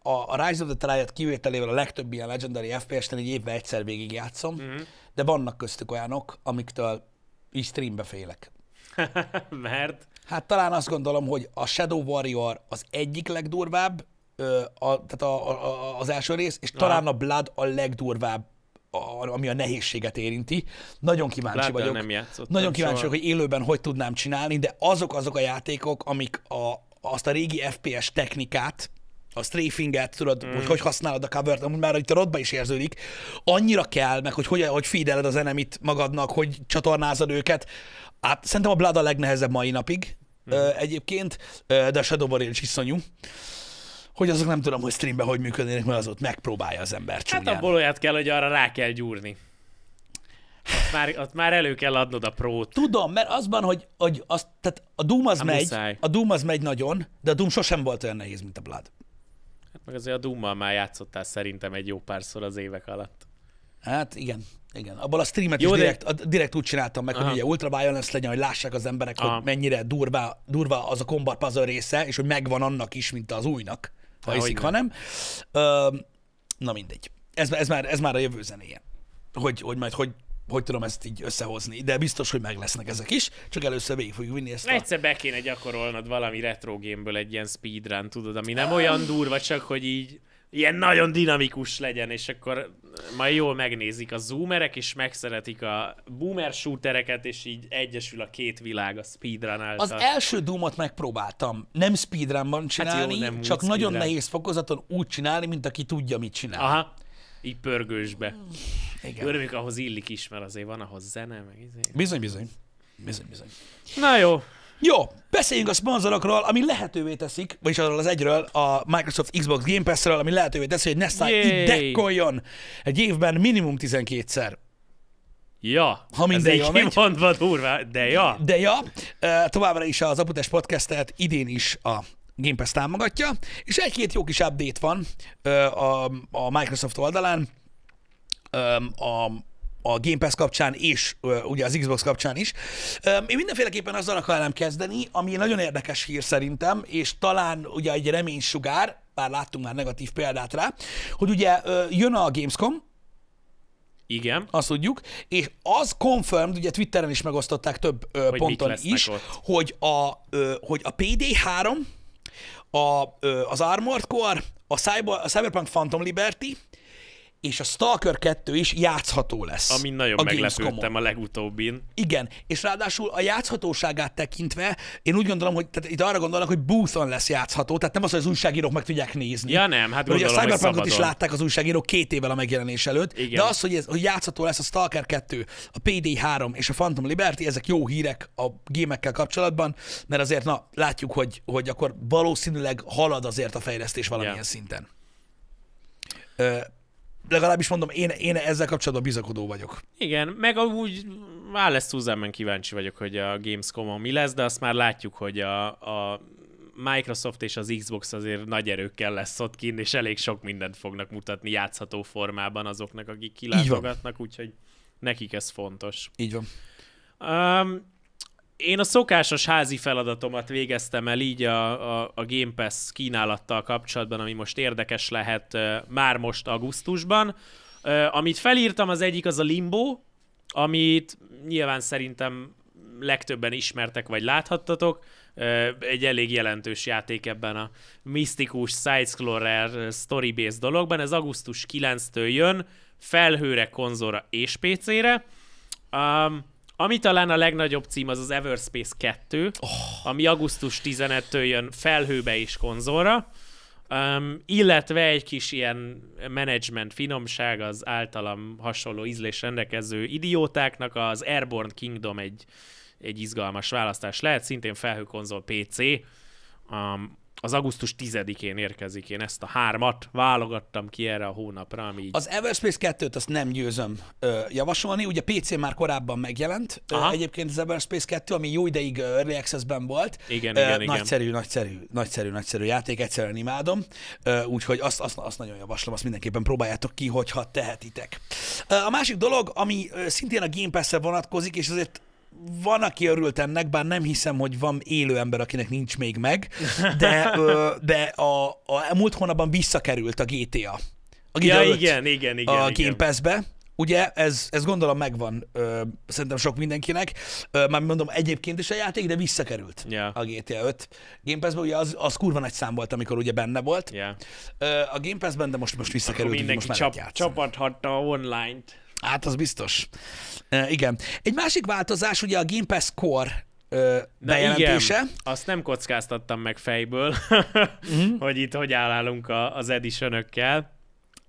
S1: a, a Rise of the Triad kivételével a legtöbb ilyen Legendary FPS-nél egy évben egyszer végig játszom, mm-hmm. de vannak köztük olyanok, amiktől is streambe félek. Mert? Hát talán azt gondolom, hogy a Shadow Warrior az egyik legdurvább, a, tehát a, a, az első rész, és talán a Blood a legdurvább a, ami a nehézséget érinti. Nagyon kíváncsi Blood vagyok. Nem
S2: nagyon kíváncsi vagyok, hogy
S1: élőben hogy tudnám csinálni, de azok azok a játékok, amik a, azt a régi FPS technikát, a strafinget, tudod, mm. hogy hogy használod a covert, amúgy már itt a rodba is érződik, annyira kell, meg hogy hogy, hogy feedeled az enemit magadnak, hogy csatornázod őket. Hát szerintem a Blood a legnehezebb mai napig mm. egyébként, de a Shadow Warrior is iszonyú hogy azok nem tudom, hogy streambe hogy működnének, mert az ott megpróbálja az ember csúnyán. Hát a
S2: bolóját kell, hogy arra rá kell gyúrni. Ott már, ott már elő kell adnod a prót. Tudom, mert azban, hogy, hogy az, tehát a Doom az a hát megy, muszáj.
S1: a Doom az megy nagyon, de a Doom sosem volt olyan nehéz, mint a Blood.
S2: Hát meg azért a Doom-mal már játszottál szerintem egy jó párszor az évek alatt.
S1: Hát igen,
S2: igen. Abban a streamet Jó, is direkt,
S1: de... direkt úgy csináltam meg, Aha. hogy ugye ultra violence legyen, hogy lássák az emberek, Aha. hogy mennyire durva, durva az a combat puzzle része, és hogy megvan annak is, mint az újnak ha hiszik, ha nem. Ö, na mindegy. Ez, ez, már, ez már a jövő zenéje. Hogy, hogy majd hogy hogy tudom ezt így összehozni, de biztos, hogy meg lesznek ezek is, csak először végig fogjuk vinni ezt. A...
S2: Egyszer be kéne gyakorolnod valami retro gameből egy ilyen speedrun, tudod, ami nem olyan durva, csak hogy így ilyen nagyon dinamikus legyen, és akkor majd jól megnézik a zoomerek, és megszeretik a boomer shootereket, és így egyesül a két világ a speedrun által. Az első
S1: Doomot megpróbáltam nem speedrunban hát csinálni, hát jó, nem csak speedrun. nagyon nehéz fokozaton úgy csinálni, mint aki tudja, mit csinál. Aha, így pörgősbe. Hmm, igen. Örömjük, ahhoz illik is,
S2: mert azért van ahhoz zene, meg izé. Bizony, bizony.
S1: Bizony, bizony. Na jó, jó, beszéljünk a szponzorokról, ami lehetővé teszik, vagyis arról az egyről, a Microsoft Xbox Game Pass-ről, ami lehetővé teszi, hogy Nessai itt egy évben minimum 12-szer. Ja, ha minden ez jól Mondva durvá, de ja. De ja, továbbra is az Aputes podcast idén is a Game Pass támogatja, és egy-két jó kis update van a, a Microsoft oldalán. A, a Game Pass kapcsán és ugye az Xbox kapcsán is. Én mindenféleképpen azzal akarnám kezdeni, ami nagyon érdekes hír szerintem, és talán ugye egy reménysugár, bár láttunk már negatív példát rá, hogy ugye jön a Gamescom, igen. Azt tudjuk. És az confirmed, ugye Twitteren is megosztották több ö, hogy ponton is, hogy a, ö, hogy a PD3, a, ö, az Armored Core, a, Cyber, a Cyberpunk Phantom Liberty, és a Stalker 2 is játszható lesz. Ami nagyon a meglepődtem a legutóbbin. Igen, és ráadásul a játszhatóságát tekintve, én úgy gondolom, hogy tehát itt arra gondolnak, hogy Boothon lesz játszható, tehát nem az, hogy az újságírók meg tudják nézni. Ja nem, hát gondolom, Ugye a Cyberpunkot is látták az újságírók két évvel a megjelenés előtt, Igen. de az, hogy, ez, hogy játszható lesz a Stalker 2, a PD3 és a Phantom Liberty, ezek jó hírek a gémekkel kapcsolatban, mert azért na, látjuk, hogy, hogy akkor valószínűleg halad azért a fejlesztés valamilyen yeah. szinten. Ö, legalábbis mondom, én, én ezzel kapcsolatban bizakodó vagyok.
S2: Igen, meg úgy már lesz Susanben kíváncsi vagyok, hogy a Gamescom-on mi lesz, de azt már látjuk, hogy a, a Microsoft és az Xbox azért nagy erőkkel lesz ott kint, és elég sok mindent fognak mutatni játszható formában azoknak, akik kilátogatnak, úgyhogy nekik ez fontos. Így van. Um, én a szokásos házi feladatomat végeztem el így a, a, a Game Pass kínálattal kapcsolatban, ami most érdekes lehet már most augusztusban. Amit felírtam, az egyik az a Limbo, amit nyilván szerintem legtöbben ismertek vagy láthattatok. Egy elég jelentős játék ebben a misztikus side-scroller story-based dologban. Ez augusztus 9-től jön, felhőre, konzora és PC-re. Um, ami talán a legnagyobb cím az az Everspace 2, oh. ami augusztus 15-től jön felhőbe is konzolra. Um, illetve egy kis ilyen menedzsment finomság az általam hasonló ízlés rendelkező idiótáknak az Airborne Kingdom egy, egy izgalmas választás lehet, szintén felhőkonzol PC, um, az augusztus 10-én érkezik, én ezt a hármat válogattam ki erre a hónapra, ami így... Az
S1: Everspace 2-t azt nem győzöm ö, javasolni, ugye PC már korábban megjelent, ö, egyébként az Everspace 2, ami jó ideig Early Access-ben volt. Igen, ö, igen, nagyszerű, igen. Nagyszerű, nagyszerű, nagyszerű játék, egyszerűen imádom, ö, úgyhogy azt, azt, azt nagyon javaslom, azt mindenképpen próbáljátok ki, hogyha tehetitek. Ö, a másik dolog, ami szintén a Game Pass-re vonatkozik, és azért van, aki örült ennek, bár nem hiszem, hogy van élő ember, akinek nincs még meg, de, ö, de a, a, múlt hónapban visszakerült a GTA.
S2: A GTA ja, 5, igen, igen, igen. A Game
S1: Pass-be. Ugye, ez, ez gondolom megvan ö, szerintem sok mindenkinek. Ö, már mondom, egyébként is a játék, de visszakerült yeah. a GTA 5. Game Pass-ben ugye az, az kurva nagy szám volt, amikor ugye benne volt. Yeah. Ö, a Game Pass-ben, de most, most visszakerült, Akkor mindenki most csap, csapathatta online-t. Hát az biztos. E, igen. Egy másik változás ugye a Game Pass Core ö, bejelentése. Igen,
S2: azt nem kockáztattam meg fejből, mm-hmm. hogy itt hogy állunk a, az edition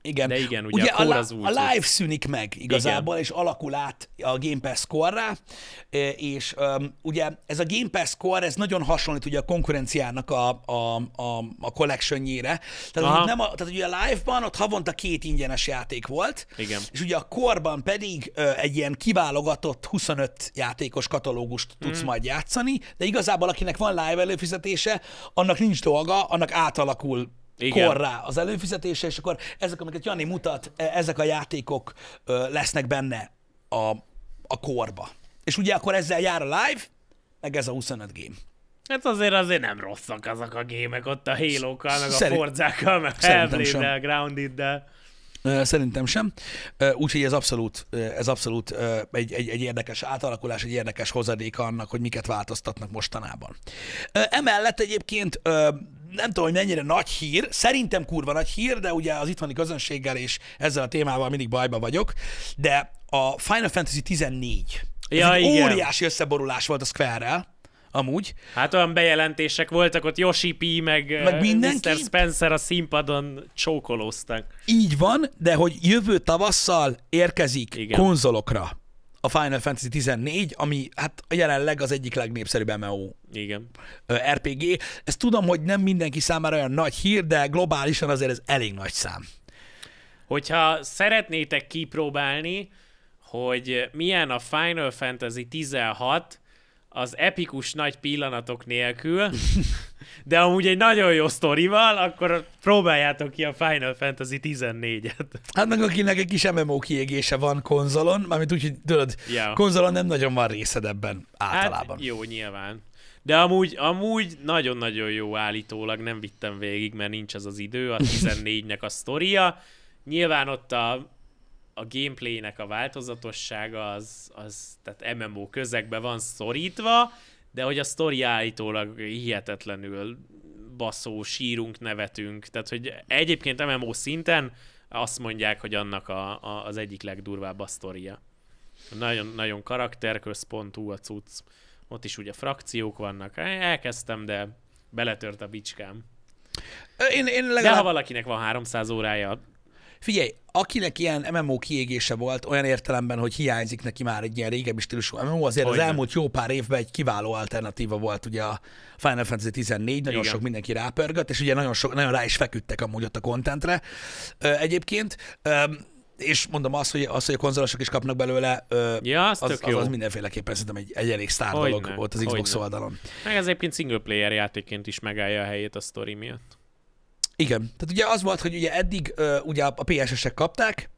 S2: igen. De igen, ugye, ugye a, a, a live
S1: szűnik meg igazából, igen. és alakul át a Game Pass core és um, ugye ez a Game Pass Core, ez nagyon hasonlít ugye a konkurenciának a, a, a, a collectionjére. Tehát, nem a, tehát ugye a live-ban ott havonta két ingyenes játék volt, igen. és ugye a korban pedig uh, egy ilyen kiválogatott 25 játékos katalógust tudsz mm. majd játszani, de igazából akinek van live előfizetése, annak nincs dolga, annak átalakul igen. korrá az előfizetése, és akkor ezek, amiket Jani mutat, e, ezek a játékok lesznek benne a, a korba. És ugye akkor ezzel jár a live, meg ez a 25 game.
S2: Hát azért azért nem rosszak azok a gémek ott a halo meg Szerint... a Forzákkal, meg Hellblade-del,
S1: Grounded-del. Szerintem sem. Úgyhogy ez abszolút, ez abszolút egy, egy, egy érdekes átalakulás, egy érdekes hozadéka annak, hogy miket változtatnak mostanában. Emellett egyébként nem tudom, hogy mennyire nagy hír, szerintem kurva nagy hír, de ugye az itthoni közönséggel és ezzel a témával mindig bajba vagyok, de a Final Fantasy 14 ja, egy igen. óriási összeborulás volt a Square-rel, amúgy. Hát olyan
S2: bejelentések voltak, ott Yoshi P, meg, meg eh, mindenki? Mr. Spencer a színpadon csókolóztak.
S1: Így van, de hogy jövő tavasszal érkezik Igen. konzolokra a Final Fantasy 14, ami hát jelenleg az egyik legnépszerűbb MMO Igen. RPG. Ezt tudom, hogy nem mindenki számára olyan nagy hír, de globálisan azért ez elég nagy szám.
S2: Hogyha szeretnétek kipróbálni, hogy milyen a Final Fantasy 16, az epikus nagy pillanatok nélkül, de amúgy egy nagyon jó sztorival, akkor próbáljátok ki a Final Fantasy 14-et.
S1: Hát meg akinek egy kis MMO kiégése van konzolon, mármint úgy, hogy tudod, ja. konzolon nem nagyon van részed ebben
S2: általában. Hát jó, nyilván. De amúgy, amúgy nagyon-nagyon jó állítólag, nem vittem végig, mert nincs az az idő, a 14-nek a sztoria. Nyilván ott a a gameplaynek a változatossága az, az tehát MMO közegbe van szorítva, de hogy a sztori állítólag hihetetlenül baszó, sírunk, nevetünk. Tehát, hogy egyébként MMO szinten azt mondják, hogy annak a, a, az egyik legdurvább a sztoria. Nagyon, nagyon karakterközpontú a cucc. Ott is ugye frakciók vannak. Elkezdtem, de beletört a bicskám.
S1: Én, én legalább... De ha
S2: valakinek van 300
S1: órája Figyelj, akinek ilyen MMO kiégése volt, olyan értelemben, hogy hiányzik neki már egy ilyen régebbi stílusú MMO, azért Olyan. az elmúlt jó pár évben egy kiváló alternatíva volt ugye a Final Fantasy 14, nagyon Igen. sok mindenki rápörgött, és ugye nagyon, sok, nagyon rá is feküdtek amúgy ott a kontentre egyébként. És mondom azt, hogy, az, hogy a konzolosok is kapnak belőle, ja, az, az, az, az mindenféleképpen szerintem egy, egy elég sztár dolog volt az Xbox Hogyne. oldalon.
S2: Meg ez egyébként single player játékként is megállja a helyét a sztori miatt.
S1: Igen. Tehát ugye az volt, hogy ugye eddig uh, ugye a PSS-ek kapták,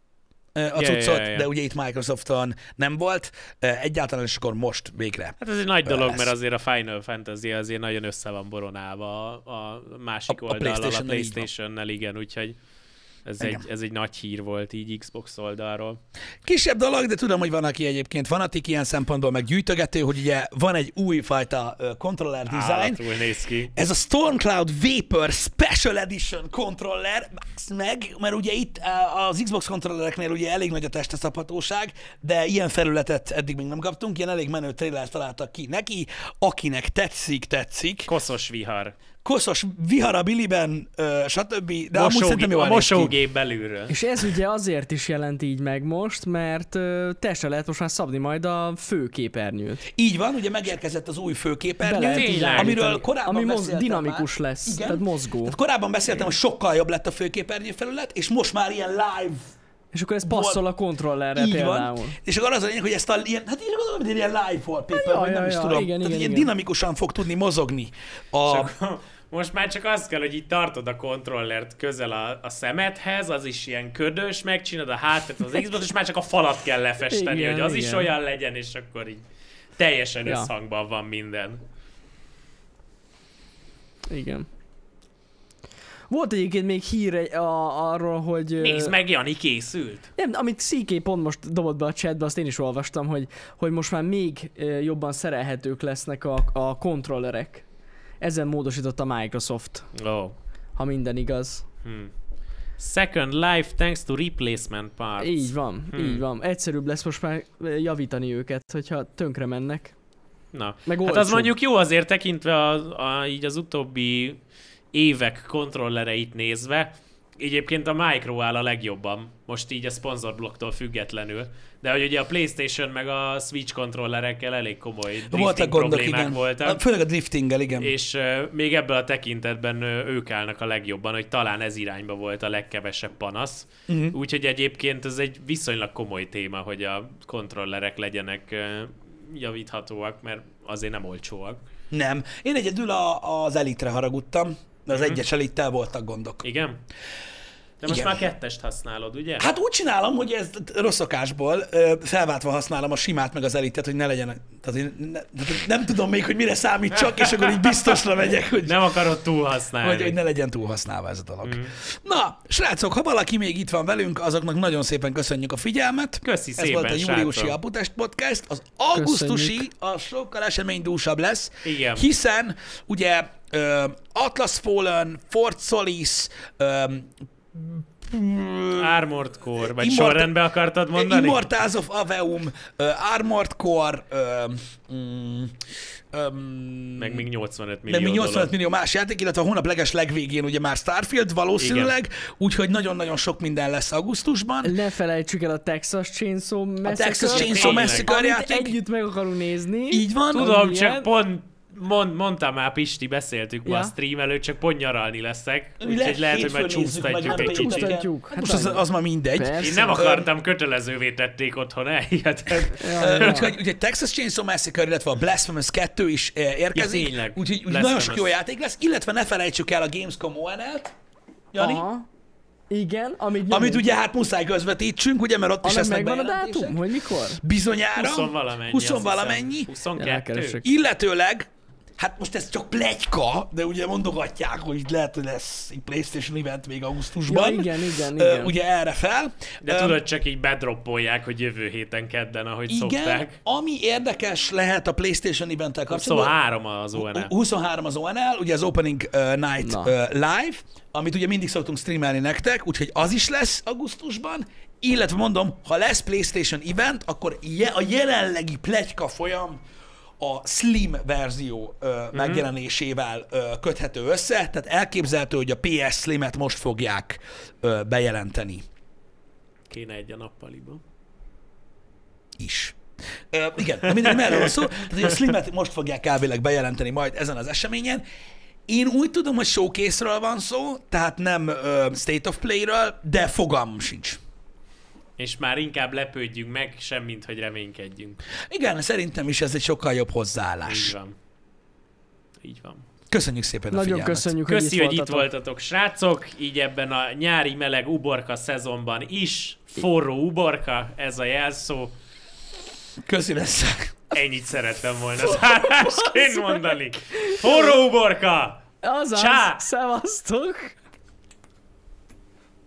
S1: uh, a cuccot, yeah, yeah. de ugye itt Microsofton nem volt, uh, egyáltalán is akkor most végre. Hát ez egy nagy dolog, lesz. mert
S2: azért a Final Fantasy azért nagyon össze van boronálva a, másik a, oldal, a PlayStation-nel, a PlayStation-nel igen, úgyhogy ez egy, ez egy nagy hír volt így Xbox oldalról.
S1: Kisebb dolog, de tudom, hogy van, aki egyébként fanatik ilyen szempontból, meg gyűjtögető, hogy ugye van egy újfajta controller design. Állatul néz ki. Ez a Stormcloud Vapor Special Edition controller, meg, mert ugye itt az Xbox kontrollereknél ugye elég nagy a testeszaphatóság, de ilyen felületet eddig még nem kaptunk, ilyen elég menő trailer találtak ki neki, akinek tetszik, tetszik. Koszos vihar koszos vihar a biliben, ö, stb. De Mosógé- amúgy szerintem jó a mosógép belülről. És
S3: ez ugye azért is jelent így meg most, mert ö, lehet most már szabni majd a főképernyőt. Így van, ugye megérkezett az új főképernyő, amiről korábban Ami moz- dinamikus már. lesz, Igen. tehát mozgó. Tehát
S1: korábban beszéltem, hogy sokkal jobb lett a főképernyő felület, és most már ilyen live És akkor ez passzol a kontrollerre így például. van. És akkor az a lényeg, hogy ezt a ilyen, hát így gondolom, hogy ilyen live wallpaper, Hát, ja, vagy nem ja, is ja, tudom. igen, Tehát igen, ilyen igen. dinamikusan fog tudni mozogni a,
S2: most már csak az kell, hogy így tartod a kontrollert közel a, a szemedhez, az is ilyen ködös, megcsinod a hátet az Xbox, és már csak a falat kell lefesteni, igen, hogy az igen. is olyan legyen, és akkor így teljesen ja. összhangban van minden.
S3: Igen. Volt egyébként még hír egy, a, arról, hogy... Nézd meg,
S2: Jani készült.
S3: Nem, amit CK pont most dobott be a chatbe, azt én is olvastam, hogy, hogy most már még jobban szerelhetők lesznek a, a kontrollerek. Ezen módosított a Microsoft. Oh. Ha minden igaz.
S2: Hmm. Second life thanks to replacement parts. Így van, hmm. így van.
S3: Egyszerűbb lesz most már javítani őket, hogyha tönkre mennek. Na, Meg hát az mondjuk
S2: jó azért tekintve a, a, így az utóbbi évek kontrollereit nézve, egyébként a Micro áll a legjobban, most így a szponzorbloktól függetlenül. De hogy ugye a Playstation meg a Switch kontrollerekkel elég komoly drifting voltak gondok, problémák igen. voltak.
S1: Főleg a driftinggel, igen.
S2: És uh, még ebből a tekintetben uh, ők állnak a legjobban, hogy talán ez irányba volt a legkevesebb panasz. Uh-huh. Úgyhogy egyébként ez egy viszonylag komoly téma, hogy a kontrollerek legyenek uh, javíthatóak, mert azért nem olcsóak.
S1: Nem. Én egyedül a, az elitre haragudtam, de az mhm. egyes itt el voltak gondok. Igen? De most Igen. már
S2: kettest használod, ugye? Hát
S1: úgy csinálom, hogy ez rossz szokásból felváltva használom a simát meg az elitet, hogy ne legyen. Tehát én ne, nem tudom még, hogy mire számít csak, és akkor így biztosra megyek, hogy... Nem akarod túlhasználni. Hogy, hogy ne legyen túlhasználva ez a dolog. Mm. Na, srácok, ha valaki még itt van velünk, azoknak nagyon szépen köszönjük a figyelmet. Köszi szépen, Ez volt a júliusi srácok. Aputest Podcast. Az augusztusi köszönjük. a sokkal eseménydúsabb lesz, Igen. hiszen ugye Atlas Fallen, Fort Solis, Armored Core, vagy Immort- sorrendbe akartad mondani? Immortals of Aveum, uh, Armored Core, uh, um, um, meg még 85 millió Meg még 85 dolog. millió más játék, illetve a hónap leges legvégén ugye már Starfield valószínűleg, úgyhogy nagyon-nagyon
S3: sok minden lesz augusztusban. Ne felejtsük el a Texas Chainsaw Massacre. A Texas Chainsaw Massacre játék. együtt meg akarunk nézni. Így van. Tudom, csak
S2: pont mond, mondtam már, Pisti, beszéltük ja. ma a stream előtt, csak pont nyaralni leszek. Úgyhogy lehet, hogy már csúsztatjuk egy kicsit. Hát hát most az, az
S1: már mindegy. Persze. Én nem akartam,
S2: kötelezővé tették otthon,
S1: elhihetet. Úgyhogy ugye Texas Chainsaw Massacre, illetve a Blasphemous 2 is eh, érkezik. Ja, úgyhogy úgy nagyon sok jó játék lesz, illetve ne felejtsük el a Gamescom ONL-t. Jani?
S3: Aha. Igen, amit Amit ugye hát
S1: muszáj közvetítsünk, ugye, mert ott Annak is lesznek megvan a
S3: dátum, hogy mikor? Bizonyára. 20 valamennyi. 20 valamennyi. 22.
S1: Illetőleg Hát most ez csak plegyka, de ugye mondogatják, hogy lehet, hogy lesz egy PlayStation event még augusztusban. Ja, igen, igen, igen. Uh, ugye erre fel. De um, tudod,
S2: csak így bedroppolják, hogy jövő héten kedden, ahogy igen, szokták.
S1: ami érdekes lehet a PlayStation eventtel kapcsolatban. 23 az ONL. 23 az ONL, ugye az Opening uh, Night Na. uh, Live, amit ugye mindig szoktunk streamelni nektek, úgyhogy az is lesz augusztusban, illetve mondom, ha lesz PlayStation event, akkor je, a jelenlegi plegyka folyam a slim verzió ö, mm-hmm. megjelenésével ö, köthető össze, tehát elképzelhető, hogy a PS Slim-et most fogják ö, bejelenteni. Kéne egy a nappaliban. Is. Ö, igen, mindegy, erről van szó. Tehát, hogy a et most fogják elvileg bejelenteni majd ezen az eseményen. Én úgy tudom, hogy showcase-ről van szó, tehát nem ö, State of Play-ről, de fogalmam sincs
S2: és már inkább lepődjünk meg, semmint, hogy reménykedjünk.
S1: Igen, szerintem is ez egy sokkal jobb hozzáállás. Így van. Így van. Köszönjük szépen Nagyon a figyelmet. köszönjük, Köszi, hogy, itt, hogy voltatok.
S2: itt voltatok, srácok. Így ebben a nyári meleg uborka szezonban is. Forró uborka, ez a jelszó. Köszi leszek. Ennyit szerettem volna
S1: zárásként
S2: mondani. Forró
S3: uborka! Azaz, Csá! szevasztok!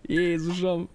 S3: Jézusom!